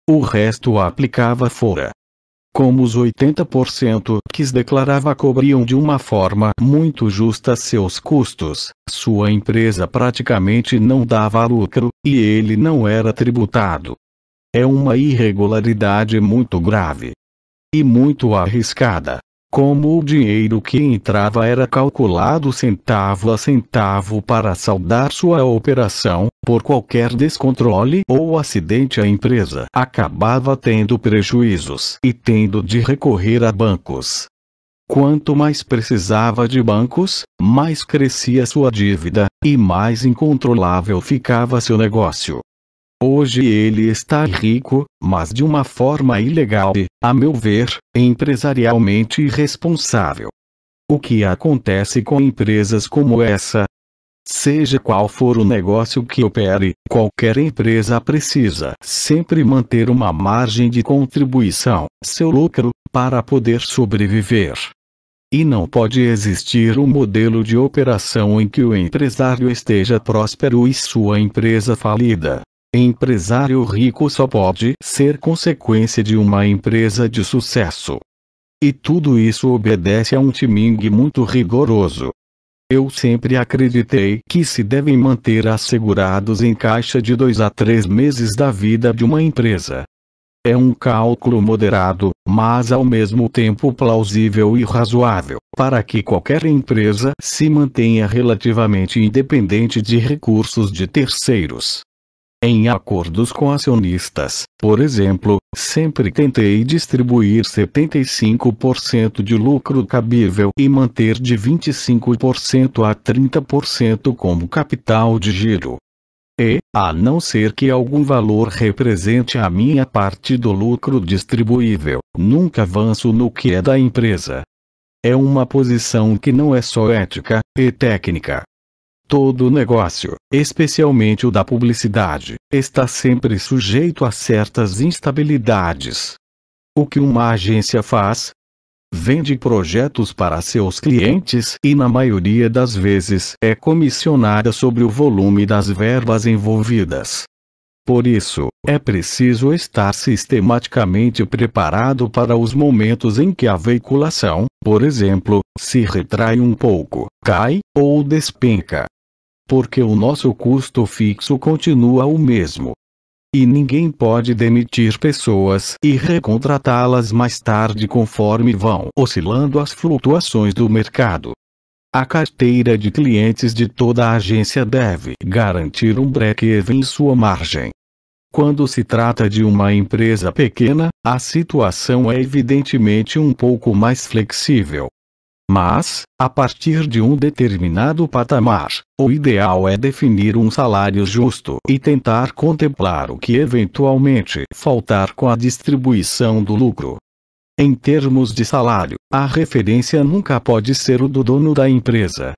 O resto aplicava fora. Como os 80% que declarava cobriam de uma forma muito justa seus custos, sua empresa praticamente não dava lucro, e ele não era tributado. É uma irregularidade muito grave. E muito arriscada. Como o dinheiro que entrava era calculado centavo a centavo para saldar sua operação, por qualquer descontrole ou acidente a empresa acabava tendo prejuízos e tendo de recorrer a bancos. Quanto mais precisava de bancos, mais crescia sua dívida, e mais incontrolável ficava seu negócio. Hoje ele está rico, mas de uma forma ilegal e, a meu ver, empresarialmente irresponsável. O que acontece com empresas como essa? Seja qual for o negócio que opere, qualquer empresa precisa sempre manter uma margem de contribuição, seu lucro, para poder sobreviver. E não pode existir um modelo de operação em que o empresário esteja próspero e sua empresa falida. Empresário rico só pode ser consequência de uma empresa de sucesso. E tudo isso obedece a um timing muito rigoroso. Eu sempre acreditei que se devem manter assegurados em caixa de dois a três meses da vida de uma empresa. É um cálculo moderado, mas ao mesmo tempo plausível e razoável, para que qualquer empresa se mantenha relativamente independente de recursos de terceiros em acordos com acionistas. Por exemplo, sempre tentei distribuir 75% de lucro cabível e manter de 25% a 30% como capital de giro. E, a não ser que algum valor represente a minha parte do lucro distribuível, nunca avanço no que é da empresa. É uma posição que não é só ética e técnica, Todo negócio, especialmente o da publicidade, está sempre sujeito a certas instabilidades. O que uma agência faz? Vende projetos para seus clientes e, na maioria das vezes, é comissionada sobre o volume das verbas envolvidas. Por isso, é preciso estar sistematicamente preparado para os momentos em que a veiculação, por exemplo, se retrai um pouco, cai ou despenca porque o nosso custo fixo continua o mesmo. E ninguém pode demitir pessoas e recontratá-las mais tarde conforme vão oscilando as flutuações do mercado. A carteira de clientes de toda a agência deve garantir um break-even em sua margem. Quando se trata de uma empresa pequena, a situação é evidentemente um pouco mais flexível, mas, a partir de um determinado patamar, o ideal é definir um salário justo e tentar contemplar o que eventualmente faltar com a distribuição do lucro. Em termos de salário, a referência nunca pode ser o do dono da empresa,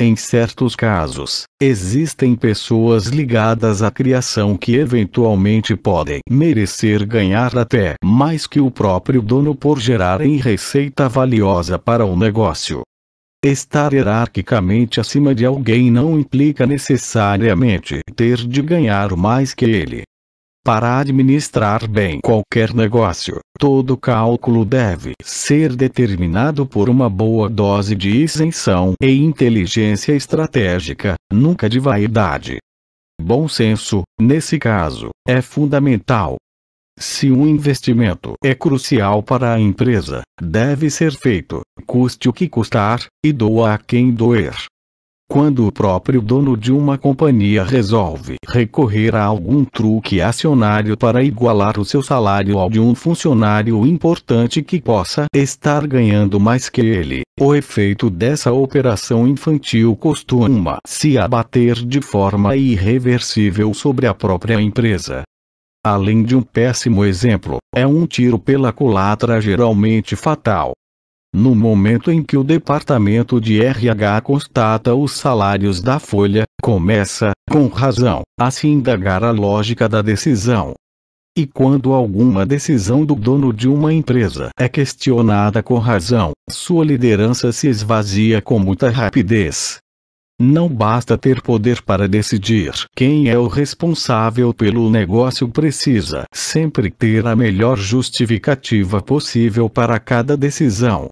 em certos casos, existem pessoas ligadas à criação que eventualmente podem merecer ganhar até mais que o próprio dono por gerarem receita valiosa para o negócio. Estar hierarquicamente acima de alguém não implica necessariamente ter de ganhar mais que ele. Para administrar bem qualquer negócio, todo cálculo deve ser determinado por uma boa dose de isenção e inteligência estratégica, nunca de vaidade. Bom senso, nesse caso, é fundamental. Se um investimento é crucial para a empresa, deve ser feito, custe o que custar, e doa a quem doer quando o próprio dono de uma companhia resolve recorrer a algum truque acionário para igualar o seu salário ao de um funcionário importante que possa estar ganhando mais que ele. O efeito dessa operação infantil costuma se abater de forma irreversível sobre a própria empresa. Além de um péssimo exemplo, é um tiro pela culatra geralmente fatal. No momento em que o departamento de RH constata os salários da folha, começa, com razão, a se indagar a lógica da decisão. E quando alguma decisão do dono de uma empresa é questionada com razão, sua liderança se esvazia com muita rapidez. Não basta ter poder para decidir quem é o responsável pelo negócio, precisa sempre ter a melhor justificativa possível para cada decisão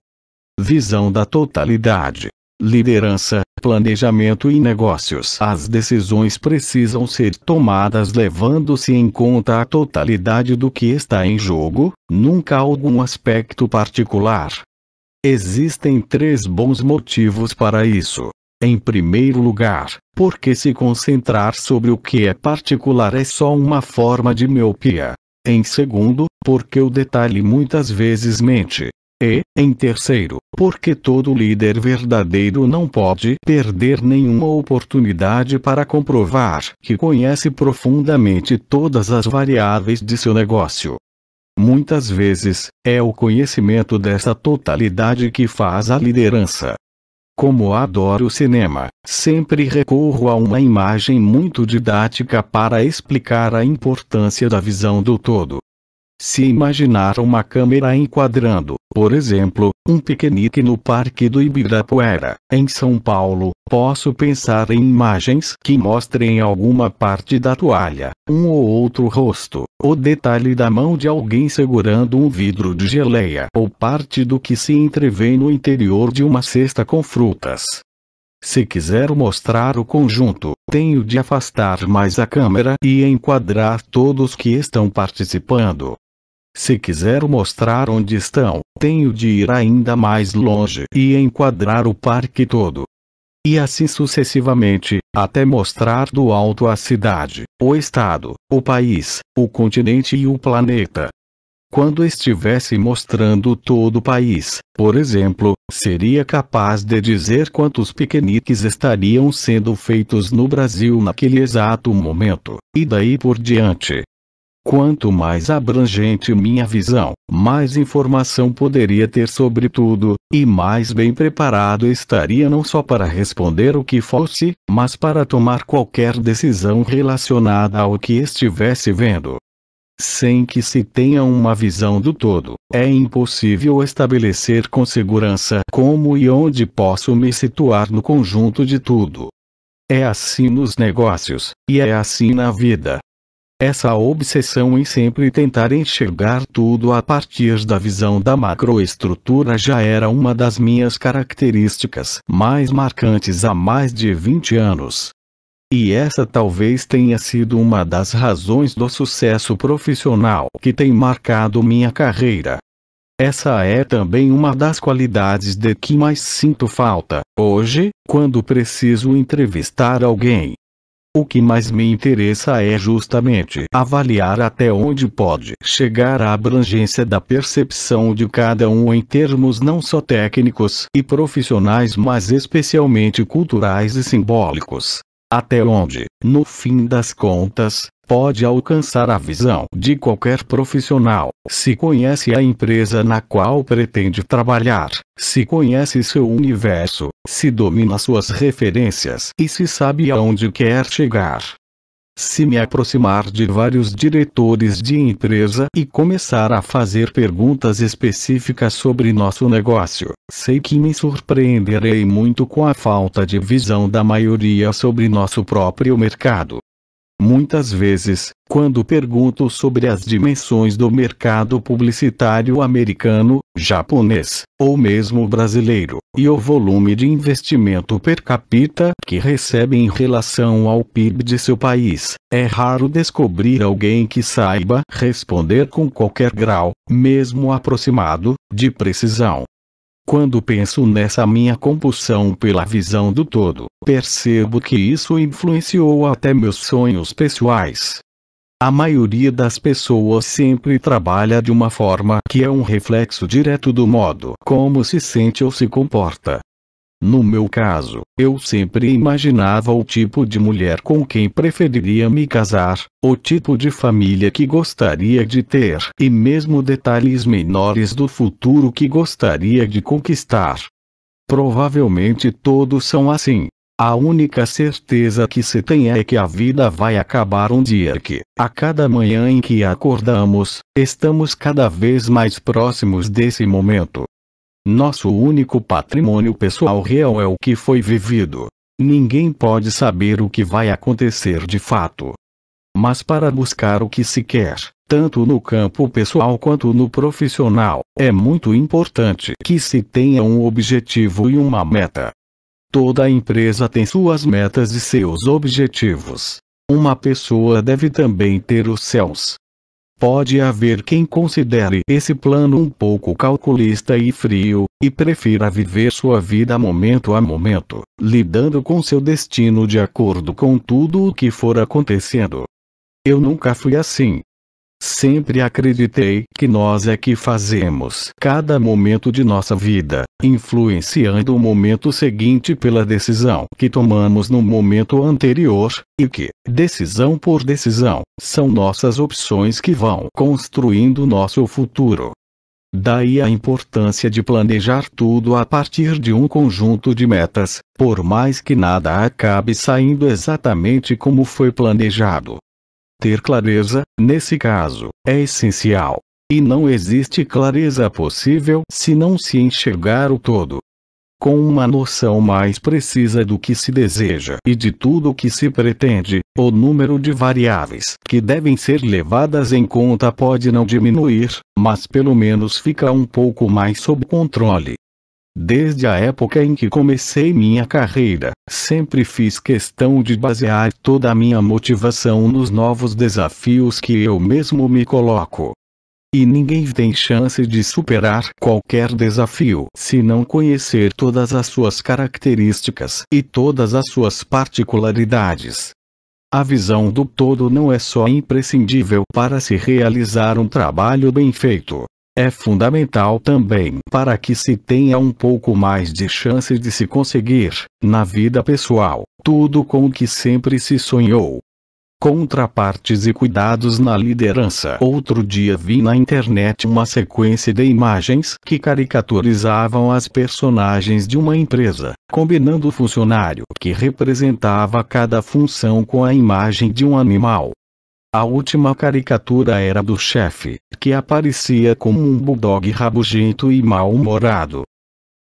visão da totalidade, liderança, planejamento e negócios. As decisões precisam ser tomadas levando-se em conta a totalidade do que está em jogo, nunca algum aspecto particular. Existem três bons motivos para isso. Em primeiro lugar, porque se concentrar sobre o que é particular é só uma forma de miopia. Em segundo, porque o detalhe muitas vezes mente. E, em terceiro, porque todo líder verdadeiro não pode perder nenhuma oportunidade para comprovar que conhece profundamente todas as variáveis de seu negócio. Muitas vezes, é o conhecimento dessa totalidade que faz a liderança. Como adoro cinema, sempre recorro a uma imagem muito didática para explicar a importância da visão do todo. Se imaginar uma câmera enquadrando, por exemplo, um piquenique no Parque do Ibirapuera, em São Paulo, posso pensar em imagens que mostrem alguma parte da toalha, um ou outro rosto, o detalhe da mão de alguém segurando um vidro de geleia ou parte do que se entrevê no interior de uma cesta com frutas. Se quiser mostrar o conjunto, tenho de afastar mais a câmera e enquadrar todos que estão participando. Se quiser mostrar onde estão, tenho de ir ainda mais longe e enquadrar o parque todo. E assim sucessivamente, até mostrar do alto a cidade, o estado, o país, o continente e o planeta. Quando estivesse mostrando todo o país, por exemplo, seria capaz de dizer quantos piqueniques estariam sendo feitos no Brasil naquele exato momento, e daí por diante. Quanto mais abrangente minha visão, mais informação poderia ter sobre tudo, e mais bem preparado estaria não só para responder o que fosse, mas para tomar qualquer decisão relacionada ao que estivesse vendo. Sem que se tenha uma visão do todo, é impossível estabelecer com segurança como e onde posso me situar no conjunto de tudo. É assim nos negócios, e é assim na vida essa obsessão em sempre tentar enxergar tudo a partir da visão da macroestrutura já era uma das minhas características mais marcantes há mais de 20 anos. E essa talvez tenha sido uma das razões do sucesso profissional que tem marcado minha carreira. Essa é também uma das qualidades de que mais sinto falta, hoje, quando preciso entrevistar alguém. O que mais me interessa é justamente avaliar até onde pode chegar a abrangência da percepção de cada um em termos não só técnicos e profissionais, mas especialmente culturais e simbólicos. Até onde, no fim das contas, pode alcançar a visão de qualquer profissional. Se conhece a empresa na qual pretende trabalhar, se conhece seu universo, se domina suas referências e se sabe aonde quer chegar. Se me aproximar de vários diretores de empresa e começar a fazer perguntas específicas sobre nosso negócio, sei que me surpreenderei muito com a falta de visão da maioria sobre nosso próprio mercado. Muitas vezes, quando pergunto sobre as dimensões do mercado publicitário americano, japonês, ou mesmo brasileiro, e o volume de investimento per capita que recebem em relação ao PIB de seu país, é raro descobrir alguém que saiba responder com qualquer grau, mesmo aproximado, de precisão. Quando penso nessa minha compulsão pela visão do todo, percebo que isso influenciou até meus sonhos pessoais. A maioria das pessoas sempre trabalha de uma forma que é um reflexo direto do modo como se sente ou se comporta. No meu caso, eu sempre imaginava o tipo de mulher com quem preferiria me casar, o tipo de família que gostaria de ter e mesmo detalhes menores do futuro que gostaria de conquistar. Provavelmente todos são assim. A única certeza que se tem é que a vida vai acabar um dia que, a cada manhã em que acordamos, estamos cada vez mais próximos desse momento, nosso único patrimônio pessoal real é o que foi vivido. Ninguém pode saber o que vai acontecer de fato. Mas para buscar o que se quer, tanto no campo pessoal quanto no profissional, é muito importante que se tenha um objetivo e uma meta. Toda empresa tem suas metas e seus objetivos. Uma pessoa deve também ter os seus. Pode haver quem considere esse plano um pouco calculista e frio, e prefira viver sua vida momento a momento, lidando com seu destino de acordo com tudo o que for acontecendo. Eu nunca fui assim, Sempre acreditei que nós é que fazemos cada momento de nossa vida, influenciando o momento seguinte pela decisão que tomamos no momento anterior, e que, decisão por decisão, são nossas opções que vão construindo nosso futuro. Daí a importância de planejar tudo a partir de um conjunto de metas, por mais que nada acabe saindo exatamente como foi planejado, ter clareza, nesse caso, é essencial. E não existe clareza possível se não se enxergar o todo. Com uma noção mais precisa do que se deseja e de tudo o que se pretende, o número de variáveis que devem ser levadas em conta pode não diminuir, mas pelo menos fica um pouco mais sob controle. Desde a época em que comecei minha carreira, sempre fiz questão de basear toda a minha motivação nos novos desafios que eu mesmo me coloco. E ninguém tem chance de superar qualquer desafio se não conhecer todas as suas características e todas as suas particularidades. A visão do todo não é só imprescindível para se realizar um trabalho bem feito, é fundamental também para que se tenha um pouco mais de chance de se conseguir, na vida pessoal, tudo com o que sempre se sonhou. Contrapartes e cuidados na liderança. Outro dia vi na internet uma sequência de imagens que caricaturizavam as personagens de uma empresa, combinando o funcionário que representava cada função com a imagem de um animal. A última caricatura era do chefe, que aparecia como um bulldog rabugento e mal-humorado.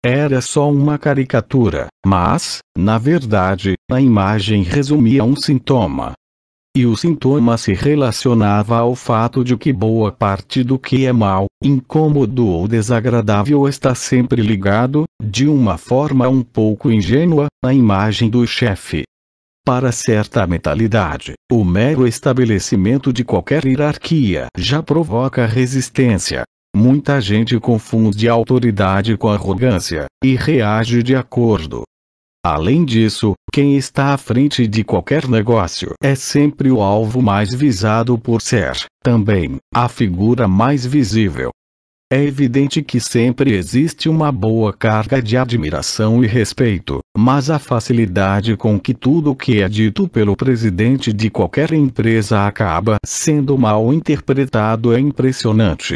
Era só uma caricatura, mas, na verdade, a imagem resumia um sintoma. E o sintoma se relacionava ao fato de que boa parte do que é mal, incômodo ou desagradável está sempre ligado, de uma forma um pouco ingênua, à imagem do chefe. Para certa mentalidade, o mero estabelecimento de qualquer hierarquia já provoca resistência. Muita gente confunde autoridade com arrogância e reage de acordo. Além disso, quem está à frente de qualquer negócio é sempre o alvo mais visado por ser, também, a figura mais visível. É evidente que sempre existe uma boa carga de admiração e respeito, mas a facilidade com que tudo o que é dito pelo presidente de qualquer empresa acaba sendo mal interpretado é impressionante.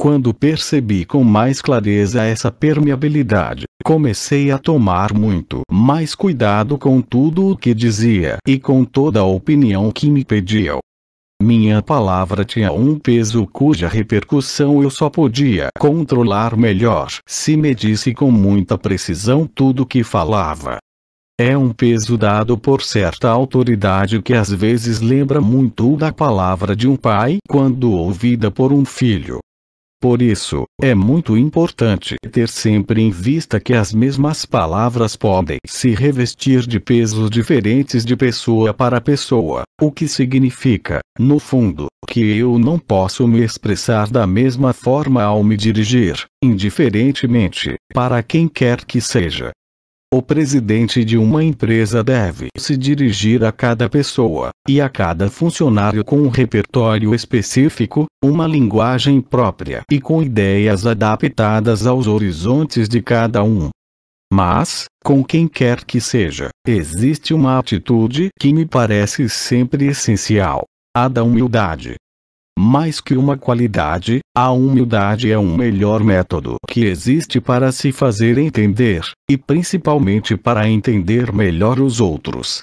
Quando percebi com mais clareza essa permeabilidade, comecei a tomar muito mais cuidado com tudo o que dizia e com toda a opinião que me pediam. Minha palavra tinha um peso cuja repercussão eu só podia controlar melhor se medisse com muita precisão tudo que falava. É um peso dado por certa autoridade que às vezes lembra muito da palavra de um pai quando ouvida por um filho. Por isso, é muito importante ter sempre em vista que as mesmas palavras podem se revestir de pesos diferentes de pessoa para pessoa, o que significa, no fundo, que eu não posso me expressar da mesma forma ao me dirigir, indiferentemente, para quem quer que seja, o presidente de uma empresa deve se dirigir a cada pessoa e a cada funcionário com um repertório específico, uma linguagem própria e com ideias adaptadas aos horizontes de cada um. Mas, com quem quer que seja, existe uma atitude que me parece sempre essencial: a da humildade. Mais que uma qualidade, a humildade é o melhor método que existe para se fazer entender, e principalmente para entender melhor os outros.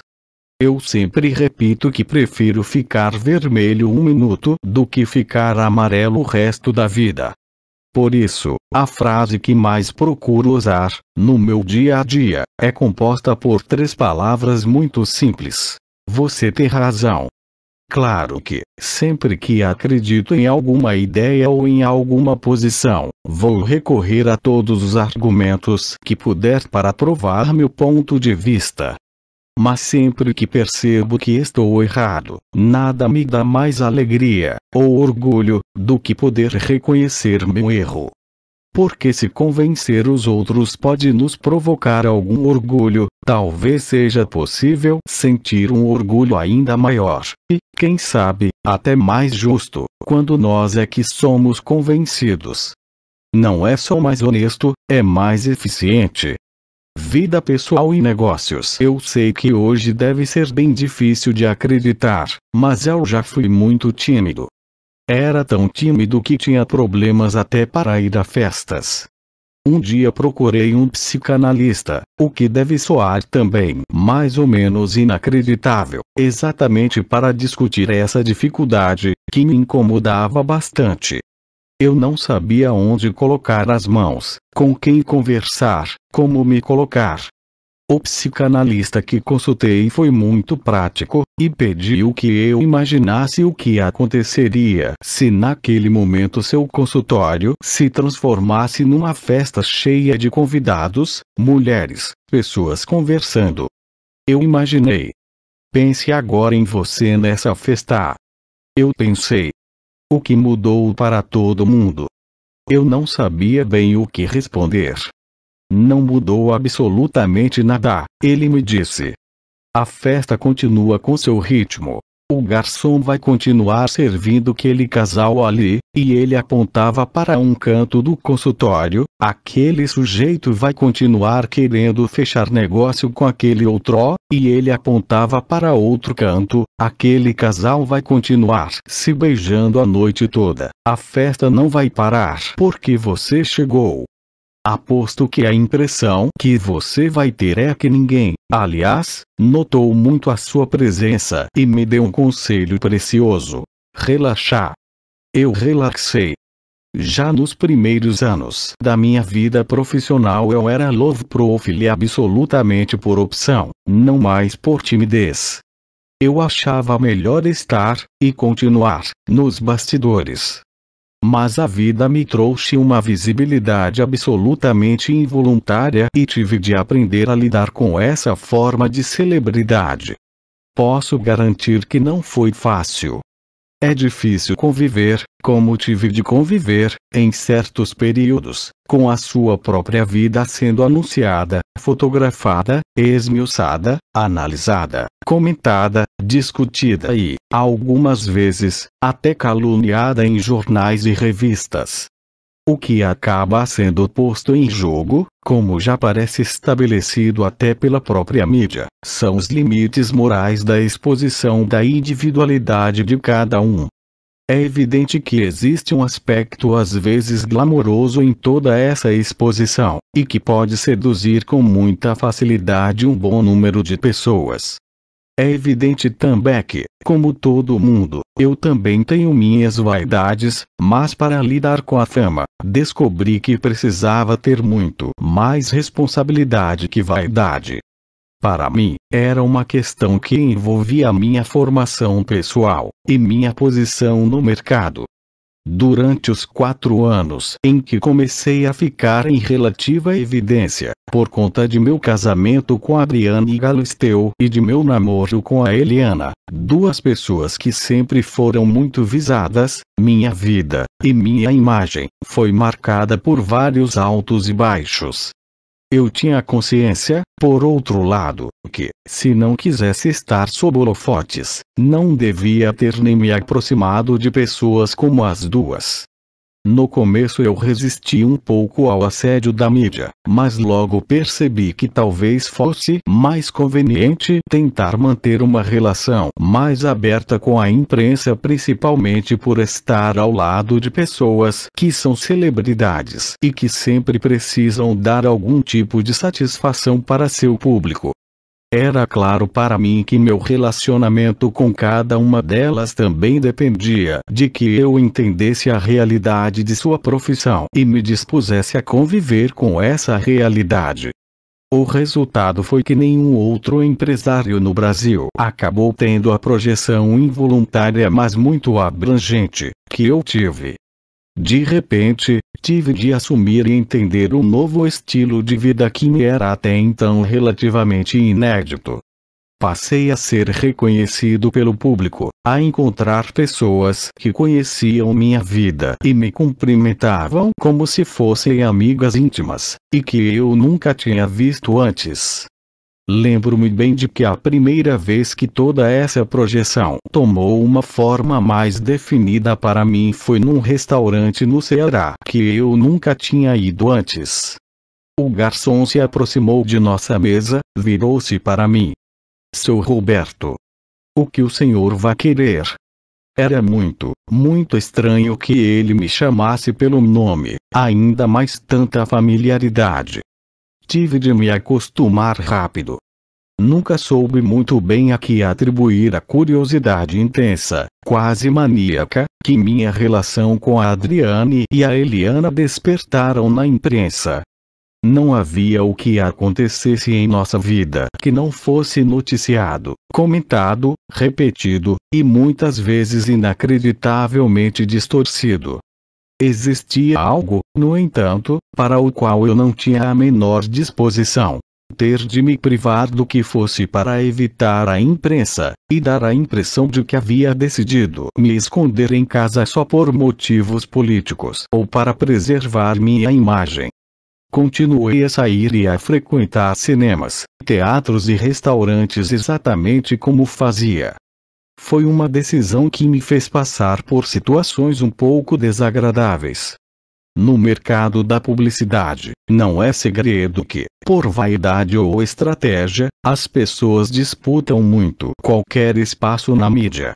Eu sempre repito que prefiro ficar vermelho um minuto do que ficar amarelo o resto da vida. Por isso, a frase que mais procuro usar, no meu dia a dia, é composta por três palavras muito simples. Você tem razão. Claro que, sempre que acredito em alguma ideia ou em alguma posição, vou recorrer a todos os argumentos que puder para provar meu ponto de vista. Mas sempre que percebo que estou errado, nada me dá mais alegria ou orgulho do que poder reconhecer meu erro porque se convencer os outros pode nos provocar algum orgulho, talvez seja possível sentir um orgulho ainda maior, e, quem sabe, até mais justo, quando nós é que somos convencidos. Não é só mais honesto, é mais eficiente. Vida pessoal e negócios. Eu sei que hoje deve ser bem difícil de acreditar, mas eu já fui muito tímido, era tão tímido que tinha problemas até para ir a festas. Um dia procurei um psicanalista, o que deve soar também mais ou menos inacreditável, exatamente para discutir essa dificuldade, que me incomodava bastante. Eu não sabia onde colocar as mãos, com quem conversar, como me colocar, o psicanalista que consultei foi muito prático, e pediu que eu imaginasse o que aconteceria se naquele momento seu consultório se transformasse numa festa cheia de convidados, mulheres, pessoas conversando. Eu imaginei. Pense agora em você nessa festa. Eu pensei. O que mudou para todo mundo? Eu não sabia bem o que responder. Não mudou absolutamente nada, ele me disse. A festa continua com seu ritmo. O garçom vai continuar servindo aquele casal ali, e ele apontava para um canto do consultório. Aquele sujeito vai continuar querendo fechar negócio com aquele outro, e ele apontava para outro canto. Aquele casal vai continuar se beijando a noite toda. A festa não vai parar porque você chegou. Aposto que a impressão que você vai ter é que ninguém, aliás, notou muito a sua presença e me deu um conselho precioso: relaxar. Eu relaxei. Já nos primeiros anos da minha vida profissional eu era love profile absolutamente por opção, não mais por timidez. Eu achava melhor estar, e continuar, nos bastidores, mas a vida me trouxe uma visibilidade absolutamente involuntária e tive de aprender a lidar com essa forma de celebridade. Posso garantir que não foi fácil. É difícil conviver, como tive de conviver, em certos períodos, com a sua própria vida sendo anunciada, fotografada, esmiuçada, analisada, comentada, discutida e, algumas vezes, até caluniada em jornais e revistas o que acaba sendo posto em jogo, como já parece estabelecido até pela própria mídia, são os limites morais da exposição da individualidade de cada um. É evidente que existe um aspecto às vezes glamouroso em toda essa exposição, e que pode seduzir com muita facilidade um bom número de pessoas, é evidente também que, como todo mundo, eu também tenho minhas vaidades, mas para lidar com a fama, descobri que precisava ter muito mais responsabilidade que vaidade. Para mim, era uma questão que envolvia minha formação pessoal e minha posição no mercado, Durante os quatro anos em que comecei a ficar em relativa evidência, por conta de meu casamento com Adriane Galisteu e de meu namoro com a Eliana, duas pessoas que sempre foram muito visadas, minha vida e minha imagem foi marcada por vários altos e baixos. Eu tinha consciência, por outro lado, que, se não quisesse estar sob holofotes, não devia ter nem me aproximado de pessoas como as duas. No começo eu resisti um pouco ao assédio da mídia, mas logo percebi que talvez fosse mais conveniente tentar manter uma relação mais aberta com a imprensa, principalmente por estar ao lado de pessoas que são celebridades e que sempre precisam dar algum tipo de satisfação para seu público. Era claro para mim que meu relacionamento com cada uma delas também dependia de que eu entendesse a realidade de sua profissão e me dispusesse a conviver com essa realidade. O resultado foi que nenhum outro empresário no Brasil acabou tendo a projeção involuntária mas muito abrangente que eu tive. De repente, tive de assumir e entender um novo estilo de vida que me era até então relativamente inédito. Passei a ser reconhecido pelo público, a encontrar pessoas que conheciam minha vida e me cumprimentavam como se fossem amigas íntimas, e que eu nunca tinha visto antes. Lembro-me bem de que a primeira vez que toda essa projeção tomou uma forma mais definida para mim foi num restaurante no Ceará que eu nunca tinha ido antes. O garçom se aproximou de nossa mesa, virou-se para mim. Seu Roberto. O que o senhor vai querer? Era muito, muito estranho que ele me chamasse pelo nome, ainda mais tanta familiaridade. Tive de me acostumar rápido. Nunca soube muito bem a que atribuir a curiosidade intensa, quase maníaca, que minha relação com a Adriane e a Eliana despertaram na imprensa. Não havia o que acontecesse em nossa vida que não fosse noticiado, comentado, repetido, e muitas vezes inacreditavelmente distorcido. Existia algo, no entanto, para o qual eu não tinha a menor disposição. Ter de me privar do que fosse para evitar a imprensa, e dar a impressão de que havia decidido me esconder em casa só por motivos políticos ou para preservar minha imagem. Continuei a sair e a frequentar cinemas, teatros e restaurantes exatamente como fazia, foi uma decisão que me fez passar por situações um pouco desagradáveis. No mercado da publicidade, não é segredo que, por vaidade ou estratégia, as pessoas disputam muito qualquer espaço na mídia.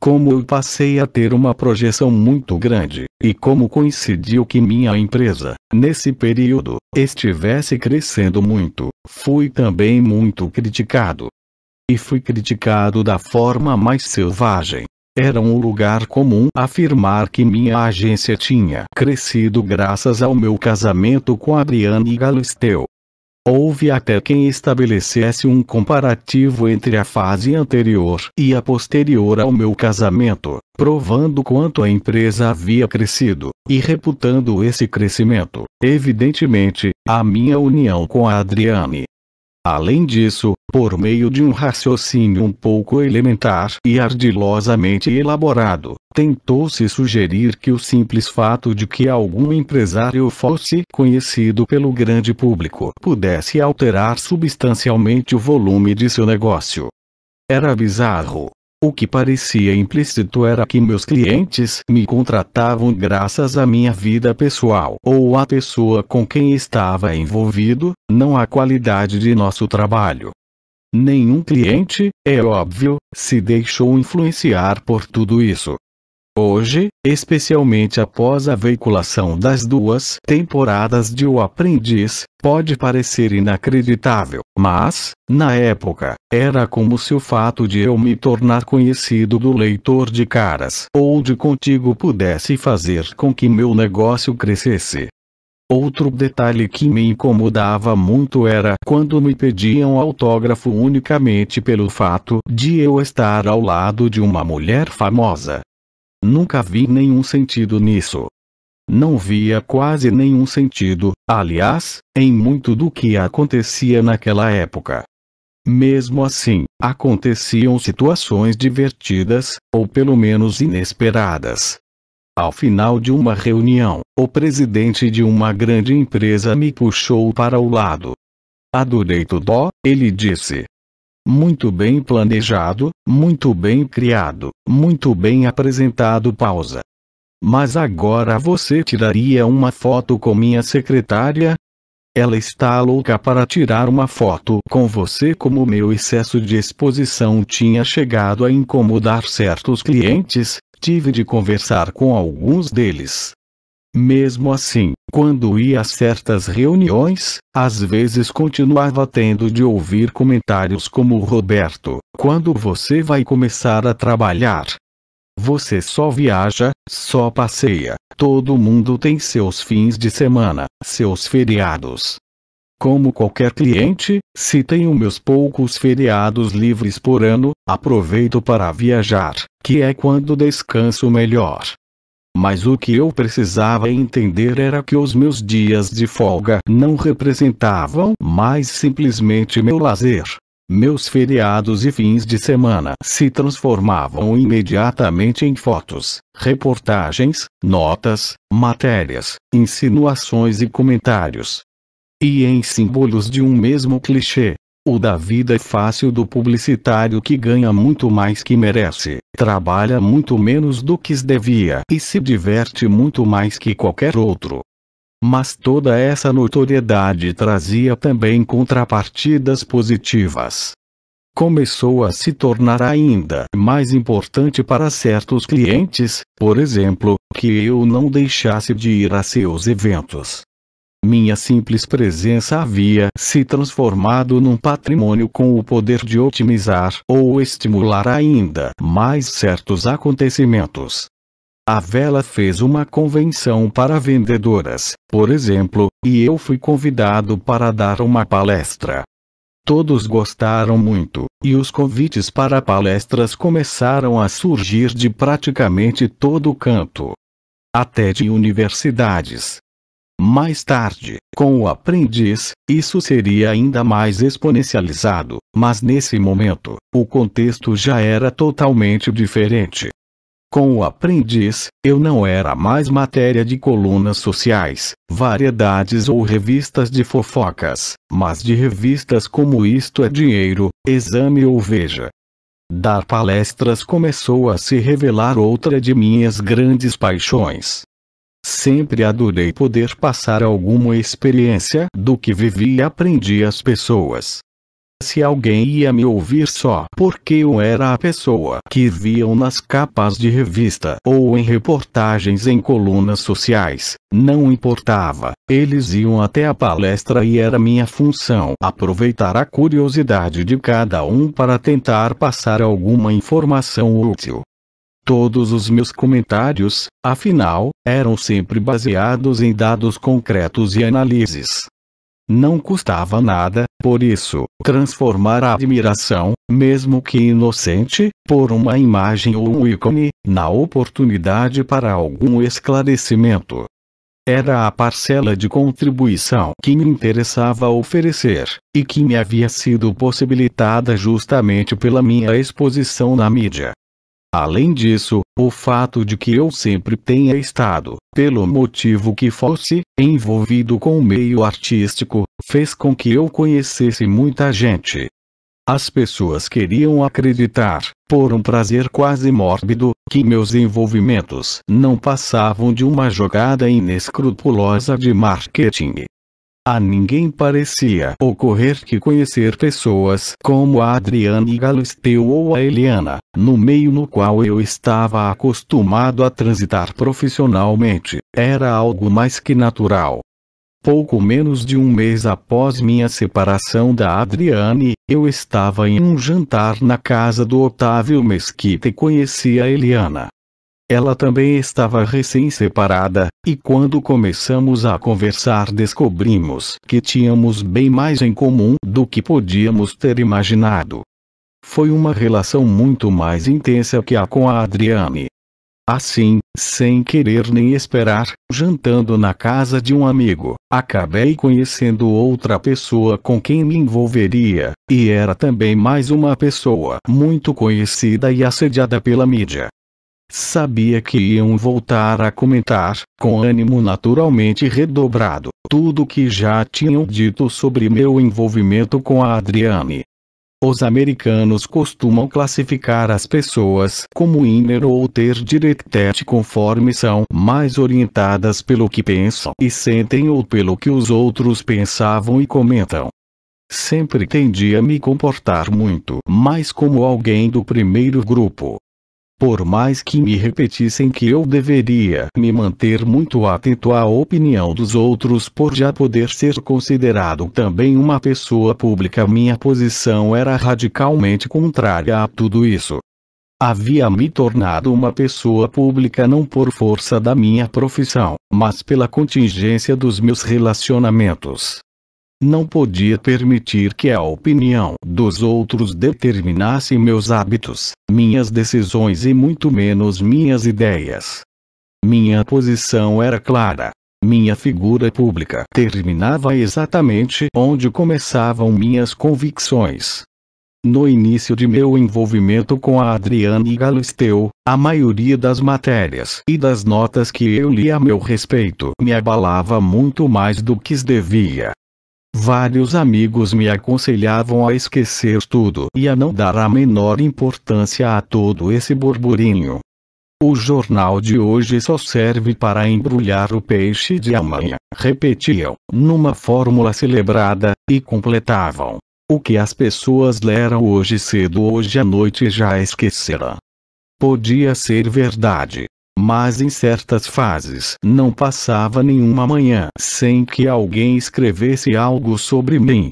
Como eu passei a ter uma projeção muito grande, e como coincidiu que minha empresa, nesse período, estivesse crescendo muito, fui também muito criticado e fui criticado da forma mais selvagem. Era um lugar comum afirmar que minha agência tinha crescido graças ao meu casamento com Adriane Galisteu. Houve até quem estabelecesse um comparativo entre a fase anterior e a posterior ao meu casamento, provando quanto a empresa havia crescido, e reputando esse crescimento, evidentemente, a minha união com a Adriane. Além disso, por meio de um raciocínio um pouco elementar e ardilosamente elaborado, tentou-se sugerir que o simples fato de que algum empresário fosse conhecido pelo grande público pudesse alterar substancialmente o volume de seu negócio. Era bizarro, o que parecia implícito era que meus clientes me contratavam graças à minha vida pessoal ou à pessoa com quem estava envolvido, não à qualidade de nosso trabalho. Nenhum cliente, é óbvio, se deixou influenciar por tudo isso. Hoje, especialmente após a veiculação das duas temporadas de O Aprendiz, pode parecer inacreditável, mas, na época, era como se o fato de eu me tornar conhecido do leitor de caras ou de contigo pudesse fazer com que meu negócio crescesse. Outro detalhe que me incomodava muito era quando me pediam autógrafo unicamente pelo fato de eu estar ao lado de uma mulher famosa. Nunca vi nenhum sentido nisso. Não via quase nenhum sentido, aliás, em muito do que acontecia naquela época. Mesmo assim, aconteciam situações divertidas, ou pelo menos inesperadas. Ao final de uma reunião, o presidente de uma grande empresa me puxou para o lado. Adorei dó, ele disse muito bem planejado, muito bem criado, muito bem apresentado. Pausa. Mas agora você tiraria uma foto com minha secretária? Ela está louca para tirar uma foto com você como meu excesso de exposição tinha chegado a incomodar certos clientes, tive de conversar com alguns deles. Mesmo assim, quando ia a certas reuniões, às vezes continuava tendo de ouvir comentários como Roberto, quando você vai começar a trabalhar? Você só viaja, só passeia, todo mundo tem seus fins de semana, seus feriados. Como qualquer cliente, se tenho meus poucos feriados livres por ano, aproveito para viajar, que é quando descanso melhor. Mas o que eu precisava entender era que os meus dias de folga não representavam mais simplesmente meu lazer. Meus feriados e fins de semana se transformavam imediatamente em fotos, reportagens, notas, matérias, insinuações e comentários. E em símbolos de um mesmo clichê, o da vida é fácil do publicitário que ganha muito mais que merece, trabalha muito menos do que devia e se diverte muito mais que qualquer outro. Mas toda essa notoriedade trazia também contrapartidas positivas. Começou a se tornar ainda mais importante para certos clientes, por exemplo, que eu não deixasse de ir a seus eventos. Minha simples presença havia se transformado num patrimônio com o poder de otimizar ou estimular ainda mais certos acontecimentos. A vela fez uma convenção para vendedoras, por exemplo, e eu fui convidado para dar uma palestra. Todos gostaram muito, e os convites para palestras começaram a surgir de praticamente todo canto. Até de universidades, mais tarde, com o aprendiz, isso seria ainda mais exponencializado, mas nesse momento, o contexto já era totalmente diferente. Com o aprendiz, eu não era mais matéria de colunas sociais, variedades ou revistas de fofocas, mas de revistas como Isto é Dinheiro, Exame ou Veja. Dar palestras começou a se revelar outra de minhas grandes paixões. Sempre adorei poder passar alguma experiência do que vivi e aprendi às pessoas. Se alguém ia me ouvir só porque eu era a pessoa que viam nas capas de revista ou em reportagens em colunas sociais, não importava, eles iam até a palestra e era minha função aproveitar a curiosidade de cada um para tentar passar alguma informação útil. Todos os meus comentários, afinal, eram sempre baseados em dados concretos e análises. Não custava nada, por isso, transformar a admiração, mesmo que inocente, por uma imagem ou um ícone, na oportunidade para algum esclarecimento. Era a parcela de contribuição que me interessava oferecer, e que me havia sido possibilitada justamente pela minha exposição na mídia. Além disso, o fato de que eu sempre tenha estado, pelo motivo que fosse, envolvido com o meio artístico, fez com que eu conhecesse muita gente. As pessoas queriam acreditar, por um prazer quase mórbido, que meus envolvimentos não passavam de uma jogada inescrupulosa de marketing. A ninguém parecia ocorrer que conhecer pessoas como a Adriane Galisteu ou a Eliana, no meio no qual eu estava acostumado a transitar profissionalmente, era algo mais que natural. Pouco menos de um mês após minha separação da Adriane, eu estava em um jantar na casa do Otávio Mesquita e conheci a Eliana. Ela também estava recém-separada, e quando começamos a conversar descobrimos que tínhamos bem mais em comum do que podíamos ter imaginado. Foi uma relação muito mais intensa que a com a Adriane. Assim, sem querer nem esperar, jantando na casa de um amigo, acabei conhecendo outra pessoa com quem me envolveria, e era também mais uma pessoa muito conhecida e assediada pela mídia. Sabia que iam voltar a comentar, com ânimo naturalmente redobrado, tudo o que já tinham dito sobre meu envolvimento com a Adriane. Os americanos costumam classificar as pessoas como inner ou ter directete conforme são mais orientadas pelo que pensam e sentem ou pelo que os outros pensavam e comentam. Sempre tendi a me comportar muito mais como alguém do primeiro grupo, por mais que me repetissem que eu deveria me manter muito atento à opinião dos outros por já poder ser considerado também uma pessoa pública, minha posição era radicalmente contrária a tudo isso. Havia me tornado uma pessoa pública não por força da minha profissão, mas pela contingência dos meus relacionamentos. Não podia permitir que a opinião dos outros determinasse meus hábitos, minhas decisões e muito menos minhas ideias. Minha posição era clara. Minha figura pública terminava exatamente onde começavam minhas convicções. No início de meu envolvimento com a Adriane Galisteu, a maioria das matérias e das notas que eu li a meu respeito me abalava muito mais do que devia. Vários amigos me aconselhavam a esquecer tudo e a não dar a menor importância a todo esse burburinho. O jornal de hoje só serve para embrulhar o peixe de amanhã, repetiam, numa fórmula celebrada, e completavam. O que as pessoas leram hoje cedo hoje à noite já esqueceram. Podia ser verdade, mas em certas fases não passava nenhuma manhã sem que alguém escrevesse algo sobre mim.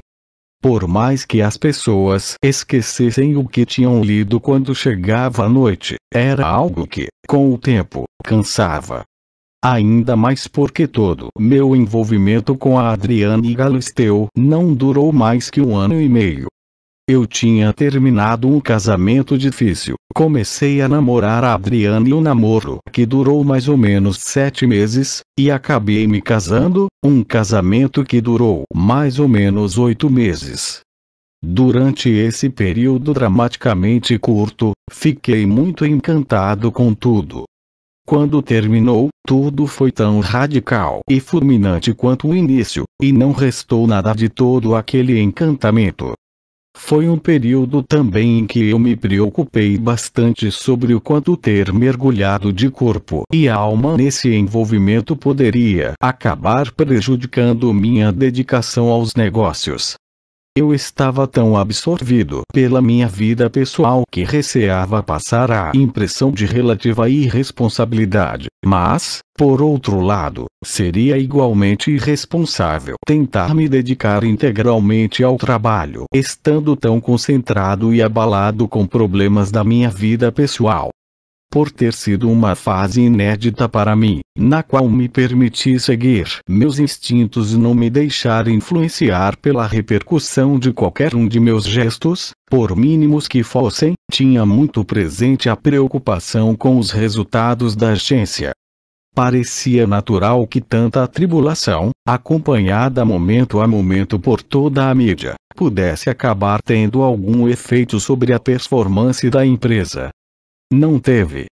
Por mais que as pessoas esquecessem o que tinham lido quando chegava a noite, era algo que, com o tempo, cansava. Ainda mais porque todo meu envolvimento com a Adriane Galisteu não durou mais que um ano e meio. Eu tinha terminado um casamento difícil. Comecei a namorar a Adriana e um namoro que durou mais ou menos sete meses, e acabei me casando, um casamento que durou mais ou menos oito meses. Durante esse período dramaticamente curto, fiquei muito encantado com tudo. Quando terminou, tudo foi tão radical e fulminante quanto o início, e não restou nada de todo aquele encantamento. Foi um período também em que eu me preocupei bastante sobre o quanto ter mergulhado de corpo e alma nesse envolvimento poderia acabar prejudicando minha dedicação aos negócios. Eu estava tão absorvido pela minha vida pessoal que receava passar a impressão de relativa irresponsabilidade, mas, por outro lado, seria igualmente irresponsável tentar me dedicar integralmente ao trabalho estando tão concentrado e abalado com problemas da minha vida pessoal por ter sido uma fase inédita para mim, na qual me permiti seguir meus instintos e não me deixar influenciar pela repercussão de qualquer um de meus gestos, por mínimos que fossem, tinha muito presente a preocupação com os resultados da agência. Parecia natural que tanta tribulação, acompanhada momento a momento por toda a mídia, pudesse acabar tendo algum efeito sobre a performance da empresa, não teve.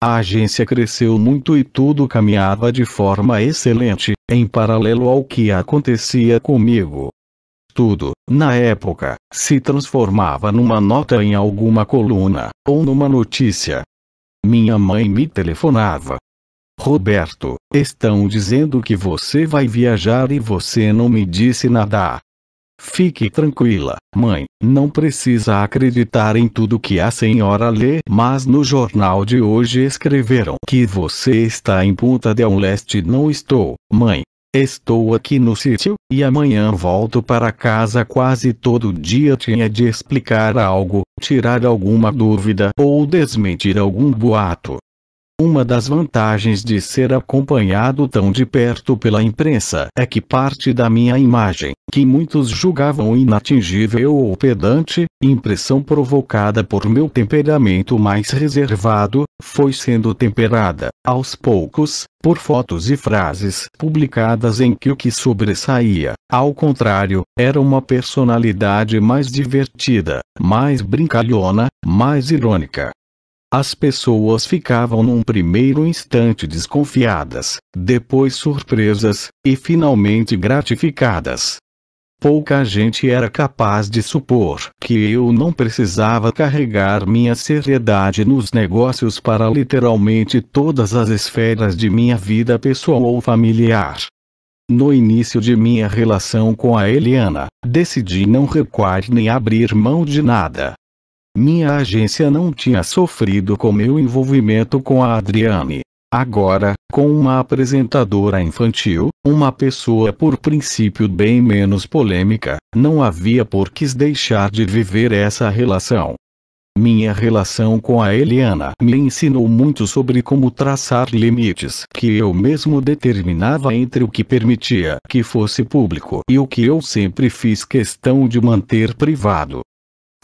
A agência cresceu muito e tudo caminhava de forma excelente, em paralelo ao que acontecia comigo. Tudo, na época, se transformava numa nota em alguma coluna, ou numa notícia. Minha mãe me telefonava. Roberto, estão dizendo que você vai viajar e você não me disse nada. Fique tranquila, mãe, não precisa acreditar em tudo que a senhora lê, mas no jornal de hoje escreveram que você está em Punta del Leste. Não estou, mãe. Estou aqui no sítio, e amanhã volto para casa quase todo dia. Tinha de explicar algo, tirar alguma dúvida ou desmentir algum boato. Uma das vantagens de ser acompanhado tão de perto pela imprensa é que parte da minha imagem, que muitos julgavam inatingível ou pedante, impressão provocada por meu temperamento mais reservado, foi sendo temperada, aos poucos, por fotos e frases publicadas em que o que sobressaía, ao contrário, era uma personalidade mais divertida, mais brincalhona, mais irônica as pessoas ficavam num primeiro instante desconfiadas, depois surpresas, e finalmente gratificadas. Pouca gente era capaz de supor que eu não precisava carregar minha seriedade nos negócios para literalmente todas as esferas de minha vida pessoal ou familiar. No início de minha relação com a Eliana, decidi não recuar nem abrir mão de nada, minha agência não tinha sofrido com meu envolvimento com a Adriane. Agora, com uma apresentadora infantil, uma pessoa por princípio bem menos polêmica, não havia por que deixar de viver essa relação. Minha relação com a Eliana me ensinou muito sobre como traçar limites que eu mesmo determinava entre o que permitia que fosse público e o que eu sempre fiz questão de manter privado.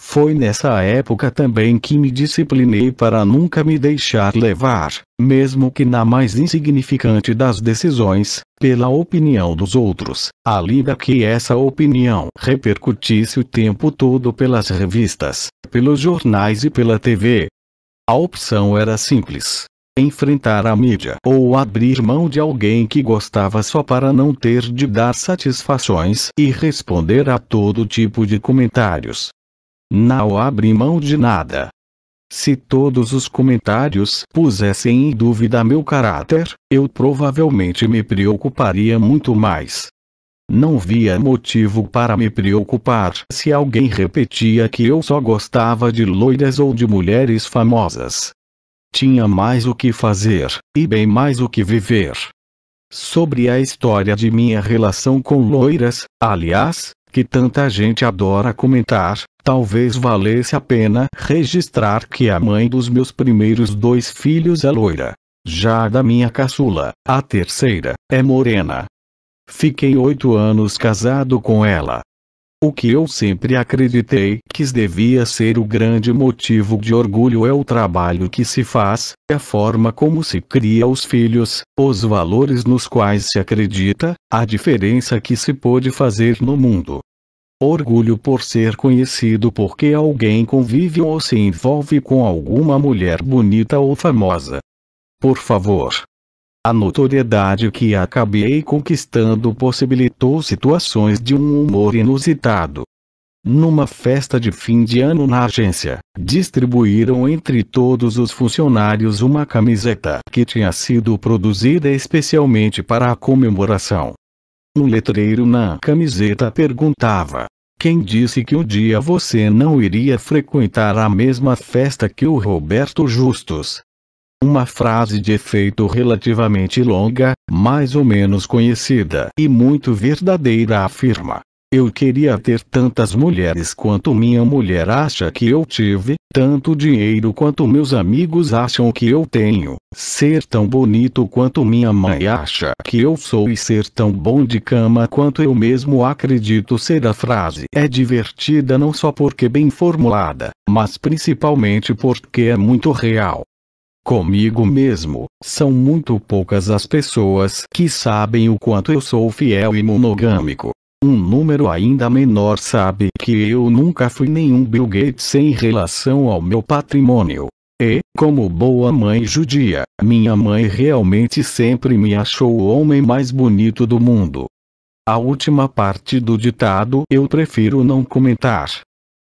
Foi nessa época também que me disciplinei para nunca me deixar levar, mesmo que na mais insignificante das decisões, pela opinião dos outros, ainda que essa opinião repercutisse o tempo todo pelas revistas, pelos jornais e pela TV. A opção era simples: enfrentar a mídia ou abrir mão de alguém que gostava só para não ter de dar satisfações e responder a todo tipo de comentários, não abre mão de nada. Se todos os comentários pusessem em dúvida meu caráter, eu provavelmente me preocuparia muito mais. Não via motivo para me preocupar se alguém repetia que eu só gostava de loiras ou de mulheres famosas. Tinha mais o que fazer, e bem mais o que viver. Sobre a história de minha relação com loiras, aliás, que tanta gente adora comentar, Talvez valesse a pena registrar que a mãe dos meus primeiros dois filhos é loira. Já a da minha caçula, a terceira, é morena. Fiquei oito anos casado com ela. O que eu sempre acreditei que devia ser o grande motivo de orgulho é o trabalho que se faz, a forma como se cria os filhos, os valores nos quais se acredita, a diferença que se pode fazer no mundo. Orgulho por ser conhecido porque alguém convive ou se envolve com alguma mulher bonita ou famosa. Por favor. A notoriedade que acabei conquistando possibilitou situações de um humor inusitado. Numa festa de fim de ano na agência, distribuíram entre todos os funcionários uma camiseta que tinha sido produzida especialmente para a comemoração. Um letreiro na camiseta perguntava: quem disse que um dia você não iria frequentar a mesma festa que o Roberto Justus? Uma frase de efeito relativamente longa, mais ou menos conhecida e muito verdadeira afirma: eu queria ter tantas mulheres quanto minha mulher acha que eu tive, tanto dinheiro quanto meus amigos acham que eu tenho, ser tão bonito quanto minha mãe acha que eu sou e ser tão bom de cama quanto eu mesmo acredito ser. A frase é divertida não só porque bem formulada, mas principalmente porque é muito real comigo mesmo. São muito poucas as pessoas que sabem o quanto eu sou fiel e monogâmico, um número ainda menor sabe que eu nunca fui nenhum Bill Gates em relação ao meu patrimônio. E, como boa mãe judia, minha mãe realmente sempre me achou o homem mais bonito do mundo. A última parte do ditado eu prefiro não comentar.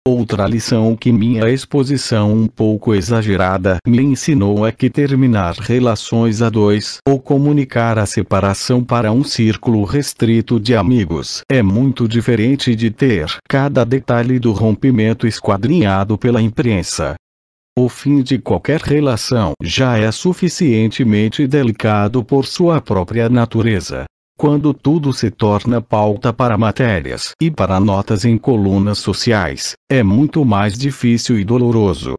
Outra lição que minha exposição um pouco exagerada me ensinou é que terminar relações a dois ou comunicar a separação para um círculo restrito de amigos é muito diferente de ter cada detalhe do rompimento esquadrinhado pela imprensa. O fim de qualquer relação já é suficientemente delicado por sua própria natureza quando tudo se torna pauta para matérias e para notas em colunas sociais, é muito mais difícil e doloroso.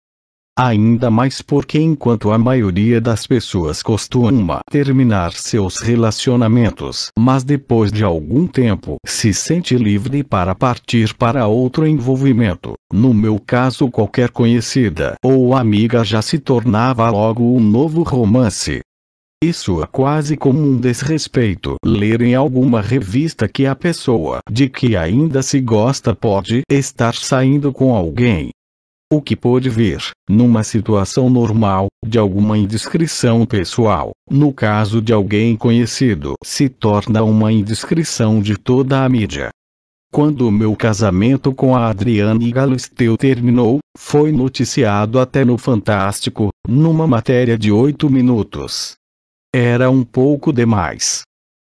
Ainda mais porque enquanto a maioria das pessoas costuma terminar seus relacionamentos, mas depois de algum tempo se sente livre para partir para outro envolvimento, no meu caso qualquer conhecida ou amiga já se tornava logo um novo romance, isso é quase como um desrespeito. Ler em alguma revista que a pessoa de que ainda se gosta pode estar saindo com alguém. O que pode vir, numa situação normal, de alguma indiscrição pessoal, no caso de alguém conhecido, se torna uma indiscrição de toda a mídia. Quando o meu casamento com a Adriane Galisteu terminou, foi noticiado até no Fantástico, numa matéria de 8 minutos. Era um pouco demais.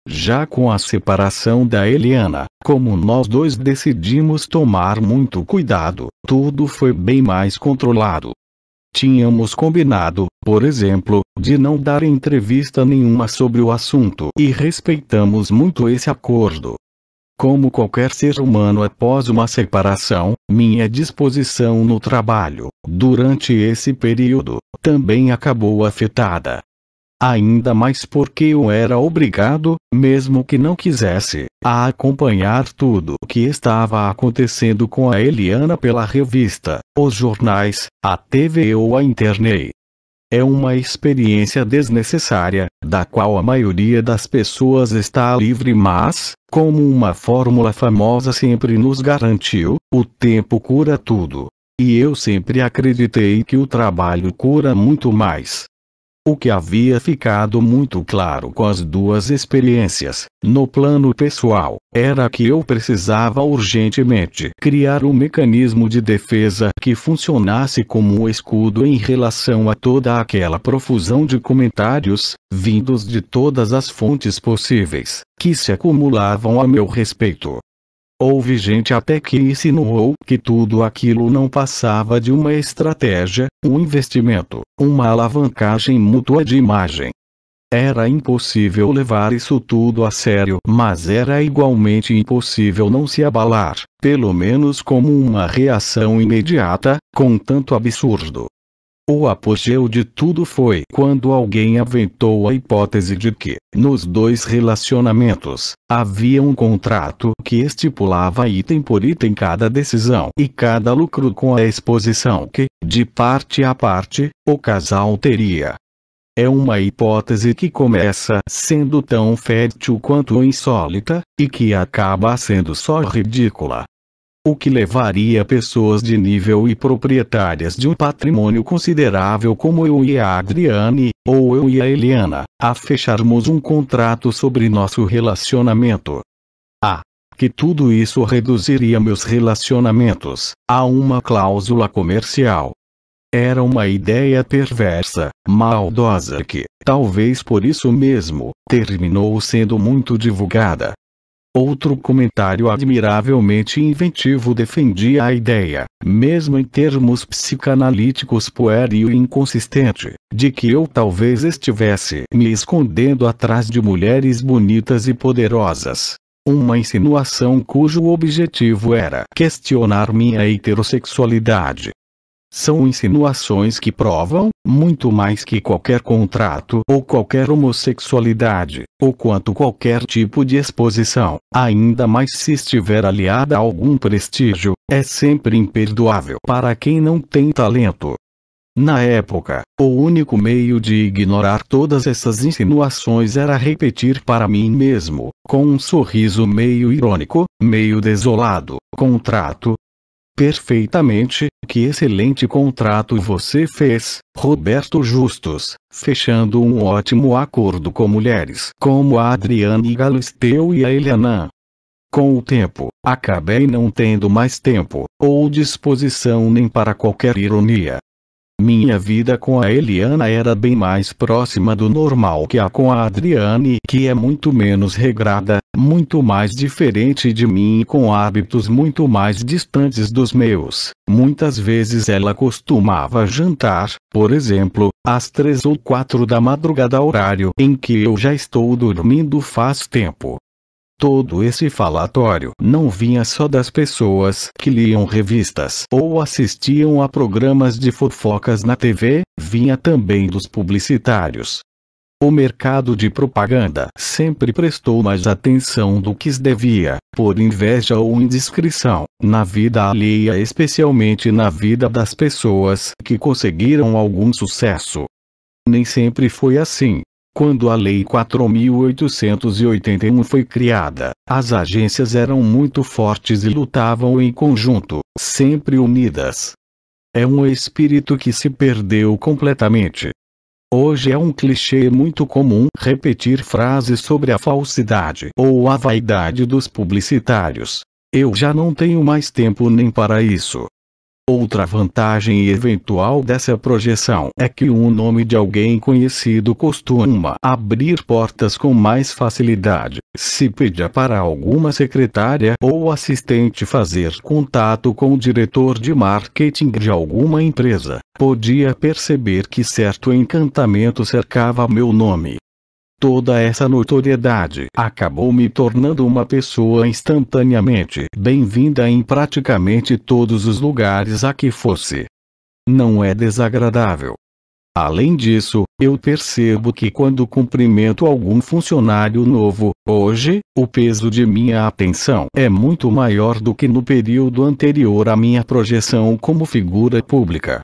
Já com a separação da Eliana, como nós dois decidimos tomar muito cuidado, tudo foi bem mais controlado. Tínhamos combinado, por exemplo, de não dar entrevista nenhuma sobre o assunto e respeitamos muito esse acordo. Como qualquer ser humano após uma separação, minha disposição no trabalho, durante esse período, também acabou afetada ainda mais porque eu era obrigado, mesmo que não quisesse, a acompanhar tudo o que estava acontecendo com a Eliana pela revista, os jornais, a TV ou a internet. É uma experiência desnecessária, da qual a maioria das pessoas está livre, mas, como uma fórmula famosa sempre nos garantiu, o tempo cura tudo. E eu sempre acreditei que o trabalho cura muito mais. O que havia ficado muito claro com as duas experiências, no plano pessoal, era que eu precisava urgentemente criar um mecanismo de defesa que funcionasse como um escudo em relação a toda aquela profusão de comentários, vindos de todas as fontes possíveis, que se acumulavam a meu respeito. Houve gente até que insinuou que tudo aquilo não passava de uma estratégia, um investimento, uma alavancagem mútua de imagem. Era impossível levar isso tudo a sério, mas era igualmente impossível não se abalar, pelo menos como uma reação imediata, com tanto absurdo, o apogeu de tudo foi quando alguém aventou a hipótese de que, nos dois relacionamentos, havia um contrato que estipulava item por item cada decisão e cada lucro com a exposição que, de parte a parte, o casal teria. É uma hipótese que começa sendo tão fértil quanto insólita, e que acaba sendo só ridícula, o que levaria pessoas de nível e proprietárias de um patrimônio considerável como eu e a Adriane, ou eu e a Eliana, a fecharmos um contrato sobre nosso relacionamento. Ah, que tudo isso reduziria meus relacionamentos a uma cláusula comercial. Era uma ideia perversa, maldosa que, talvez por isso mesmo, terminou sendo muito divulgada. Outro comentário admiravelmente inventivo defendia a ideia, mesmo em termos psicanalíticos pueril e inconsistente, de que eu talvez estivesse me escondendo atrás de mulheres bonitas e poderosas. Uma insinuação cujo objetivo era questionar minha heterossexualidade. São insinuações que provam, muito mais que qualquer contrato ou qualquer homossexualidade, ou quanto qualquer tipo de exposição, ainda mais se estiver aliada a algum prestígio, é sempre imperdoável para quem não tem talento. Na época, o único meio de ignorar todas essas insinuações era repetir para mim mesmo, com um sorriso meio irônico, meio desolado: contrato, Perfeitamente, que excelente contrato você fez, Roberto Justus, fechando um ótimo acordo com mulheres como a Adriane Galisteu e a Eliana. Com o tempo, acabei não tendo mais tempo, ou disposição nem para qualquer ironia, minha vida com a Eliana era bem mais próxima do normal que a com a Adriane, que é muito menos regrada, muito mais diferente de mim e com hábitos muito mais distantes dos meus. Muitas vezes ela costumava jantar, por exemplo, às três ou quatro da madrugada, horário em que eu já estou dormindo faz tempo. Todo esse falatório não vinha só das pessoas que liam revistas ou assistiam a programas de fofocas na TV, vinha também dos publicitários. O mercado de propaganda sempre prestou mais atenção do que devia, por inveja ou indiscrição, na vida alheia, especialmente na vida das pessoas que conseguiram algum sucesso. Nem sempre foi assim. Quando a Lei 4.881 foi criada, as agências eram muito fortes e lutavam em conjunto, sempre unidas. É um espírito que se perdeu completamente. Hoje é um clichê muito comum repetir frases sobre a falsidade ou a vaidade dos publicitários. Eu já não tenho mais tempo nem para isso. Outra vantagem eventual dessa projeção é que o nome de alguém conhecido costuma abrir portas com mais facilidade. Se pedir para alguma secretária ou assistente fazer contato com o diretor de marketing de alguma empresa, podia perceber que certo encantamento cercava meu nome. Toda essa notoriedade acabou me tornando uma pessoa instantaneamente bem-vinda em praticamente todos os lugares a que fosse. Não é desagradável. Além disso, eu percebo que quando cumprimento algum funcionário novo, hoje, o peso de minha atenção é muito maior do que no período anterior à minha projeção como figura pública.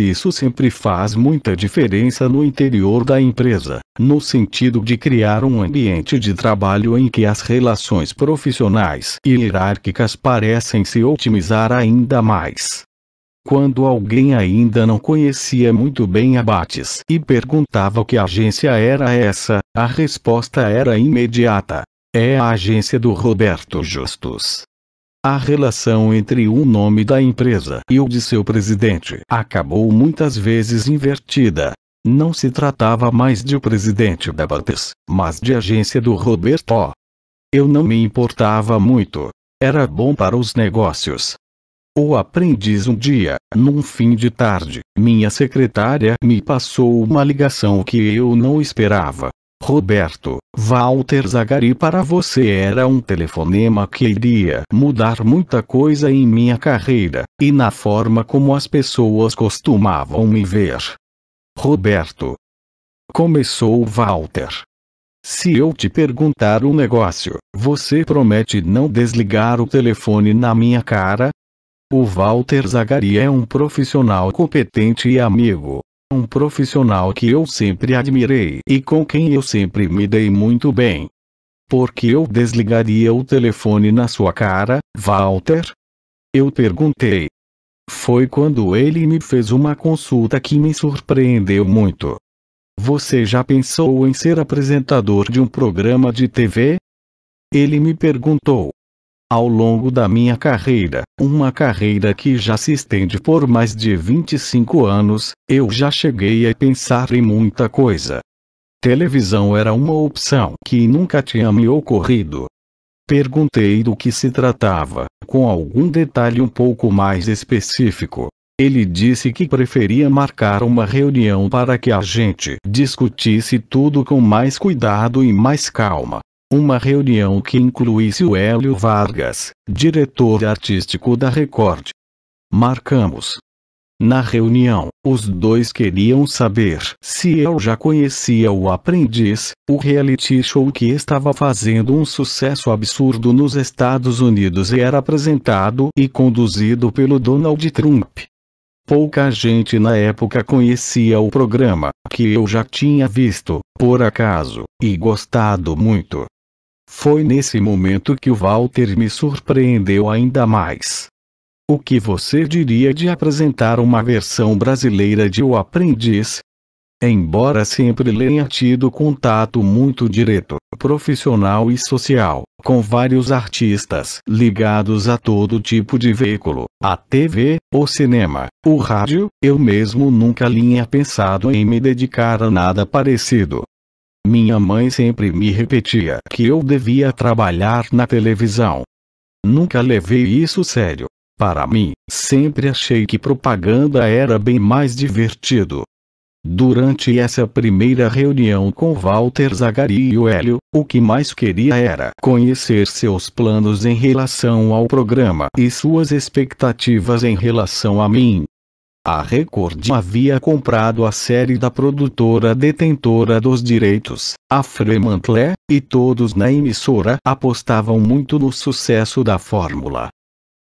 Isso sempre faz muita diferença no interior da empresa, no sentido de criar um ambiente de trabalho em que as relações profissionais e hierárquicas parecem se otimizar ainda mais. Quando alguém ainda não conhecia muito bem a Bates e perguntava que agência era essa, a resposta era imediata: é a agência do Roberto Justus. A relação entre o nome da empresa e o de seu presidente acabou muitas vezes invertida. Não se tratava mais de o presidente da Bates, mas de agência do Roberto. Eu não me importava muito. Era bom para os negócios. O aprendiz um dia, num fim de tarde, minha secretária me passou uma ligação que eu não esperava. Roberto, Walter Zagari para você era um telefonema que iria mudar muita coisa em minha carreira, e na forma como as pessoas costumavam me ver. Roberto. Começou Walter. Se eu te perguntar um negócio, você promete não desligar o telefone na minha cara? O Walter Zagari é um profissional competente e amigo, um profissional que eu sempre admirei e com quem eu sempre me dei muito bem. Porque eu desligaria o telefone na sua cara, Walter? Eu perguntei. Foi quando ele me fez uma consulta que me surpreendeu muito. Você já pensou em ser apresentador de um programa de TV? Ele me perguntou ao longo da minha carreira, uma carreira que já se estende por mais de 25 anos, eu já cheguei a pensar em muita coisa. Televisão era uma opção que nunca tinha me ocorrido. Perguntei do que se tratava, com algum detalhe um pouco mais específico. Ele disse que preferia marcar uma reunião para que a gente discutisse tudo com mais cuidado e mais calma. Uma reunião que incluísse o Hélio Vargas, diretor artístico da Record. Marcamos. Na reunião, os dois queriam saber se eu já conhecia o aprendiz, o reality show que estava fazendo um sucesso absurdo nos Estados Unidos e era apresentado e conduzido pelo Donald Trump. Pouca gente na época conhecia o programa, que eu já tinha visto, por acaso, e gostado muito. Foi nesse momento que o Walter me surpreendeu ainda mais. O que você diria de apresentar uma versão brasileira de O Aprendiz? Embora sempre tenha tido contato muito direto, profissional e social, com vários artistas ligados a todo tipo de veículo, a TV, o cinema, o rádio, eu mesmo nunca tinha pensado em me dedicar a nada parecido. Minha mãe sempre me repetia que eu devia trabalhar na televisão. Nunca levei isso sério. Para mim, sempre achei que propaganda era bem mais divertido. Durante essa primeira reunião com Walter Zagari e o Hélio, o que mais queria era conhecer seus planos em relação ao programa e suas expectativas em relação a mim. A Record havia comprado a série da produtora detentora dos direitos, a Fremantle, e todos na emissora apostavam muito no sucesso da fórmula.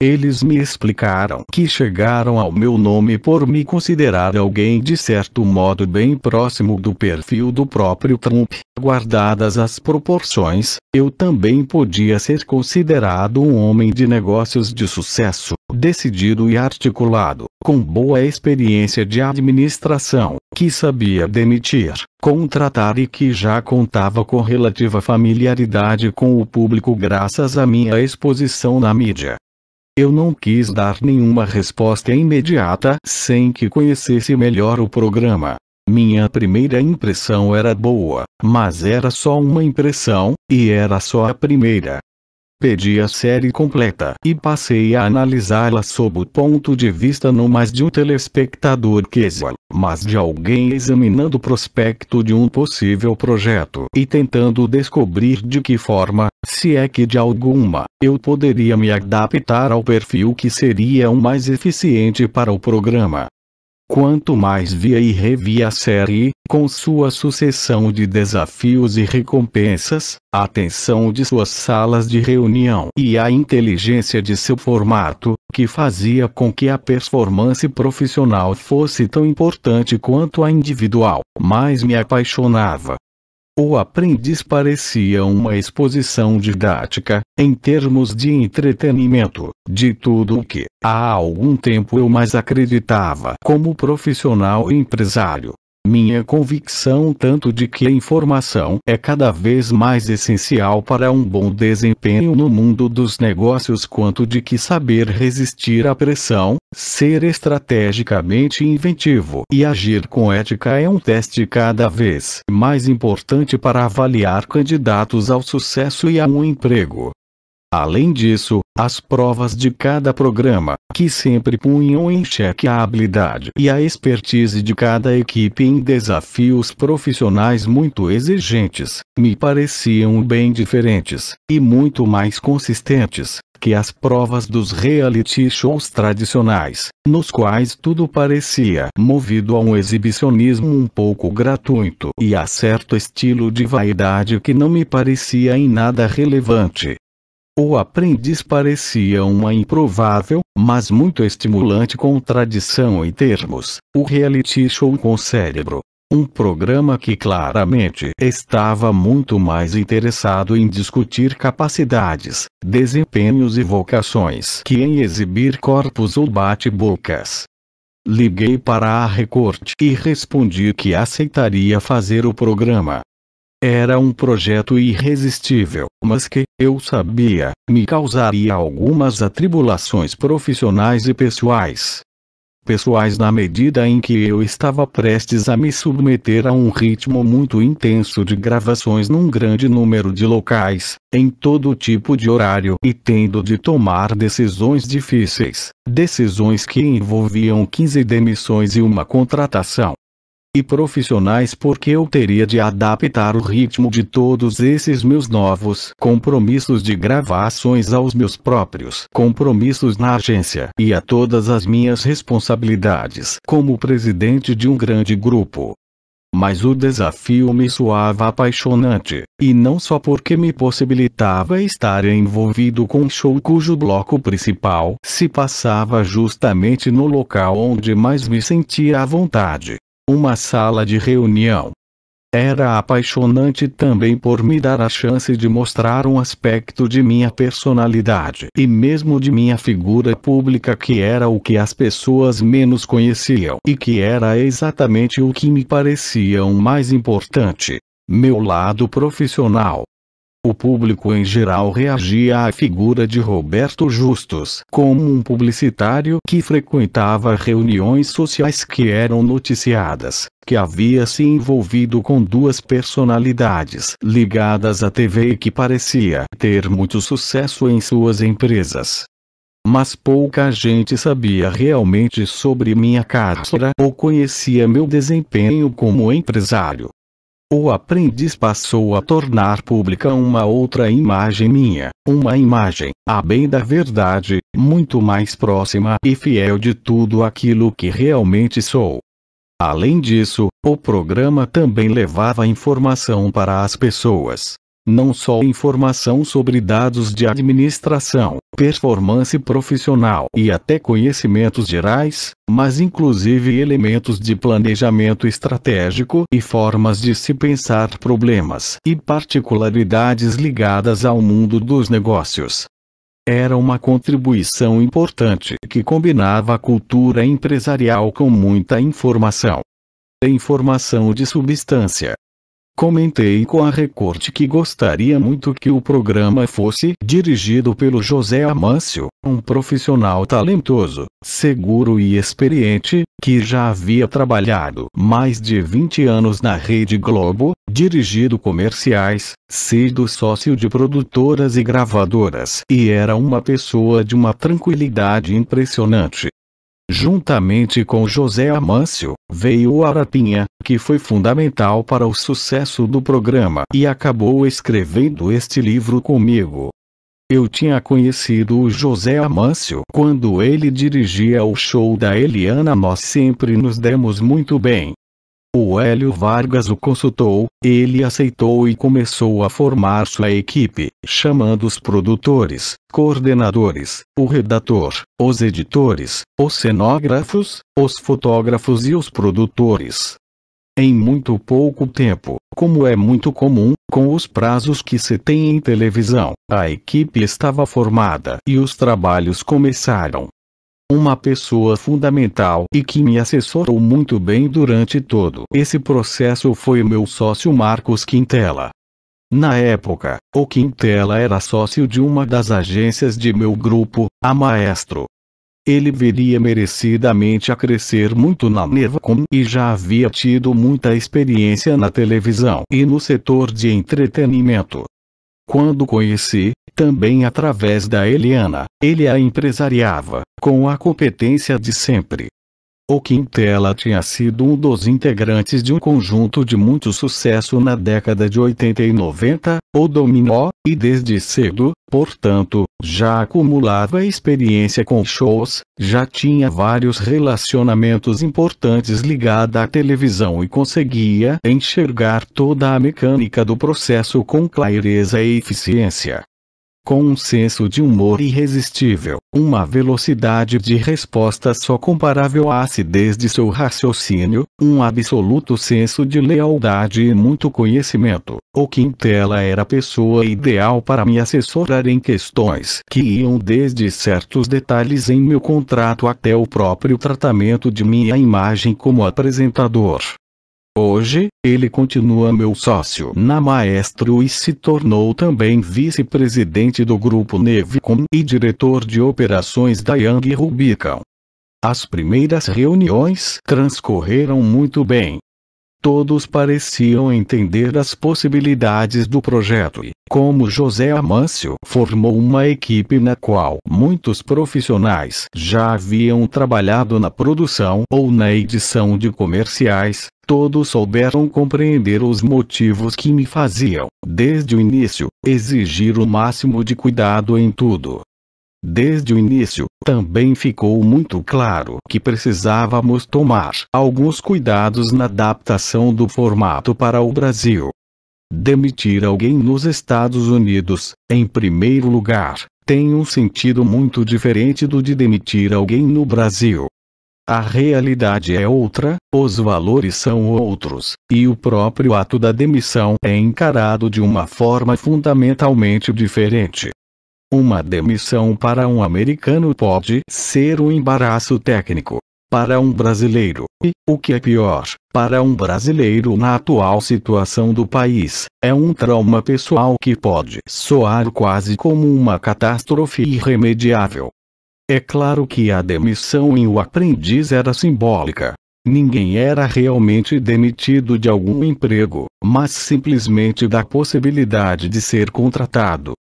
Eles me explicaram que chegaram ao meu nome por me considerar alguém de certo modo bem próximo do perfil do próprio Trump. Guardadas as proporções, eu também podia ser considerado um homem de negócios de sucesso decidido e articulado, com boa experiência de administração, que sabia demitir, contratar e que já contava com relativa familiaridade com o público graças à minha exposição na mídia. Eu não quis dar nenhuma resposta imediata sem que conhecesse melhor o programa. Minha primeira impressão era boa, mas era só uma impressão, e era só a primeira. Pedi a série completa e passei a analisá-la sob o ponto de vista não mais de um telespectador casual, mas de alguém examinando o prospecto de um possível projeto e tentando descobrir de que forma, se é que de alguma, eu poderia me adaptar ao perfil que seria o mais eficiente para o programa. Quanto mais via e revia a série, com sua sucessão de desafios e recompensas, a atenção de suas salas de reunião e a inteligência de seu formato, que fazia com que a performance profissional fosse tão importante quanto a individual, mais me apaixonava. O aprendiz parecia uma exposição didática, em termos de entretenimento, de tudo o que, há algum tempo eu mais acreditava como profissional e empresário, minha convicção tanto de que a informação é cada vez mais essencial para um bom desempenho no mundo dos negócios quanto de que saber resistir à pressão, ser estrategicamente inventivo e agir com ética é um teste cada vez mais importante para avaliar candidatos ao sucesso e a um emprego. Além disso, as provas de cada programa, que sempre punham em xeque a habilidade e a expertise de cada equipe em desafios profissionais muito exigentes, me pareciam bem diferentes, e muito mais consistentes, que as provas dos reality shows tradicionais, nos quais tudo parecia movido a um exibicionismo um pouco gratuito e a certo estilo de vaidade que não me parecia em nada relevante. O aprendiz parecia uma improvável, mas muito estimulante contradição em termos, o reality show com cérebro. Um programa que claramente estava muito mais interessado em discutir capacidades, desempenhos e vocações que em exibir corpos ou bate-bocas. Liguei para a Record e respondi que aceitaria fazer o programa. Era um projeto irresistível, mas que, eu sabia, me causaria algumas atribulações profissionais e pessoais. Pessoais na medida em que eu estava prestes a me submeter a um ritmo muito intenso de gravações num grande número de locais, em todo tipo de horário e tendo de tomar decisões difíceis, decisões que envolviam 15 demissões e uma contratação e profissionais porque eu teria de adaptar o ritmo de todos esses meus novos compromissos de gravações aos meus próprios compromissos na agência e a todas as minhas responsabilidades como presidente de um grande grupo. Mas o desafio me soava apaixonante, e não só porque me possibilitava estar envolvido com um show cujo bloco principal se passava justamente no local onde mais me sentia à vontade, uma sala de reunião. Era apaixonante também por me dar a chance de mostrar um aspecto de minha personalidade e mesmo de minha figura pública que era o que as pessoas menos conheciam e que era exatamente o que me parecia o mais importante: meu lado profissional. O público em geral reagia à figura de Roberto Justus como um publicitário que frequentava reuniões sociais que eram noticiadas, que havia se envolvido com duas personalidades ligadas à TV e que parecia ter muito sucesso em suas empresas. Mas pouca gente sabia realmente sobre minha carreira ou conhecia meu desempenho como empresário. O aprendiz passou a tornar pública uma outra imagem minha, uma imagem, a bem da verdade, muito mais próxima e fiel de tudo aquilo que realmente sou. Além disso, o programa também levava informação para as pessoas. Não só informação sobre dados de administração, performance profissional e até conhecimentos gerais, mas inclusive elementos de planejamento estratégico e formas de se pensar problemas e particularidades ligadas ao mundo dos negócios. Era uma contribuição importante que combinava a cultura empresarial com muita informação. Informação de substância, Comentei com a Recorte que gostaria muito que o programa fosse dirigido pelo José Amâncio, um profissional talentoso, seguro e experiente, que já havia trabalhado mais de 20 anos na Rede Globo, dirigido comerciais, sido sócio de produtoras e gravadoras e era uma pessoa de uma tranquilidade impressionante. Juntamente com José Amâncio, veio o Arapinha, que foi fundamental para o sucesso do programa e acabou escrevendo este livro comigo. Eu tinha conhecido o José Amâncio quando ele dirigia o show da Eliana. Nós sempre nos demos muito bem. O Hélio Vargas o consultou, ele aceitou e começou a formar sua equipe, chamando os produtores, coordenadores, o redator, os editores, os cenógrafos, os fotógrafos e os produtores. Em muito pouco tempo, como é muito comum, com os prazos que se tem em televisão, a equipe estava formada e os trabalhos começaram uma pessoa fundamental e que me assessorou muito bem durante todo esse processo foi meu sócio Marcos Quintela. Na época, o Quintela era sócio de uma das agências de meu grupo, a Maestro. Ele viria merecidamente a crescer muito na Nevacom e já havia tido muita experiência na televisão e no setor de entretenimento. Quando conheci, também através da Eliana, ele a empresariava, com a competência de sempre. O Quintela tinha sido um dos integrantes de um conjunto de muito sucesso na década de 80 e 90, o Dominó, e desde cedo, portanto, já acumulava experiência com shows, já tinha vários relacionamentos importantes ligada à televisão e conseguia enxergar toda a mecânica do processo com clareza e eficiência com um senso de humor irresistível, uma velocidade de resposta só comparável à acidez de seu raciocínio, um absoluto senso de lealdade e muito conhecimento. O Quintela era a pessoa ideal para me assessorar em questões que iam desde certos detalhes em meu contrato até o próprio tratamento de minha imagem como apresentador. Hoje, ele continua meu sócio na Maestro e se tornou também vice-presidente do grupo Nevicom e diretor de operações da Young Rubicon. As primeiras reuniões transcorreram muito bem, Todos pareciam entender as possibilidades do projeto e, como José Amâncio formou uma equipe na qual muitos profissionais já haviam trabalhado na produção ou na edição de comerciais, todos souberam compreender os motivos que me faziam, desde o início, exigir o máximo de cuidado em tudo. Desde o início, também ficou muito claro que precisávamos tomar alguns cuidados na adaptação do formato para o Brasil. Demitir alguém nos Estados Unidos, em primeiro lugar, tem um sentido muito diferente do de demitir alguém no Brasil. A realidade é outra, os valores são outros, e o próprio ato da demissão é encarado de uma forma fundamentalmente diferente. Uma demissão para um americano pode ser um embaraço técnico. Para um brasileiro, e, o que é pior, para um brasileiro na atual situação do país, é um trauma pessoal que pode soar quase como uma catástrofe irremediável. É claro que a demissão em O Aprendiz era simbólica. Ninguém era realmente demitido de algum emprego, mas simplesmente da possibilidade de ser contratado.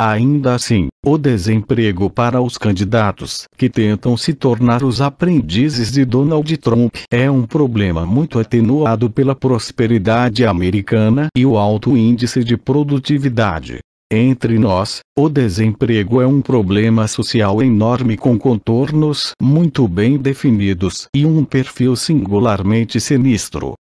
Ainda assim, o desemprego para os candidatos que tentam se tornar os aprendizes de Donald Trump é um problema muito atenuado pela prosperidade americana e o alto índice de produtividade. Entre nós, o desemprego é um problema social enorme com contornos muito bem definidos e um perfil singularmente sinistro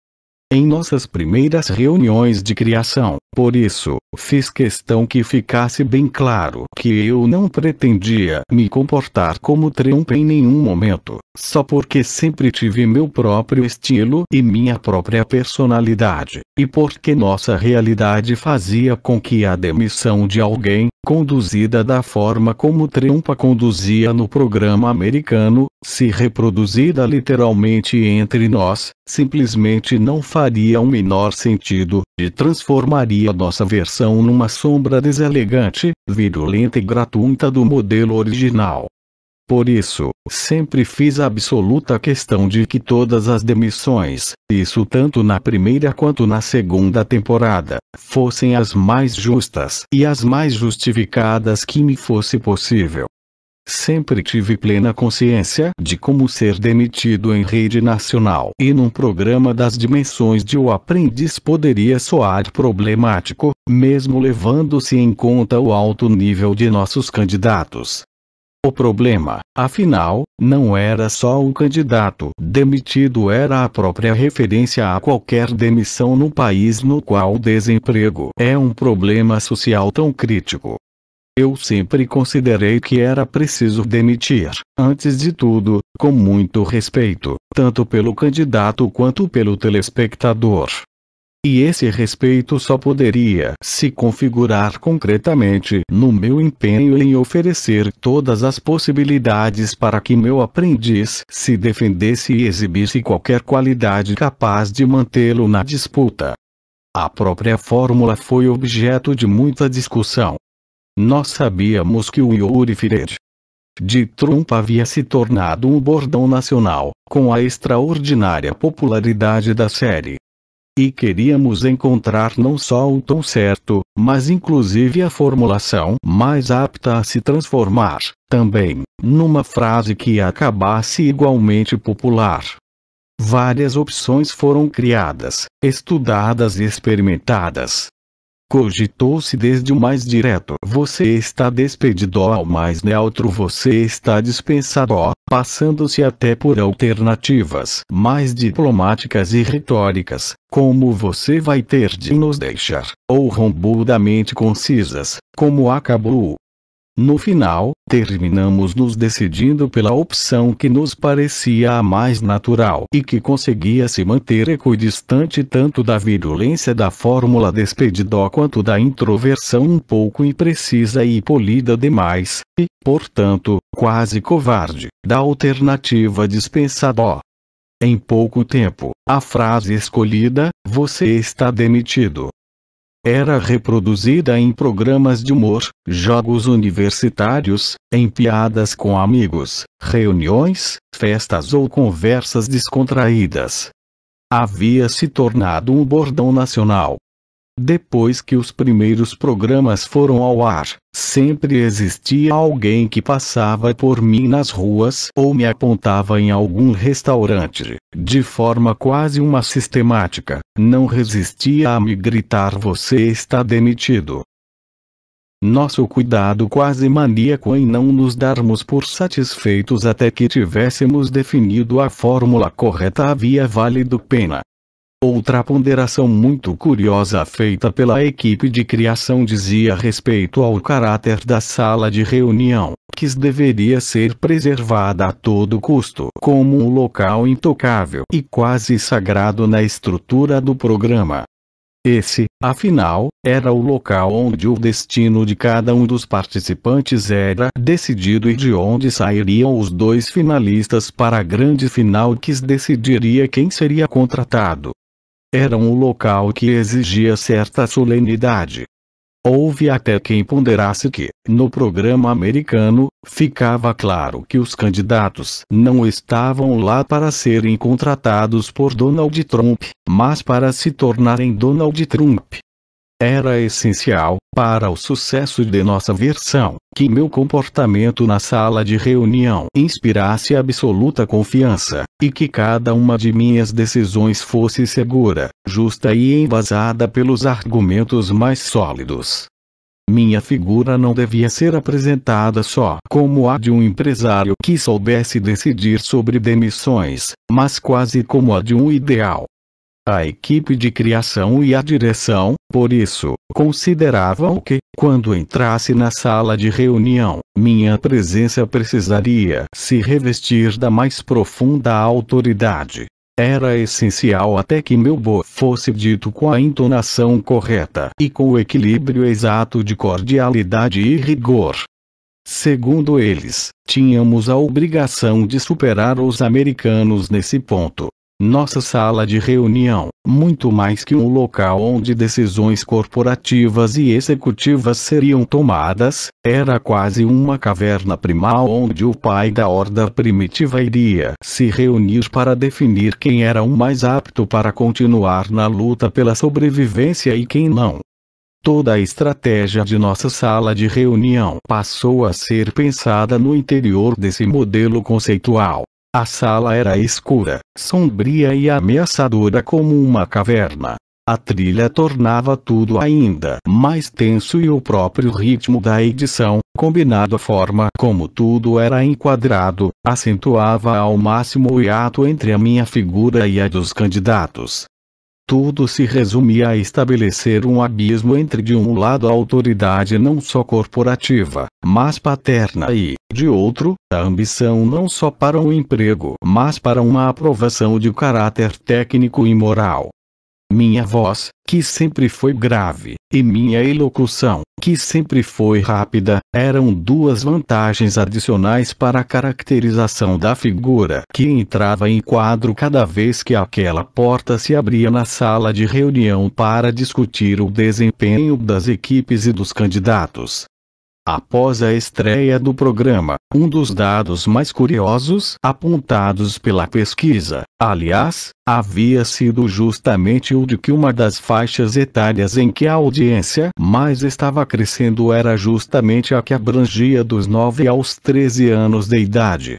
em nossas primeiras reuniões de criação. Por isso, fiz questão que ficasse bem claro que eu não pretendia me comportar como Trump em nenhum momento. Só porque sempre tive meu próprio estilo e minha própria personalidade, e porque nossa realidade fazia com que a demissão de alguém, conduzida da forma como Trumpa conduzia no programa americano, se reproduzida literalmente entre nós, simplesmente não faria o menor sentido, e transformaria nossa versão numa sombra deselegante, virulenta e gratuita do modelo original. Por isso, sempre fiz a absoluta questão de que todas as demissões, isso tanto na primeira quanto na segunda temporada, fossem as mais justas e as mais justificadas que me fosse possível. Sempre tive plena consciência de como ser demitido em rede nacional e num programa das dimensões de O Aprendiz poderia soar problemático, mesmo levando-se em conta o alto nível de nossos candidatos. O problema, afinal, não era só o candidato demitido, era a própria referência a qualquer demissão no país no qual o desemprego é um problema social tão crítico. Eu sempre considerei que era preciso demitir, antes de tudo, com muito respeito, tanto pelo candidato quanto pelo telespectador, e esse respeito só poderia se configurar concretamente no meu empenho em oferecer todas as possibilidades para que meu aprendiz se defendesse e exibisse qualquer qualidade capaz de mantê-lo na disputa. A própria fórmula foi objeto de muita discussão. Nós sabíamos que o Yuri de Trump havia se tornado um bordão nacional, com a extraordinária popularidade da série e queríamos encontrar não só o tom certo, mas inclusive a formulação mais apta a se transformar, também, numa frase que acabasse igualmente popular. Várias opções foram criadas, estudadas e experimentadas, Cogitou-se desde o mais direto você está despedido ao mais neutro você está dispensado passando-se até por alternativas mais diplomáticas e retóricas, como você vai ter de nos deixar, ou rombudamente concisas, como acabou, no final, terminamos nos decidindo pela opção que nos parecia a mais natural e que conseguia se manter equidistante tanto da virulência da fórmula despedidó quanto da introversão um pouco imprecisa e polida demais, e, portanto, quase covarde, da alternativa dispensadó. Em pouco tempo, a frase escolhida, você está demitido, era reproduzida em programas de humor, jogos universitários, em piadas com amigos, reuniões, festas ou conversas descontraídas. Havia se tornado um bordão nacional, depois que os primeiros programas foram ao ar, sempre existia alguém que passava por mim nas ruas ou me apontava em algum restaurante. De forma quase uma sistemática, não resistia a me gritar: Você está demitido. Nosso cuidado quase maníaco em não nos darmos por satisfeitos até que tivéssemos definido a fórmula correta havia válido pena. Outra ponderação muito curiosa feita pela equipe de criação dizia respeito ao caráter da sala de reunião, que deveria ser preservada a todo custo como um local intocável e quase sagrado na estrutura do programa. Esse, afinal, era o local onde o destino de cada um dos participantes era decidido e de onde sairiam os dois finalistas para a grande final que decidiria quem seria contratado. Era um local que exigia certa solenidade. Houve até quem ponderasse que, no programa americano, ficava claro que os candidatos não estavam lá para serem contratados por Donald Trump, mas para se tornarem Donald Trump. Era essencial para o sucesso de nossa versão, que meu comportamento na sala de reunião inspirasse absoluta confiança, e que cada uma de minhas decisões fosse segura, justa e embasada pelos argumentos mais sólidos. Minha figura não devia ser apresentada só como a de um empresário que soubesse decidir sobre demissões, mas quase como a de um ideal a equipe de criação e a direção, por isso, consideravam que, quando entrasse na sala de reunião, minha presença precisaria se revestir da mais profunda autoridade. Era essencial até que meu bo fosse dito com a entonação correta e com o equilíbrio exato de cordialidade e rigor. Segundo eles, tínhamos a obrigação de superar os americanos nesse ponto, nossa sala de reunião, muito mais que um local onde decisões corporativas e executivas seriam tomadas, era quase uma caverna primal onde o pai da horda primitiva iria se reunir para definir quem era o mais apto para continuar na luta pela sobrevivência e quem não. Toda a estratégia de nossa sala de reunião passou a ser pensada no interior desse modelo conceitual. A sala era escura, sombria e ameaçadora como uma caverna. A trilha tornava tudo ainda mais tenso e o próprio ritmo da edição, combinado a forma como tudo era enquadrado, acentuava ao máximo o hiato entre a minha figura e a dos candidatos tudo se resumia a estabelecer um abismo entre de um lado a autoridade não só corporativa, mas paterna e, de outro, a ambição não só para um emprego, mas para uma aprovação de caráter técnico e moral. Minha voz, que sempre foi grave, e minha elocução, que sempre foi rápida, eram duas vantagens adicionais para a caracterização da figura que entrava em quadro cada vez que aquela porta se abria na sala de reunião para discutir o desempenho das equipes e dos candidatos. Após a estreia do programa, um dos dados mais curiosos apontados pela pesquisa, aliás, havia sido justamente o de que uma das faixas etárias em que a audiência mais estava crescendo era justamente a que abrangia dos 9 aos 13 anos de idade.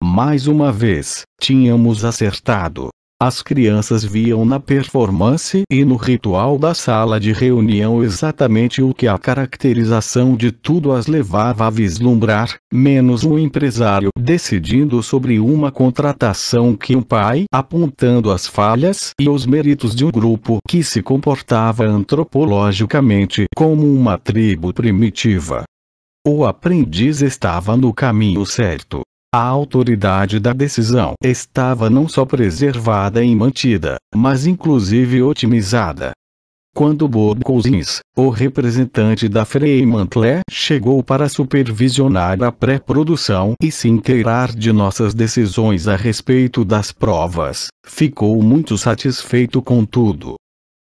Mais uma vez, tínhamos acertado. As crianças viam na performance e no ritual da sala de reunião exatamente o que a caracterização de tudo as levava a vislumbrar, menos um empresário decidindo sobre uma contratação que um pai apontando as falhas e os méritos de um grupo que se comportava antropologicamente como uma tribo primitiva. O aprendiz estava no caminho certo. A autoridade da decisão estava não só preservada e mantida, mas inclusive otimizada. Quando Bob Cousins, o representante da Fremantle, chegou para supervisionar a pré-produção e se inteirar de nossas decisões a respeito das provas, ficou muito satisfeito com tudo.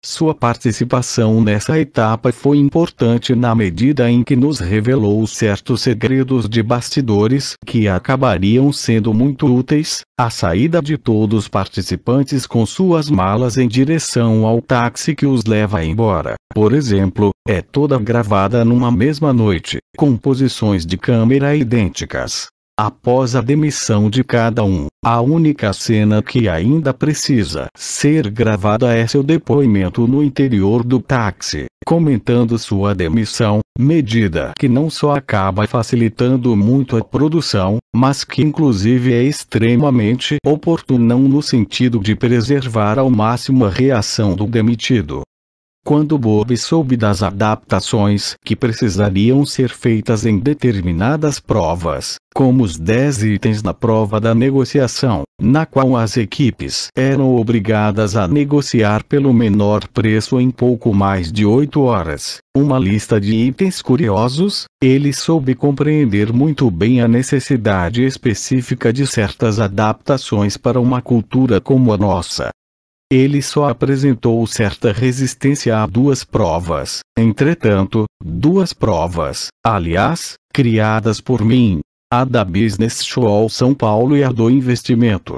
Sua participação nessa etapa foi importante na medida em que nos revelou certos segredos de bastidores que acabariam sendo muito úteis. A saída de todos os participantes com suas malas em direção ao táxi que os leva embora, por exemplo, é toda gravada numa mesma noite, com posições de câmera idênticas. Após a demissão de cada um, a única cena que ainda precisa ser gravada é seu depoimento no interior do táxi, comentando sua demissão, medida que não só acaba facilitando muito a produção, mas que inclusive é extremamente oportuna no sentido de preservar ao máximo a reação do demitido. Quando Bob soube das adaptações que precisariam ser feitas em determinadas provas, como os 10 itens na prova da negociação, na qual as equipes eram obrigadas a negociar pelo menor preço em pouco mais de 8 horas, uma lista de itens curiosos, ele soube compreender muito bem a necessidade específica de certas adaptações para uma cultura como a nossa. Ele só apresentou certa resistência a duas provas, entretanto, duas provas, aliás, criadas por mim. A da Business Show São Paulo e a do investimento.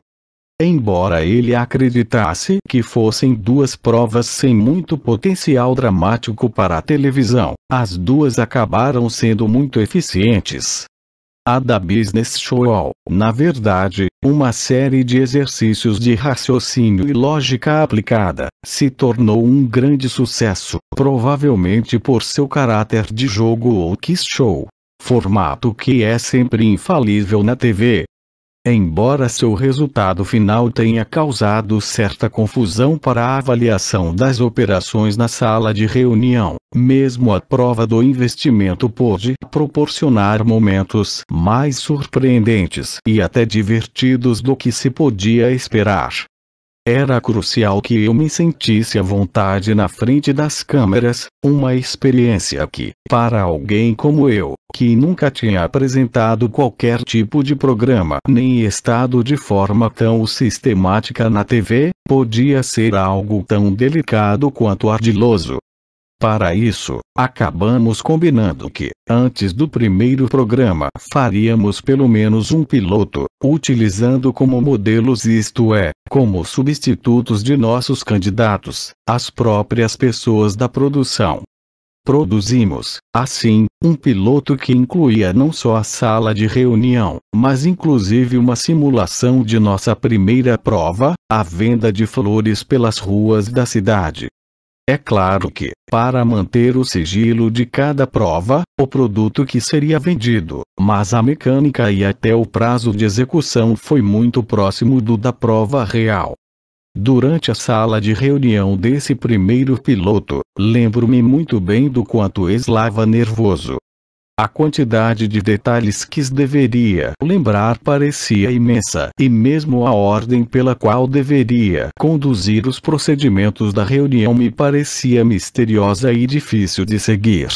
Embora ele acreditasse que fossem duas provas sem muito potencial dramático para a televisão, as duas acabaram sendo muito eficientes. A da Business Show, na verdade, uma série de exercícios de raciocínio e lógica aplicada, se tornou um grande sucesso, provavelmente por seu caráter de jogo ou quiz show. Formato que é sempre infalível na TV, Embora seu resultado final tenha causado certa confusão para a avaliação das operações na sala de reunião, mesmo a prova do investimento pôde proporcionar momentos mais surpreendentes e até divertidos do que se podia esperar. Era crucial que eu me sentisse à vontade na frente das câmeras, uma experiência que, para alguém como eu, que nunca tinha apresentado qualquer tipo de programa nem estado de forma tão sistemática na TV, podia ser algo tão delicado quanto ardiloso. Para isso, acabamos combinando que, antes do primeiro programa, faríamos pelo menos um piloto, utilizando como modelos isto é, como substitutos de nossos candidatos, as próprias pessoas da produção. Produzimos, assim, um piloto que incluía não só a sala de reunião, mas inclusive uma simulação de nossa primeira prova, a venda de flores pelas ruas da cidade. É claro que, para manter o sigilo de cada prova, o produto que seria vendido, mas a mecânica e até o prazo de execução foi muito próximo do da prova real. Durante a sala de reunião desse primeiro piloto, lembro-me muito bem do quanto eslava nervoso, a quantidade de detalhes que deveria lembrar parecia imensa, e mesmo a ordem pela qual deveria conduzir os procedimentos da reunião me parecia misteriosa e difícil de seguir.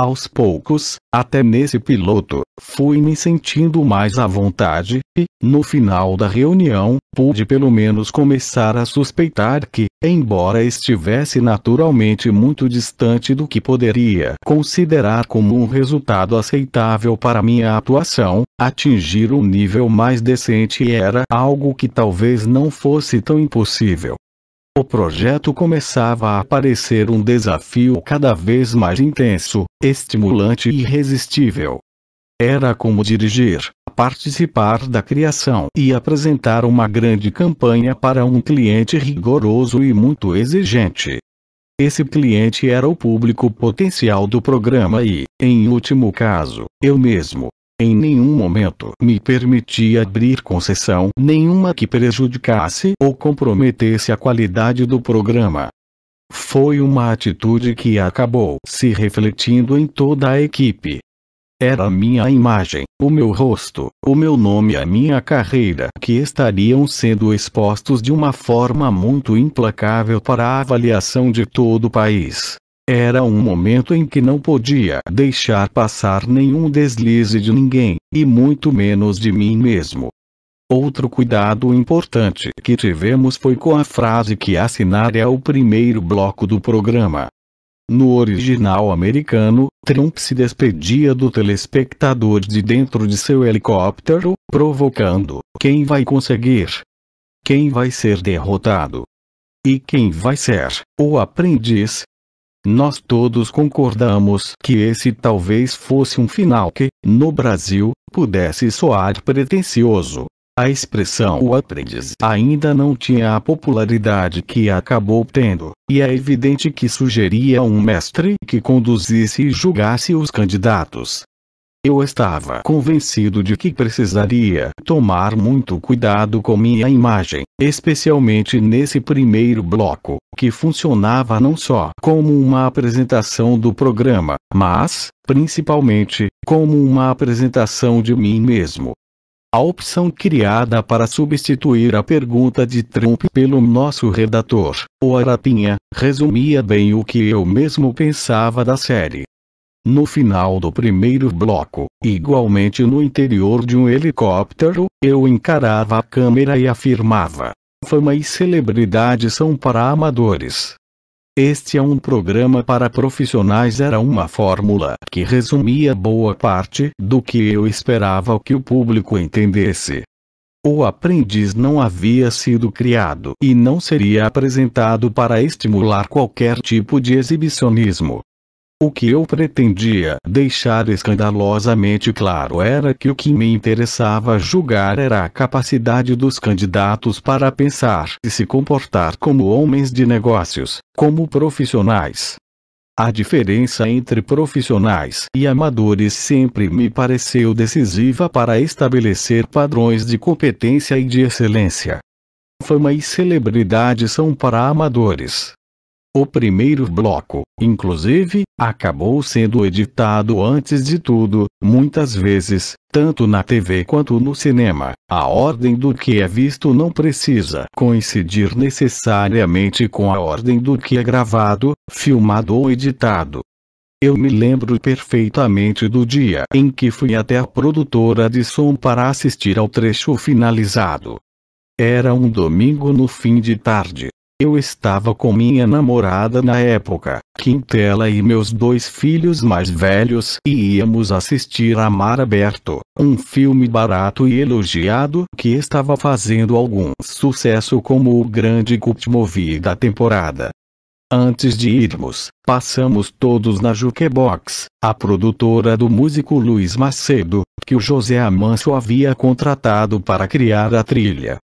Aos poucos, até nesse piloto, fui me sentindo mais à vontade, e, no final da reunião, pude pelo menos começar a suspeitar que, embora estivesse naturalmente muito distante do que poderia considerar como um resultado aceitável para minha atuação, atingir um nível mais decente era algo que talvez não fosse tão impossível o projeto começava a aparecer um desafio cada vez mais intenso, estimulante e irresistível. Era como dirigir, participar da criação e apresentar uma grande campanha para um cliente rigoroso e muito exigente. Esse cliente era o público potencial do programa e, em último caso, eu mesmo. Em nenhum momento me permiti abrir concessão nenhuma que prejudicasse ou comprometesse a qualidade do programa. Foi uma atitude que acabou se refletindo em toda a equipe. Era a minha imagem, o meu rosto, o meu nome e a minha carreira que estariam sendo expostos de uma forma muito implacável para a avaliação de todo o país. Era um momento em que não podia deixar passar nenhum deslize de ninguém, e muito menos de mim mesmo. Outro cuidado importante que tivemos foi com a frase que assinar é o primeiro bloco do programa. No original americano, Trump se despedia do telespectador de dentro de seu helicóptero, provocando: quem vai conseguir? Quem vai ser derrotado? E quem vai ser o aprendiz nós todos concordamos que esse talvez fosse um final que, no Brasil, pudesse soar pretensioso. A expressão o aprendiz ainda não tinha a popularidade que acabou tendo, e é evidente que sugeria um mestre que conduzisse e julgasse os candidatos, eu estava convencido de que precisaria tomar muito cuidado com minha imagem, especialmente nesse primeiro bloco, que funcionava não só como uma apresentação do programa, mas, principalmente, como uma apresentação de mim mesmo. A opção criada para substituir a pergunta de Trump pelo nosso redator, o Arapinha, resumia bem o que eu mesmo pensava da série. No final do primeiro bloco, igualmente no interior de um helicóptero, eu encarava a câmera e afirmava: Fama e celebridade são para amadores. Este é um programa para profissionais era uma fórmula que resumia boa parte do que eu esperava que o público entendesse. O aprendiz não havia sido criado e não seria apresentado para estimular qualquer tipo de exibicionismo. O que eu pretendia deixar escandalosamente claro era que o que me interessava julgar era a capacidade dos candidatos para pensar e se comportar como homens de negócios, como profissionais. A diferença entre profissionais e amadores sempre me pareceu decisiva para estabelecer padrões de competência e de excelência. Fama e celebridade são para amadores, o primeiro bloco, inclusive, acabou sendo editado antes de tudo, muitas vezes, tanto na TV quanto no cinema. A ordem do que é visto não precisa coincidir necessariamente com a ordem do que é gravado, filmado ou editado. Eu me lembro perfeitamente do dia em que fui até a produtora de som para assistir ao trecho finalizado. Era um domingo no fim de tarde, eu estava com minha namorada na época, Quintela e meus dois filhos mais velhos e íamos assistir a Mar Aberto, um filme barato e elogiado que estava fazendo algum sucesso como o grande cult movie da temporada. Antes de irmos, passamos todos na Jukebox, a produtora do músico Luiz Macedo, que o José Amancio havia contratado para criar a trilha.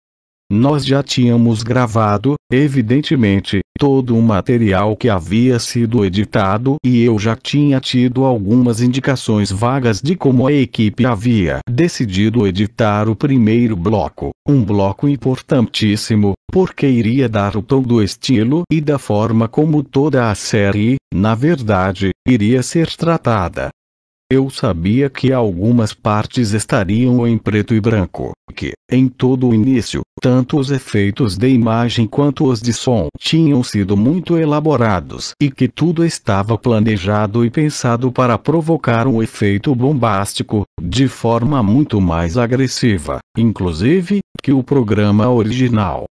Nós já tínhamos gravado, evidentemente, todo o material que havia sido editado e eu já tinha tido algumas indicações vagas de como a equipe havia decidido editar o primeiro bloco, um bloco importantíssimo, porque iria dar o tom do estilo e da forma como toda a série, na verdade, iria ser tratada. Eu sabia que algumas partes estariam em preto e branco, que, em todo o início, tanto os efeitos de imagem quanto os de som tinham sido muito elaborados e que tudo estava planejado e pensado para provocar um efeito bombástico, de forma muito mais agressiva, inclusive, que o programa original.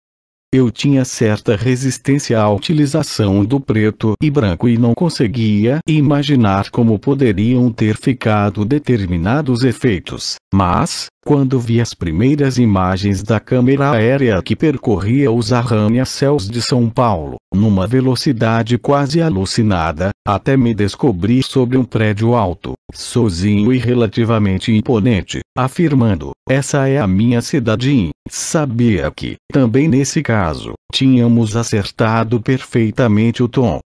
Eu tinha certa resistência à utilização do preto e branco e não conseguia imaginar como poderiam ter ficado determinados efeitos, mas, quando vi as primeiras imagens da câmera aérea que percorria os arranha-céus de São Paulo, numa velocidade quase alucinada, até me descobri sobre um prédio alto, sozinho e relativamente imponente, afirmando, essa é a minha cidadinha". Sabia que, também nesse caso, tínhamos acertado perfeitamente o tom.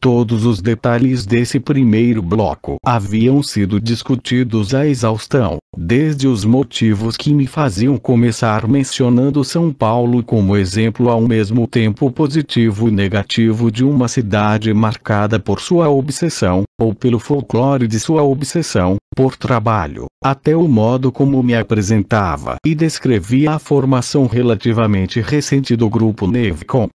Todos os detalhes desse primeiro bloco haviam sido discutidos à exaustão, desde os motivos que me faziam começar mencionando São Paulo como exemplo ao mesmo tempo positivo e negativo de uma cidade marcada por sua obsessão, ou pelo folclore de sua obsessão, por trabalho, até o modo como me apresentava e descrevia a formação relativamente recente do grupo Nevcon,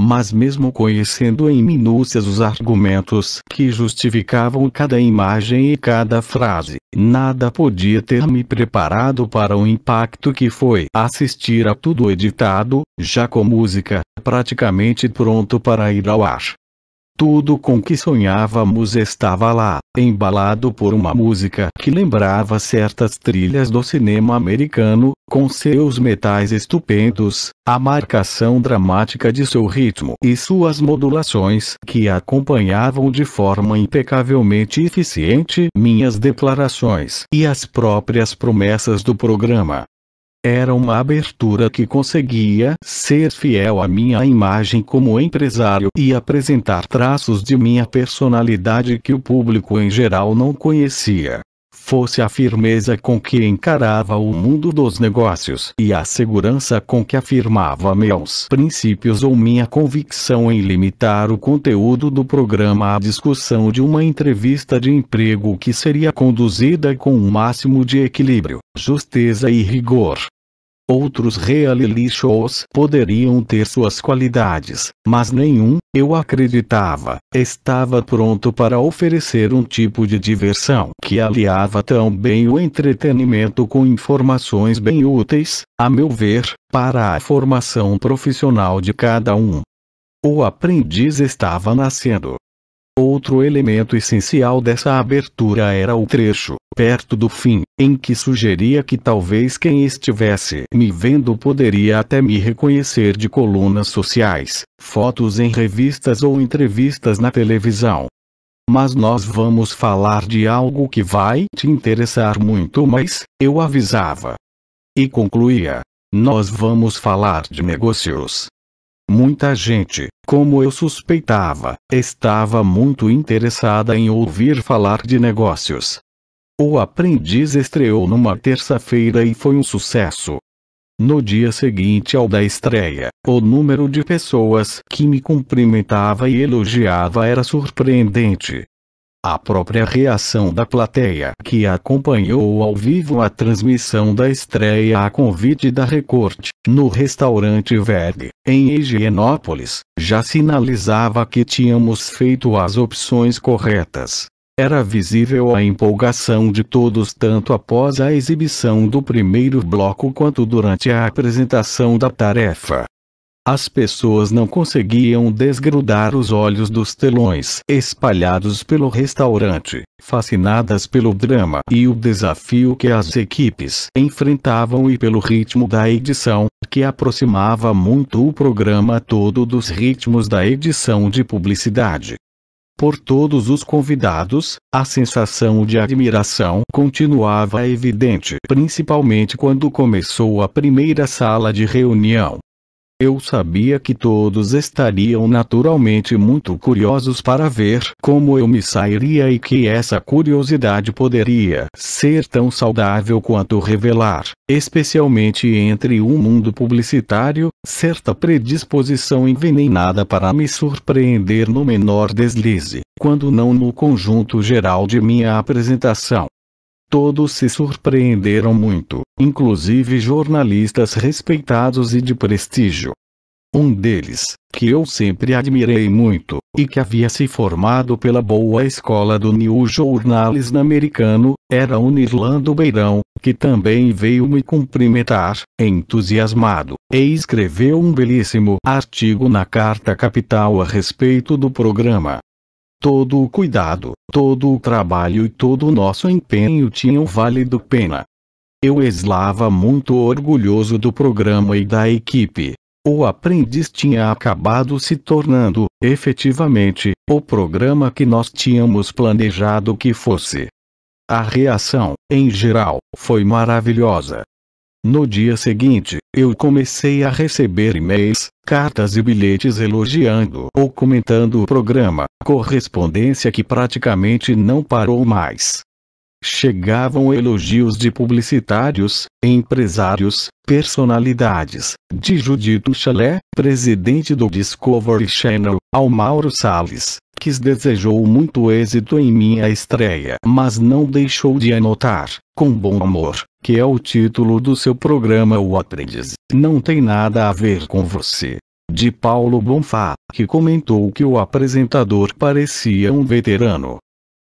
mas mesmo conhecendo em minúcias os argumentos que justificavam cada imagem e cada frase, nada podia ter me preparado para o impacto que foi assistir a tudo editado, já com música, praticamente pronto para ir ao ar. Tudo com que sonhávamos estava lá, embalado por uma música que lembrava certas trilhas do cinema americano, com seus metais estupendos, a marcação dramática de seu ritmo e suas modulações que acompanhavam de forma impecavelmente eficiente minhas declarações e as próprias promessas do programa. Era uma abertura que conseguia ser fiel à minha imagem como empresário e apresentar traços de minha personalidade que o público em geral não conhecia fosse a firmeza com que encarava o mundo dos negócios e a segurança com que afirmava meus princípios ou minha convicção em limitar o conteúdo do programa à discussão de uma entrevista de emprego que seria conduzida com o um máximo de equilíbrio, justeza e rigor. Outros reality shows poderiam ter suas qualidades, mas nenhum, eu acreditava, estava pronto para oferecer um tipo de diversão que aliava tão bem o entretenimento com informações bem úteis, a meu ver, para a formação profissional de cada um. O aprendiz estava nascendo, Outro elemento essencial dessa abertura era o trecho, perto do fim, em que sugeria que talvez quem estivesse me vendo poderia até me reconhecer de colunas sociais, fotos em revistas ou entrevistas na televisão. Mas nós vamos falar de algo que vai te interessar muito mais, eu avisava. E concluía: Nós vamos falar de negócios. Muita gente, como eu suspeitava, estava muito interessada em ouvir falar de negócios. O Aprendiz estreou numa terça-feira e foi um sucesso. No dia seguinte ao da estreia, o número de pessoas que me cumprimentava e elogiava era surpreendente. A própria reação da plateia que acompanhou ao vivo a transmissão da estreia a convite da Recorte, no restaurante Verde, em Higienópolis, já sinalizava que tínhamos feito as opções corretas. Era visível a empolgação de todos tanto após a exibição do primeiro bloco quanto durante a apresentação da tarefa. As pessoas não conseguiam desgrudar os olhos dos telões espalhados pelo restaurante, fascinadas pelo drama e o desafio que as equipes enfrentavam e pelo ritmo da edição, que aproximava muito o programa todo dos ritmos da edição de publicidade. Por todos os convidados, a sensação de admiração continuava evidente, principalmente quando começou a primeira sala de reunião, eu sabia que todos estariam naturalmente muito curiosos para ver como eu me sairia e que essa curiosidade poderia ser tão saudável quanto revelar, especialmente entre um mundo publicitário, certa predisposição envenenada para me surpreender no menor deslize, quando não no conjunto geral de minha apresentação. Todos se surpreenderam muito, inclusive jornalistas respeitados e de prestígio. Um deles, que eu sempre admirei muito, e que havia se formado pela boa escola do New Journalism americano, era o Nirlando Beirão, que também veio me cumprimentar, entusiasmado, e escreveu um belíssimo artigo na Carta Capital a respeito do programa. Todo o cuidado, todo o trabalho e todo o nosso empenho tinham valido pena. Eu eslava muito orgulhoso do programa e da equipe. O aprendiz tinha acabado se tornando, efetivamente, o programa que nós tínhamos planejado que fosse. A reação, em geral, foi maravilhosa. No dia seguinte, eu comecei a receber e-mails, cartas e bilhetes elogiando ou comentando o programa, correspondência que praticamente não parou mais. Chegavam elogios de publicitários, empresários, personalidades, de Judito Chalé, presidente do Discovery Channel, ao Mauro Salles, que desejou muito êxito em minha estreia, mas não deixou de anotar, com bom humor, que é o título do seu programa O Aprendiz, não tem nada a ver com você. De Paulo Bonfá, que comentou que o apresentador parecia um veterano.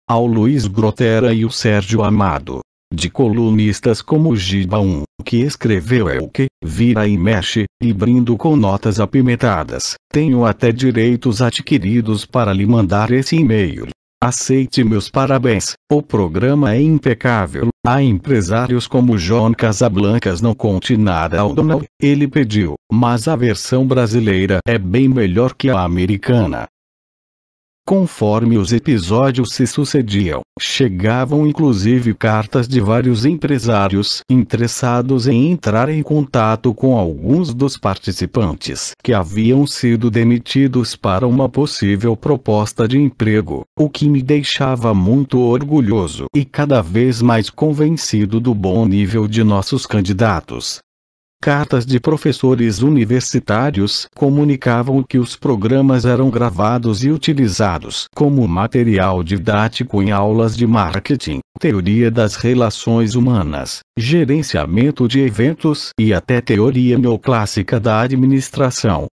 Ao Luiz Grotera e o Sérgio Amado. De colunistas como Giba 1, que escreveu é o que, vira e mexe, e brindo com notas apimentadas, tenho até direitos adquiridos para lhe mandar esse e-mail, Aceite meus parabéns, o programa é impecável. Há empresários como John Casablancas não conte nada ao Donald, ele pediu, mas a versão brasileira é bem melhor que a americana. Conforme os episódios se sucediam, chegavam inclusive cartas de vários empresários interessados em entrar em contato com alguns dos participantes que haviam sido demitidos para uma possível proposta de emprego, o que me deixava muito orgulhoso e cada vez mais convencido do bom nível de nossos candidatos. Cartas de professores universitários comunicavam que os programas eram gravados e utilizados como material didático em aulas de marketing, teoria das relações humanas, gerenciamento de eventos e até teoria neoclássica da administração.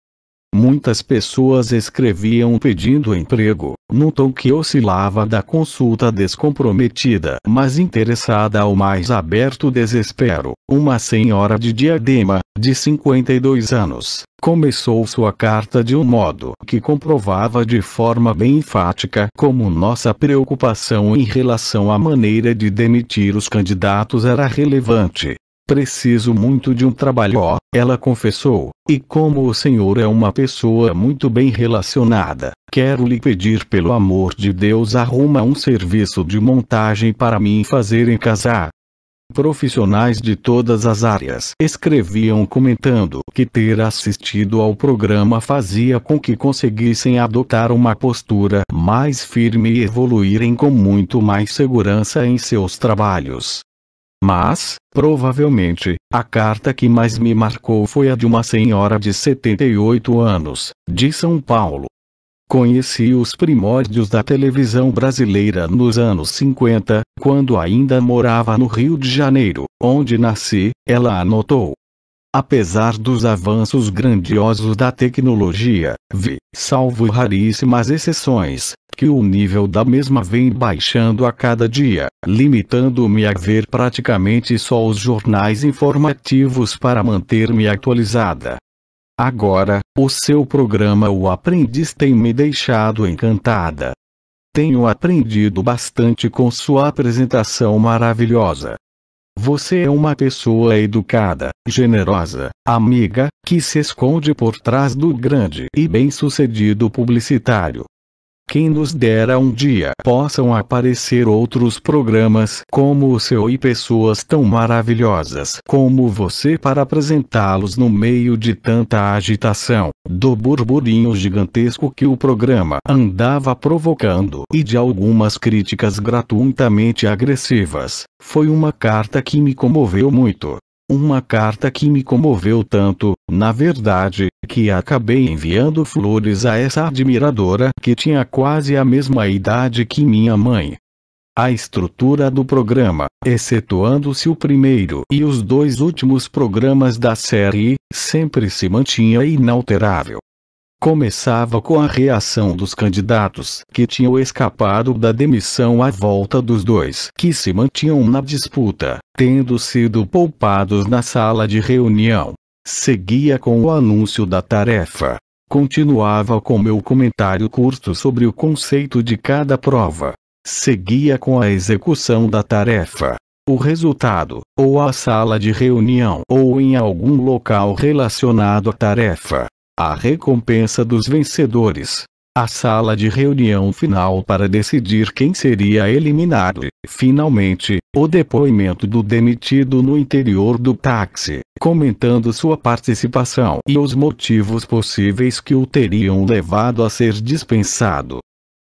Muitas pessoas escreviam pedindo emprego, num tom que oscilava da consulta descomprometida mas interessada ao mais aberto desespero. Uma senhora de diadema, de 52 anos, começou sua carta de um modo que comprovava de forma bem enfática como nossa preocupação em relação à maneira de demitir os candidatos era relevante. Preciso muito de um trabalho, ela confessou, e como o senhor é uma pessoa muito bem relacionada, quero lhe pedir pelo amor de Deus arruma um serviço de montagem para mim fazer em casa. Profissionais de todas as áreas escreviam comentando que ter assistido ao programa fazia com que conseguissem adotar uma postura mais firme e evoluírem com muito mais segurança em seus trabalhos. Mas, provavelmente, a carta que mais me marcou foi a de uma senhora de 78 anos, de São Paulo. Conheci os primórdios da televisão brasileira nos anos 50, quando ainda morava no Rio de Janeiro, onde nasci, ela anotou. Apesar dos avanços grandiosos da tecnologia, vi, salvo raríssimas exceções, que o nível da mesma vem baixando a cada dia, limitando-me a ver praticamente só os jornais informativos para manter-me atualizada. Agora, o seu programa O Aprendiz tem me deixado encantada. Tenho aprendido bastante com sua apresentação maravilhosa. Você é uma pessoa educada, generosa, amiga, que se esconde por trás do grande e bem-sucedido publicitário. Quem nos dera um dia possam aparecer outros programas como o seu e pessoas tão maravilhosas como você para apresentá-los no meio de tanta agitação, do burburinho gigantesco que o programa andava provocando e de algumas críticas gratuitamente agressivas. Foi uma carta que me comoveu muito. Uma carta que me comoveu tanto, na verdade, que acabei enviando flores a essa admiradora que tinha quase a mesma idade que minha mãe. A estrutura do programa, excetuando-se o primeiro e os dois últimos programas da série, sempre se mantinha inalterável. Começava com a reação dos candidatos que tinham escapado da demissão à volta dos dois que se mantinham na disputa, tendo sido poupados na sala de reunião seguia com o anúncio da tarefa. Continuava com meu comentário curto sobre o conceito de cada prova. Seguia com a execução da tarefa. O resultado, ou a sala de reunião ou em algum local relacionado à tarefa. A recompensa dos vencedores, a sala de reunião final para decidir quem seria eliminado. Finalmente, o depoimento do demitido no interior do táxi, comentando sua participação e os motivos possíveis que o teriam levado a ser dispensado.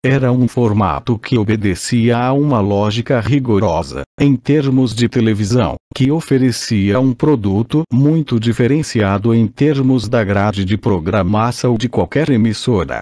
Era um formato que obedecia a uma lógica rigorosa, em termos de televisão, que oferecia um produto muito diferenciado em termos da grade de programação de qualquer emissora.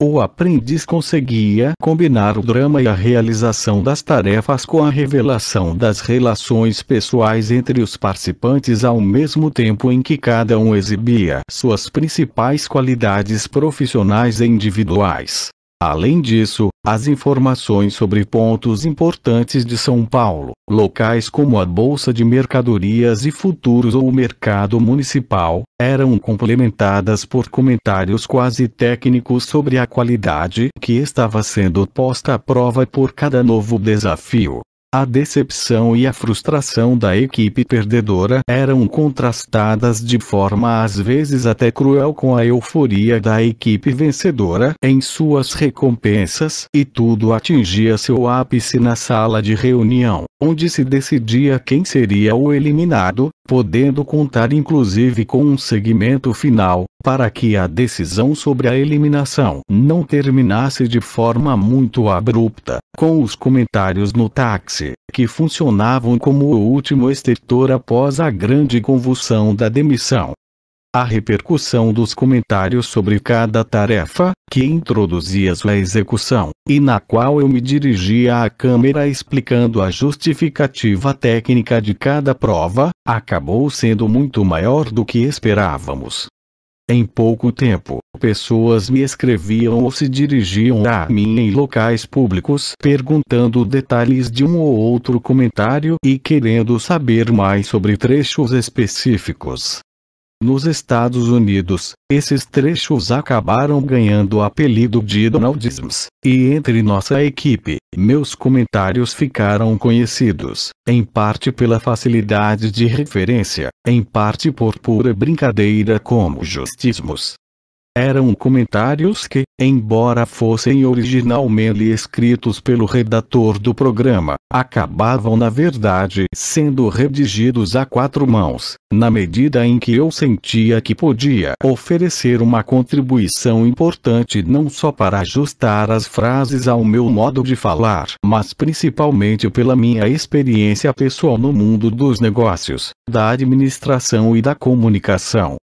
O aprendiz conseguia combinar o drama e a realização das tarefas com a revelação das relações pessoais entre os participantes ao mesmo tempo em que cada um exibia suas principais qualidades profissionais e individuais. Além disso, as informações sobre pontos importantes de São Paulo, locais como a Bolsa de Mercadorias e Futuros ou o Mercado Municipal, eram complementadas por comentários quase técnicos sobre a qualidade que estava sendo posta à prova por cada novo desafio. A decepção e a frustração da equipe perdedora eram contrastadas de forma às vezes até cruel com a euforia da equipe vencedora em suas recompensas, e tudo atingia seu ápice na sala de reunião, onde se decidia quem seria o eliminado, podendo contar inclusive com um segmento final, para que a decisão sobre a eliminação não terminasse de forma muito abrupta, com os comentários no táxi, que funcionavam como o último estertor após a grande convulsão da demissão. A repercussão dos comentários sobre cada tarefa, que introduzia sua execução, e na qual eu me dirigia à câmera explicando a justificativa técnica de cada prova, acabou sendo muito maior do que esperávamos. Em pouco tempo, pessoas me escreviam ou se dirigiam a mim em locais públicos perguntando detalhes de um ou outro comentário e querendo saber mais sobre trechos específicos. Nos Estados Unidos, esses trechos acabaram ganhando o apelido de Donaldisms, e entre nossa equipe, meus comentários ficaram conhecidos, em parte pela facilidade de referência, em parte por pura brincadeira como justismos. Eram comentários que, embora fossem originalmente escritos pelo redator do programa, acabavam na verdade sendo redigidos a quatro mãos, na medida em que eu sentia que podia oferecer uma contribuição importante não só para ajustar as frases ao meu modo de falar, mas principalmente pela minha experiência pessoal no mundo dos negócios, da administração e da comunicação.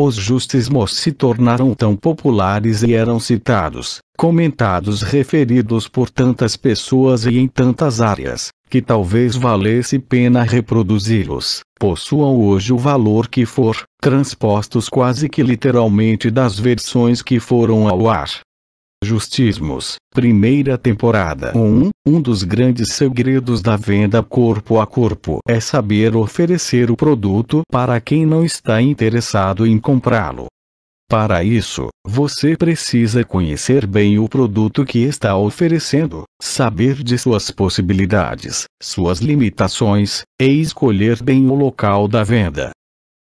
Os justismos se tornaram tão populares e eram citados, comentados, referidos por tantas pessoas e em tantas áreas, que talvez valesse pena reproduzi-los. Possuam hoje o valor que for, transpostos quase que literalmente das versões que foram ao ar. Justismos, primeira temporada 1. Um, um dos grandes segredos da venda corpo a corpo é saber oferecer o produto para quem não está interessado em comprá-lo. Para isso, você precisa conhecer bem o produto que está oferecendo, saber de suas possibilidades, suas limitações, e escolher bem o local da venda.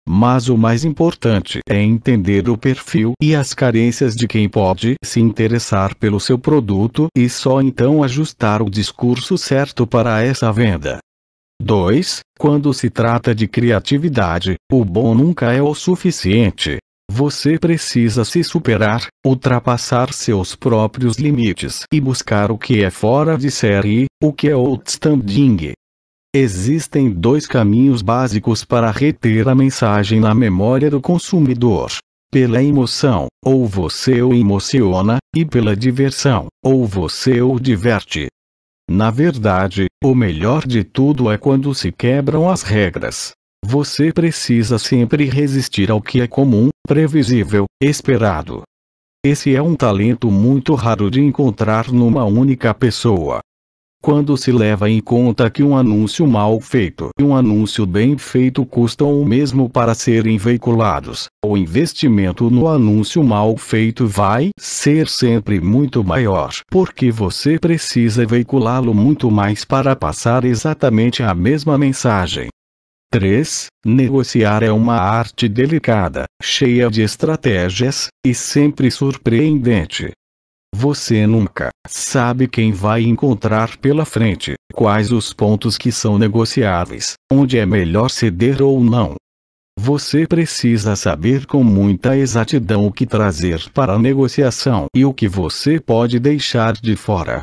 Mas o mais importante é entender o perfil e as carências de quem pode se interessar pelo seu produto e só então ajustar o discurso certo para essa venda. 2. Quando se trata de criatividade, o bom nunca é o suficiente. Você precisa se superar, ultrapassar seus próprios limites e buscar o que é fora de série, o que é outstanding, Existem dois caminhos básicos para reter a mensagem na memória do consumidor. Pela emoção, ou você o emociona, e pela diversão, ou você o diverte. Na verdade, o melhor de tudo é quando se quebram as regras. Você precisa sempre resistir ao que é comum, previsível, esperado. Esse é um talento muito raro de encontrar numa única pessoa quando se leva em conta que um anúncio mal feito e um anúncio bem feito custam o mesmo para serem veiculados, o investimento no anúncio mal feito vai ser sempre muito maior, porque você precisa veiculá-lo muito mais para passar exatamente a mesma mensagem. 3. Negociar é uma arte delicada, cheia de estratégias, e sempre surpreendente. Você nunca sabe quem vai encontrar pela frente, quais os pontos que são negociáveis, onde é melhor ceder ou não. Você precisa saber com muita exatidão o que trazer para a negociação e o que você pode deixar de fora.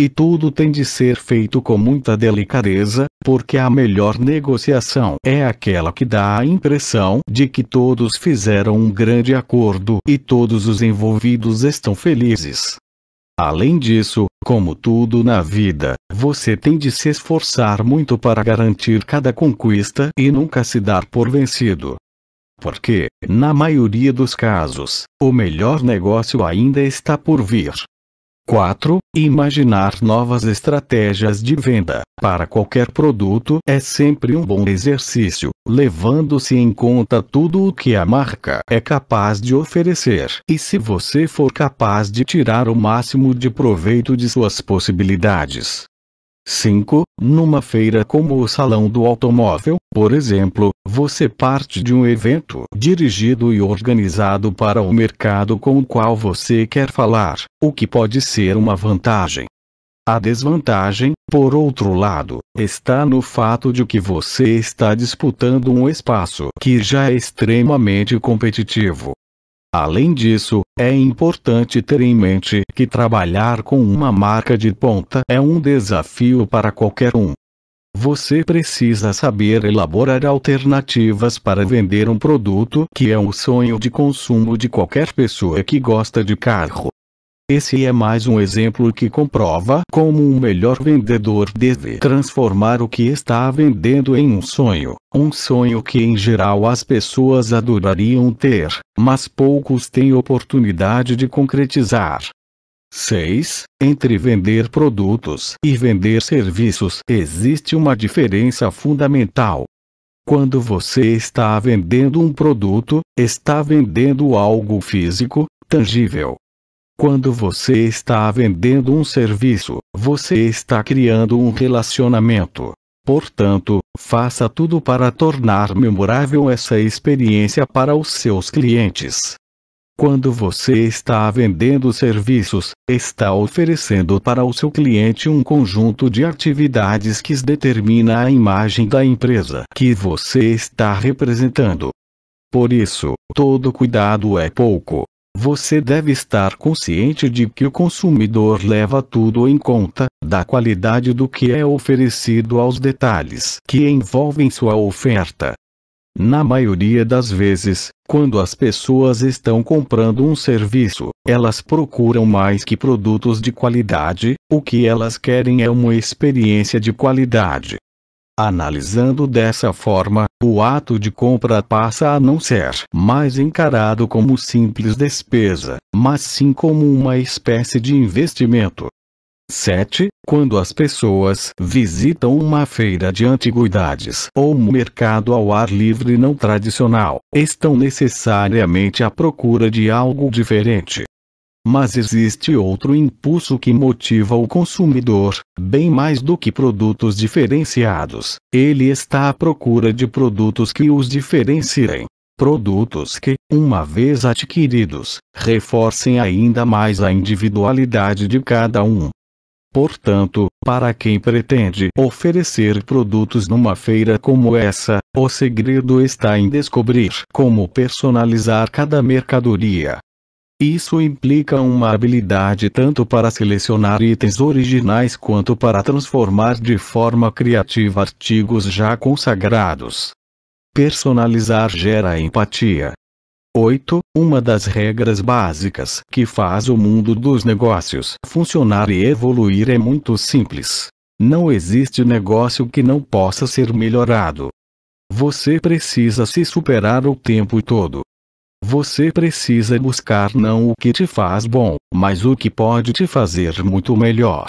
E tudo tem de ser feito com muita delicadeza, porque a melhor negociação é aquela que dá a impressão de que todos fizeram um grande acordo e todos os envolvidos estão felizes. Além disso, como tudo na vida, você tem de se esforçar muito para garantir cada conquista e nunca se dar por vencido. Porque, na maioria dos casos, o melhor negócio ainda está por vir. 4. Imaginar novas estratégias de venda para qualquer produto é sempre um bom exercício, levando-se em conta tudo o que a marca é capaz de oferecer. E se você for capaz de tirar o máximo de proveito de suas possibilidades, 5. Numa feira como o Salão do Automóvel, por exemplo, você parte de um evento dirigido e organizado para o mercado com o qual você quer falar, o que pode ser uma vantagem. A desvantagem, por outro lado, está no fato de que você está disputando um espaço que já é extremamente competitivo, Além disso, é importante ter em mente que trabalhar com uma marca de ponta é um desafio para qualquer um. Você precisa saber elaborar alternativas para vender um produto que é o um sonho de consumo de qualquer pessoa que gosta de carro. Esse é mais um exemplo que comprova como um melhor vendedor deve transformar o que está vendendo em um sonho. Um sonho que em geral as pessoas adorariam ter, mas poucos têm oportunidade de concretizar. 6. Entre vender produtos e vender serviços existe uma diferença fundamental. Quando você está vendendo um produto, está vendendo algo físico, tangível, quando você está vendendo um serviço, você está criando um relacionamento. Portanto, faça tudo para tornar memorável essa experiência para os seus clientes. Quando você está vendendo serviços, está oferecendo para o seu cliente um conjunto de atividades que determina a imagem da empresa que você está representando. Por isso, todo cuidado é pouco, você deve estar consciente de que o consumidor leva tudo em conta, da qualidade do que é oferecido aos detalhes que envolvem sua oferta. Na maioria das vezes, quando as pessoas estão comprando um serviço, elas procuram mais que produtos de qualidade, o que elas querem é uma experiência de qualidade. Analisando dessa forma, o ato de compra passa a não ser mais encarado como simples despesa, mas sim como uma espécie de investimento. 7. Quando as pessoas visitam uma feira de antiguidades ou um mercado ao ar livre não tradicional, estão necessariamente à procura de algo diferente. Mas existe outro impulso que motiva o consumidor, bem mais do que produtos diferenciados. Ele está à procura de produtos que os diferenciem. Produtos que, uma vez adquiridos, reforcem ainda mais a individualidade de cada um. Portanto, para quem pretende oferecer produtos numa feira como essa, o segredo está em descobrir como personalizar cada mercadoria, isso implica uma habilidade tanto para selecionar itens originais quanto para transformar de forma criativa artigos já consagrados. Personalizar gera empatia. 8. Uma das regras básicas que faz o mundo dos negócios funcionar e evoluir é muito simples. Não existe negócio que não possa ser melhorado. Você precisa se superar o tempo todo. Você precisa buscar não o que te faz bom, mas o que pode te fazer muito melhor.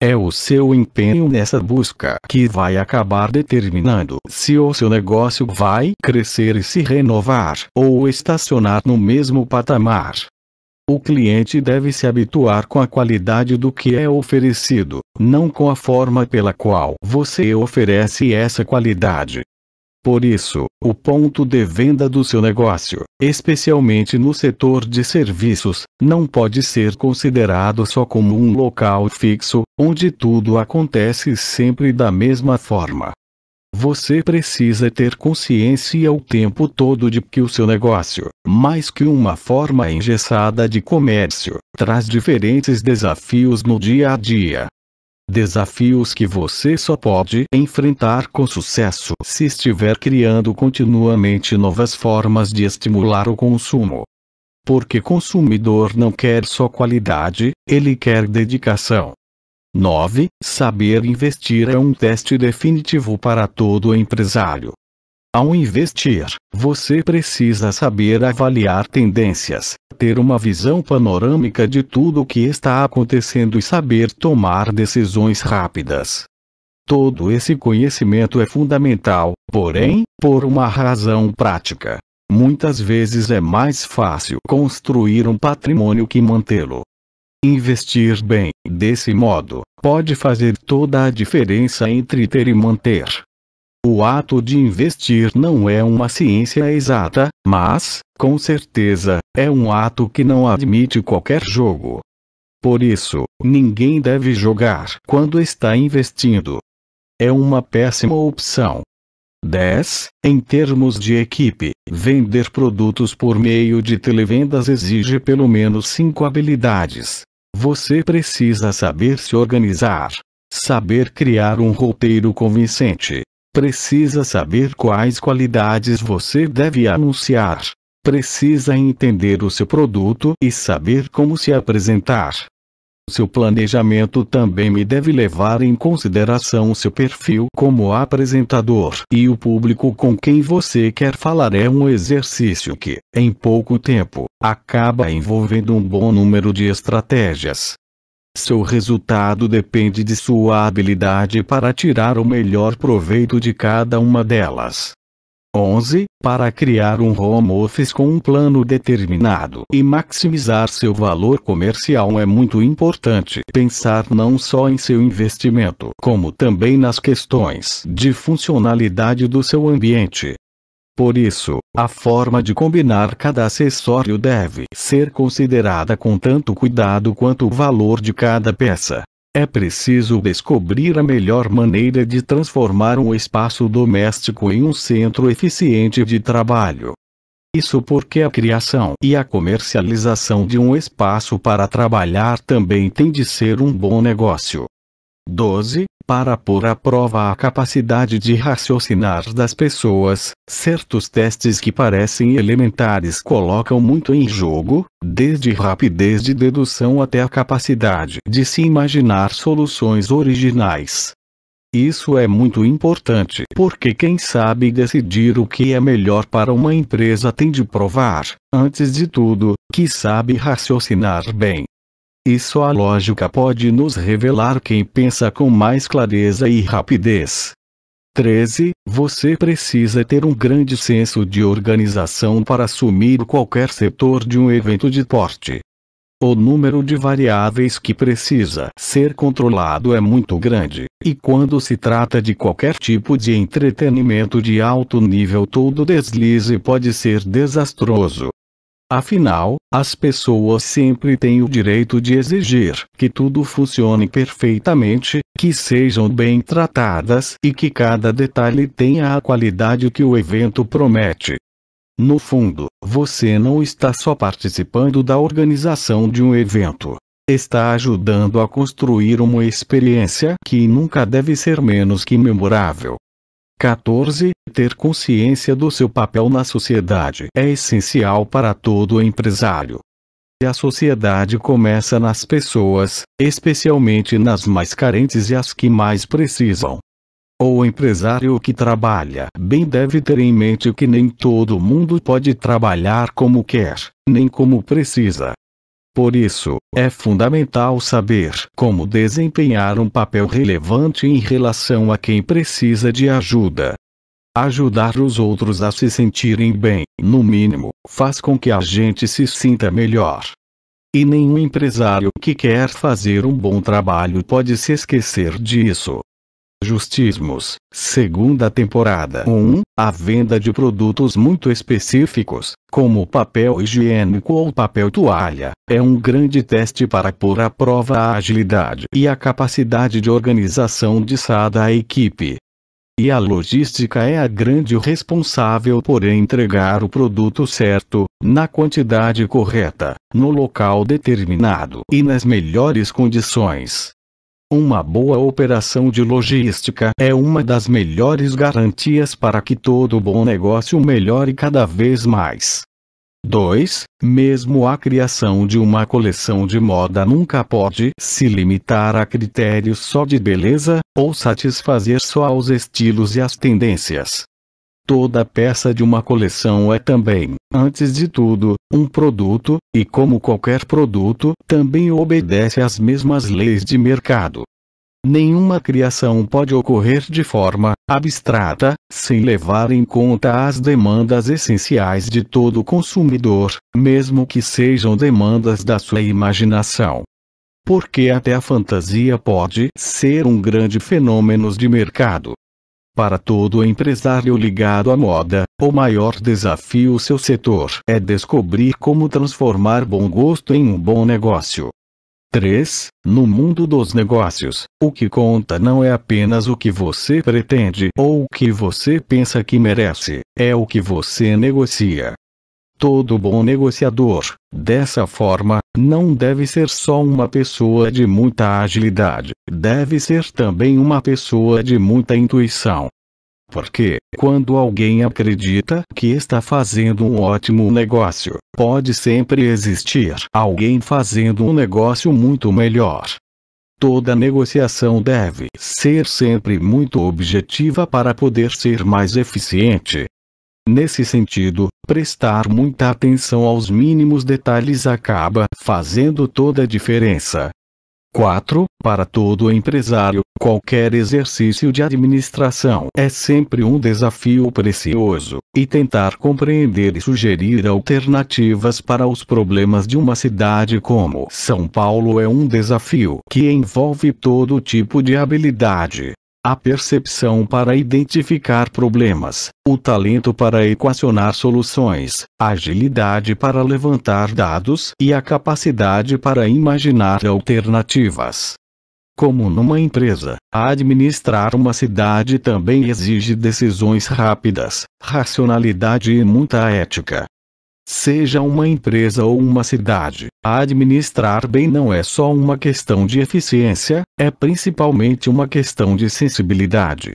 É o seu empenho nessa busca que vai acabar determinando se o seu negócio vai crescer e se renovar ou estacionar no mesmo patamar. O cliente deve se habituar com a qualidade do que é oferecido, não com a forma pela qual você oferece essa qualidade. Por isso, o ponto de venda do seu negócio, especialmente no setor de serviços, não pode ser considerado só como um local fixo, onde tudo acontece sempre da mesma forma. Você precisa ter consciência o tempo todo de que o seu negócio, mais que uma forma engessada de comércio, traz diferentes desafios no dia a dia, Desafios que você só pode enfrentar com sucesso se estiver criando continuamente novas formas de estimular o consumo. Porque consumidor não quer só qualidade, ele quer dedicação. 9. Saber investir é um teste definitivo para todo empresário. Ao investir, você precisa saber avaliar tendências, ter uma visão panorâmica de tudo o que está acontecendo e saber tomar decisões rápidas. Todo esse conhecimento é fundamental, porém, por uma razão prática. Muitas vezes é mais fácil construir um patrimônio que mantê-lo. Investir bem, desse modo, pode fazer toda a diferença entre ter e manter. O ato de investir não é uma ciência exata, mas, com certeza, é um ato que não admite qualquer jogo. Por isso, ninguém deve jogar quando está investindo. É uma péssima opção. 10. Em termos de equipe, vender produtos por meio de televendas exige pelo menos 5 habilidades. Você precisa saber se organizar, saber criar um roteiro convincente, Precisa saber quais qualidades você deve anunciar. Precisa entender o seu produto e saber como se apresentar. Seu planejamento também me deve levar em consideração seu perfil como apresentador e o público com quem você quer falar é um exercício que, em pouco tempo, acaba envolvendo um bom número de estratégias. Seu resultado depende de sua habilidade para tirar o melhor proveito de cada uma delas. 11. Para criar um home office com um plano determinado e maximizar seu valor comercial é muito importante pensar não só em seu investimento, como também nas questões de funcionalidade do seu ambiente. Por isso, a forma de combinar cada acessório deve ser considerada com tanto cuidado quanto o valor de cada peça. É preciso descobrir a melhor maneira de transformar um espaço doméstico em um centro eficiente de trabalho. Isso porque a criação e a comercialização de um espaço para trabalhar também tem de ser um bom negócio. 12 para pôr à prova a capacidade de raciocinar das pessoas, certos testes que parecem elementares colocam muito em jogo, desde rapidez de dedução até a capacidade de se imaginar soluções originais. Isso é muito importante porque quem sabe decidir o que é melhor para uma empresa tem de provar, antes de tudo, que sabe raciocinar bem. E só a lógica pode nos revelar quem pensa com mais clareza e rapidez. 13. Você precisa ter um grande senso de organização para assumir qualquer setor de um evento de porte. O número de variáveis que precisa ser controlado é muito grande, e quando se trata de qualquer tipo de entretenimento de alto nível, todo deslize pode ser desastroso. Afinal, as pessoas sempre têm o direito de exigir que tudo funcione perfeitamente, que sejam bem tratadas e que cada detalhe tenha a qualidade que o evento promete. No fundo, você não está só participando da organização de um evento. Está ajudando a construir uma experiência que nunca deve ser menos que memorável. 14. Ter consciência do seu papel na sociedade é essencial para todo empresário. A sociedade começa nas pessoas, especialmente nas mais carentes e as que mais precisam. O empresário que trabalha bem deve ter em mente que nem todo mundo pode trabalhar como quer, nem como precisa. Por isso, é fundamental saber como desempenhar um papel relevante em relação a quem precisa de ajuda. Ajudar os outros a se sentirem bem, no mínimo, faz com que a gente se sinta melhor. E nenhum empresário que quer fazer um bom trabalho pode se esquecer disso. Justismos, segunda temporada 1, a venda de produtos muito específicos, como papel higiênico ou papel toalha, é um grande teste para pôr à prova a agilidade e a capacidade de organização de Sada equipe. E a logística é a grande responsável por entregar o produto certo, na quantidade correta, no local determinado e nas melhores condições. Uma boa operação de logística é uma das melhores garantias para que todo bom negócio melhore cada vez mais. 2. Mesmo a criação de uma coleção de moda nunca pode se limitar a critérios só de beleza, ou satisfazer só aos estilos e às tendências. Toda peça de uma coleção é também, antes de tudo, um produto, e como qualquer produto, também obedece às mesmas leis de mercado. Nenhuma criação pode ocorrer de forma abstrata, sem levar em conta as demandas essenciais de todo consumidor, mesmo que sejam demandas da sua imaginação. Porque até a fantasia pode ser um grande fenômeno de mercado. Para todo empresário ligado à moda, o maior desafio seu setor é descobrir como transformar bom gosto em um bom negócio. 3. No mundo dos negócios, o que conta não é apenas o que você pretende ou o que você pensa que merece, é o que você negocia. Todo bom negociador, dessa forma, não deve ser só uma pessoa de muita agilidade, deve ser também uma pessoa de muita intuição. Porque, quando alguém acredita que está fazendo um ótimo negócio, pode sempre existir alguém fazendo um negócio muito melhor. Toda negociação deve ser sempre muito objetiva para poder ser mais eficiente, Nesse sentido, prestar muita atenção aos mínimos detalhes acaba fazendo toda a diferença. 4. Para todo empresário, qualquer exercício de administração é sempre um desafio precioso, e tentar compreender e sugerir alternativas para os problemas de uma cidade como São Paulo é um desafio que envolve todo tipo de habilidade a percepção para identificar problemas, o talento para equacionar soluções, a agilidade para levantar dados e a capacidade para imaginar alternativas. Como numa empresa, administrar uma cidade também exige decisões rápidas, racionalidade e muita ética. Seja uma empresa ou uma cidade, Administrar bem não é só uma questão de eficiência, é principalmente uma questão de sensibilidade.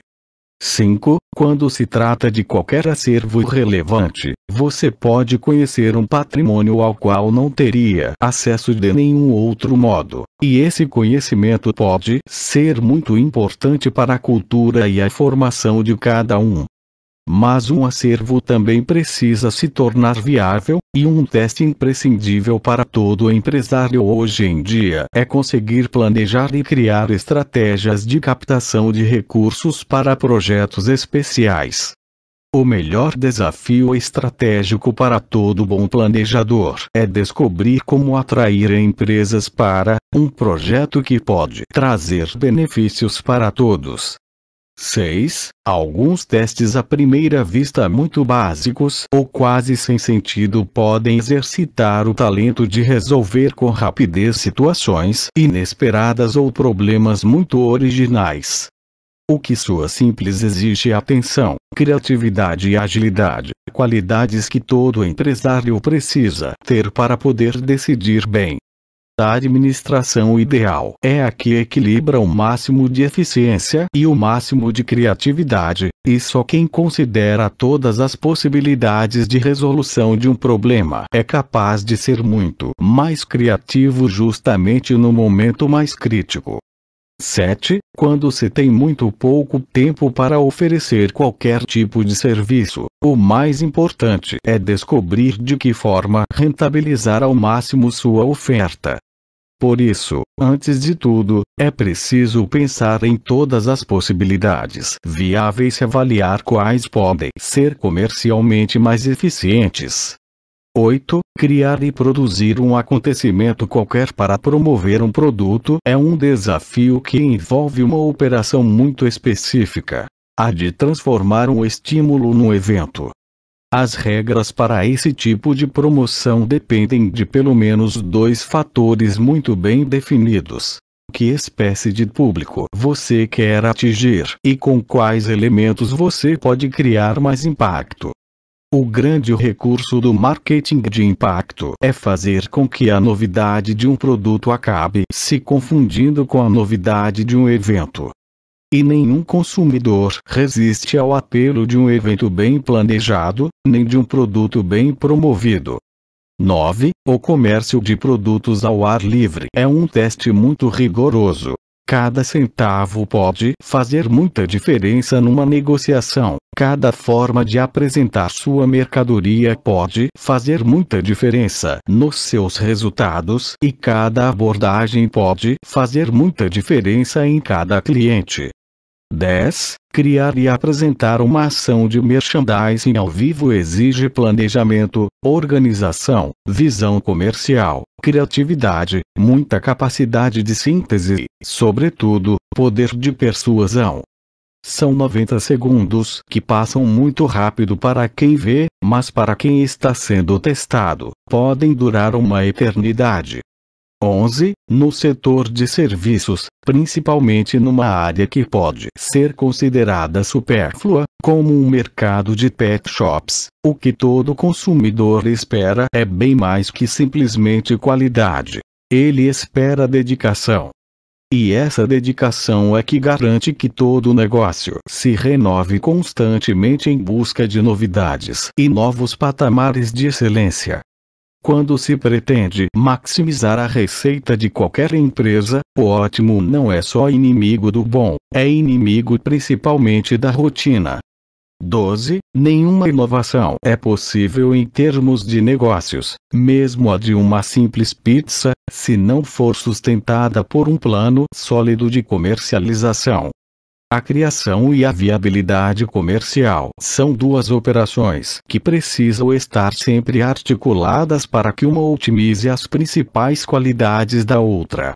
5. Quando se trata de qualquer acervo relevante, você pode conhecer um patrimônio ao qual não teria acesso de nenhum outro modo, e esse conhecimento pode ser muito importante para a cultura e a formação de cada um. Mas um acervo também precisa se tornar viável, e um teste imprescindível para todo empresário hoje em dia é conseguir planejar e criar estratégias de captação de recursos para projetos especiais. O melhor desafio estratégico para todo bom planejador é descobrir como atrair empresas para um projeto que pode trazer benefícios para todos. 6. Alguns testes à primeira vista muito básicos ou quase sem sentido podem exercitar o talento de resolver com rapidez situações inesperadas ou problemas muito originais. O que sua simples exige é atenção, criatividade e agilidade, qualidades que todo empresário precisa ter para poder decidir bem. A administração ideal é a que equilibra o máximo de eficiência e o máximo de criatividade, e só quem considera todas as possibilidades de resolução de um problema é capaz de ser muito mais criativo justamente no momento mais crítico. 7. Quando se tem muito pouco tempo para oferecer qualquer tipo de serviço, o mais importante é descobrir de que forma rentabilizar ao máximo sua oferta. Por isso, antes de tudo, é preciso pensar em todas as possibilidades viáveis e avaliar quais podem ser comercialmente mais eficientes. 8. Criar e produzir um acontecimento qualquer para promover um produto é um desafio que envolve uma operação muito específica. A de transformar um estímulo num evento, as regras para esse tipo de promoção dependem de pelo menos dois fatores muito bem definidos. Que espécie de público você quer atingir e com quais elementos você pode criar mais impacto. O grande recurso do marketing de impacto é fazer com que a novidade de um produto acabe se confundindo com a novidade de um evento e nenhum consumidor resiste ao apelo de um evento bem planejado, nem de um produto bem promovido. 9. O comércio de produtos ao ar livre é um teste muito rigoroso. Cada centavo pode fazer muita diferença numa negociação. Cada forma de apresentar sua mercadoria pode fazer muita diferença nos seus resultados e cada abordagem pode fazer muita diferença em cada cliente. 10. Criar e apresentar uma ação de merchandising ao vivo exige planejamento, organização, visão comercial, criatividade, muita capacidade de síntese e, sobretudo, poder de persuasão. São 90 segundos que passam muito rápido para quem vê, mas para quem está sendo testado, podem durar uma eternidade. 11. No setor de serviços, principalmente numa área que pode ser considerada supérflua, como um mercado de pet shops, o que todo consumidor espera é bem mais que simplesmente qualidade. Ele espera dedicação. E essa dedicação é que garante que todo negócio se renove constantemente em busca de novidades e novos patamares de excelência. Quando se pretende maximizar a receita de qualquer empresa, o ótimo não é só inimigo do bom, é inimigo principalmente da rotina. 12. Nenhuma inovação é possível em termos de negócios, mesmo a de uma simples pizza, se não for sustentada por um plano sólido de comercialização. A criação e a viabilidade comercial são duas operações que precisam estar sempre articuladas para que uma otimize as principais qualidades da outra.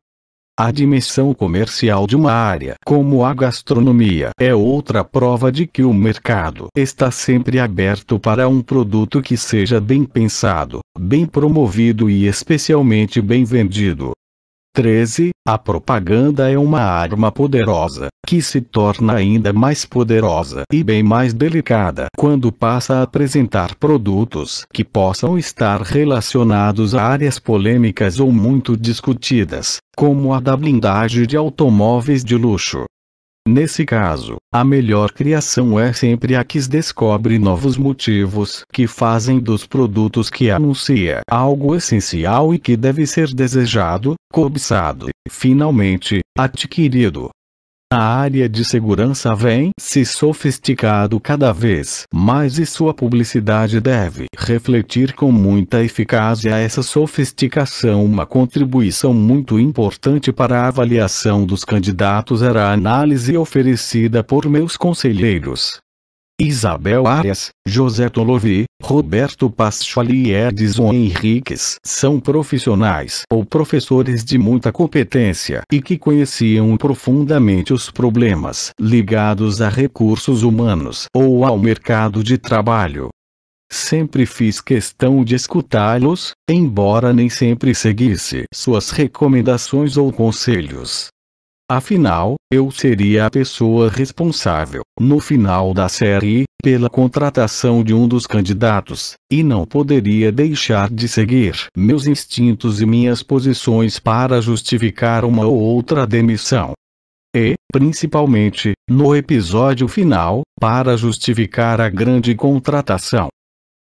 A dimensão comercial de uma área, como a gastronomia, é outra prova de que o mercado está sempre aberto para um produto que seja bem pensado, bem promovido e especialmente bem vendido. 13. A propaganda é uma arma poderosa, que se torna ainda mais poderosa e bem mais delicada quando passa a apresentar produtos que possam estar relacionados a áreas polêmicas ou muito discutidas, como a da blindagem de automóveis de luxo, Nesse caso, a melhor criação é sempre a que descobre novos motivos que fazem dos produtos que anuncia algo essencial e que deve ser desejado, cobiçado, finalmente, adquirido. A área de segurança vem se sofisticado cada vez mais e sua publicidade deve refletir com muita eficácia essa sofisticação. Uma contribuição muito importante para a avaliação dos candidatos era a análise oferecida por meus conselheiros Isabel Arias, José Tolovi, Roberto Pascioli e Edson Henriques são profissionais ou professores de muita competência e que conheciam profundamente os problemas ligados a recursos humanos ou ao mercado de trabalho. Sempre fiz questão de escutá-los, embora nem sempre seguisse suas recomendações ou conselhos. Afinal, eu seria a pessoa responsável, no final da série, pela contratação de um dos candidatos, e não poderia deixar de seguir meus instintos e minhas posições para justificar uma ou outra demissão. E, principalmente, no episódio final, para justificar a grande contratação.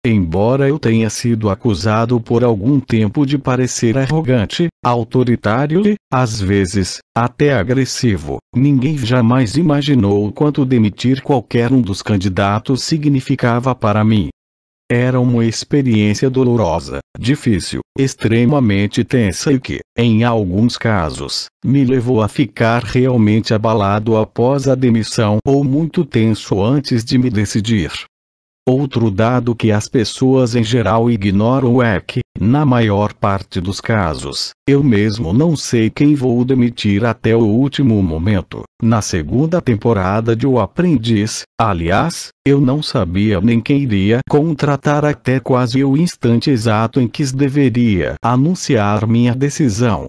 Embora eu tenha sido acusado por algum tempo de parecer arrogante, autoritário e, às vezes, até agressivo, ninguém jamais imaginou o quanto demitir qualquer um dos candidatos significava para mim. Era uma experiência dolorosa, difícil, extremamente tensa e que, em alguns casos, me levou a ficar realmente abalado após a demissão ou muito tenso antes de me decidir. Outro dado que as pessoas em geral ignoram é que, na maior parte dos casos, eu mesmo não sei quem vou demitir até o último momento. Na segunda temporada de O Aprendiz, aliás, eu não sabia nem quem iria contratar até quase o instante exato em que deveria anunciar minha decisão.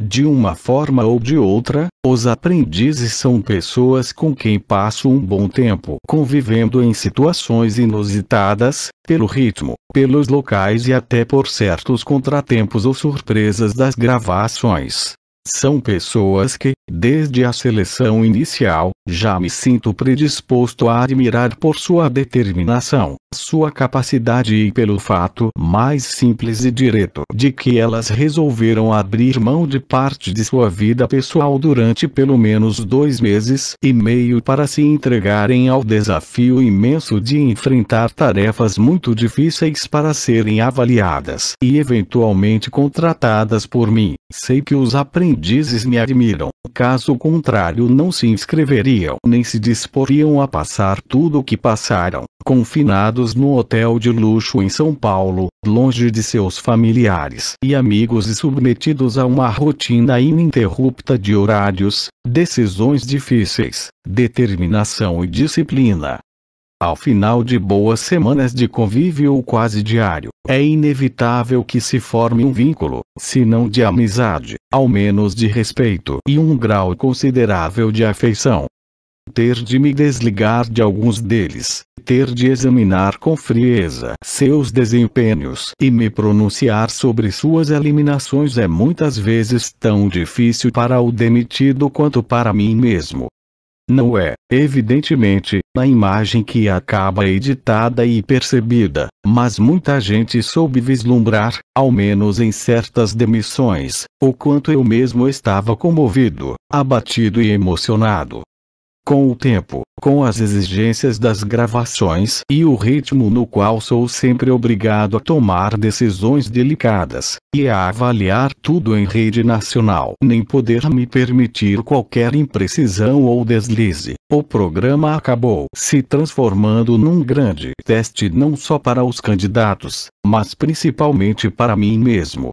De uma forma ou de outra, os aprendizes são pessoas com quem passo um bom tempo convivendo em situações inusitadas, pelo ritmo, pelos locais e até por certos contratempos ou surpresas das gravações. São pessoas que, desde a seleção inicial, já me sinto predisposto a admirar por sua determinação, sua capacidade e pelo fato mais simples e direto de que elas resolveram abrir mão de parte de sua vida pessoal durante pelo menos dois meses e meio para se entregarem ao desafio imenso de enfrentar tarefas muito difíceis para serem avaliadas e eventualmente contratadas por mim. Sei que os aprendizes me admiram, caso contrário não se inscreveriam nem se disporiam a passar tudo o que passaram confinados no hotel de luxo em São Paulo, longe de seus familiares e amigos e submetidos a uma rotina ininterrupta de horários, decisões difíceis, determinação e disciplina. Ao final de boas semanas de convívio quase diário, é inevitável que se forme um vínculo, se não de amizade, ao menos de respeito e um grau considerável de afeição ter de me desligar de alguns deles, ter de examinar com frieza seus desempenhos e me pronunciar sobre suas eliminações é muitas vezes tão difícil para o demitido quanto para mim mesmo. Não é, evidentemente, a imagem que acaba editada e percebida, mas muita gente soube vislumbrar, ao menos em certas demissões, o quanto eu mesmo estava comovido, abatido e emocionado com o tempo, com as exigências das gravações e o ritmo no qual sou sempre obrigado a tomar decisões delicadas, e a avaliar tudo em rede nacional, nem poder me permitir qualquer imprecisão ou deslize. O programa acabou se transformando num grande teste não só para os candidatos, mas principalmente para mim mesmo.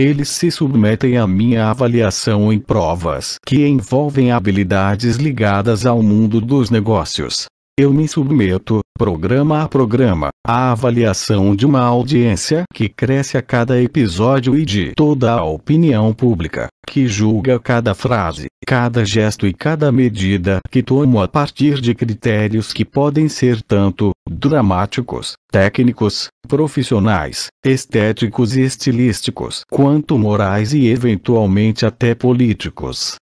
Eles se submetem à minha avaliação em provas que envolvem habilidades ligadas ao mundo dos negócios. Eu me submeto, programa a programa, à avaliação de uma audiência que cresce a cada episódio e de toda a opinião pública, que julga cada frase, cada gesto e cada medida que tomo a partir de critérios que podem ser tanto dramáticos, técnicos, profissionais, estéticos e estilísticos, quanto morais e eventualmente até políticos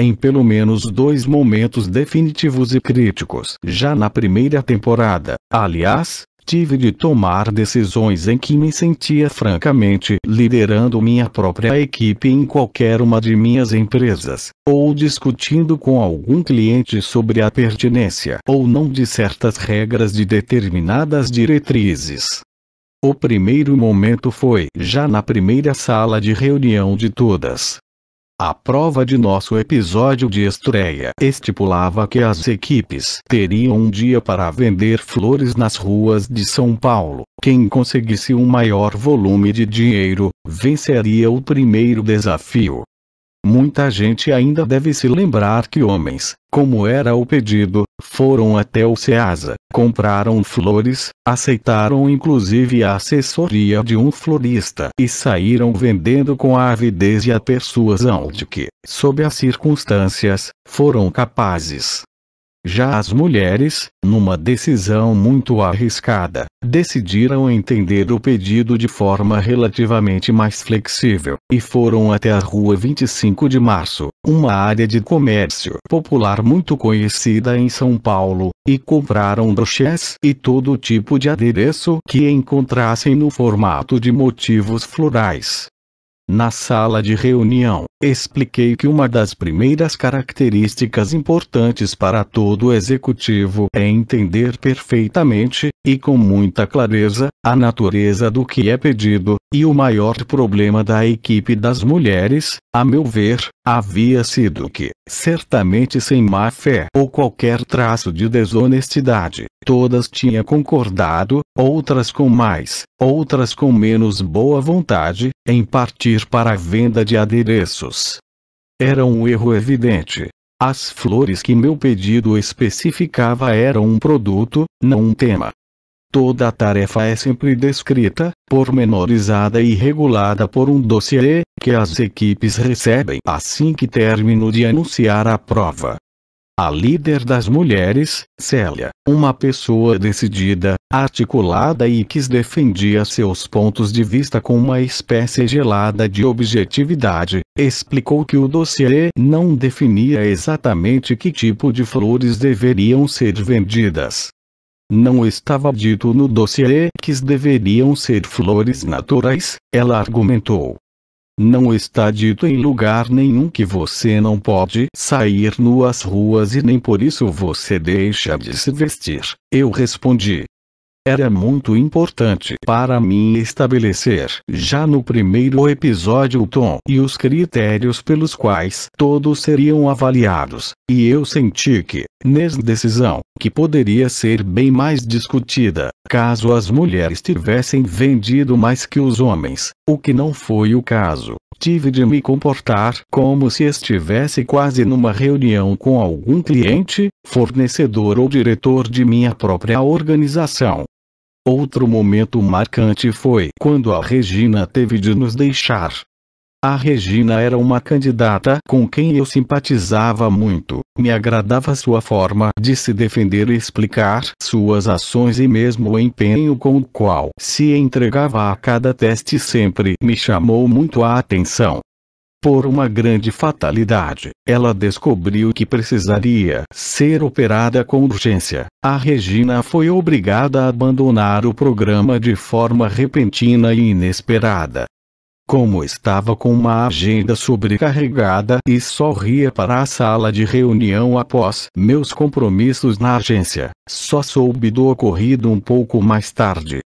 em pelo menos dois momentos definitivos e críticos já na primeira temporada. Aliás, tive de tomar decisões em que me sentia francamente liderando minha própria equipe em qualquer uma de minhas empresas, ou discutindo com algum cliente sobre a pertinência ou não de certas regras de determinadas diretrizes. O primeiro momento foi já na primeira sala de reunião de todas, a prova de nosso episódio de estreia estipulava que as equipes teriam um dia para vender flores nas ruas de São Paulo. Quem conseguisse um maior volume de dinheiro, venceria o primeiro desafio. Muita gente ainda deve se lembrar que homens, como era o pedido, foram até o Ceasa, compraram flores, aceitaram inclusive a assessoria de um florista e saíram vendendo com a avidez e a persuasão de que, sob as circunstâncias, foram capazes já as mulheres, numa decisão muito arriscada, decidiram entender o pedido de forma relativamente mais flexível e foram até a Rua 25 de Março, uma área de comércio popular muito conhecida em São Paulo, e compraram brochés e todo tipo de adereço que encontrassem no formato de motivos florais. Na sala de reunião, expliquei que uma das primeiras características importantes para todo executivo é entender perfeitamente, e com muita clareza, a natureza do que é pedido, e o maior problema da equipe das mulheres, a meu ver, havia sido que, certamente sem má fé ou qualquer traço de desonestidade, todas tinham concordado, outras com mais, outras com menos boa vontade, em partir para a venda de adereços. Era um erro evidente. As flores que meu pedido especificava eram um produto, não um tema. Toda a tarefa é sempre descrita, pormenorizada e regulada por um dossiê, que as equipes recebem assim que termino de anunciar a prova. A líder das mulheres, Célia, uma pessoa decidida, articulada e que defendia seus pontos de vista com uma espécie gelada de objetividade, explicou que o dossiê não definia exatamente que tipo de flores deveriam ser vendidas não estava dito no dossiê que deveriam ser flores naturais, ela argumentou. Não está dito em lugar nenhum que você não pode sair nuas ruas e nem por isso você deixa de se vestir, eu respondi. Era muito importante para mim estabelecer, já no primeiro episódio, o tom e os critérios pelos quais todos seriam avaliados, e eu senti que, nessa decisão, que poderia ser bem mais discutida, caso as mulheres tivessem vendido mais que os homens, o que não foi o caso. Tive de me comportar como se estivesse quase numa reunião com algum cliente, fornecedor ou diretor de minha própria organização. Outro momento marcante foi quando a Regina teve de nos deixar, a Regina era uma candidata com quem eu simpatizava muito. Me agradava sua forma de se defender e explicar suas ações e mesmo o empenho com o qual se entregava a cada teste sempre me chamou muito a atenção. Por uma grande fatalidade, ela descobriu que precisaria ser operada com urgência. A Regina foi obrigada a abandonar o programa de forma repentina e inesperada como estava com uma agenda sobrecarregada e só ria para a sala de reunião após meus compromissos na agência, só soube do ocorrido um pouco mais tarde.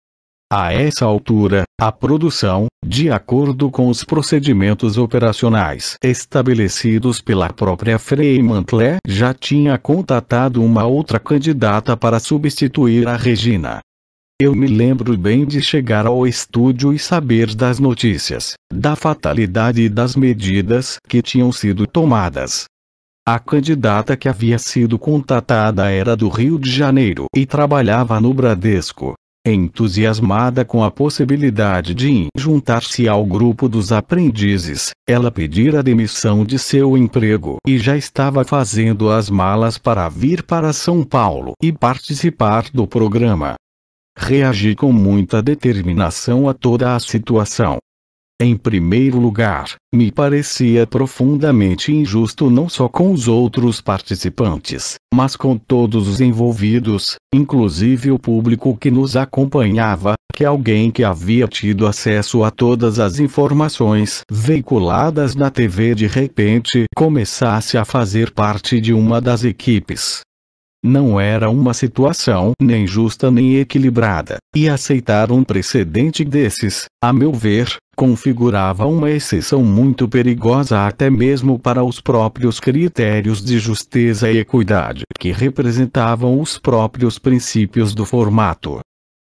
A essa altura, a produção, de acordo com os procedimentos operacionais estabelecidos pela própria Fremantle, já tinha contatado uma outra candidata para substituir a Regina. Eu me lembro bem de chegar ao estúdio e saber das notícias, da fatalidade e das medidas que tinham sido tomadas. A candidata que havia sido contatada era do Rio de Janeiro e trabalhava no Bradesco. Entusiasmada com a possibilidade de juntar-se ao grupo dos aprendizes, ela pedira a demissão de seu emprego e já estava fazendo as malas para vir para São Paulo e participar do programa. Reagi com muita determinação a toda a situação. Em primeiro lugar, me parecia profundamente injusto não só com os outros participantes, mas com todos os envolvidos, inclusive o público que nos acompanhava, que alguém que havia tido acesso a todas as informações veiculadas na TV de repente começasse a fazer parte de uma das equipes não era uma situação nem justa nem equilibrada, e aceitar um precedente desses, a meu ver, configurava uma exceção muito perigosa até mesmo para os próprios critérios de justeza e equidade que representavam os próprios princípios do formato.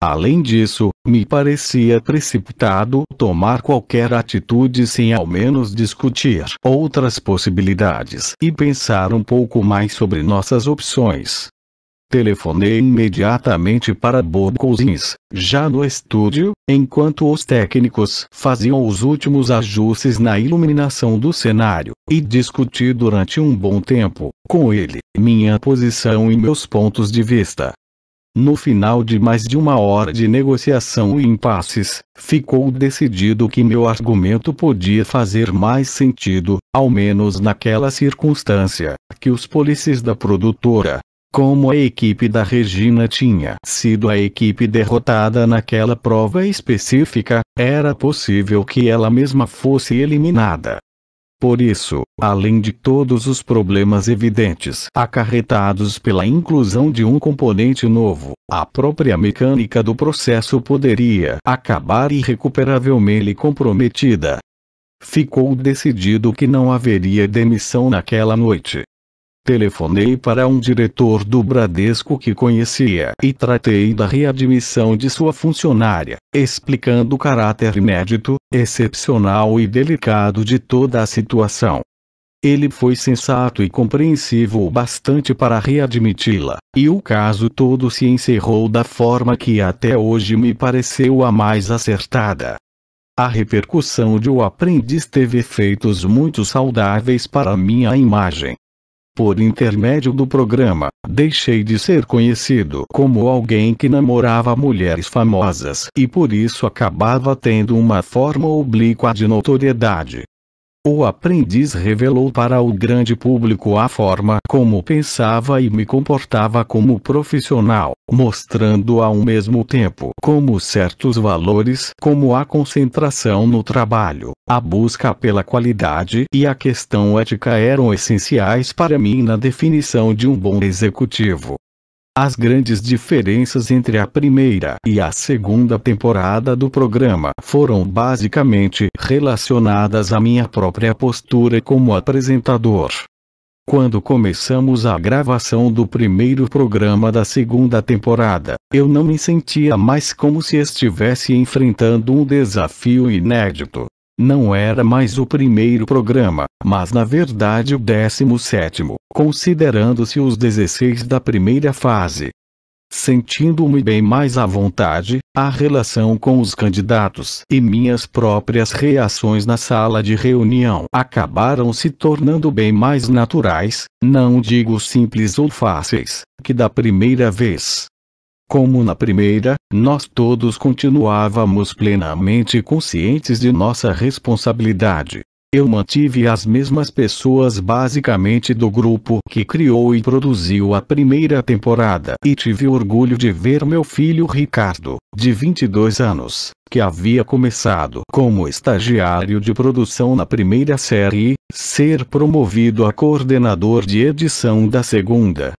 Além disso, me parecia precipitado tomar qualquer atitude sem ao menos discutir outras possibilidades e pensar um pouco mais sobre nossas opções. Telefonei imediatamente para Bob Cousins, já no estúdio, enquanto os técnicos faziam os últimos ajustes na iluminação do cenário, e discuti durante um bom tempo, com ele, minha posição e meus pontos de vista. No final de mais de uma hora de negociação e impasses, ficou decidido que meu argumento podia fazer mais sentido, ao menos naquela circunstância, que os policies da produtora, como a equipe da Regina tinha sido a equipe derrotada naquela prova específica, era possível que ela mesma fosse eliminada. Por isso, além de todos os problemas evidentes acarretados pela inclusão de um componente novo, a própria mecânica do processo poderia acabar irrecuperavelmente comprometida. Ficou decidido que não haveria demissão naquela noite. Telefonei para um diretor do Bradesco que conhecia e tratei da readmissão de sua funcionária, explicando o caráter inédito, excepcional e delicado de toda a situação. Ele foi sensato e compreensivo o bastante para readmiti-la, e o caso todo se encerrou da forma que até hoje me pareceu a mais acertada. A repercussão de O Aprendiz teve efeitos muito saudáveis para minha imagem, por intermédio do programa, deixei de ser conhecido como alguém que namorava mulheres famosas e por isso acabava tendo uma forma oblíqua de notoriedade. O aprendiz revelou para o grande público a forma como pensava e me comportava como profissional, mostrando ao mesmo tempo como certos valores, como a concentração no trabalho, a busca pela qualidade e a questão ética eram essenciais para mim na definição de um bom executivo. As grandes diferenças entre a primeira e a segunda temporada do programa foram basicamente relacionadas à minha própria postura como apresentador. Quando começamos a gravação do primeiro programa da segunda temporada, eu não me sentia mais como se estivesse enfrentando um desafio inédito, não era mais o primeiro programa, mas na verdade o 17, considerando-se os 16 da primeira fase. Sentindo-me bem mais à vontade, a relação com os candidatos e minhas próprias reações na sala de reunião acabaram se tornando bem mais naturais, não digo simples ou fáceis, que da primeira vez. Como na primeira, nós todos continuávamos plenamente conscientes de nossa responsabilidade. Eu mantive as mesmas pessoas basicamente do grupo que criou e produziu a primeira temporada e tive orgulho de ver meu filho Ricardo, de 22 anos, que havia começado como estagiário de produção na primeira série, ser promovido a coordenador de edição da segunda.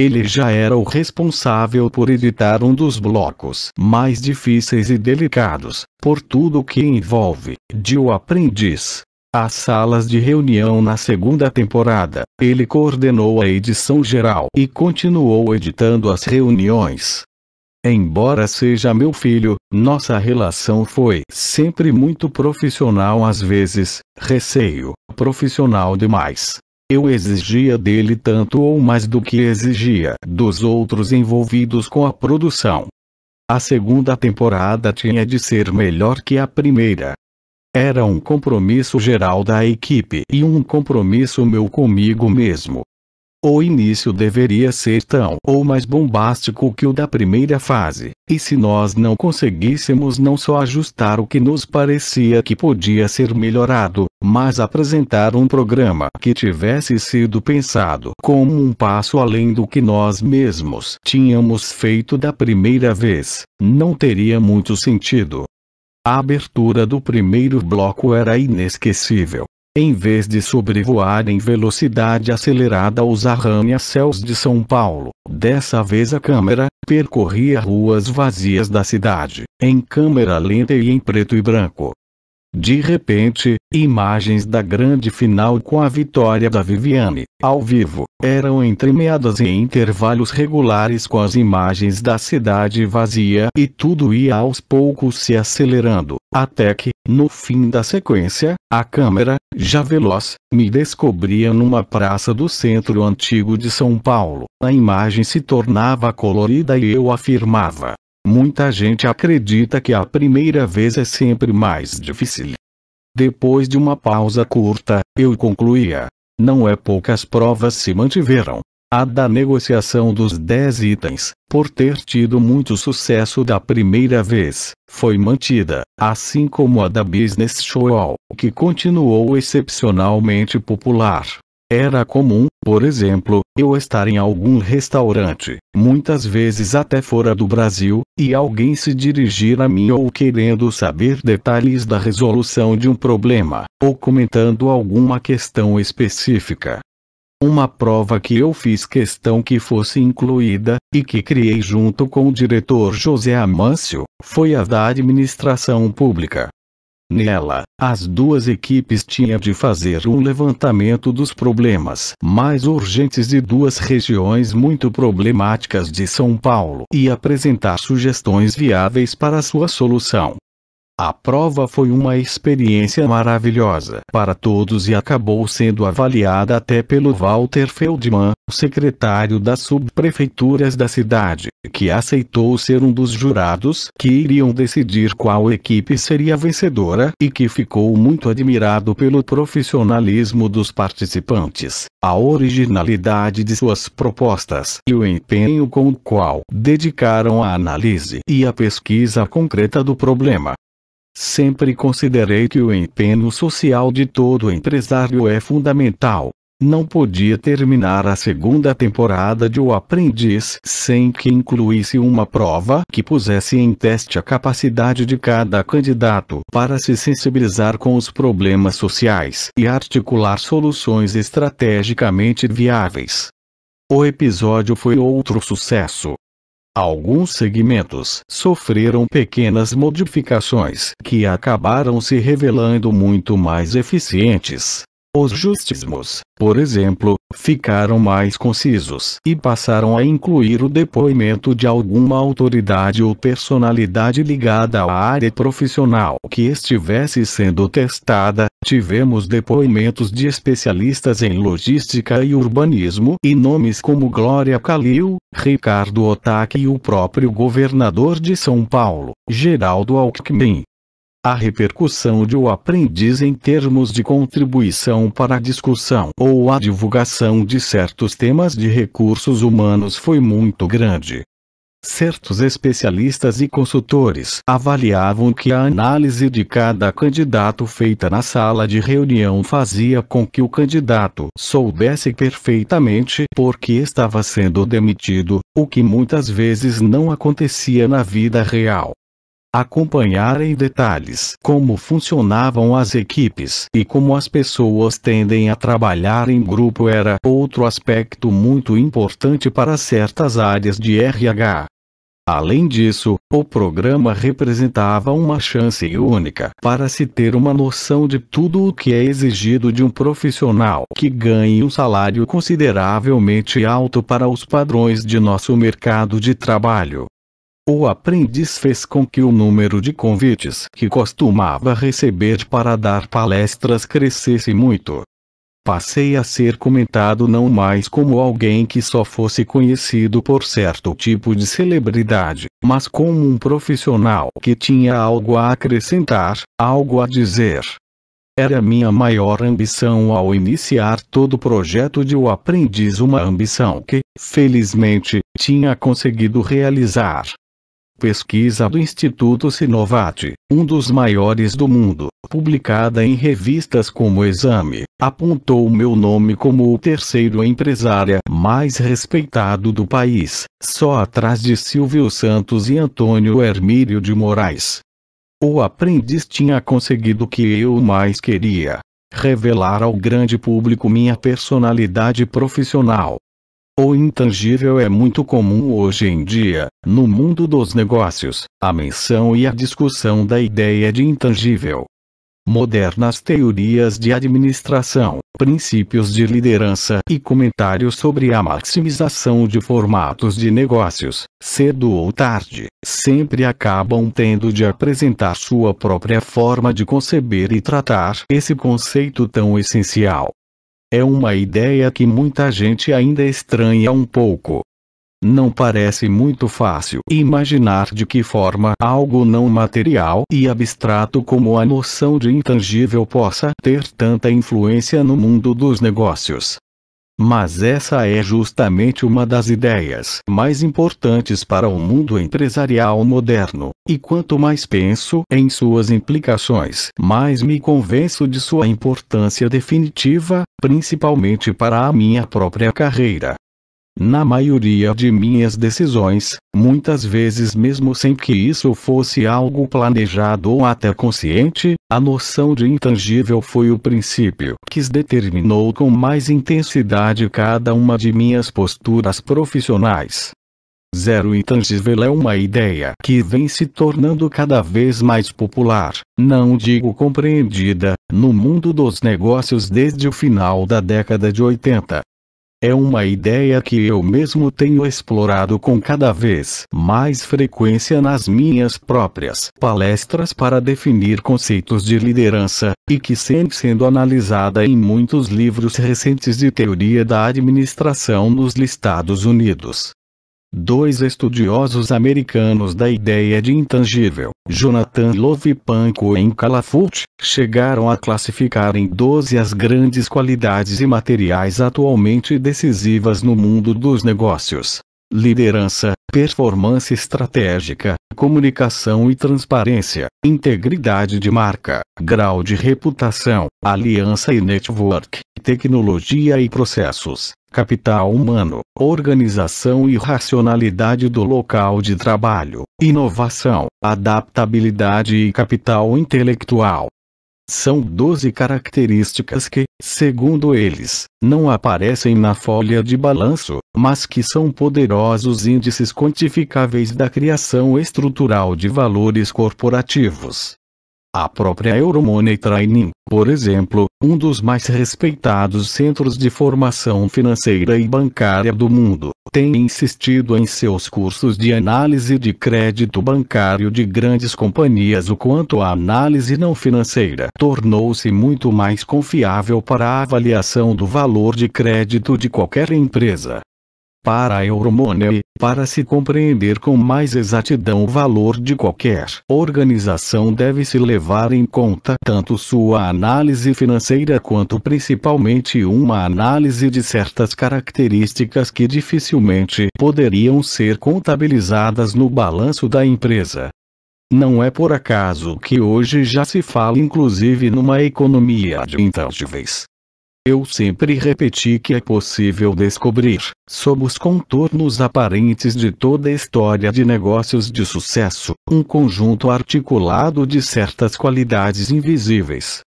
Ele já era o responsável por editar um dos blocos mais difíceis e delicados, por tudo o que envolve, de O Aprendiz. As salas de reunião na segunda temporada, ele coordenou a edição geral e continuou editando as reuniões. Embora seja meu filho, nossa relação foi sempre muito profissional às vezes, receio, profissional demais. Eu exigia dele tanto ou mais do que exigia dos outros envolvidos com a produção. A segunda temporada tinha de ser melhor que a primeira. Era um compromisso geral da equipe e um compromisso meu comigo mesmo. O início deveria ser tão ou mais bombástico que o da primeira fase, e se nós não conseguíssemos não só ajustar o que nos parecia que podia ser melhorado, mas apresentar um programa que tivesse sido pensado como um passo além do que nós mesmos tínhamos feito da primeira vez, não teria muito sentido. A abertura do primeiro bloco era inesquecível. Em vez de sobrevoar em velocidade acelerada os arranha-céus de São Paulo, dessa vez a câmera percorria ruas vazias da cidade, em câmera lenta e em preto e branco. De repente, imagens da grande final com a vitória da Viviane, ao vivo, eram entremeadas em intervalos regulares com as imagens da cidade vazia e tudo ia aos poucos se acelerando, até que, no fim da sequência, a câmera, já veloz, me descobria numa praça do centro antigo de São Paulo. A imagem se tornava colorida e eu afirmava: Muita gente acredita que a primeira vez é sempre mais difícil. Depois de uma pausa curta, eu concluía. Não é poucas provas se mantiveram. A da negociação dos 10 itens, por ter tido muito sucesso da primeira vez, foi mantida, assim como a da Business Show, que continuou excepcionalmente popular, era comum, por exemplo, eu estar em algum restaurante, muitas vezes até fora do Brasil, e alguém se dirigir a mim ou querendo saber detalhes da resolução de um problema, ou comentando alguma questão específica. Uma prova que eu fiz questão que fosse incluída, e que criei junto com o diretor José Amâncio, foi a da administração pública, Nela, as duas equipes tinham de fazer um levantamento dos problemas mais urgentes de duas regiões muito problemáticas de São Paulo e apresentar sugestões viáveis para sua solução. A prova foi uma experiência maravilhosa para todos e acabou sendo avaliada até pelo Walter Feldman, secretário das subprefeituras da cidade, que aceitou ser um dos jurados que iriam decidir qual equipe seria vencedora e que ficou muito admirado pelo profissionalismo dos participantes, a originalidade de suas propostas e o empenho com o qual dedicaram a análise e a pesquisa concreta do problema. Sempre considerei que o empenho social de todo empresário é fundamental. Não podia terminar a segunda temporada de O Aprendiz sem que incluísse uma prova que pusesse em teste a capacidade de cada candidato para se sensibilizar com os problemas sociais e articular soluções estrategicamente viáveis. O episódio foi outro sucesso, Alguns segmentos sofreram pequenas modificações que acabaram se revelando muito mais eficientes os justismos, por exemplo, ficaram mais concisos e passaram a incluir o depoimento de alguma autoridade ou personalidade ligada à área profissional que estivesse sendo testada. Tivemos depoimentos de especialistas em logística e urbanismo e nomes como Glória Calil, Ricardo Otaki e o próprio governador de São Paulo, Geraldo Alckmin a repercussão de o aprendiz em termos de contribuição para a discussão ou a divulgação de certos temas de recursos humanos foi muito grande. Certos especialistas e consultores avaliavam que a análise de cada candidato feita na sala de reunião fazia com que o candidato soubesse perfeitamente por que estava sendo demitido, o que muitas vezes não acontecia na vida real acompanhar em detalhes como funcionavam as equipes e como as pessoas tendem a trabalhar em grupo era outro aspecto muito importante para certas áreas de RH. Além disso, o programa representava uma chance única para se ter uma noção de tudo o que é exigido de um profissional que ganhe um salário consideravelmente alto para os padrões de nosso mercado de trabalho. O aprendiz fez com que o número de convites que costumava receber para dar palestras crescesse muito. Passei a ser comentado não mais como alguém que só fosse conhecido por certo tipo de celebridade, mas como um profissional que tinha algo a acrescentar, algo a dizer. Era minha maior ambição ao iniciar todo o projeto de O Aprendiz, uma ambição que, felizmente, tinha conseguido realizar. Pesquisa do Instituto Sinovate, um dos maiores do mundo, publicada em revistas como Exame, apontou meu nome como o terceiro empresário mais respeitado do país, só atrás de Silvio Santos e Antônio Hermílio de Moraes. O aprendiz tinha conseguido o que eu mais queria: revelar ao grande público minha personalidade profissional, o intangível é muito comum hoje em dia, no mundo dos negócios, a menção e a discussão da ideia de intangível. Modernas teorias de administração, princípios de liderança e comentários sobre a maximização de formatos de negócios, cedo ou tarde, sempre acabam tendo de apresentar sua própria forma de conceber e tratar esse conceito tão essencial. É uma ideia que muita gente ainda estranha um pouco. Não parece muito fácil imaginar de que forma algo não material e abstrato como a noção de intangível possa ter tanta influência no mundo dos negócios. Mas essa é justamente uma das ideias mais importantes para o mundo empresarial moderno, e quanto mais penso em suas implicações, mais me convenço de sua importância definitiva, principalmente para a minha própria carreira. Na maioria de minhas decisões, muitas vezes mesmo sem que isso fosse algo planejado ou até consciente, a noção de intangível foi o princípio que determinou com mais intensidade cada uma de minhas posturas profissionais. Zero intangível é uma ideia que vem se tornando cada vez mais popular, não digo compreendida, no mundo dos negócios desde o final da década de 80. É uma ideia que eu mesmo tenho explorado com cada vez mais frequência nas minhas próprias palestras para definir conceitos de liderança, e que sempre sendo analisada em muitos livros recentes de teoria da administração nos Estados Unidos. Dois estudiosos americanos da ideia de intangível, Jonathan Love e Pan em Calafurt, chegaram a classificar em 12 as grandes qualidades e materiais atualmente decisivas no mundo dos negócios. Liderança, performance estratégica, comunicação e transparência, integridade de marca, grau de reputação, aliança e network, tecnologia e processos capital humano, organização e racionalidade do local de trabalho, inovação, adaptabilidade e capital intelectual. São 12 características que, segundo eles, não aparecem na folha de balanço, mas que são poderosos índices quantificáveis da criação estrutural de valores corporativos. A própria Euromoney Training, por exemplo, um dos mais respeitados centros de formação financeira e bancária do mundo, tem insistido em seus cursos de análise de crédito bancário de grandes companhias o quanto a análise não financeira tornou-se muito mais confiável para a avaliação do valor de crédito de qualquer empresa para a Euromoney, para se compreender com mais exatidão o valor de qualquer organização deve-se levar em conta tanto sua análise financeira quanto principalmente uma análise de certas características que dificilmente poderiam ser contabilizadas no balanço da empresa. Não é por acaso que hoje já se fala inclusive numa economia de intangíveis. Eu sempre repeti que é possível descobrir, sob os contornos aparentes de toda a história de negócios de sucesso, um conjunto articulado de certas qualidades invisíveis.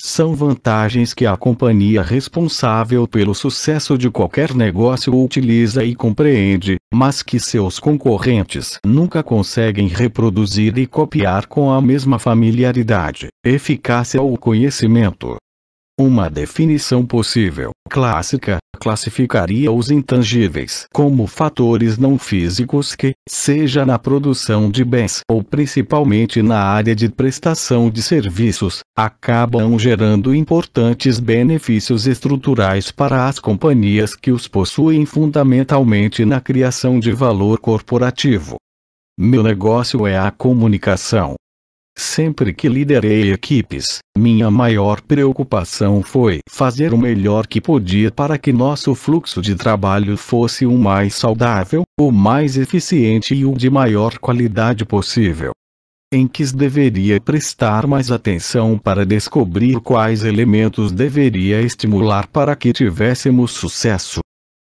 São vantagens que a companhia responsável pelo sucesso de qualquer negócio utiliza e compreende, mas que seus concorrentes nunca conseguem reproduzir e copiar com a mesma familiaridade, eficácia ou conhecimento. Uma definição possível, clássica, classificaria os intangíveis como fatores não físicos que, seja na produção de bens ou principalmente na área de prestação de serviços, acabam gerando importantes benefícios estruturais para as companhias que os possuem fundamentalmente na criação de valor corporativo. Meu negócio é a comunicação, Sempre que liderei equipes, minha maior preocupação foi fazer o melhor que podia para que nosso fluxo de trabalho fosse o mais saudável, o mais eficiente e o de maior qualidade possível. Em que deveria prestar mais atenção para descobrir quais elementos deveria estimular para que tivéssemos sucesso.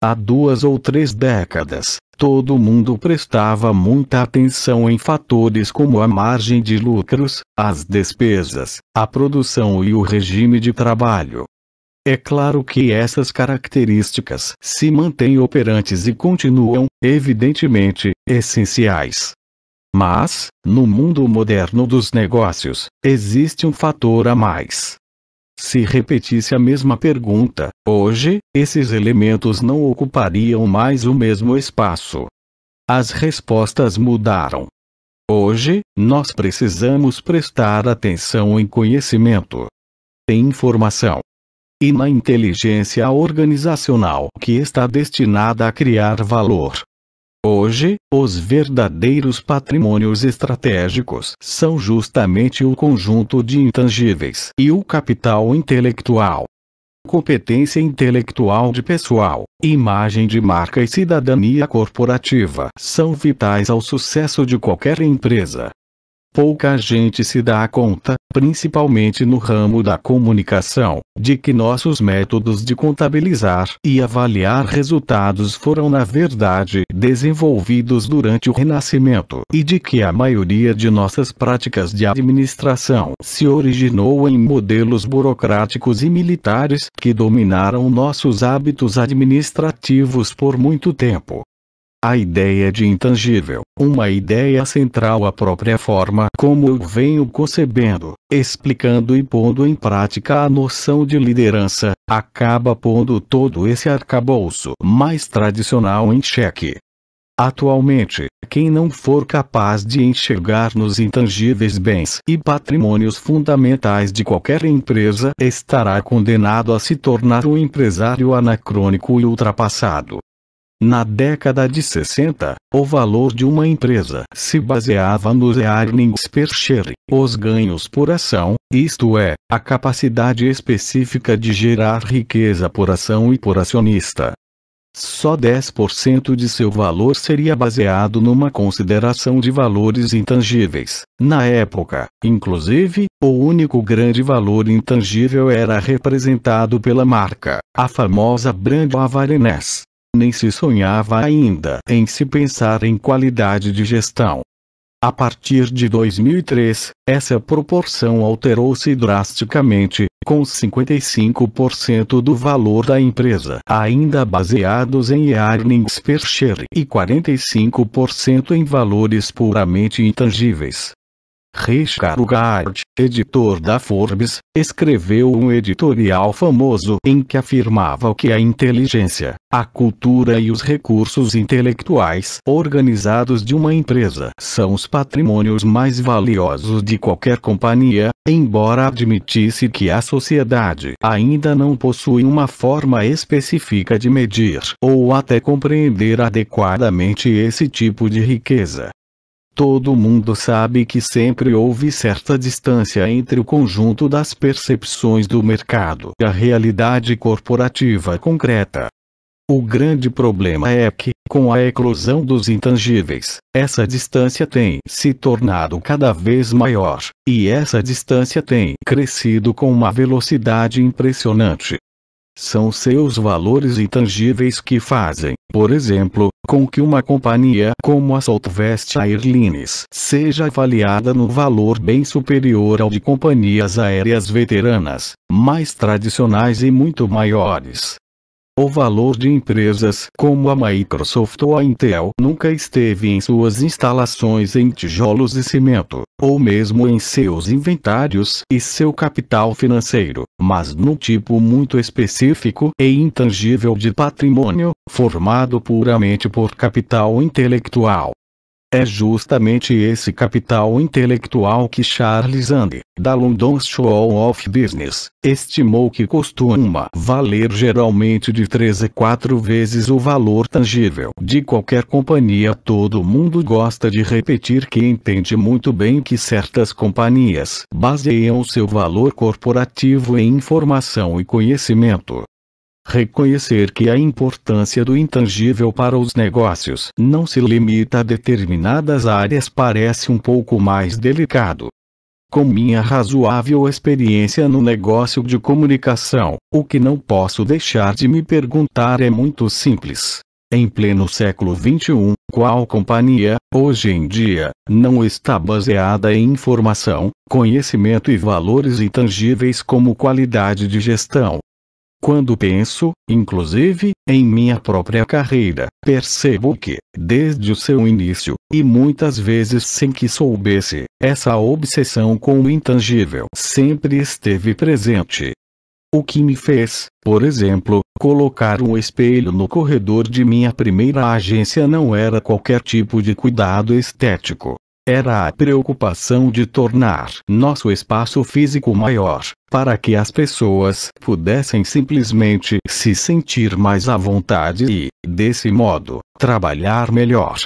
Há duas ou três décadas, todo mundo prestava muita atenção em fatores como a margem de lucros, as despesas, a produção e o regime de trabalho. É claro que essas características se mantêm operantes e continuam, evidentemente, essenciais. Mas, no mundo moderno dos negócios, existe um fator a mais, se repetisse a mesma pergunta, hoje, esses elementos não ocupariam mais o mesmo espaço. As respostas mudaram. Hoje, nós precisamos prestar atenção em conhecimento, em informação e na inteligência organizacional que está destinada a criar valor. Hoje, os verdadeiros patrimônios estratégicos são justamente o conjunto de intangíveis e o capital intelectual. Competência intelectual de pessoal, imagem de marca e cidadania corporativa são vitais ao sucesso de qualquer empresa. Pouca gente se dá conta, principalmente no ramo da comunicação, de que nossos métodos de contabilizar e avaliar resultados foram na verdade desenvolvidos durante o Renascimento e de que a maioria de nossas práticas de administração se originou em modelos burocráticos e militares que dominaram nossos hábitos administrativos por muito tempo. A ideia de intangível, uma ideia central à própria forma como eu venho concebendo, explicando e pondo em prática a noção de liderança, acaba pondo todo esse arcabouço mais tradicional em xeque. Atualmente, quem não for capaz de enxergar nos intangíveis bens e patrimônios fundamentais de qualquer empresa estará condenado a se tornar um empresário anacrônico e ultrapassado. Na década de 60, o valor de uma empresa se baseava nos earnings per share, os ganhos por ação, isto é, a capacidade específica de gerar riqueza por ação e por acionista. Só 10% de seu valor seria baseado numa consideração de valores intangíveis. Na época, inclusive, o único grande valor intangível era representado pela marca, a famosa Brand Avarines nem se sonhava ainda em se pensar em qualidade de gestão. A partir de 2003, essa proporção alterou-se drasticamente, com 55% do valor da empresa ainda baseados em earnings per share e 45% em valores puramente intangíveis. Richard Gard, editor da Forbes, escreveu um editorial famoso em que afirmava que a inteligência, a cultura e os recursos intelectuais organizados de uma empresa são os patrimônios mais valiosos de qualquer companhia, embora admitisse que a sociedade ainda não possui uma forma específica de medir ou até compreender adequadamente esse tipo de riqueza. Todo mundo sabe que sempre houve certa distância entre o conjunto das percepções do mercado e a realidade corporativa concreta. O grande problema é que, com a eclosão dos intangíveis, essa distância tem se tornado cada vez maior, e essa distância tem crescido com uma velocidade impressionante. São seus valores intangíveis que fazem, por exemplo, com que uma companhia como a Southwest Airlines seja avaliada no valor bem superior ao de companhias aéreas veteranas, mais tradicionais e muito maiores. O valor de empresas como a Microsoft ou a Intel nunca esteve em suas instalações em tijolos e cimento, ou mesmo em seus inventários e seu capital financeiro, mas num tipo muito específico e intangível de patrimônio, formado puramente por capital intelectual. É justamente esse capital intelectual que Charles Andy, da London School of Business, estimou que costuma valer geralmente de 3 a 4 vezes o valor tangível de qualquer companhia. Todo mundo gosta de repetir que entende muito bem que certas companhias baseiam seu valor corporativo em informação e conhecimento. Reconhecer que a importância do intangível para os negócios não se limita a determinadas áreas parece um pouco mais delicado. Com minha razoável experiência no negócio de comunicação, o que não posso deixar de me perguntar é muito simples. Em pleno século XXI, qual companhia, hoje em dia, não está baseada em informação, conhecimento e valores intangíveis como qualidade de gestão, quando penso, inclusive, em minha própria carreira, percebo que, desde o seu início, e muitas vezes sem que soubesse, essa obsessão com o intangível sempre esteve presente. O que me fez, por exemplo, colocar um espelho no corredor de minha primeira agência não era qualquer tipo de cuidado estético. Era a preocupação de tornar nosso espaço físico maior, para que as pessoas pudessem simplesmente se sentir mais à vontade e, desse modo, trabalhar melhor.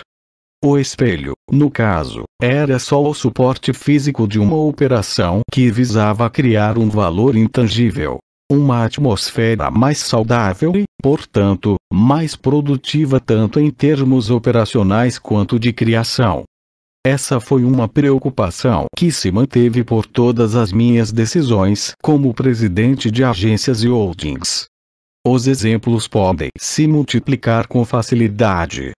O espelho, no caso, era só o suporte físico de uma operação que visava criar um valor intangível, uma atmosfera mais saudável e, portanto, mais produtiva tanto em termos operacionais quanto de criação. Essa foi uma preocupação que se manteve por todas as minhas decisões como presidente de agências e holdings. Os exemplos podem se multiplicar com facilidade.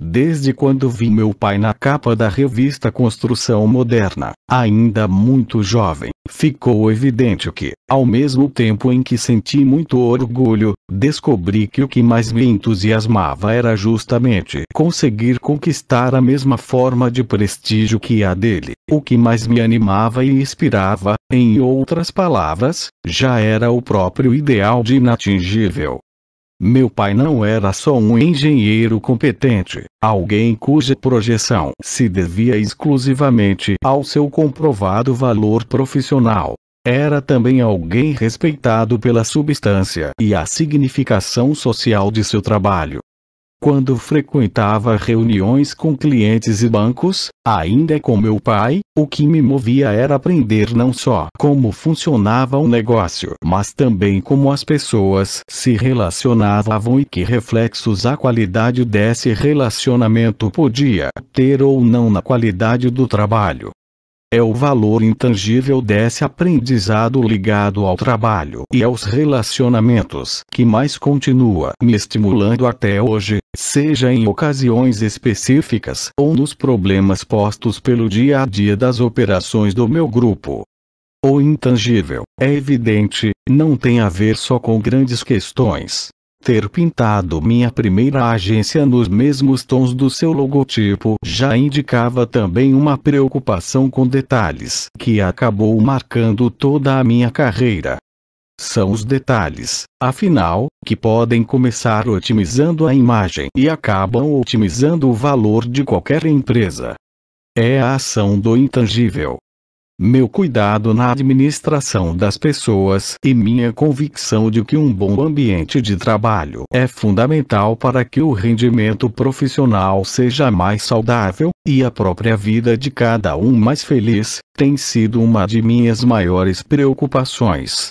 Desde quando vi meu pai na capa da revista Construção Moderna, ainda muito jovem, ficou evidente que, ao mesmo tempo em que senti muito orgulho, descobri que o que mais me entusiasmava era justamente conseguir conquistar a mesma forma de prestígio que a dele. O que mais me animava e inspirava, em outras palavras, já era o próprio ideal de inatingível. Meu pai não era só um engenheiro competente, alguém cuja projeção se devia exclusivamente ao seu comprovado valor profissional. Era também alguém respeitado pela substância e a significação social de seu trabalho quando frequentava reuniões com clientes e bancos, ainda com meu pai, o que me movia era aprender não só como funcionava o negócio, mas também como as pessoas se relacionavam e que reflexos a qualidade desse relacionamento podia ter ou não na qualidade do trabalho é o valor intangível desse aprendizado ligado ao trabalho e aos relacionamentos que mais continua me estimulando até hoje, seja em ocasiões específicas ou nos problemas postos pelo dia a dia das operações do meu grupo. O intangível, é evidente, não tem a ver só com grandes questões, ter pintado minha primeira agência nos mesmos tons do seu logotipo já indicava também uma preocupação com detalhes que acabou marcando toda a minha carreira. São os detalhes, afinal, que podem começar otimizando a imagem e acabam otimizando o valor de qualquer empresa. É a ação do intangível, meu cuidado na administração das pessoas e minha convicção de que um bom ambiente de trabalho é fundamental para que o rendimento profissional seja mais saudável, e a própria vida de cada um mais feliz, tem sido uma de minhas maiores preocupações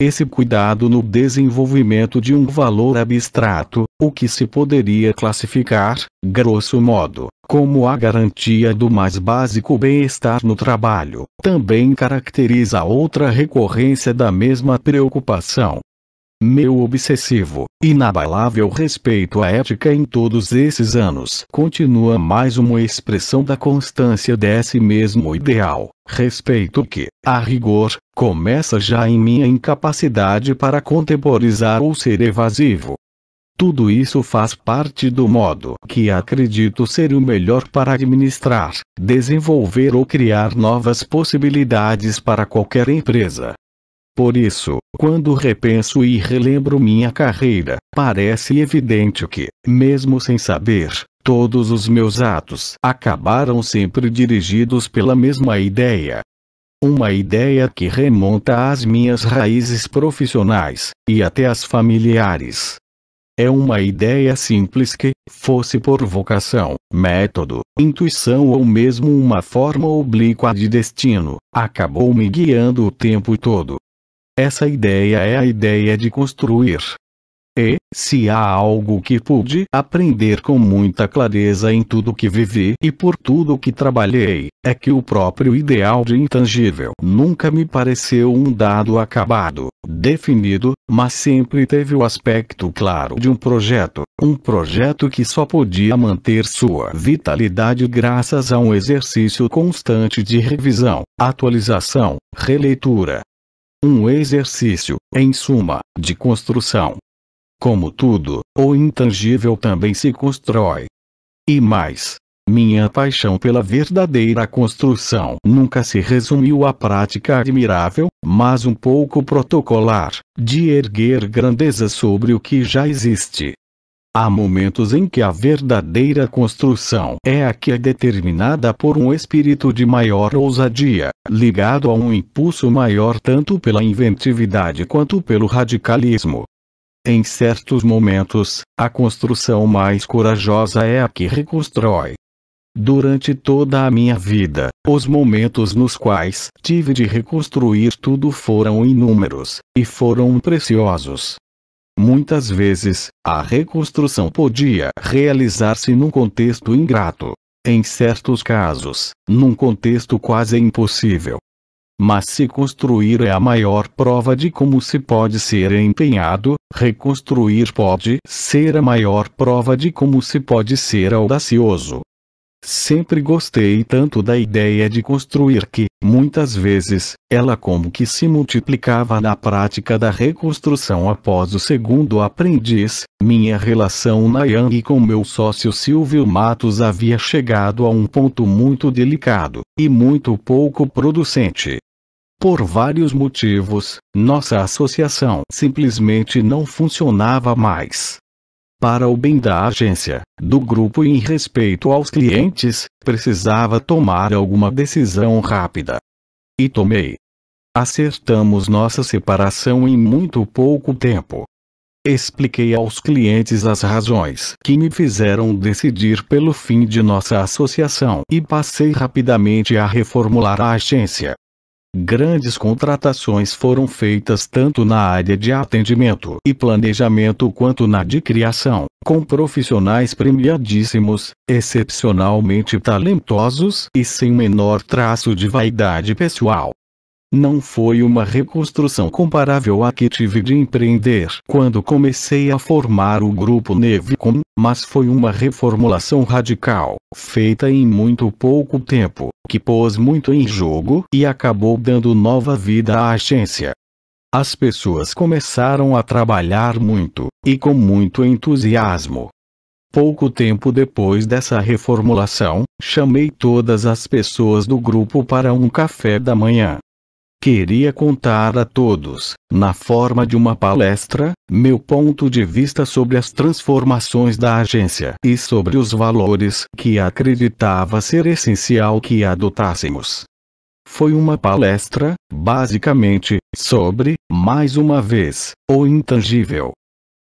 esse cuidado no desenvolvimento de um valor abstrato, o que se poderia classificar, grosso modo, como a garantia do mais básico bem-estar no trabalho, também caracteriza outra recorrência da mesma preocupação, meu obsessivo, inabalável respeito à ética em todos esses anos continua mais uma expressão da constância desse mesmo ideal, respeito que, a rigor, começa já em minha incapacidade para contemporizar ou ser evasivo. Tudo isso faz parte do modo que acredito ser o melhor para administrar, desenvolver ou criar novas possibilidades para qualquer empresa, por isso, quando repenso e relembro minha carreira, parece evidente que, mesmo sem saber, todos os meus atos acabaram sempre dirigidos pela mesma ideia, uma ideia que remonta às minhas raízes profissionais, e até às familiares. É uma ideia simples que, fosse por vocação, método, intuição ou mesmo uma forma oblíqua de destino, acabou me guiando o tempo todo. Essa ideia é a ideia de construir. E, se há algo que pude aprender com muita clareza em tudo que vivi e por tudo que trabalhei, é que o próprio ideal de intangível nunca me pareceu um dado acabado, definido, mas sempre teve o aspecto claro de um projeto, um projeto que só podia manter sua vitalidade graças a um exercício constante de revisão, atualização, releitura, um exercício, em suma, de construção. Como tudo, o intangível também se constrói. E mais, minha paixão pela verdadeira construção nunca se resumiu à prática admirável, mas um pouco protocolar, de erguer grandeza sobre o que já existe, Há momentos em que a verdadeira construção é a que é determinada por um espírito de maior ousadia, ligado a um impulso maior tanto pela inventividade quanto pelo radicalismo. Em certos momentos, a construção mais corajosa é a que reconstrói. Durante toda a minha vida, os momentos nos quais tive de reconstruir tudo foram inúmeros, e foram preciosos. Muitas vezes, a reconstrução podia realizar-se num contexto ingrato. Em certos casos, num contexto quase impossível. Mas se construir é a maior prova de como se pode ser empenhado, reconstruir pode ser a maior prova de como se pode ser audacioso, Sempre gostei tanto da ideia de construir que, muitas vezes, ela como que se multiplicava na prática da reconstrução após o segundo aprendiz. Minha relação na Yang com meu sócio Silvio Matos havia chegado a um ponto muito delicado, e muito pouco producente. Por vários motivos, nossa associação simplesmente não funcionava mais. Para o bem da agência, do grupo e em respeito aos clientes, precisava tomar alguma decisão rápida. E tomei. Acertamos nossa separação em muito pouco tempo. Expliquei aos clientes as razões que me fizeram decidir pelo fim de nossa associação e passei rapidamente a reformular a agência. Grandes contratações foram feitas tanto na área de atendimento e planejamento quanto na de criação, com profissionais premiadíssimos, excepcionalmente talentosos e sem menor traço de vaidade pessoal. Não foi uma reconstrução comparável à que tive de empreender quando comecei a formar o grupo Nevicom, mas foi uma reformulação radical, feita em muito pouco tempo, que pôs muito em jogo e acabou dando nova vida à agência. As pessoas começaram a trabalhar muito, e com muito entusiasmo. Pouco tempo depois dessa reformulação, chamei todas as pessoas do grupo para um café da manhã. Queria contar a todos, na forma de uma palestra, meu ponto de vista sobre as transformações da agência e sobre os valores que acreditava ser essencial que adotássemos. Foi uma palestra, basicamente, sobre, mais uma vez, o intangível.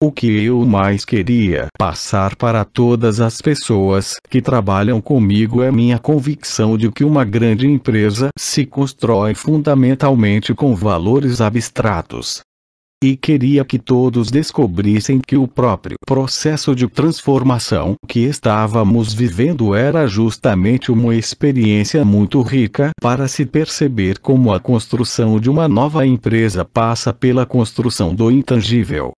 O que eu mais queria passar para todas as pessoas que trabalham comigo é minha convicção de que uma grande empresa se constrói fundamentalmente com valores abstratos e queria que todos descobrissem que o próprio processo de transformação que estávamos vivendo era justamente uma experiência muito rica para se perceber como a construção de uma nova empresa passa pela construção do intangível,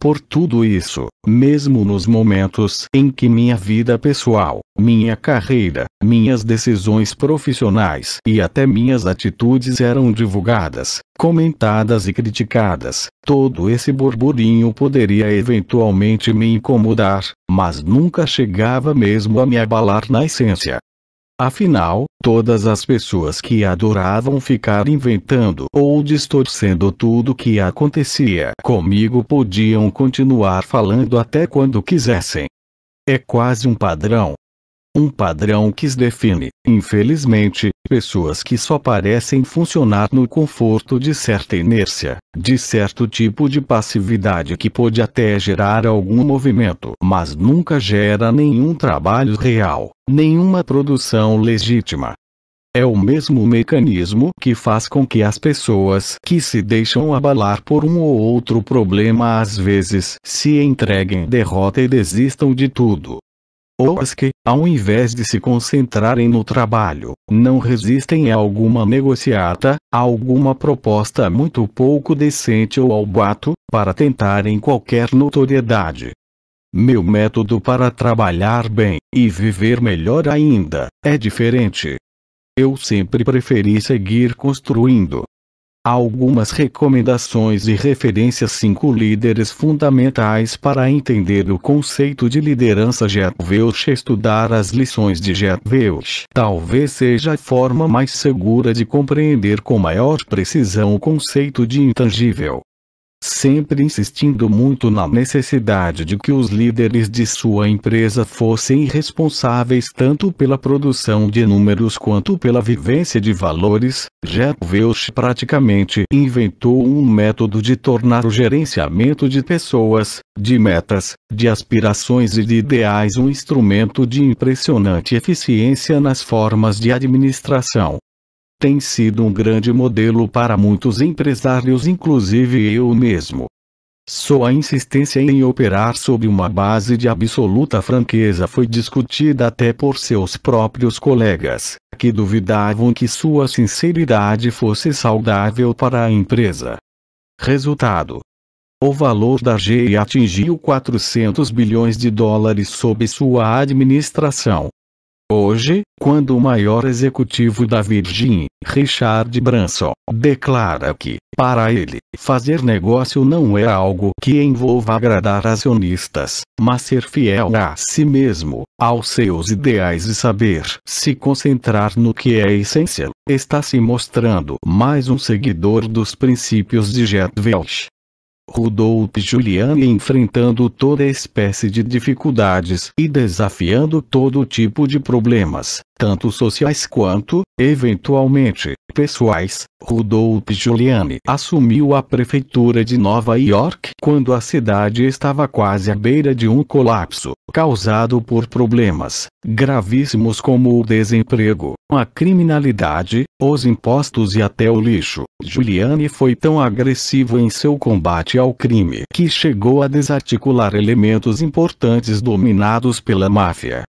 por tudo isso, mesmo nos momentos em que minha vida pessoal, minha carreira, minhas decisões profissionais e até minhas atitudes eram divulgadas, comentadas e criticadas, todo esse burburinho poderia eventualmente me incomodar, mas nunca chegava mesmo a me abalar na essência. Afinal, todas as pessoas que adoravam ficar inventando ou distorcendo tudo que acontecia comigo podiam continuar falando até quando quisessem. É quase um padrão. Um padrão que os define, infelizmente, pessoas que só parecem funcionar no conforto de certa inércia, de certo tipo de passividade que pode até gerar algum movimento, mas nunca gera nenhum trabalho real, nenhuma produção legítima. É o mesmo mecanismo que faz com que as pessoas que se deixam abalar por um ou outro problema às vezes se entreguem derrota e desistam de tudo, ou as que, ao invés de se concentrarem no trabalho, não resistem a alguma negociata, a alguma proposta muito pouco decente ou ao boato, para tentarem qualquer notoriedade. Meu método para trabalhar bem, e viver melhor ainda, é diferente. Eu sempre preferi seguir construindo, Algumas recomendações e referências 5 líderes fundamentais para entender o conceito de liderança Gerveuch Estudar as lições de Gerveuch talvez seja a forma mais segura de compreender com maior precisão o conceito de intangível sempre insistindo muito na necessidade de que os líderes de sua empresa fossem responsáveis tanto pela produção de números quanto pela vivência de valores, Jeff Welch praticamente inventou um método de tornar o gerenciamento de pessoas, de metas, de aspirações e de ideais um instrumento de impressionante eficiência nas formas de administração tem sido um grande modelo para muitos empresários, inclusive eu mesmo. Sua insistência em operar sob uma base de absoluta franqueza foi discutida até por seus próprios colegas, que duvidavam que sua sinceridade fosse saudável para a empresa. Resultado: o valor da GE atingiu 400 bilhões de dólares sob sua administração, Hoje, quando o maior executivo da Virgin, Richard Branson, declara que, para ele, fazer negócio não é algo que envolva agradar acionistas, mas ser fiel a si mesmo, aos seus ideais e saber se concentrar no que é essencial, está se mostrando mais um seguidor dos princípios de Jet Welch, Rudolf Julian enfrentando toda espécie de dificuldades e desafiando todo tipo de problemas, tanto sociais quanto, eventualmente, pessoais, Rudolph Giuliani assumiu a prefeitura de Nova York quando a cidade estava quase à beira de um colapso, causado por problemas gravíssimos como o desemprego, a criminalidade, os impostos e até o lixo. Giuliani foi tão agressivo em seu combate ao crime que chegou a desarticular elementos importantes dominados pela máfia.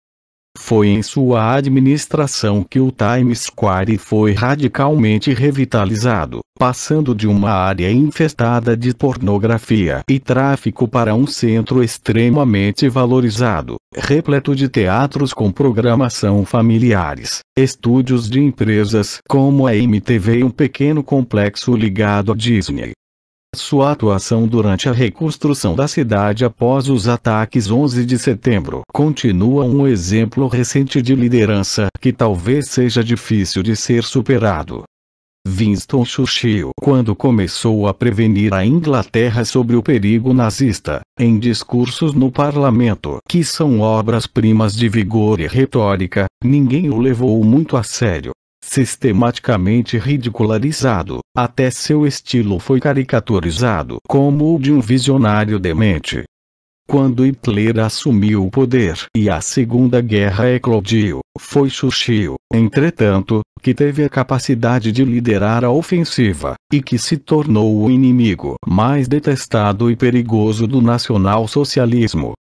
Foi em sua administração que o Times Square foi radicalmente revitalizado, passando de uma área infestada de pornografia e tráfico para um centro extremamente valorizado, repleto de teatros com programação familiares, estúdios de empresas como a MTV e um pequeno complexo ligado à Disney. Sua atuação durante a reconstrução da cidade após os ataques 11 de setembro continua um exemplo recente de liderança que talvez seja difícil de ser superado. Winston Churchill, quando começou a prevenir a Inglaterra sobre o perigo nazista, em discursos no parlamento, que são obras-primas de vigor e retórica, ninguém o levou muito a sério sistematicamente ridicularizado, até seu estilo foi caricaturizado como o de um visionário demente. Quando Hitler assumiu o poder e a Segunda Guerra eclodiu, foi Churchill, entretanto, que teve a capacidade de liderar a ofensiva, e que se tornou o inimigo mais detestado e perigoso do nacional-socialismo.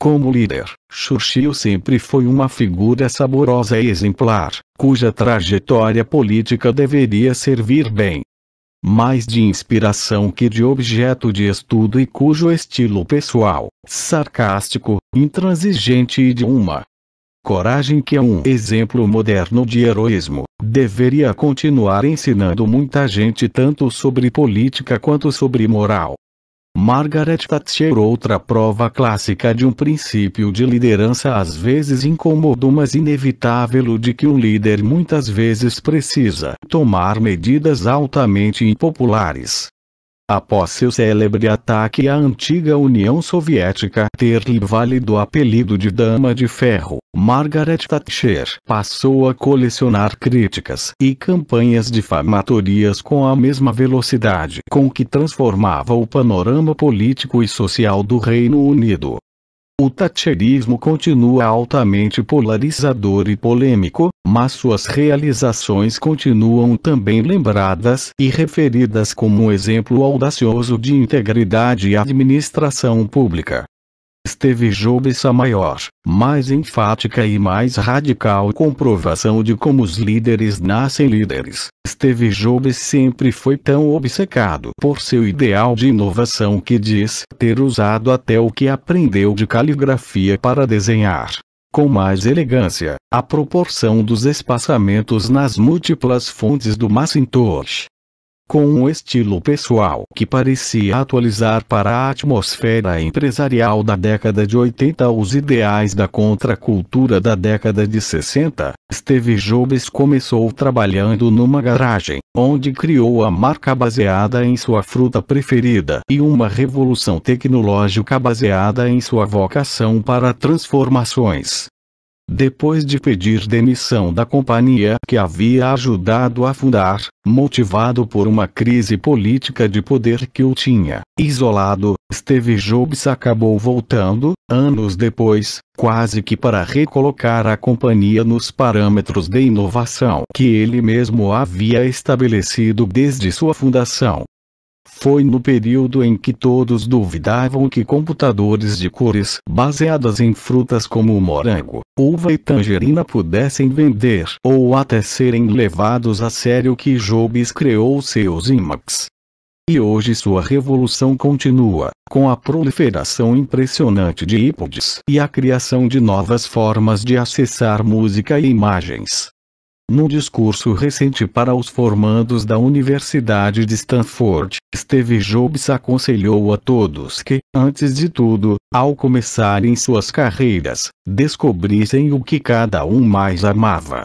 Como líder, Churchill sempre foi uma figura saborosa e exemplar, cuja trajetória política deveria servir bem mais de inspiração que de objeto de estudo e cujo estilo pessoal, sarcástico, intransigente e de uma coragem que é um exemplo moderno de heroísmo, deveria continuar ensinando muita gente tanto sobre política quanto sobre moral. Margaret Thatcher outra prova clássica de um princípio de liderança às vezes incomodo mas inevitável de que um líder muitas vezes precisa tomar medidas altamente impopulares. Após seu célebre ataque à antiga União Soviética ter-lhe válido o apelido de Dama de Ferro, Margaret Thatcher passou a colecionar críticas e campanhas difamatorias com a mesma velocidade com que transformava o panorama político e social do Reino Unido. O thatcherismo continua altamente polarizador e polêmico, mas suas realizações continuam também lembradas e referidas como um exemplo audacioso de integridade e administração pública. Esteve Jobs a maior, mais enfática e mais radical comprovação de como os líderes nascem líderes. Steve Jobs sempre foi tão obcecado por seu ideal de inovação que diz ter usado até o que aprendeu de caligrafia para desenhar com mais elegância, a proporção dos espaçamentos nas múltiplas fontes do Macintosh, com um estilo pessoal que parecia atualizar para a atmosfera empresarial da década de 80 os ideais da contracultura da década de 60, Steve Jobs começou trabalhando numa garagem, onde criou a marca baseada em sua fruta preferida e uma revolução tecnológica baseada em sua vocação para transformações. Depois de pedir demissão da companhia que havia ajudado a fundar, motivado por uma crise política de poder que o tinha isolado, Steve Jobs acabou voltando, anos depois, quase que para recolocar a companhia nos parâmetros de inovação que ele mesmo havia estabelecido desde sua fundação. Foi no período em que todos duvidavam que computadores de cores baseadas em frutas como o morango, uva e tangerina pudessem vender ou até serem levados a sério que Jobs criou seus imacs. E hoje sua revolução continua, com a proliferação impressionante de iPods e a criação de novas formas de acessar música e imagens. Num discurso recente para os formandos da Universidade de Stanford, Steve Jobs aconselhou a todos que, antes de tudo, ao começarem suas carreiras, descobrissem o que cada um mais amava.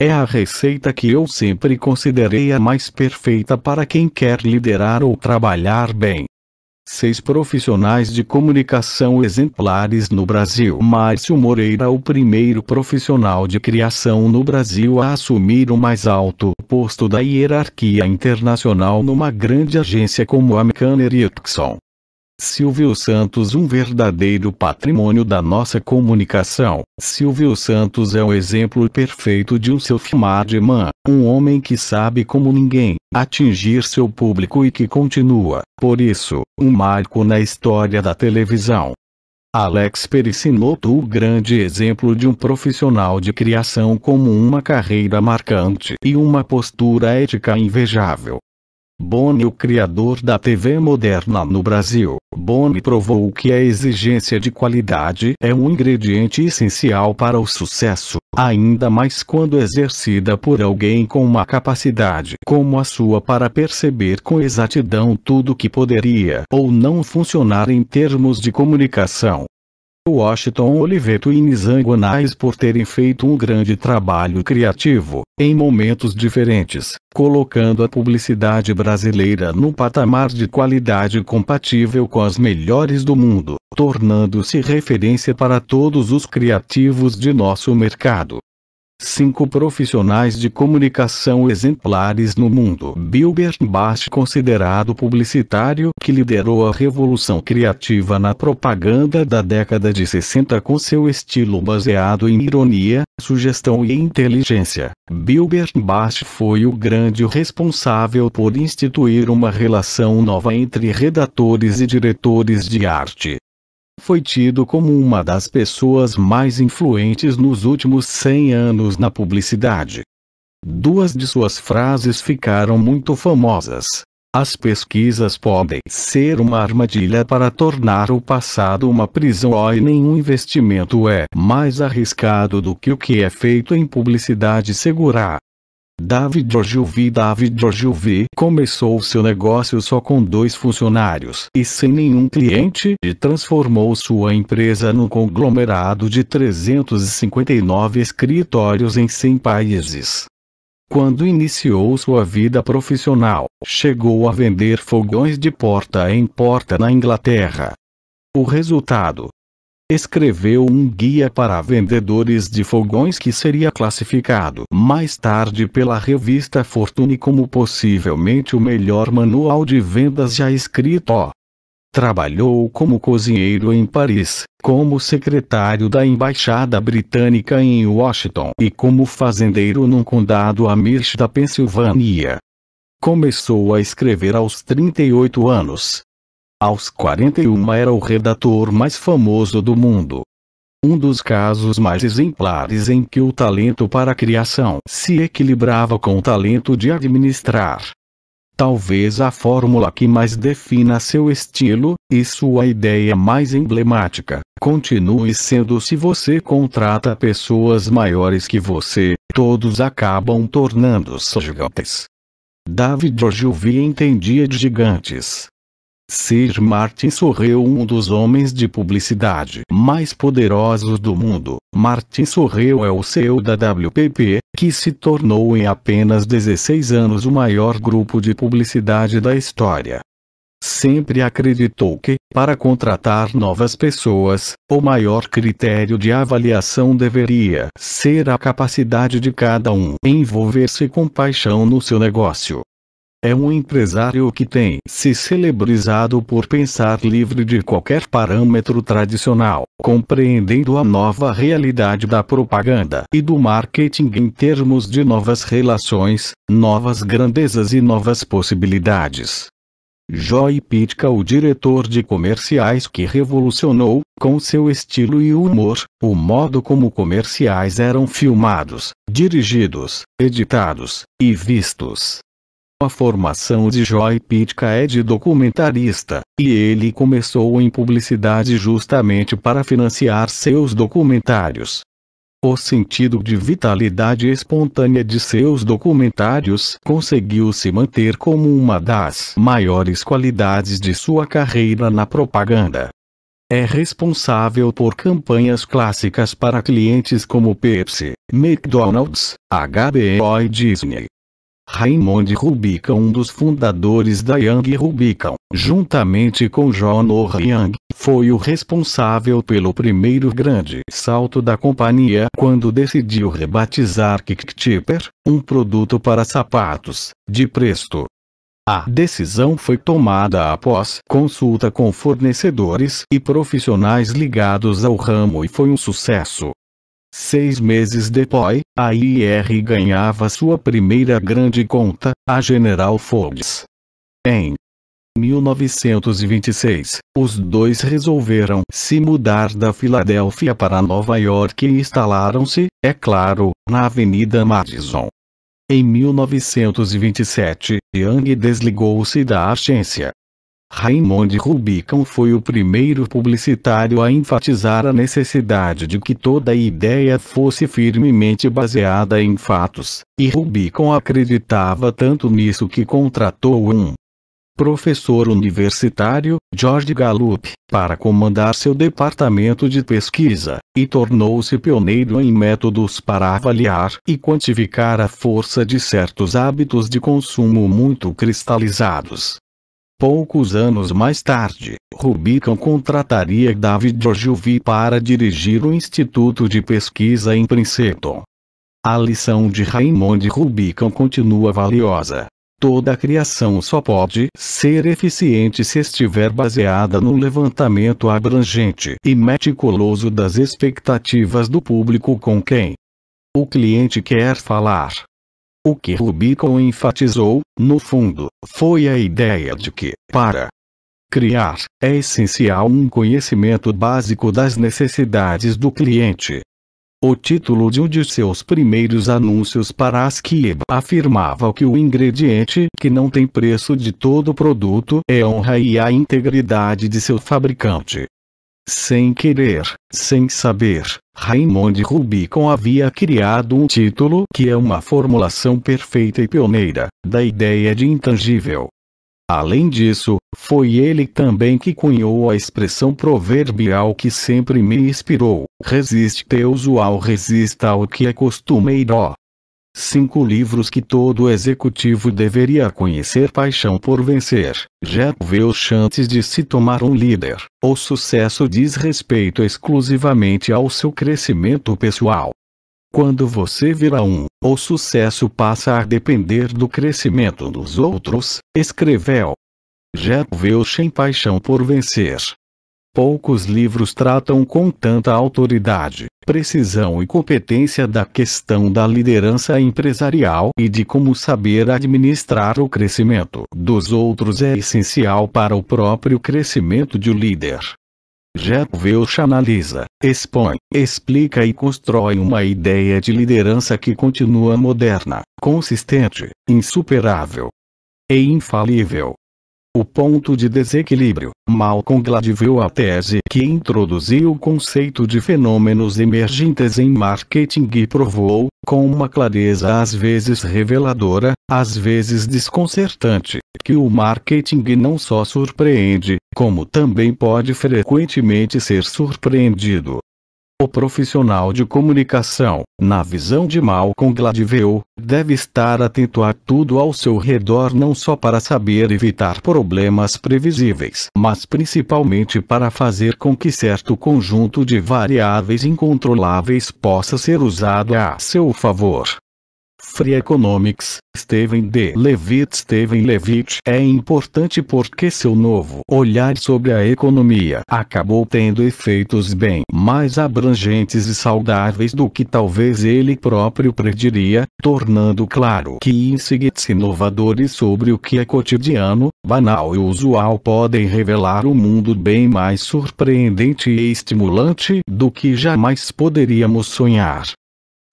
É a receita que eu sempre considerei a mais perfeita para quem quer liderar ou trabalhar bem seis profissionais de comunicação exemplares no Brasil. Márcio Moreira, o primeiro profissional de criação no Brasil a assumir o mais alto posto da hierarquia internacional numa grande agência como a McCann Erickson. Silvio Santos um verdadeiro patrimônio da nossa comunicação. Silvio Santos é o exemplo perfeito de um self-made-man, um homem que sabe como ninguém atingir seu público e que continua, por isso, um marco na história da televisão. Alex Pericinoto o grande exemplo de um profissional de criação como uma carreira marcante e uma postura ética invejável. Boni o criador da TV moderna no Brasil, Boni provou que a exigência de qualidade é um ingrediente essencial para o sucesso, ainda mais quando exercida por alguém com uma capacidade como a sua para perceber com exatidão tudo que poderia ou não funcionar em termos de comunicação. Washington Oliveto e Nizam Guanais por terem feito um grande trabalho criativo, em momentos diferentes, colocando a publicidade brasileira no patamar de qualidade compatível com as melhores do mundo, tornando-se referência para todos os criativos de nosso mercado. Cinco profissionais de comunicação exemplares no mundo. Bill Bernbach, considerado publicitário que liderou a revolução criativa na propaganda da década de 60 com seu estilo baseado em ironia, sugestão e inteligência. Bill Bernbach foi o grande responsável por instituir uma relação nova entre redatores e diretores de arte, foi tido como uma das pessoas mais influentes nos últimos 100 anos na publicidade. Duas de suas frases ficaram muito famosas. As pesquisas podem ser uma armadilha para tornar o passado uma prisão e nenhum investimento é mais arriscado do que o que é feito em publicidade segurar. David Ogilvy David Ogilvy começou seu negócio só com dois funcionários e sem nenhum cliente e transformou sua empresa num conglomerado de 359 escritórios em 100 países. Quando iniciou sua vida profissional, chegou a vender fogões de porta em porta na Inglaterra. O resultado, escreveu um guia para vendedores de fogões que seria classificado mais tarde pela revista Fortune como possivelmente o melhor manual de vendas já escrito. Trabalhou como cozinheiro em Paris, como secretário da Embaixada Britânica em Washington e como fazendeiro num condado Amish da Pensilvânia. Começou a escrever aos 38 anos, aos 41 era o redator mais famoso do mundo. Um dos casos mais exemplares em que o talento para a criação se equilibrava com o talento de administrar. Talvez a fórmula que mais defina seu estilo, e sua ideia mais emblemática, continue sendo se você contrata pessoas maiores que você, todos acabam tornando-se gigantes. David Ogilvy entendia de gigantes, Sir Martin Sorreu um dos homens de publicidade mais poderosos do mundo. Martin Sorreu é o CEO da WPP, que se tornou em apenas 16 anos o maior grupo de publicidade da história. Sempre acreditou que, para contratar novas pessoas, o maior critério de avaliação deveria ser a capacidade de cada um envolver-se com paixão no seu negócio. É um empresário que tem se celebrizado por pensar livre de qualquer parâmetro tradicional, compreendendo a nova realidade da propaganda e do marketing em termos de novas relações, novas grandezas e novas possibilidades. Joy Pitka, o diretor de comerciais que revolucionou, com seu estilo e humor, o modo como comerciais eram filmados, dirigidos, editados e vistos. A formação de Joy Pitka é de documentarista, e ele começou em publicidade justamente para financiar seus documentários. O sentido de vitalidade espontânea de seus documentários conseguiu se manter como uma das maiores qualidades de sua carreira na propaganda. É responsável por campanhas clássicas para clientes como Pepsi, McDonald's, HBO e Disney, Raymond Rubicon, um dos fundadores da Young Rubicon, juntamente com John O'Riang, foi o responsável pelo primeiro grande salto da companhia quando decidiu rebatizar Kicktipper, um produto para sapatos, de presto. A decisão foi tomada após consulta com fornecedores e profissionais ligados ao ramo e foi um sucesso. Seis meses depois, a IR ganhava sua primeira grande conta, a General Foods. Em 1926, os dois resolveram se mudar da Filadélfia para Nova York e instalaram-se, é claro, na Avenida Madison. Em 1927, Young desligou-se da agência. Raymond Rubicon foi o primeiro publicitário a enfatizar a necessidade de que toda ideia fosse firmemente baseada em fatos, e Rubicon acreditava tanto nisso que contratou um professor universitário, George Gallup, para comandar seu departamento de pesquisa, e tornou-se pioneiro em métodos para avaliar e quantificar a força de certos hábitos de consumo muito cristalizados, Poucos anos mais tarde, Rubicon contrataria David Ogilvy para dirigir o Instituto de Pesquisa em Princeton. A lição de Raymond Rubicon continua valiosa. Toda criação só pode ser eficiente se estiver baseada no levantamento abrangente e meticuloso das expectativas do público com quem o cliente quer falar. O que Rubicon enfatizou, no fundo, foi a ideia de que, para criar, é essencial um conhecimento básico das necessidades do cliente. O título de um de seus primeiros anúncios para a Skiba afirmava que o ingrediente que não tem preço de todo produto é a honra e a integridade de seu fabricante. Sem querer, sem saber, Raymond Rubicon havia criado um título que é uma formulação perfeita e pioneira da ideia de intangível. Além disso, foi ele também que cunhou a expressão proverbial que sempre me inspirou: resiste teus ao resista ao que é costumeiro. Cinco livros que todo executivo deveria conhecer Paixão por Vencer. Já vê antes de se tomar um líder. O sucesso diz respeito exclusivamente ao seu crescimento pessoal. Quando você vira um, o sucesso passa a depender do crescimento dos outros, escreveu. Jet Welch em Paixão por Vencer. Poucos livros tratam com tanta autoridade, precisão e competência da questão da liderança empresarial e de como saber administrar o crescimento dos outros é essencial para o próprio crescimento de um líder. Jeff Welch analisa, expõe, explica e constrói uma ideia de liderança que continua moderna, consistente, insuperável e infalível. O ponto de desequilíbrio. Malcolm Gladwell a tese que introduziu o conceito de fenômenos emergentes em marketing e provou, com uma clareza às vezes reveladora, às vezes desconcertante, que o marketing não só surpreende, como também pode frequentemente ser surpreendido. O profissional de comunicação, na visão de Malcolm Gladwell, deve estar atento a tudo ao seu redor não só para saber evitar problemas previsíveis, mas principalmente para fazer com que certo conjunto de variáveis incontroláveis possa ser usado a seu favor. Free Economics, Steven D. Levitt Steven Levitt é importante porque seu novo olhar sobre a economia acabou tendo efeitos bem mais abrangentes e saudáveis do que talvez ele próprio prediria, tornando claro que insights inovadores sobre o que é cotidiano, banal e usual podem revelar um mundo bem mais surpreendente e estimulante do que jamais poderíamos sonhar.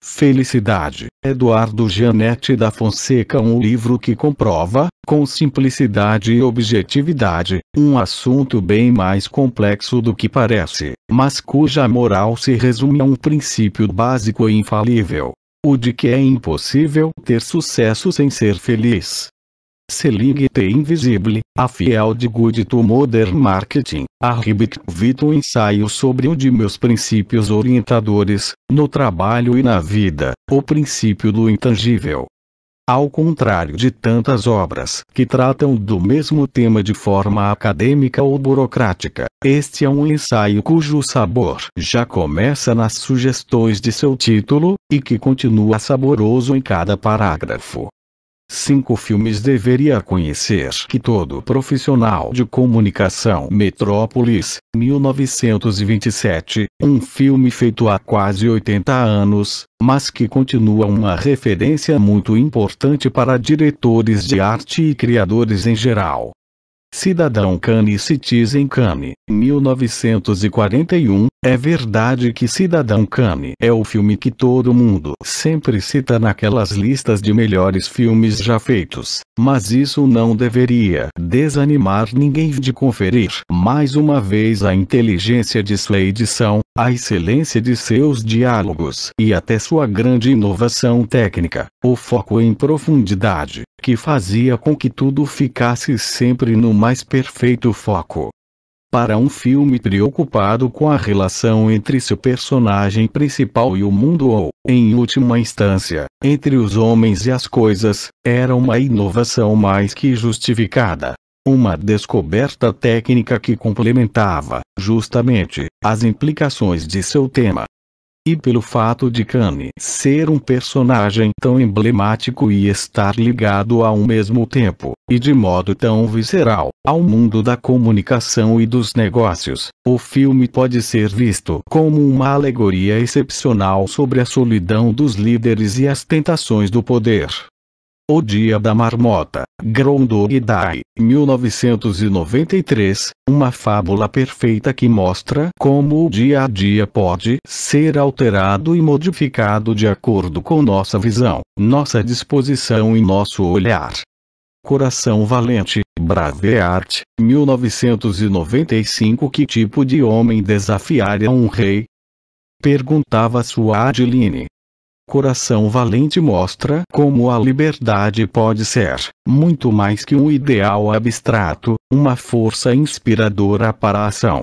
Felicidade, Eduardo Gianetti da Fonseca Um livro que comprova, com simplicidade e objetividade, um assunto bem mais complexo do que parece, mas cuja moral se resume a um princípio básico e infalível. O de que é impossível ter sucesso sem ser feliz. Selling the Invisible, a de Good to Modern Marketing, a Ribic Vito um ensaio sobre um de meus princípios orientadores, no trabalho e na vida, o princípio do intangível. Ao contrário de tantas obras que tratam do mesmo tema de forma acadêmica ou burocrática, este é um ensaio cujo sabor já começa nas sugestões de seu título, e que continua saboroso em cada parágrafo. Cinco filmes deveria conhecer que todo profissional de comunicação Metrópolis, 1927, um filme feito há quase 80 anos, mas que continua uma referência muito importante para diretores de arte e criadores em geral. Cidadão Kane e Citizen Kane, 1941. É verdade que Cidadão Kane é o filme que todo mundo sempre cita naquelas listas de melhores filmes já feitos, mas isso não deveria desanimar ninguém de conferir mais uma vez a inteligência de sua edição, a excelência de seus diálogos e até sua grande inovação técnica, o foco em profundidade, que fazia com que tudo ficasse sempre no mais perfeito foco. Para um filme preocupado com a relação entre seu personagem principal e o mundo ou, em última instância, entre os homens e as coisas, era uma inovação mais que justificada. Uma descoberta técnica que complementava, justamente, as implicações de seu tema e pelo fato de Kane ser um personagem tão emblemático e estar ligado ao mesmo tempo, e de modo tão visceral, ao mundo da comunicação e dos negócios, o filme pode ser visto como uma alegoria excepcional sobre a solidão dos líderes e as tentações do poder. O Dia da Marmota, Grondog e Dai, 1993, uma fábula perfeita que mostra como o dia a dia pode ser alterado e modificado de acordo com nossa visão, nossa disposição e nosso olhar. Coração Valente, Braveheart, 1995 Que tipo de homem desafiaria um rei? Perguntava sua Adeline. Coração Valente mostra como a liberdade pode ser, muito mais que um ideal abstrato, uma força inspiradora para a ação.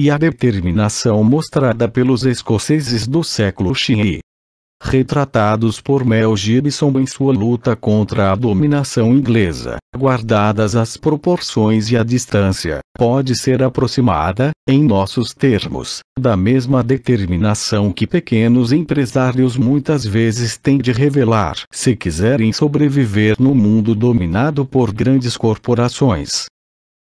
E a determinação mostrada pelos escoceses do século XI, retratados por Mel Gibson em sua luta contra a dominação inglesa, guardadas as proporções e a distância, pode ser aproximada, em nossos termos, da mesma determinação que pequenos empresários muitas vezes têm de revelar se quiserem sobreviver no mundo dominado por grandes corporações.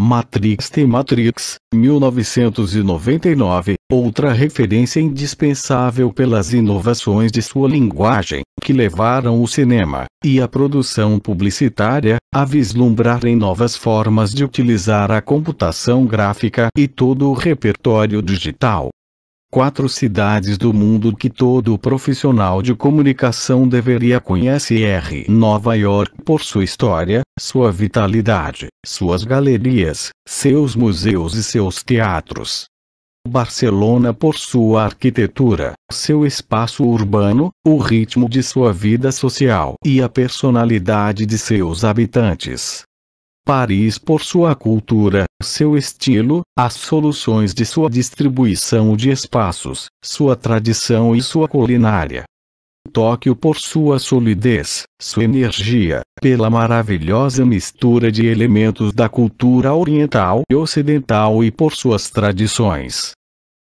Matrix The Matrix, 1999, outra referência indispensável pelas inovações de sua linguagem, que levaram o cinema e a produção publicitária a vislumbrarem novas formas de utilizar a computação gráfica e todo o repertório digital quatro cidades do mundo que todo profissional de comunicação deveria conhecer: Nova York por sua história, sua vitalidade, suas galerias, seus museus e seus teatros. Barcelona por sua arquitetura, seu espaço urbano, o ritmo de sua vida social e a personalidade de seus habitantes. Paris por sua cultura, seu estilo, as soluções de sua distribuição de espaços, sua tradição e sua culinária. Tóquio por sua solidez, sua energia, pela maravilhosa mistura de elementos da cultura oriental e ocidental e por suas tradições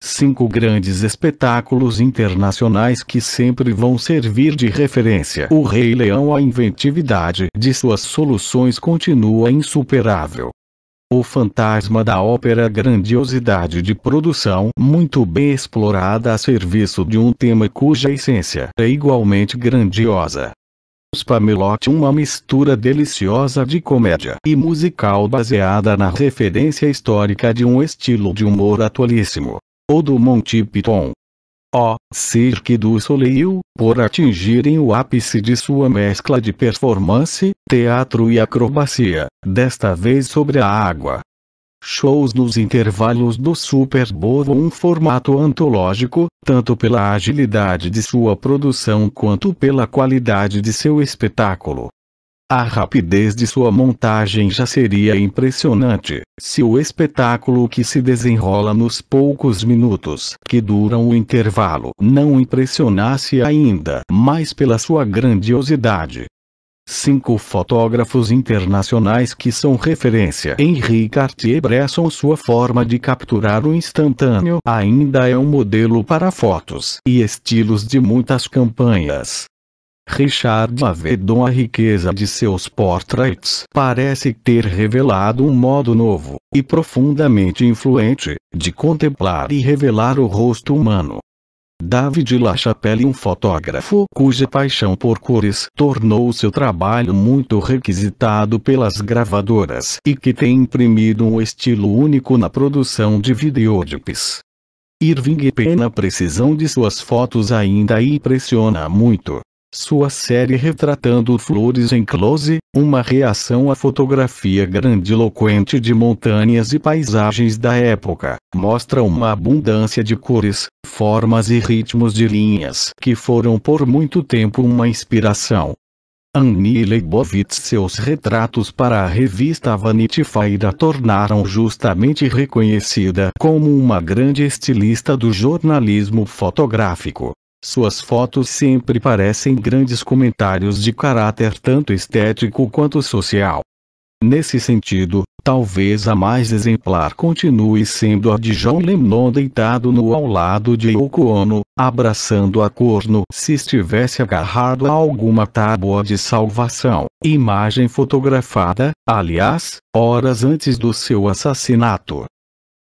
cinco grandes espetáculos internacionais que sempre vão servir de referência. O Rei Leão, a inventividade de suas soluções continua insuperável. O fantasma da ópera grandiosidade de produção muito bem explorada a serviço de um tema cuja essência é igualmente grandiosa. Os Pamelote: uma mistura deliciosa de comédia e musical baseada na referência histórica de um estilo de humor atualíssimo ou do Monte Python. O Cirque du Soleil, por atingirem o ápice de sua mescla de performance, teatro e acrobacia, desta vez sobre a água. Shows nos intervalos do Super Bowl um formato antológico, tanto pela agilidade de sua produção quanto pela qualidade de seu espetáculo. A rapidez de sua montagem já seria impressionante, se o espetáculo que se desenrola nos poucos minutos que duram o intervalo não impressionasse ainda mais pela sua grandiosidade. Cinco fotógrafos internacionais que são referência Henri Cartier-Bresson sua forma de capturar o instantâneo ainda é um modelo para fotos e estilos de muitas campanhas. Richard Avedon a riqueza de seus portraits parece ter revelado um modo novo, e profundamente influente, de contemplar e revelar o rosto humano. David LaChapelle um fotógrafo cuja paixão por cores tornou seu trabalho muito requisitado pelas gravadoras e que tem imprimido um estilo único na produção de videodipes. Irving Penn a precisão de suas fotos ainda impressiona muito, sua série retratando flores em close, uma reação à fotografia grandiloquente de montanhas e paisagens da época, mostra uma abundância de cores, formas e ritmos de linhas que foram por muito tempo uma inspiração. Annie Leibovitz seus retratos para a revista Vanity Fair a tornaram justamente reconhecida como uma grande estilista do jornalismo fotográfico. Suas fotos sempre parecem grandes comentários de caráter tanto estético quanto social. Nesse sentido, talvez a mais exemplar continue sendo a de John Lennon deitado no ao lado de Yoko Ono, abraçando a corno se estivesse agarrado a alguma tábua de salvação. Imagem fotografada, aliás, horas antes do seu assassinato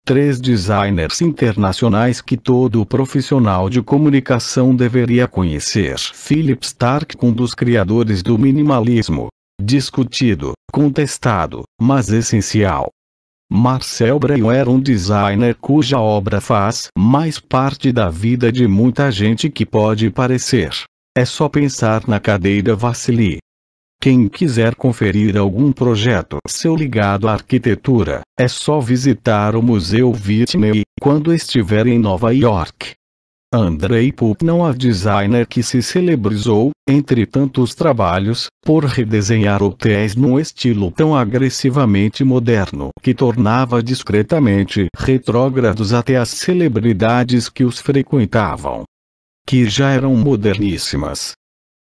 três designers internacionais que todo profissional de comunicação deveria conhecer. Philip Stark, um dos criadores do minimalismo. Discutido, contestado, mas essencial. Marcel Breyon era um designer cuja obra faz mais parte da vida de muita gente que pode parecer. É só pensar na cadeira Vassili, quem quiser conferir algum projeto seu ligado à arquitetura, é só visitar o Museu Whitney quando estiver em Nova York. Andrei não é designer que se celebrizou, entre tantos trabalhos, por redesenhar hotéis num estilo tão agressivamente moderno que tornava discretamente retrógrados até as celebridades que os frequentavam. Que já eram moderníssimas,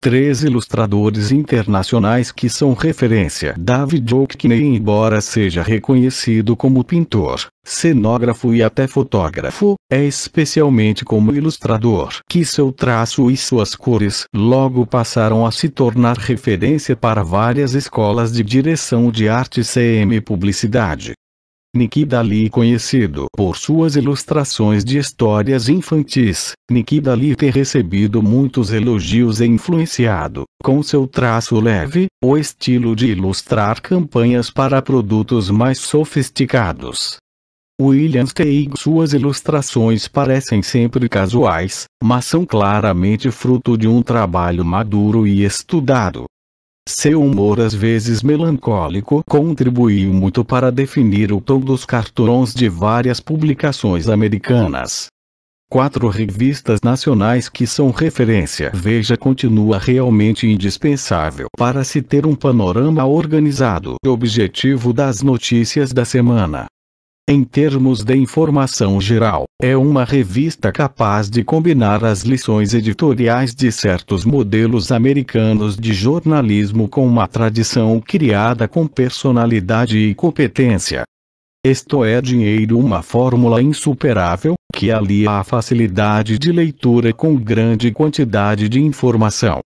três ilustradores internacionais que são referência. David Hockney, embora seja reconhecido como pintor, cenógrafo e até fotógrafo, é especialmente como ilustrador que seu traço e suas cores logo passaram a se tornar referência para várias escolas de direção de arte CM Publicidade. Niki Dali conhecido por suas ilustrações de histórias infantis, Niki Dali ter recebido muitos elogios e influenciado, com seu traço leve, o estilo de ilustrar campanhas para produtos mais sofisticados. William Teig suas ilustrações parecem sempre casuais, mas são claramente fruto de um trabalho maduro e estudado, seu humor às vezes melancólico contribuiu muito para definir o tom dos cartões de várias publicações americanas. Quatro revistas nacionais que são referência Veja continua realmente indispensável para se ter um panorama organizado e objetivo das notícias da semana. Em termos de informação geral, é uma revista capaz de combinar as lições editoriais de certos modelos americanos de jornalismo com uma tradição criada com personalidade e competência. Isto é dinheiro uma fórmula insuperável, que alia a facilidade de leitura com grande quantidade de informação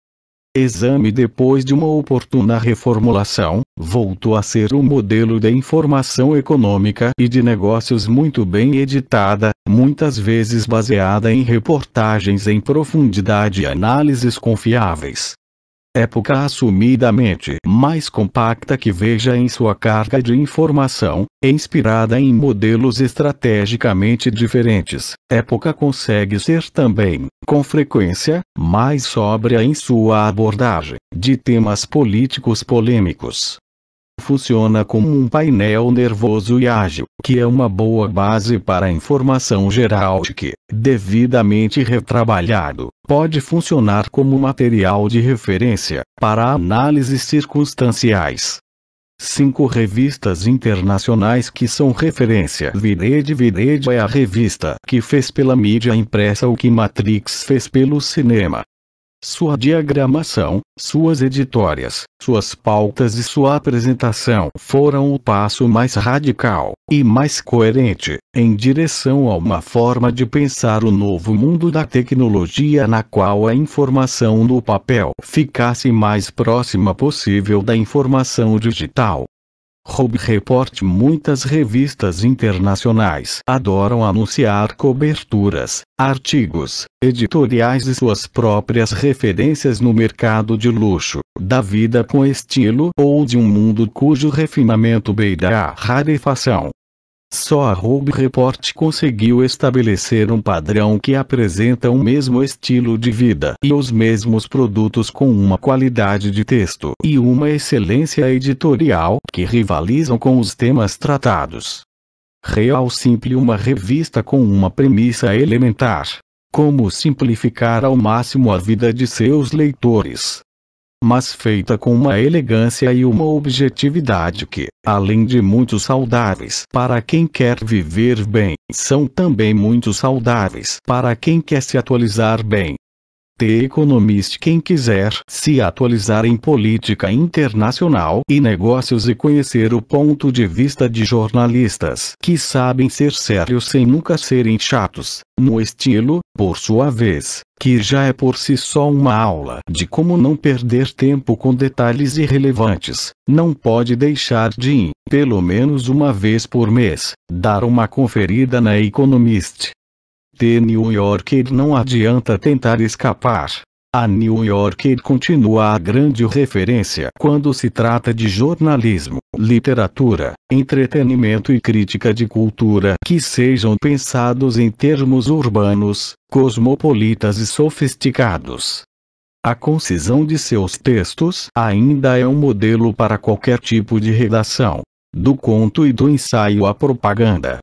exame depois de uma oportuna reformulação, voltou a ser um modelo de informação econômica e de negócios muito bem editada, muitas vezes baseada em reportagens em profundidade e análises confiáveis época assumidamente mais compacta que veja em sua carga de informação, inspirada em modelos estrategicamente diferentes, época consegue ser também, com frequência, mais sóbria em sua abordagem de temas políticos polêmicos, funciona como um painel nervoso e ágil, que é uma boa base para a informação geral de que, devidamente retrabalhado, pode funcionar como material de referência para análises circunstanciais. Cinco revistas internacionais que são referência. Virede Virede é a revista que fez pela mídia impressa o que Matrix fez pelo cinema sua diagramação, suas editórias, suas pautas e sua apresentação foram o passo mais radical e mais coerente em direção a uma forma de pensar o novo mundo da tecnologia na qual a informação no papel ficasse mais próxima possível da informação digital, Rob Report Muitas revistas internacionais adoram anunciar coberturas, artigos, editoriais e suas próprias referências no mercado de luxo, da vida com estilo ou de um mundo cujo refinamento beira a rarefação. Só a Rogue Report conseguiu estabelecer um padrão que apresenta o mesmo estilo de vida e os mesmos produtos com uma qualidade de texto e uma excelência editorial que rivalizam com os temas tratados. Real Simple uma revista com uma premissa elementar. Como simplificar ao máximo a vida de seus leitores mas feita com uma elegância e uma objetividade que, além de muito saudáveis para quem quer viver bem, são também muito saudáveis para quem quer se atualizar bem. The Economist. Quem quiser se atualizar em política internacional e negócios e conhecer o ponto de vista de jornalistas que sabem ser sérios sem nunca serem chatos, no estilo, por sua vez, que já é por si só uma aula de como não perder tempo com detalhes irrelevantes, não pode deixar de, pelo menos uma vez por mês, dar uma conferida na Economist de New Yorker não adianta tentar escapar. A New Yorker continua a grande referência quando se trata de jornalismo, literatura, entretenimento e crítica de cultura que sejam pensados em termos urbanos, cosmopolitas e sofisticados. A concisão de seus textos ainda é um modelo para qualquer tipo de redação, do conto e do ensaio à propaganda.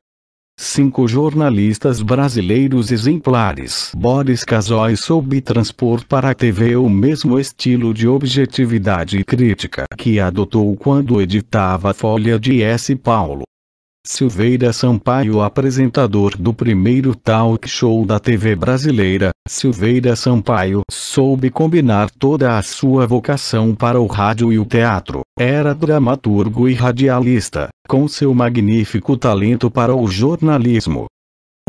Cinco jornalistas brasileiros exemplares. Boris Casoy soube transpor para a TV o mesmo estilo de objetividade e crítica que adotou quando editava a Folha de S. Paulo. Silveira Sampaio apresentador do primeiro talk show da TV brasileira, Silveira Sampaio soube combinar toda a sua vocação para o rádio e o teatro. Era dramaturgo e radialista, com seu magnífico talento para o jornalismo.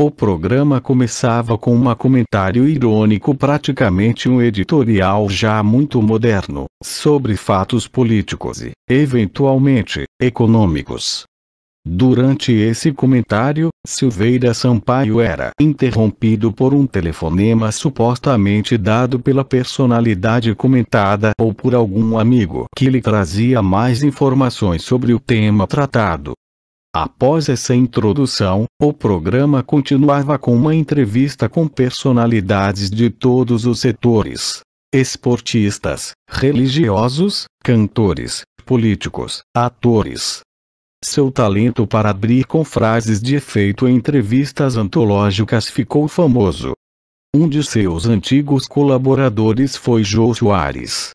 O programa começava com um comentário irônico, praticamente um editorial já muito moderno, sobre fatos políticos e, eventualmente, econômicos. Durante esse comentário, Silveira Sampaio era interrompido por um telefonema supostamente dado pela personalidade comentada ou por algum amigo que lhe trazia mais informações sobre o tema tratado. Após essa introdução, o programa continuava com uma entrevista com personalidades de todos os setores: esportistas, religiosos, cantores, políticos, atores, seu talento para abrir com frases de efeito em entrevistas antológicas ficou famoso. Um de seus antigos colaboradores foi João Soares.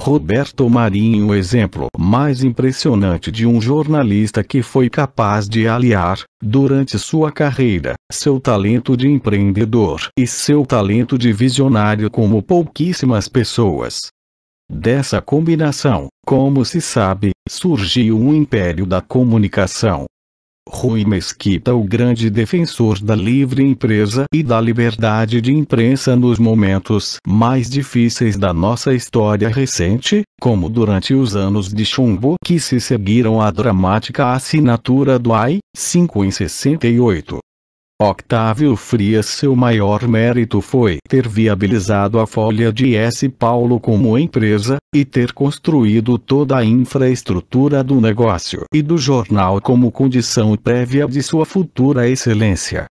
Roberto Marinho, o exemplo mais impressionante de um jornalista que foi capaz de aliar, durante sua carreira, seu talento de empreendedor e seu talento de visionário como pouquíssimas pessoas. Dessa combinação, como se sabe, surgiu o Império da Comunicação. Rui Mesquita, o grande defensor da livre empresa e da liberdade de imprensa nos momentos mais difíceis da nossa história recente, como durante os anos de chumbo que se seguiram à dramática assinatura do AI-5 em 68. Octávio Frias seu maior mérito foi ter viabilizado a Folha de S. Paulo como empresa, e ter construído toda a infraestrutura do negócio e do jornal como condição prévia de sua futura excelência.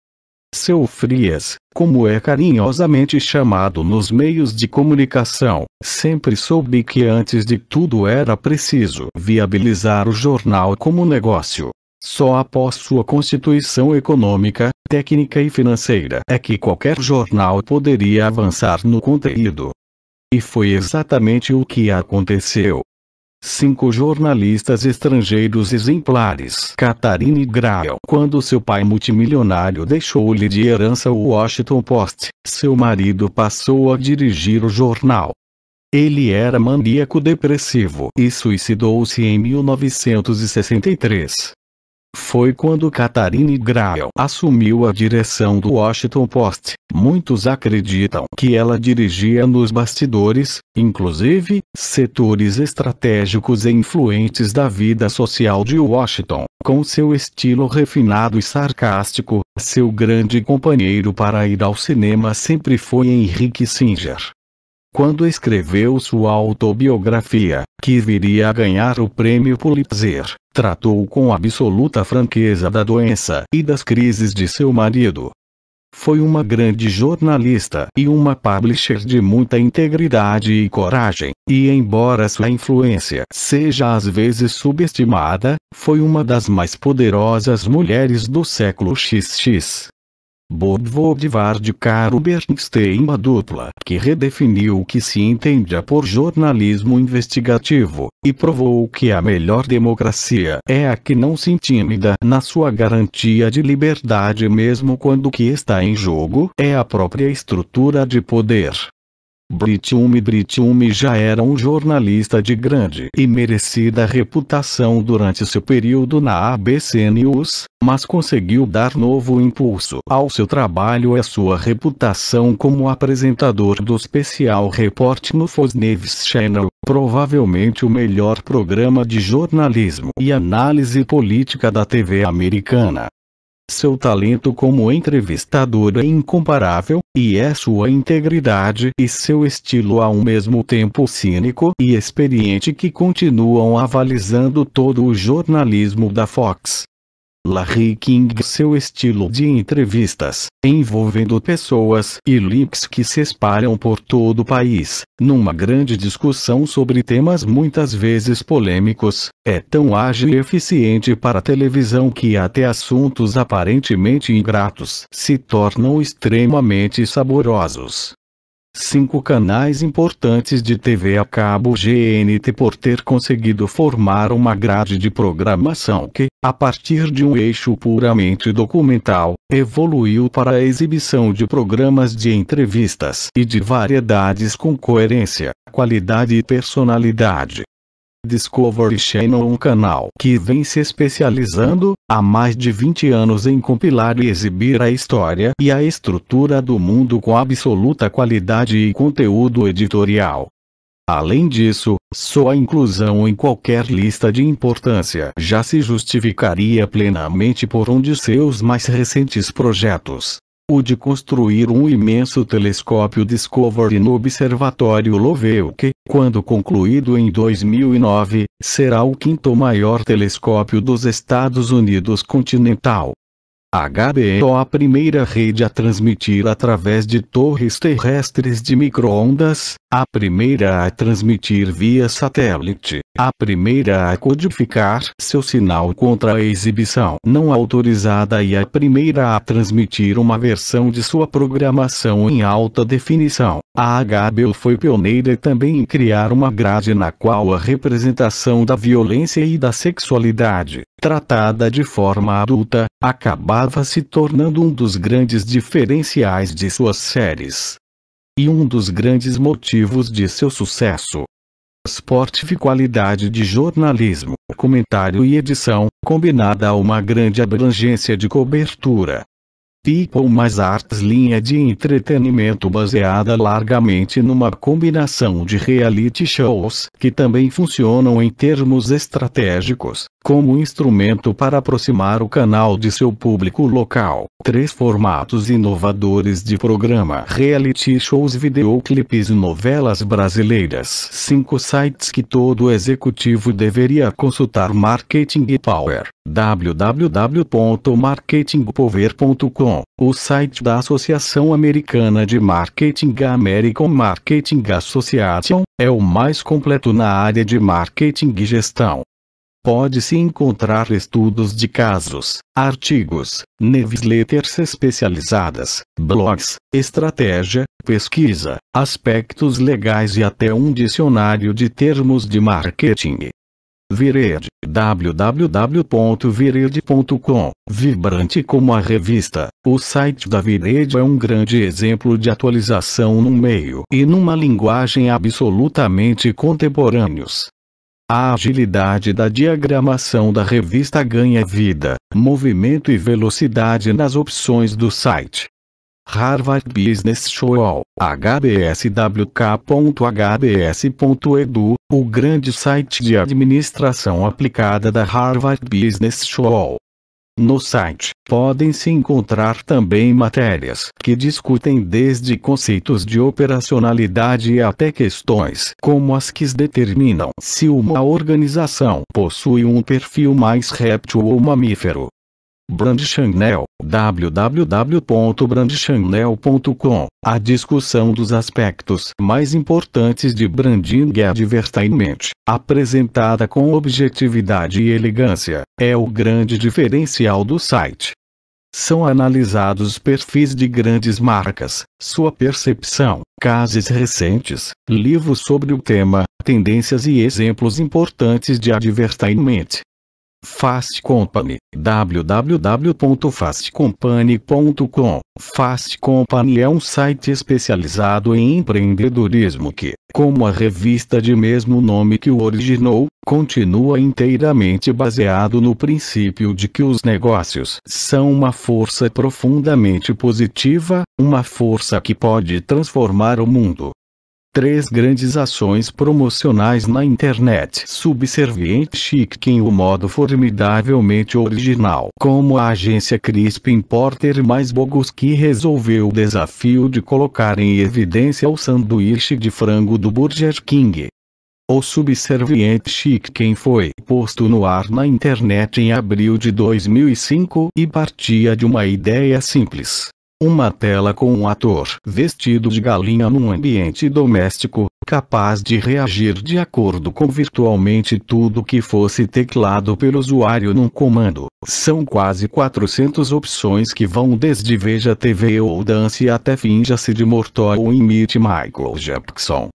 Seu Frias, como é carinhosamente chamado nos meios de comunicação, sempre soube que antes de tudo era preciso viabilizar o jornal como negócio. Só após sua constituição econômica, técnica e financeira é que qualquer jornal poderia avançar no conteúdo. E foi exatamente o que aconteceu. Cinco jornalistas estrangeiros exemplares. Catarine Grael. Quando seu pai multimilionário deixou-lhe de herança o Washington Post, seu marido passou a dirigir o jornal. Ele era maníaco depressivo e suicidou-se em 1963. Foi quando Catherine Grael assumiu a direção do Washington Post. Muitos acreditam que ela dirigia nos bastidores, inclusive, setores estratégicos e influentes da vida social de Washington, com seu estilo refinado e sarcástico. Seu grande companheiro para ir ao cinema sempre foi Henrique Singer quando escreveu sua autobiografia, que viria a ganhar o prêmio Pulitzer, tratou com absoluta franqueza da doença e das crises de seu marido. Foi uma grande jornalista e uma publisher de muita integridade e coragem, e embora sua influência seja às vezes subestimada, foi uma das mais poderosas mulheres do século XX. Bob Vodivar de Caro Bernstein uma dupla que redefiniu o que se entende por jornalismo investigativo, e provou que a melhor democracia é a que não se intimida na sua garantia de liberdade mesmo quando o que está em jogo é a própria estrutura de poder. Britume Britume já era um jornalista de grande e merecida reputação durante seu período na ABC News, mas conseguiu dar novo impulso ao seu trabalho e à sua reputação como apresentador do especial Report no Fox News Channel, provavelmente o melhor programa de jornalismo e análise política da TV americana. Seu talento como entrevistador é incomparável, e é sua integridade e seu estilo ao mesmo tempo cínico e experiente que continuam avalizando todo o jornalismo da Fox. Larry King seu estilo de entrevistas, envolvendo pessoas e links que se espalham por todo o país, numa grande discussão sobre temas muitas vezes polêmicos, é tão ágil e eficiente para a televisão que até assuntos aparentemente ingratos se tornam extremamente saborosos cinco canais importantes de TV a cabo GNT por ter conseguido formar uma grade de programação que, a partir de um eixo puramente documental, evoluiu para a exibição de programas de entrevistas e de variedades com coerência, qualidade e personalidade. Discovery Channel, um canal que vem se especializando há mais de 20 anos em compilar e exibir a história e a estrutura do mundo com absoluta qualidade e conteúdo editorial. Além disso, sua inclusão em qualquer lista de importância já se justificaria plenamente por um de seus mais recentes projetos o de construir um imenso telescópio Discovery no Observatório Lovell que, quando concluído em 2009, será o quinto maior telescópio dos Estados Unidos continental. HBO a primeira rede a transmitir através de torres terrestres de microondas, a primeira a transmitir via satélite, a primeira a codificar seu sinal contra a exibição não autorizada e a primeira a transmitir uma versão de sua programação em alta definição. A HBO foi pioneira também em criar uma grade na qual a representação da violência e da sexualidade, tratada de forma adulta, acabava estava se tornando um dos grandes diferenciais de suas séries. E um dos grandes motivos de seu sucesso. Esporte e qualidade de jornalismo, comentário e edição, combinada a uma grande abrangência de cobertura. People mais Arts linha de entretenimento baseada largamente numa combinação de reality shows que também funcionam em termos estratégicos, como instrumento para aproximar o canal de seu público local. Três formatos inovadores de programa reality shows, videoclipes e novelas brasileiras. Cinco sites que todo executivo deveria consultar Marketing Power www.marketingpower.com, o site da Associação Americana de Marketing American Marketing Association, é o mais completo na área de marketing e gestão. Pode-se encontrar estudos de casos, artigos, newsletters especializadas, blogs, estratégia, pesquisa, aspectos legais e até um dicionário de termos de marketing. Vired, www.vired.com, vibrante como a revista, o site da Vired é um grande exemplo de atualização num meio e numa linguagem absolutamente contemporâneos. A agilidade da diagramação da revista ganha vida, movimento e velocidade nas opções do site. Harvard Business School, hbswk.hbs.edu, o grande site de administração aplicada da Harvard Business School, no site, podem-se encontrar também matérias que discutem desde conceitos de operacionalidade até questões como as que determinam se uma organização possui um perfil mais réptil ou mamífero, Brandchannel, www.brandchannel.com A discussão dos aspectos mais importantes de branding e advertisement, apresentada com objetividade e elegância, é o grande diferencial do site. São analisados perfis de grandes marcas, sua percepção, casos recentes, livros sobre o tema, tendências e exemplos importantes de advertisement, Fast Company, www.fastcompany.com. Fast Company é um site especializado em empreendedorismo que, como a revista de mesmo nome que o originou, continua inteiramente baseado no princípio de que os negócios são uma força profundamente positiva, uma força que pode transformar o mundo. Três grandes ações promocionais na internet subserviente chique em um modo formidavelmente original. Como a agência Crisp Importer mais Boguski resolveu o desafio de colocar em evidência o sanduíche de frango do Burger King. O subserviente Chicken foi posto no ar na internet em abril de 2005 e partia de uma ideia simples. Uma tela com um ator vestido de galinha num ambiente doméstico, capaz de reagir de acordo com virtualmente tudo que fosse teclado pelo usuário num comando. São quase 400 opções que vão desde Veja TV ou Dance até Finja-se de Mortório ou imite Michael Jackson.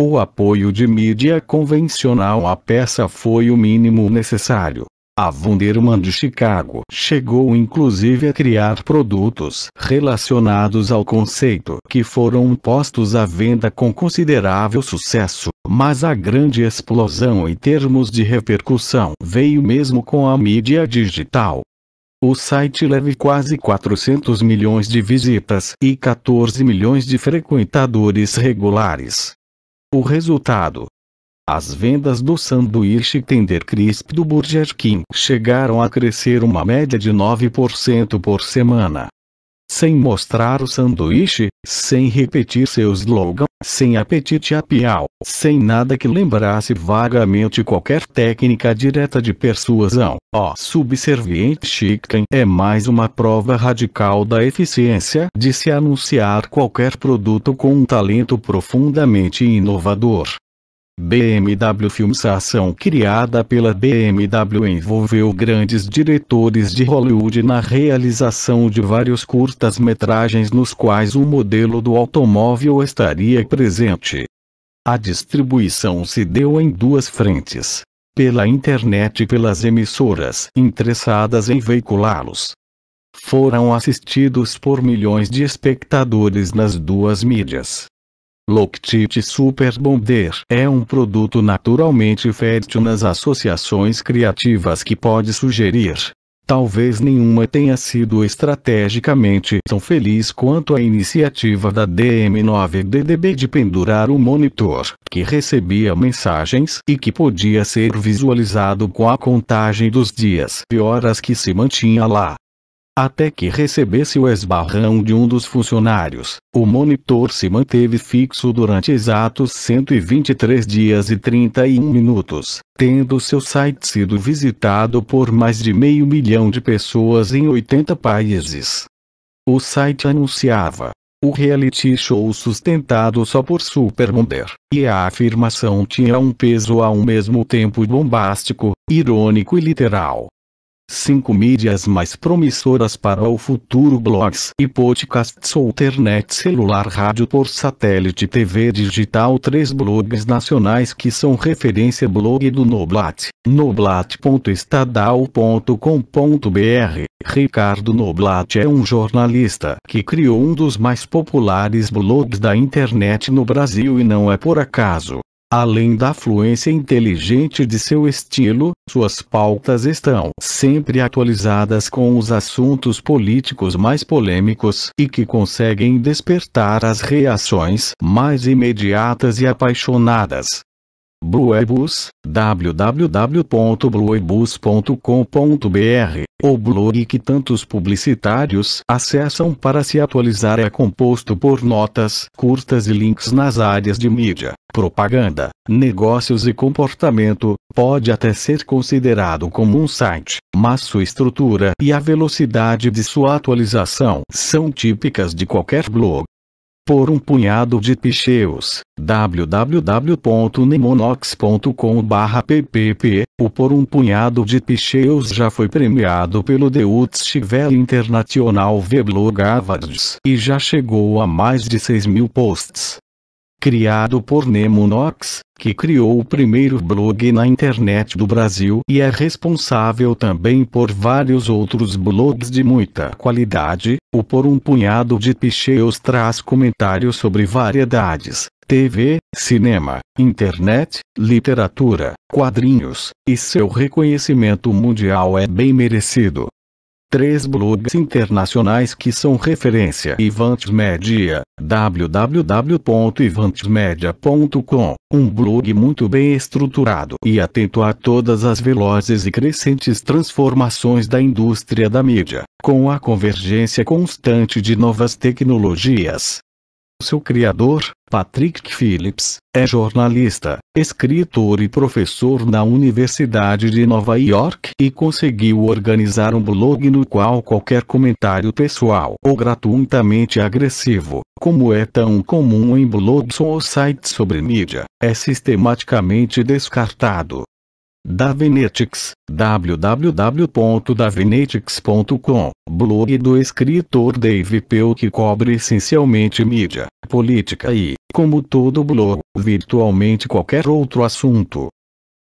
O apoio de mídia convencional à peça foi o mínimo necessário. A Wunderman de Chicago chegou inclusive a criar produtos relacionados ao conceito que foram postos à venda com considerável sucesso, mas a grande explosão em termos de repercussão veio mesmo com a mídia digital. O site leve quase 400 milhões de visitas e 14 milhões de frequentadores regulares. O resultado as vendas do sanduíche Tender Crisp do Burger King chegaram a crescer uma média de 9% por semana. Sem mostrar o sanduíche, sem repetir seu slogan, sem apetite apial, sem nada que lembrasse vagamente qualquer técnica direta de persuasão, o subserviente chicken é mais uma prova radical da eficiência de se anunciar qualquer produto com um talento profundamente inovador. BMW Films A ação criada pela BMW envolveu grandes diretores de Hollywood na realização de vários curtas-metragens nos quais o modelo do automóvel estaria presente. A distribuição se deu em duas frentes: pela internet e pelas emissoras interessadas em veiculá-los. Foram assistidos por milhões de espectadores nas duas mídias. Loctite Super Bonder é um produto naturalmente fértil nas associações criativas que pode sugerir. Talvez nenhuma tenha sido estrategicamente tão feliz quanto a iniciativa da DM9DDB de pendurar o monitor, que recebia mensagens e que podia ser visualizado com a contagem dos dias e horas que se mantinha lá até que recebesse o esbarrão de um dos funcionários. O monitor se manteve fixo durante exatos 123 dias e 31 minutos, tendo seu site sido visitado por mais de meio milhão de pessoas em 80 países. O site anunciava o reality show sustentado só por Supermoder, e a afirmação tinha um peso ao mesmo tempo bombástico, irônico e literal. 5 mídias mais promissoras para o futuro blogs e podcasts ou internet celular rádio por satélite TV digital 3 blogs nacionais que são referência blog do Noblat, noblat.estadal.com.br. Ricardo Noblat é um jornalista que criou um dos mais populares blogs da internet no Brasil e não é por acaso Além da fluência inteligente de seu estilo, suas pautas estão sempre atualizadas com os assuntos políticos mais polêmicos e que conseguem despertar as reações mais imediatas e apaixonadas. Bluebus, www.bluebus.com.br o blog que tantos publicitários acessam para se atualizar é composto por notas curtas e links nas áreas de mídia, propaganda, negócios e comportamento, pode até ser considerado como um site, mas sua estrutura e a velocidade de sua atualização são típicas de qualquer blog por um punhado de picheus, www.nemonox.com.br ppp o Por um punhado de picheus já foi premiado pelo Deutsche internacional Weblogavats e já chegou a mais de 6 mil posts criado por Nemo Nox, que criou o primeiro blog na internet do Brasil e é responsável também por vários outros blogs de muita qualidade, o Por um Punhado de Picheus traz comentários sobre variedades, TV, cinema, internet, literatura, quadrinhos, e seu reconhecimento mundial é bem merecido. Três blogs internacionais que são referência Ivantes Media, www.ivantesmedia.com, um blog muito bem estruturado e atento a todas as velozes e crescentes transformações da indústria da mídia, com a convergência constante de novas tecnologias, seu criador, Patrick Phillips, é jornalista, escritor e professor na Universidade de Nova York e conseguiu organizar um blog no qual qualquer comentário pessoal ou gratuitamente agressivo, como é tão comum em blogs ou sites sobre mídia, é sistematicamente descartado. Davenetics, www.davenetics.com, blog do escritor Dave Peu que cobre essencialmente mídia, política e, como todo blog, virtualmente qualquer outro assunto.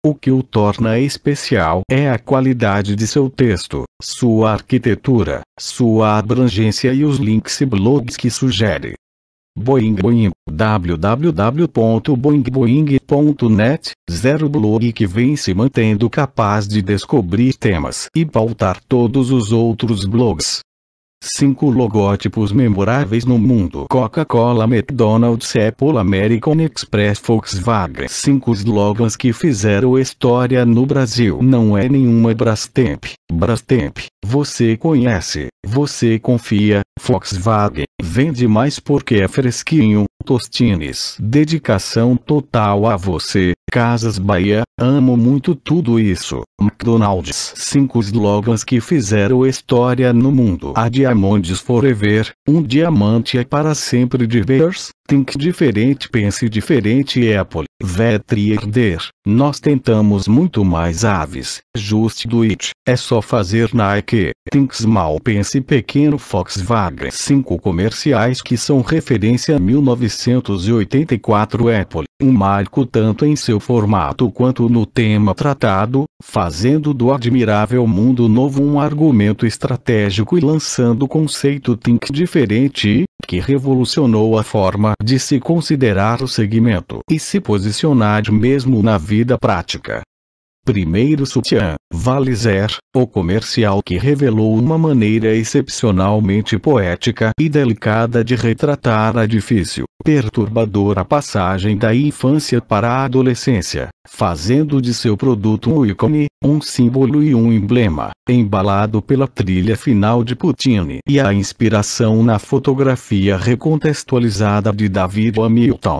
O que o torna especial é a qualidade de seu texto, sua arquitetura, sua abrangência e os links e blogs que sugere. Boing Boing, www.boingboing.net, zero blog que vem se mantendo capaz de descobrir temas e pautar todos os outros blogs. Cinco logótipos memoráveis no mundo Coca-Cola, McDonald's, Apple, American Express, Volkswagen. Cinco slogans que fizeram história no Brasil. Não é nenhuma Brastemp. Brastemp, você conhece, você confia, Volkswagen, vende mais porque é fresquinho, Tostines. Dedicação total a você, Casas Bahia, Amo muito tudo isso. McDonald's. Cinco slogans que fizeram história no mundo. A Diamonds Forever. Um diamante é para sempre de Think diferente, pense diferente Apple. Herder. Nós tentamos muito mais aves. Just do it. É só fazer Nike. Think small, pense pequeno Volkswagen. Cinco comerciais que são referência a 1984 Apple. Um marco tanto em seu formato quanto no tema tratado, fazendo do admirável mundo novo um argumento estratégico e lançando o conceito think diferente, que revolucionou a forma de se considerar o segmento e se posicionar mesmo na vida prática. Primeiro sutiã, Valizer, o comercial que revelou uma maneira excepcionalmente poética e delicada de retratar a difícil, perturbadora passagem da infância para a adolescência, fazendo de seu produto um ícone, um símbolo e um emblema, embalado pela trilha final de Puccini e a inspiração na fotografia recontextualizada de David Hamilton.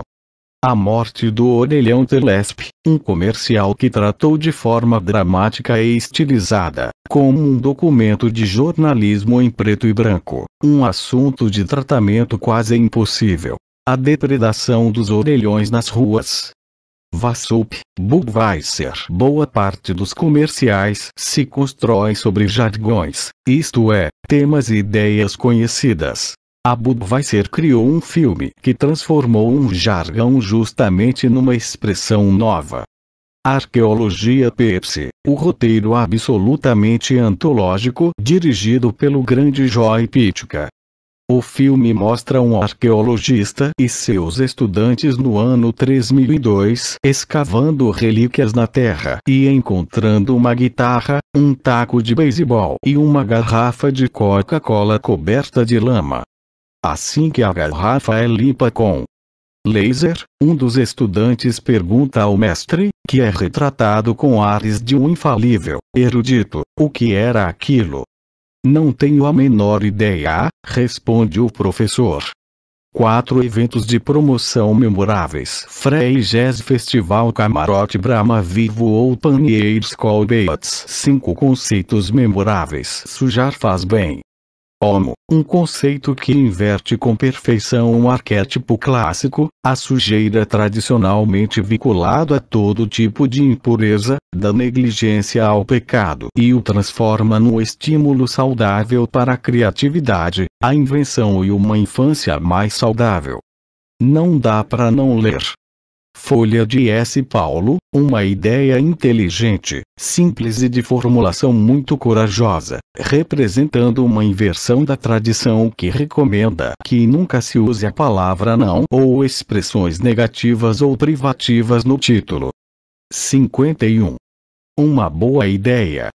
A morte do Orelhão Telesp, um comercial que tratou de forma dramática e estilizada, como um documento de jornalismo em preto e branco, um assunto de tratamento quase impossível. A depredação dos orelhões nas ruas, Vassoup, Budweiser. Boa parte dos comerciais se constrói sobre jargões, isto é, temas e ideias conhecidas, Abu Weiser criou um filme que transformou um jargão justamente numa expressão nova. Arqueologia Pepsi, o roteiro absolutamente antológico dirigido pelo grande Joy Pitka. O filme mostra um arqueologista e seus estudantes no ano 3002 escavando relíquias na terra e encontrando uma guitarra, um taco de beisebol e uma garrafa de Coca-Cola coberta de lama. Assim que a garrafa é limpa com laser, um dos estudantes pergunta ao mestre, que é retratado com ares de um infalível, erudito, o que era aquilo. Não tenho a menor ideia, responde o professor. Quatro eventos de promoção memoráveis. Frei Jazz Festival Camarote Brahma Vivo ou Panier School Beats. Cinco conceitos memoráveis. Sujar faz bem. Homo, um conceito que inverte com perfeição um arquétipo clássico, a sujeira tradicionalmente vinculado a todo tipo de impureza, da negligência ao pecado e o transforma num estímulo saudável para a criatividade, a invenção e uma infância mais saudável. Não dá para não ler Folha de S. Paulo, uma ideia inteligente, simples e de formulação muito corajosa, representando uma inversão da tradição que recomenda que nunca se use a palavra não ou expressões negativas ou privativas no título. 51. Uma boa ideia,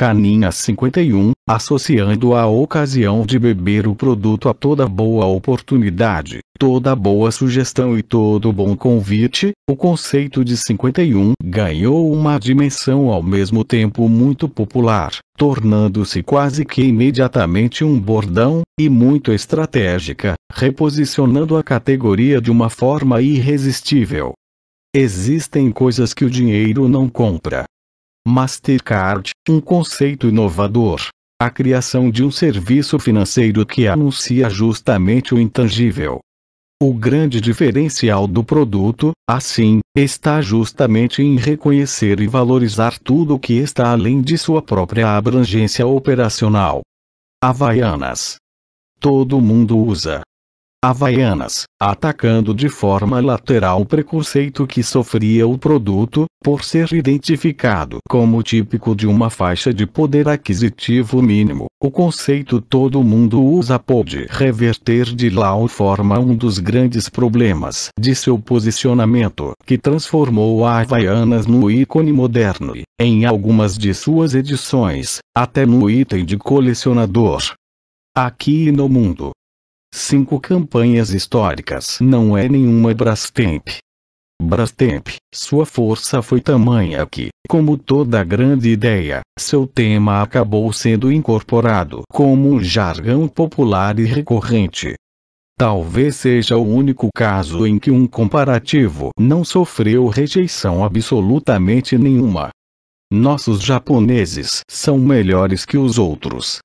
Caninha 51, associando a ocasião de beber o produto a toda boa oportunidade, toda boa sugestão e todo bom convite, o conceito de 51 ganhou uma dimensão ao mesmo tempo muito popular, tornando-se quase que imediatamente um bordão, e muito estratégica, reposicionando a categoria de uma forma irresistível. Existem coisas que o dinheiro não compra, Mastercard, um conceito inovador. A criação de um serviço financeiro que anuncia justamente o intangível. O grande diferencial do produto, assim, está justamente em reconhecer e valorizar tudo o que está além de sua própria abrangência operacional. Havaianas. Todo mundo usa. Havaianas, atacando de forma lateral o preconceito que sofria o produto, por ser identificado como típico de uma faixa de poder aquisitivo mínimo. O conceito todo mundo usa pôde reverter de Lau forma um dos grandes problemas de seu posicionamento, que transformou a Havaianas no ícone moderno e, em algumas de suas edições, até no item de colecionador. Aqui no mundo, Cinco campanhas históricas não é nenhuma Brastemp. Brastemp, sua força foi tamanha que, como toda grande ideia, seu tema acabou sendo incorporado como um jargão popular e recorrente. Talvez seja o único caso em que um comparativo não sofreu rejeição absolutamente nenhuma. Nossos japoneses são melhores que os outros,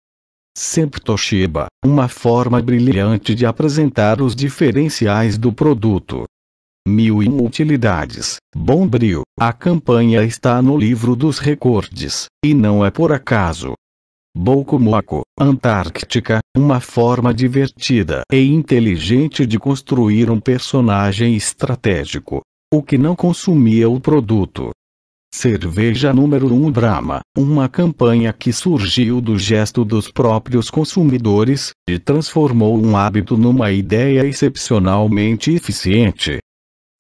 sempre Toshiba, uma forma brilhante de apresentar os diferenciais do produto. Mil e utilidades, brilho. a campanha está no livro dos recordes, e não é por acaso. Bokumoko, Antártica, uma forma divertida e inteligente de construir um personagem estratégico, o que não consumia o produto, Cerveja número 1 um Brahma, uma campanha que surgiu do gesto dos próprios consumidores, e transformou um hábito numa ideia excepcionalmente eficiente.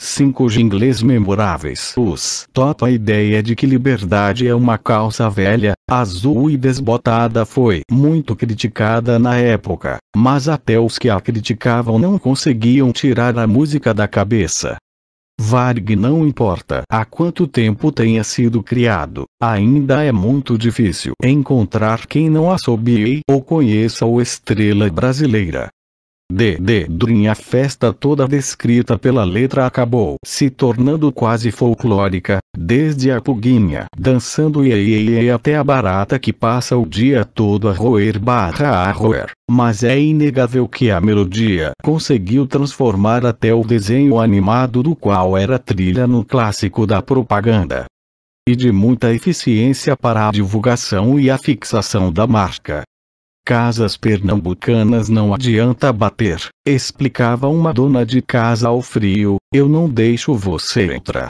5 jingles memoráveis. Os top a ideia de que liberdade é uma calça velha, azul e desbotada foi muito criticada na época, mas até os que a criticavam não conseguiam tirar a música da cabeça. Varg não importa há quanto tempo tenha sido criado, ainda é muito difícil encontrar quem não assobie ou conheça o Estrela Brasileira. D. D. durinha a festa toda descrita pela letra acabou se tornando quase folclórica, desde a puguinha dançando e até a barata que passa o dia todo a roer barra a roer. Mas é inegável que a melodia conseguiu transformar até o desenho animado do qual era trilha no clássico da propaganda. E de muita eficiência para a divulgação e a fixação da marca. Casas pernambucanas não adianta bater, explicava uma dona de casa ao frio, eu não deixo você entrar.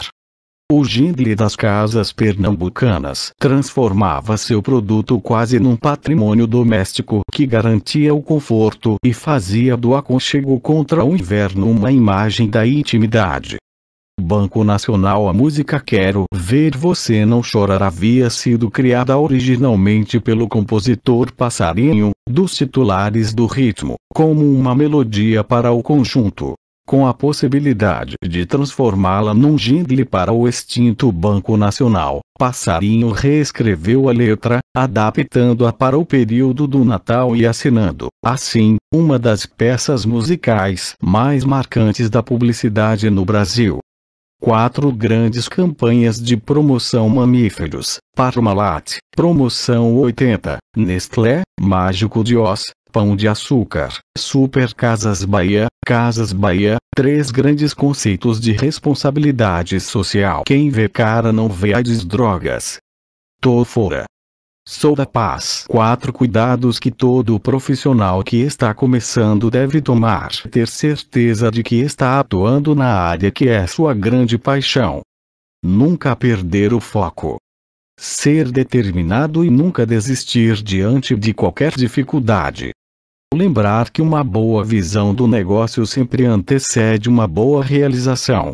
O gingle das casas pernambucanas transformava seu produto quase num patrimônio doméstico que garantia o conforto e fazia do aconchego contra o inverno uma imagem da intimidade. Banco Nacional A música Quero Ver Você Não Chorar havia sido criada originalmente pelo compositor Passarinho, dos titulares do ritmo, como uma melodia para o conjunto. Com a possibilidade de transformá-la num jingle para o extinto Banco Nacional, Passarinho reescreveu a letra, adaptando-a para o período do Natal e assinando, assim, uma das peças musicais mais marcantes da publicidade no Brasil quatro grandes campanhas de promoção mamíferos, Parmalat, Promoção 80, Nestlé, Mágico de Oz, Pão de Açúcar, Super Casas Bahia, Casas Bahia, três grandes conceitos de responsabilidade social. Quem vê cara não vê AIDS drogas. Tofora, Sou da paz. Quatro cuidados que todo profissional que está começando deve tomar. Ter certeza de que está atuando na área que é sua grande paixão. Nunca perder o foco. Ser determinado e nunca desistir diante de qualquer dificuldade. Lembrar que uma boa visão do negócio sempre antecede uma boa realização.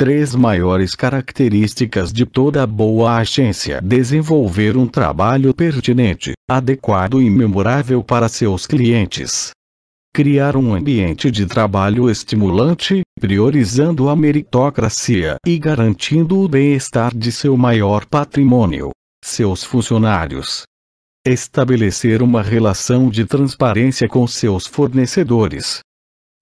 Três maiores características de toda boa agência: desenvolver um trabalho pertinente, adequado e memorável para seus clientes. Criar um ambiente de trabalho estimulante, priorizando a meritocracia e garantindo o bem-estar de seu maior patrimônio, seus funcionários. Estabelecer uma relação de transparência com seus fornecedores,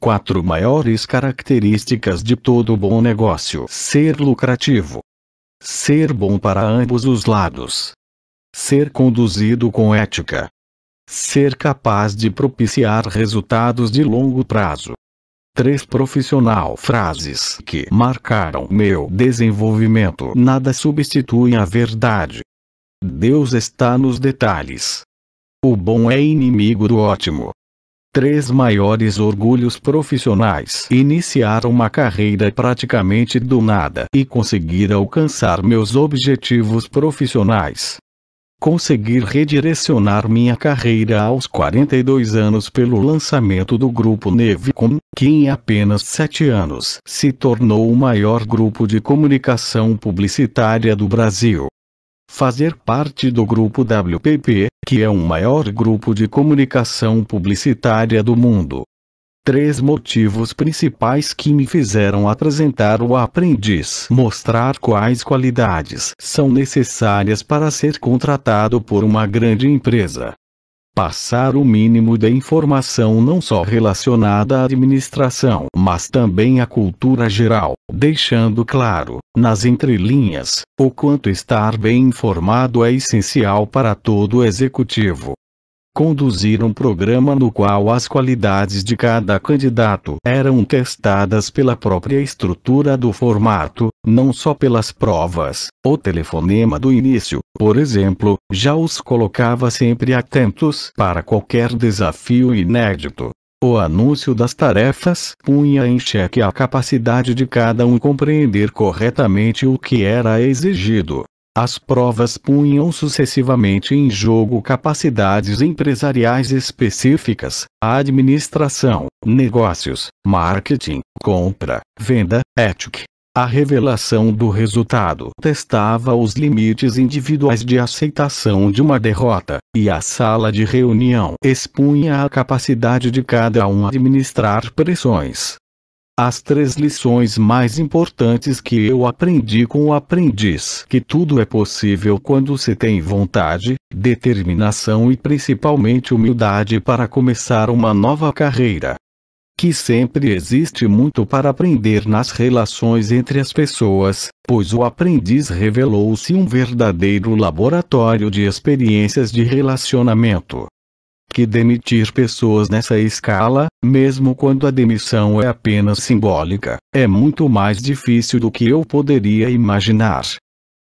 Quatro maiores características de todo bom negócio: ser lucrativo, ser bom para ambos os lados, ser conduzido com ética, ser capaz de propiciar resultados de longo prazo. Três profissional frases que marcaram meu desenvolvimento. Nada substitui a verdade. Deus está nos detalhes. O bom é inimigo do ótimo três maiores orgulhos profissionais. Iniciar uma carreira praticamente do nada e conseguir alcançar meus objetivos profissionais. Conseguir redirecionar minha carreira aos 42 anos pelo lançamento do grupo Nevicom, que em apenas 7 anos se tornou o maior grupo de comunicação publicitária do Brasil fazer parte do grupo WPP, que é o maior grupo de comunicação publicitária do mundo. Três motivos principais que me fizeram apresentar o aprendiz, mostrar quais qualidades são necessárias para ser contratado por uma grande empresa passar o mínimo de informação não só relacionada à administração, mas também à cultura geral, deixando claro, nas entrelinhas, o quanto estar bem informado é essencial para todo executivo conduzir um programa no qual as qualidades de cada candidato eram testadas pela própria estrutura do formato, não só pelas provas. O telefonema do início, por exemplo, já os colocava sempre atentos para qualquer desafio inédito. O anúncio das tarefas punha em xeque a capacidade de cada um compreender corretamente o que era exigido. As provas punham sucessivamente em jogo capacidades empresariais específicas, administração, negócios, marketing, compra, venda, ética. A revelação do resultado testava os limites individuais de aceitação de uma derrota, e a sala de reunião expunha a capacidade de cada um administrar pressões, as três lições mais importantes que eu aprendi com o aprendiz que tudo é possível quando se tem vontade, determinação e principalmente humildade para começar uma nova carreira. Que sempre existe muito para aprender nas relações entre as pessoas, pois o aprendiz revelou-se um verdadeiro laboratório de experiências de relacionamento que demitir pessoas nessa escala, mesmo quando a demissão é apenas simbólica, é muito mais difícil do que eu poderia imaginar.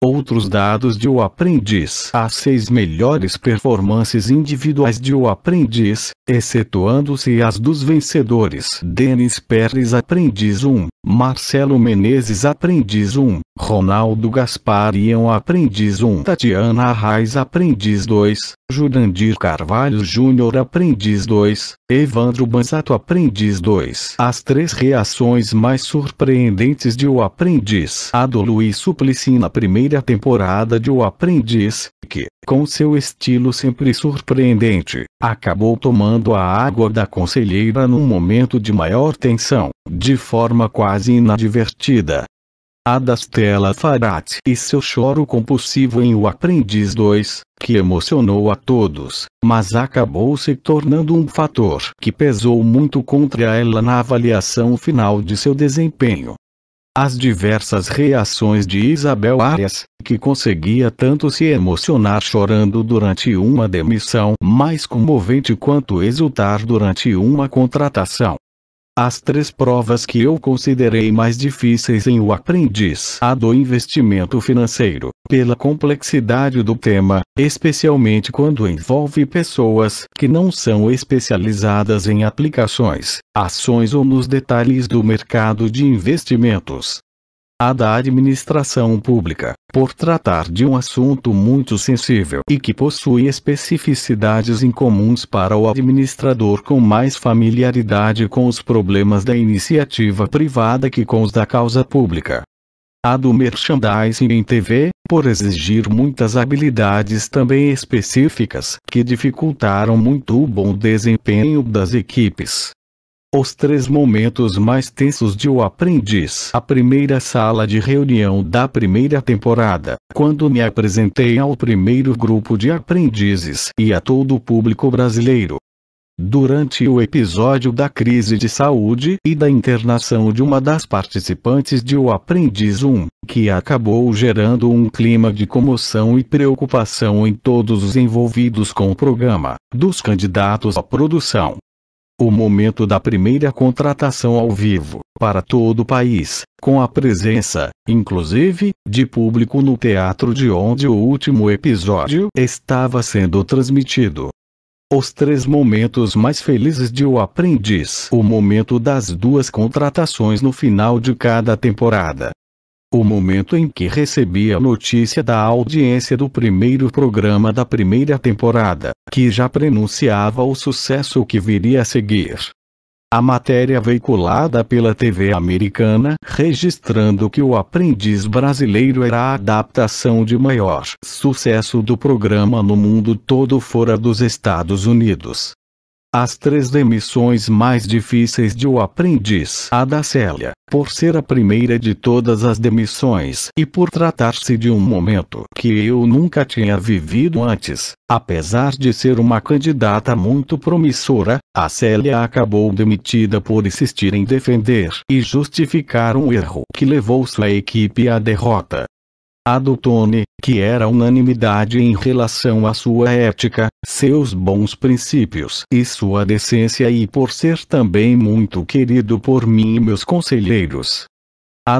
Outros dados de O Aprendiz As seis melhores performances individuais de O Aprendiz, excetuando-se as dos vencedores Denis Pérez Aprendiz 1, Marcelo Menezes aprendiz 1, Ronaldo Gaspar Gasparian aprendiz 1, Tatiana Arraes aprendiz 2, Jurandir Carvalho Júnior aprendiz 2, Evandro Banzato aprendiz 2. As três reações mais surpreendentes de O Aprendiz. A do Luiz Suplicy na primeira temporada de O Aprendiz, que com seu estilo sempre surpreendente, acabou tomando a água da conselheira num momento de maior tensão, de forma quase inadvertida. A das telas Farat e seu choro compulsivo em O Aprendiz 2, que emocionou a todos, mas acabou se tornando um fator que pesou muito contra ela na avaliação final de seu desempenho. As diversas reações de Isabel Arias, que conseguia tanto se emocionar chorando durante uma demissão mais comovente quanto exultar durante uma contratação, as três provas que eu considerei mais difíceis em o aprendizado investimento financeiro, pela complexidade do tema, especialmente quando envolve pessoas que não são especializadas em aplicações, ações ou nos detalhes do mercado de investimentos. A da administração pública, por tratar de um assunto muito sensível e que possui especificidades incomuns para o administrador com mais familiaridade com os problemas da iniciativa privada que com os da causa pública. A do merchandising em TV, por exigir muitas habilidades também específicas que dificultaram muito o bom desempenho das equipes. Os três momentos mais tensos de O Aprendiz. A primeira sala de reunião da primeira temporada, quando me apresentei ao primeiro grupo de aprendizes e a todo o público brasileiro. Durante o episódio da crise de saúde e da internação de uma das participantes de O Aprendiz 1, que acabou gerando um clima de comoção e preocupação em todos os envolvidos com o programa, dos candidatos à produção, o momento da primeira contratação ao vivo, para todo o país, com a presença, inclusive, de público no teatro de onde o último episódio estava sendo transmitido. Os três momentos mais felizes de O Aprendiz. O momento das duas contratações no final de cada temporada. O momento em que recebi a notícia da audiência do primeiro programa da primeira temporada, que já prenunciava o sucesso que viria a seguir. A matéria veiculada pela TV americana, registrando que o aprendiz brasileiro era a adaptação de maior sucesso do programa no mundo todo fora dos Estados Unidos. As três demissões mais difíceis de O Aprendiz. A da Célia, por ser a primeira de todas as demissões e por tratar-se de um momento que eu nunca tinha vivido antes, apesar de ser uma candidata muito promissora, a Célia acabou demitida por insistir em defender e justificar um erro que levou sua equipe à derrota. Tony, que era unanimidade em relação à sua ética, seus bons princípios e sua decência e por ser também muito querido por mim e meus conselheiros.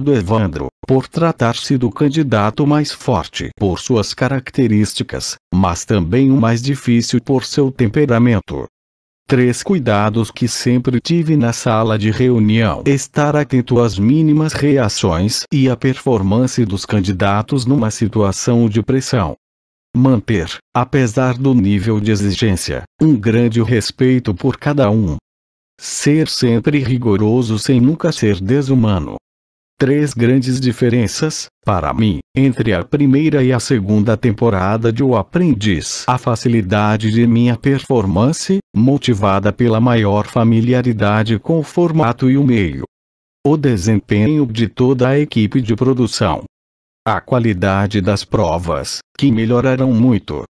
do Evandro, por tratar-se do candidato mais forte por suas características, mas também o mais difícil por seu temperamento, Três cuidados que sempre tive na sala de reunião. Estar atento às mínimas reações e à performance dos candidatos numa situação de pressão. Manter, apesar do nível de exigência, um grande respeito por cada um. Ser sempre rigoroso sem nunca ser desumano três grandes diferenças, para mim, entre a primeira e a segunda temporada de O Aprendiz. A facilidade de minha performance, motivada pela maior familiaridade com o formato e o meio. O desempenho de toda a equipe de produção. A qualidade das provas, que melhoraram muito.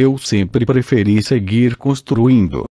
Eu sempre preferi seguir construindo,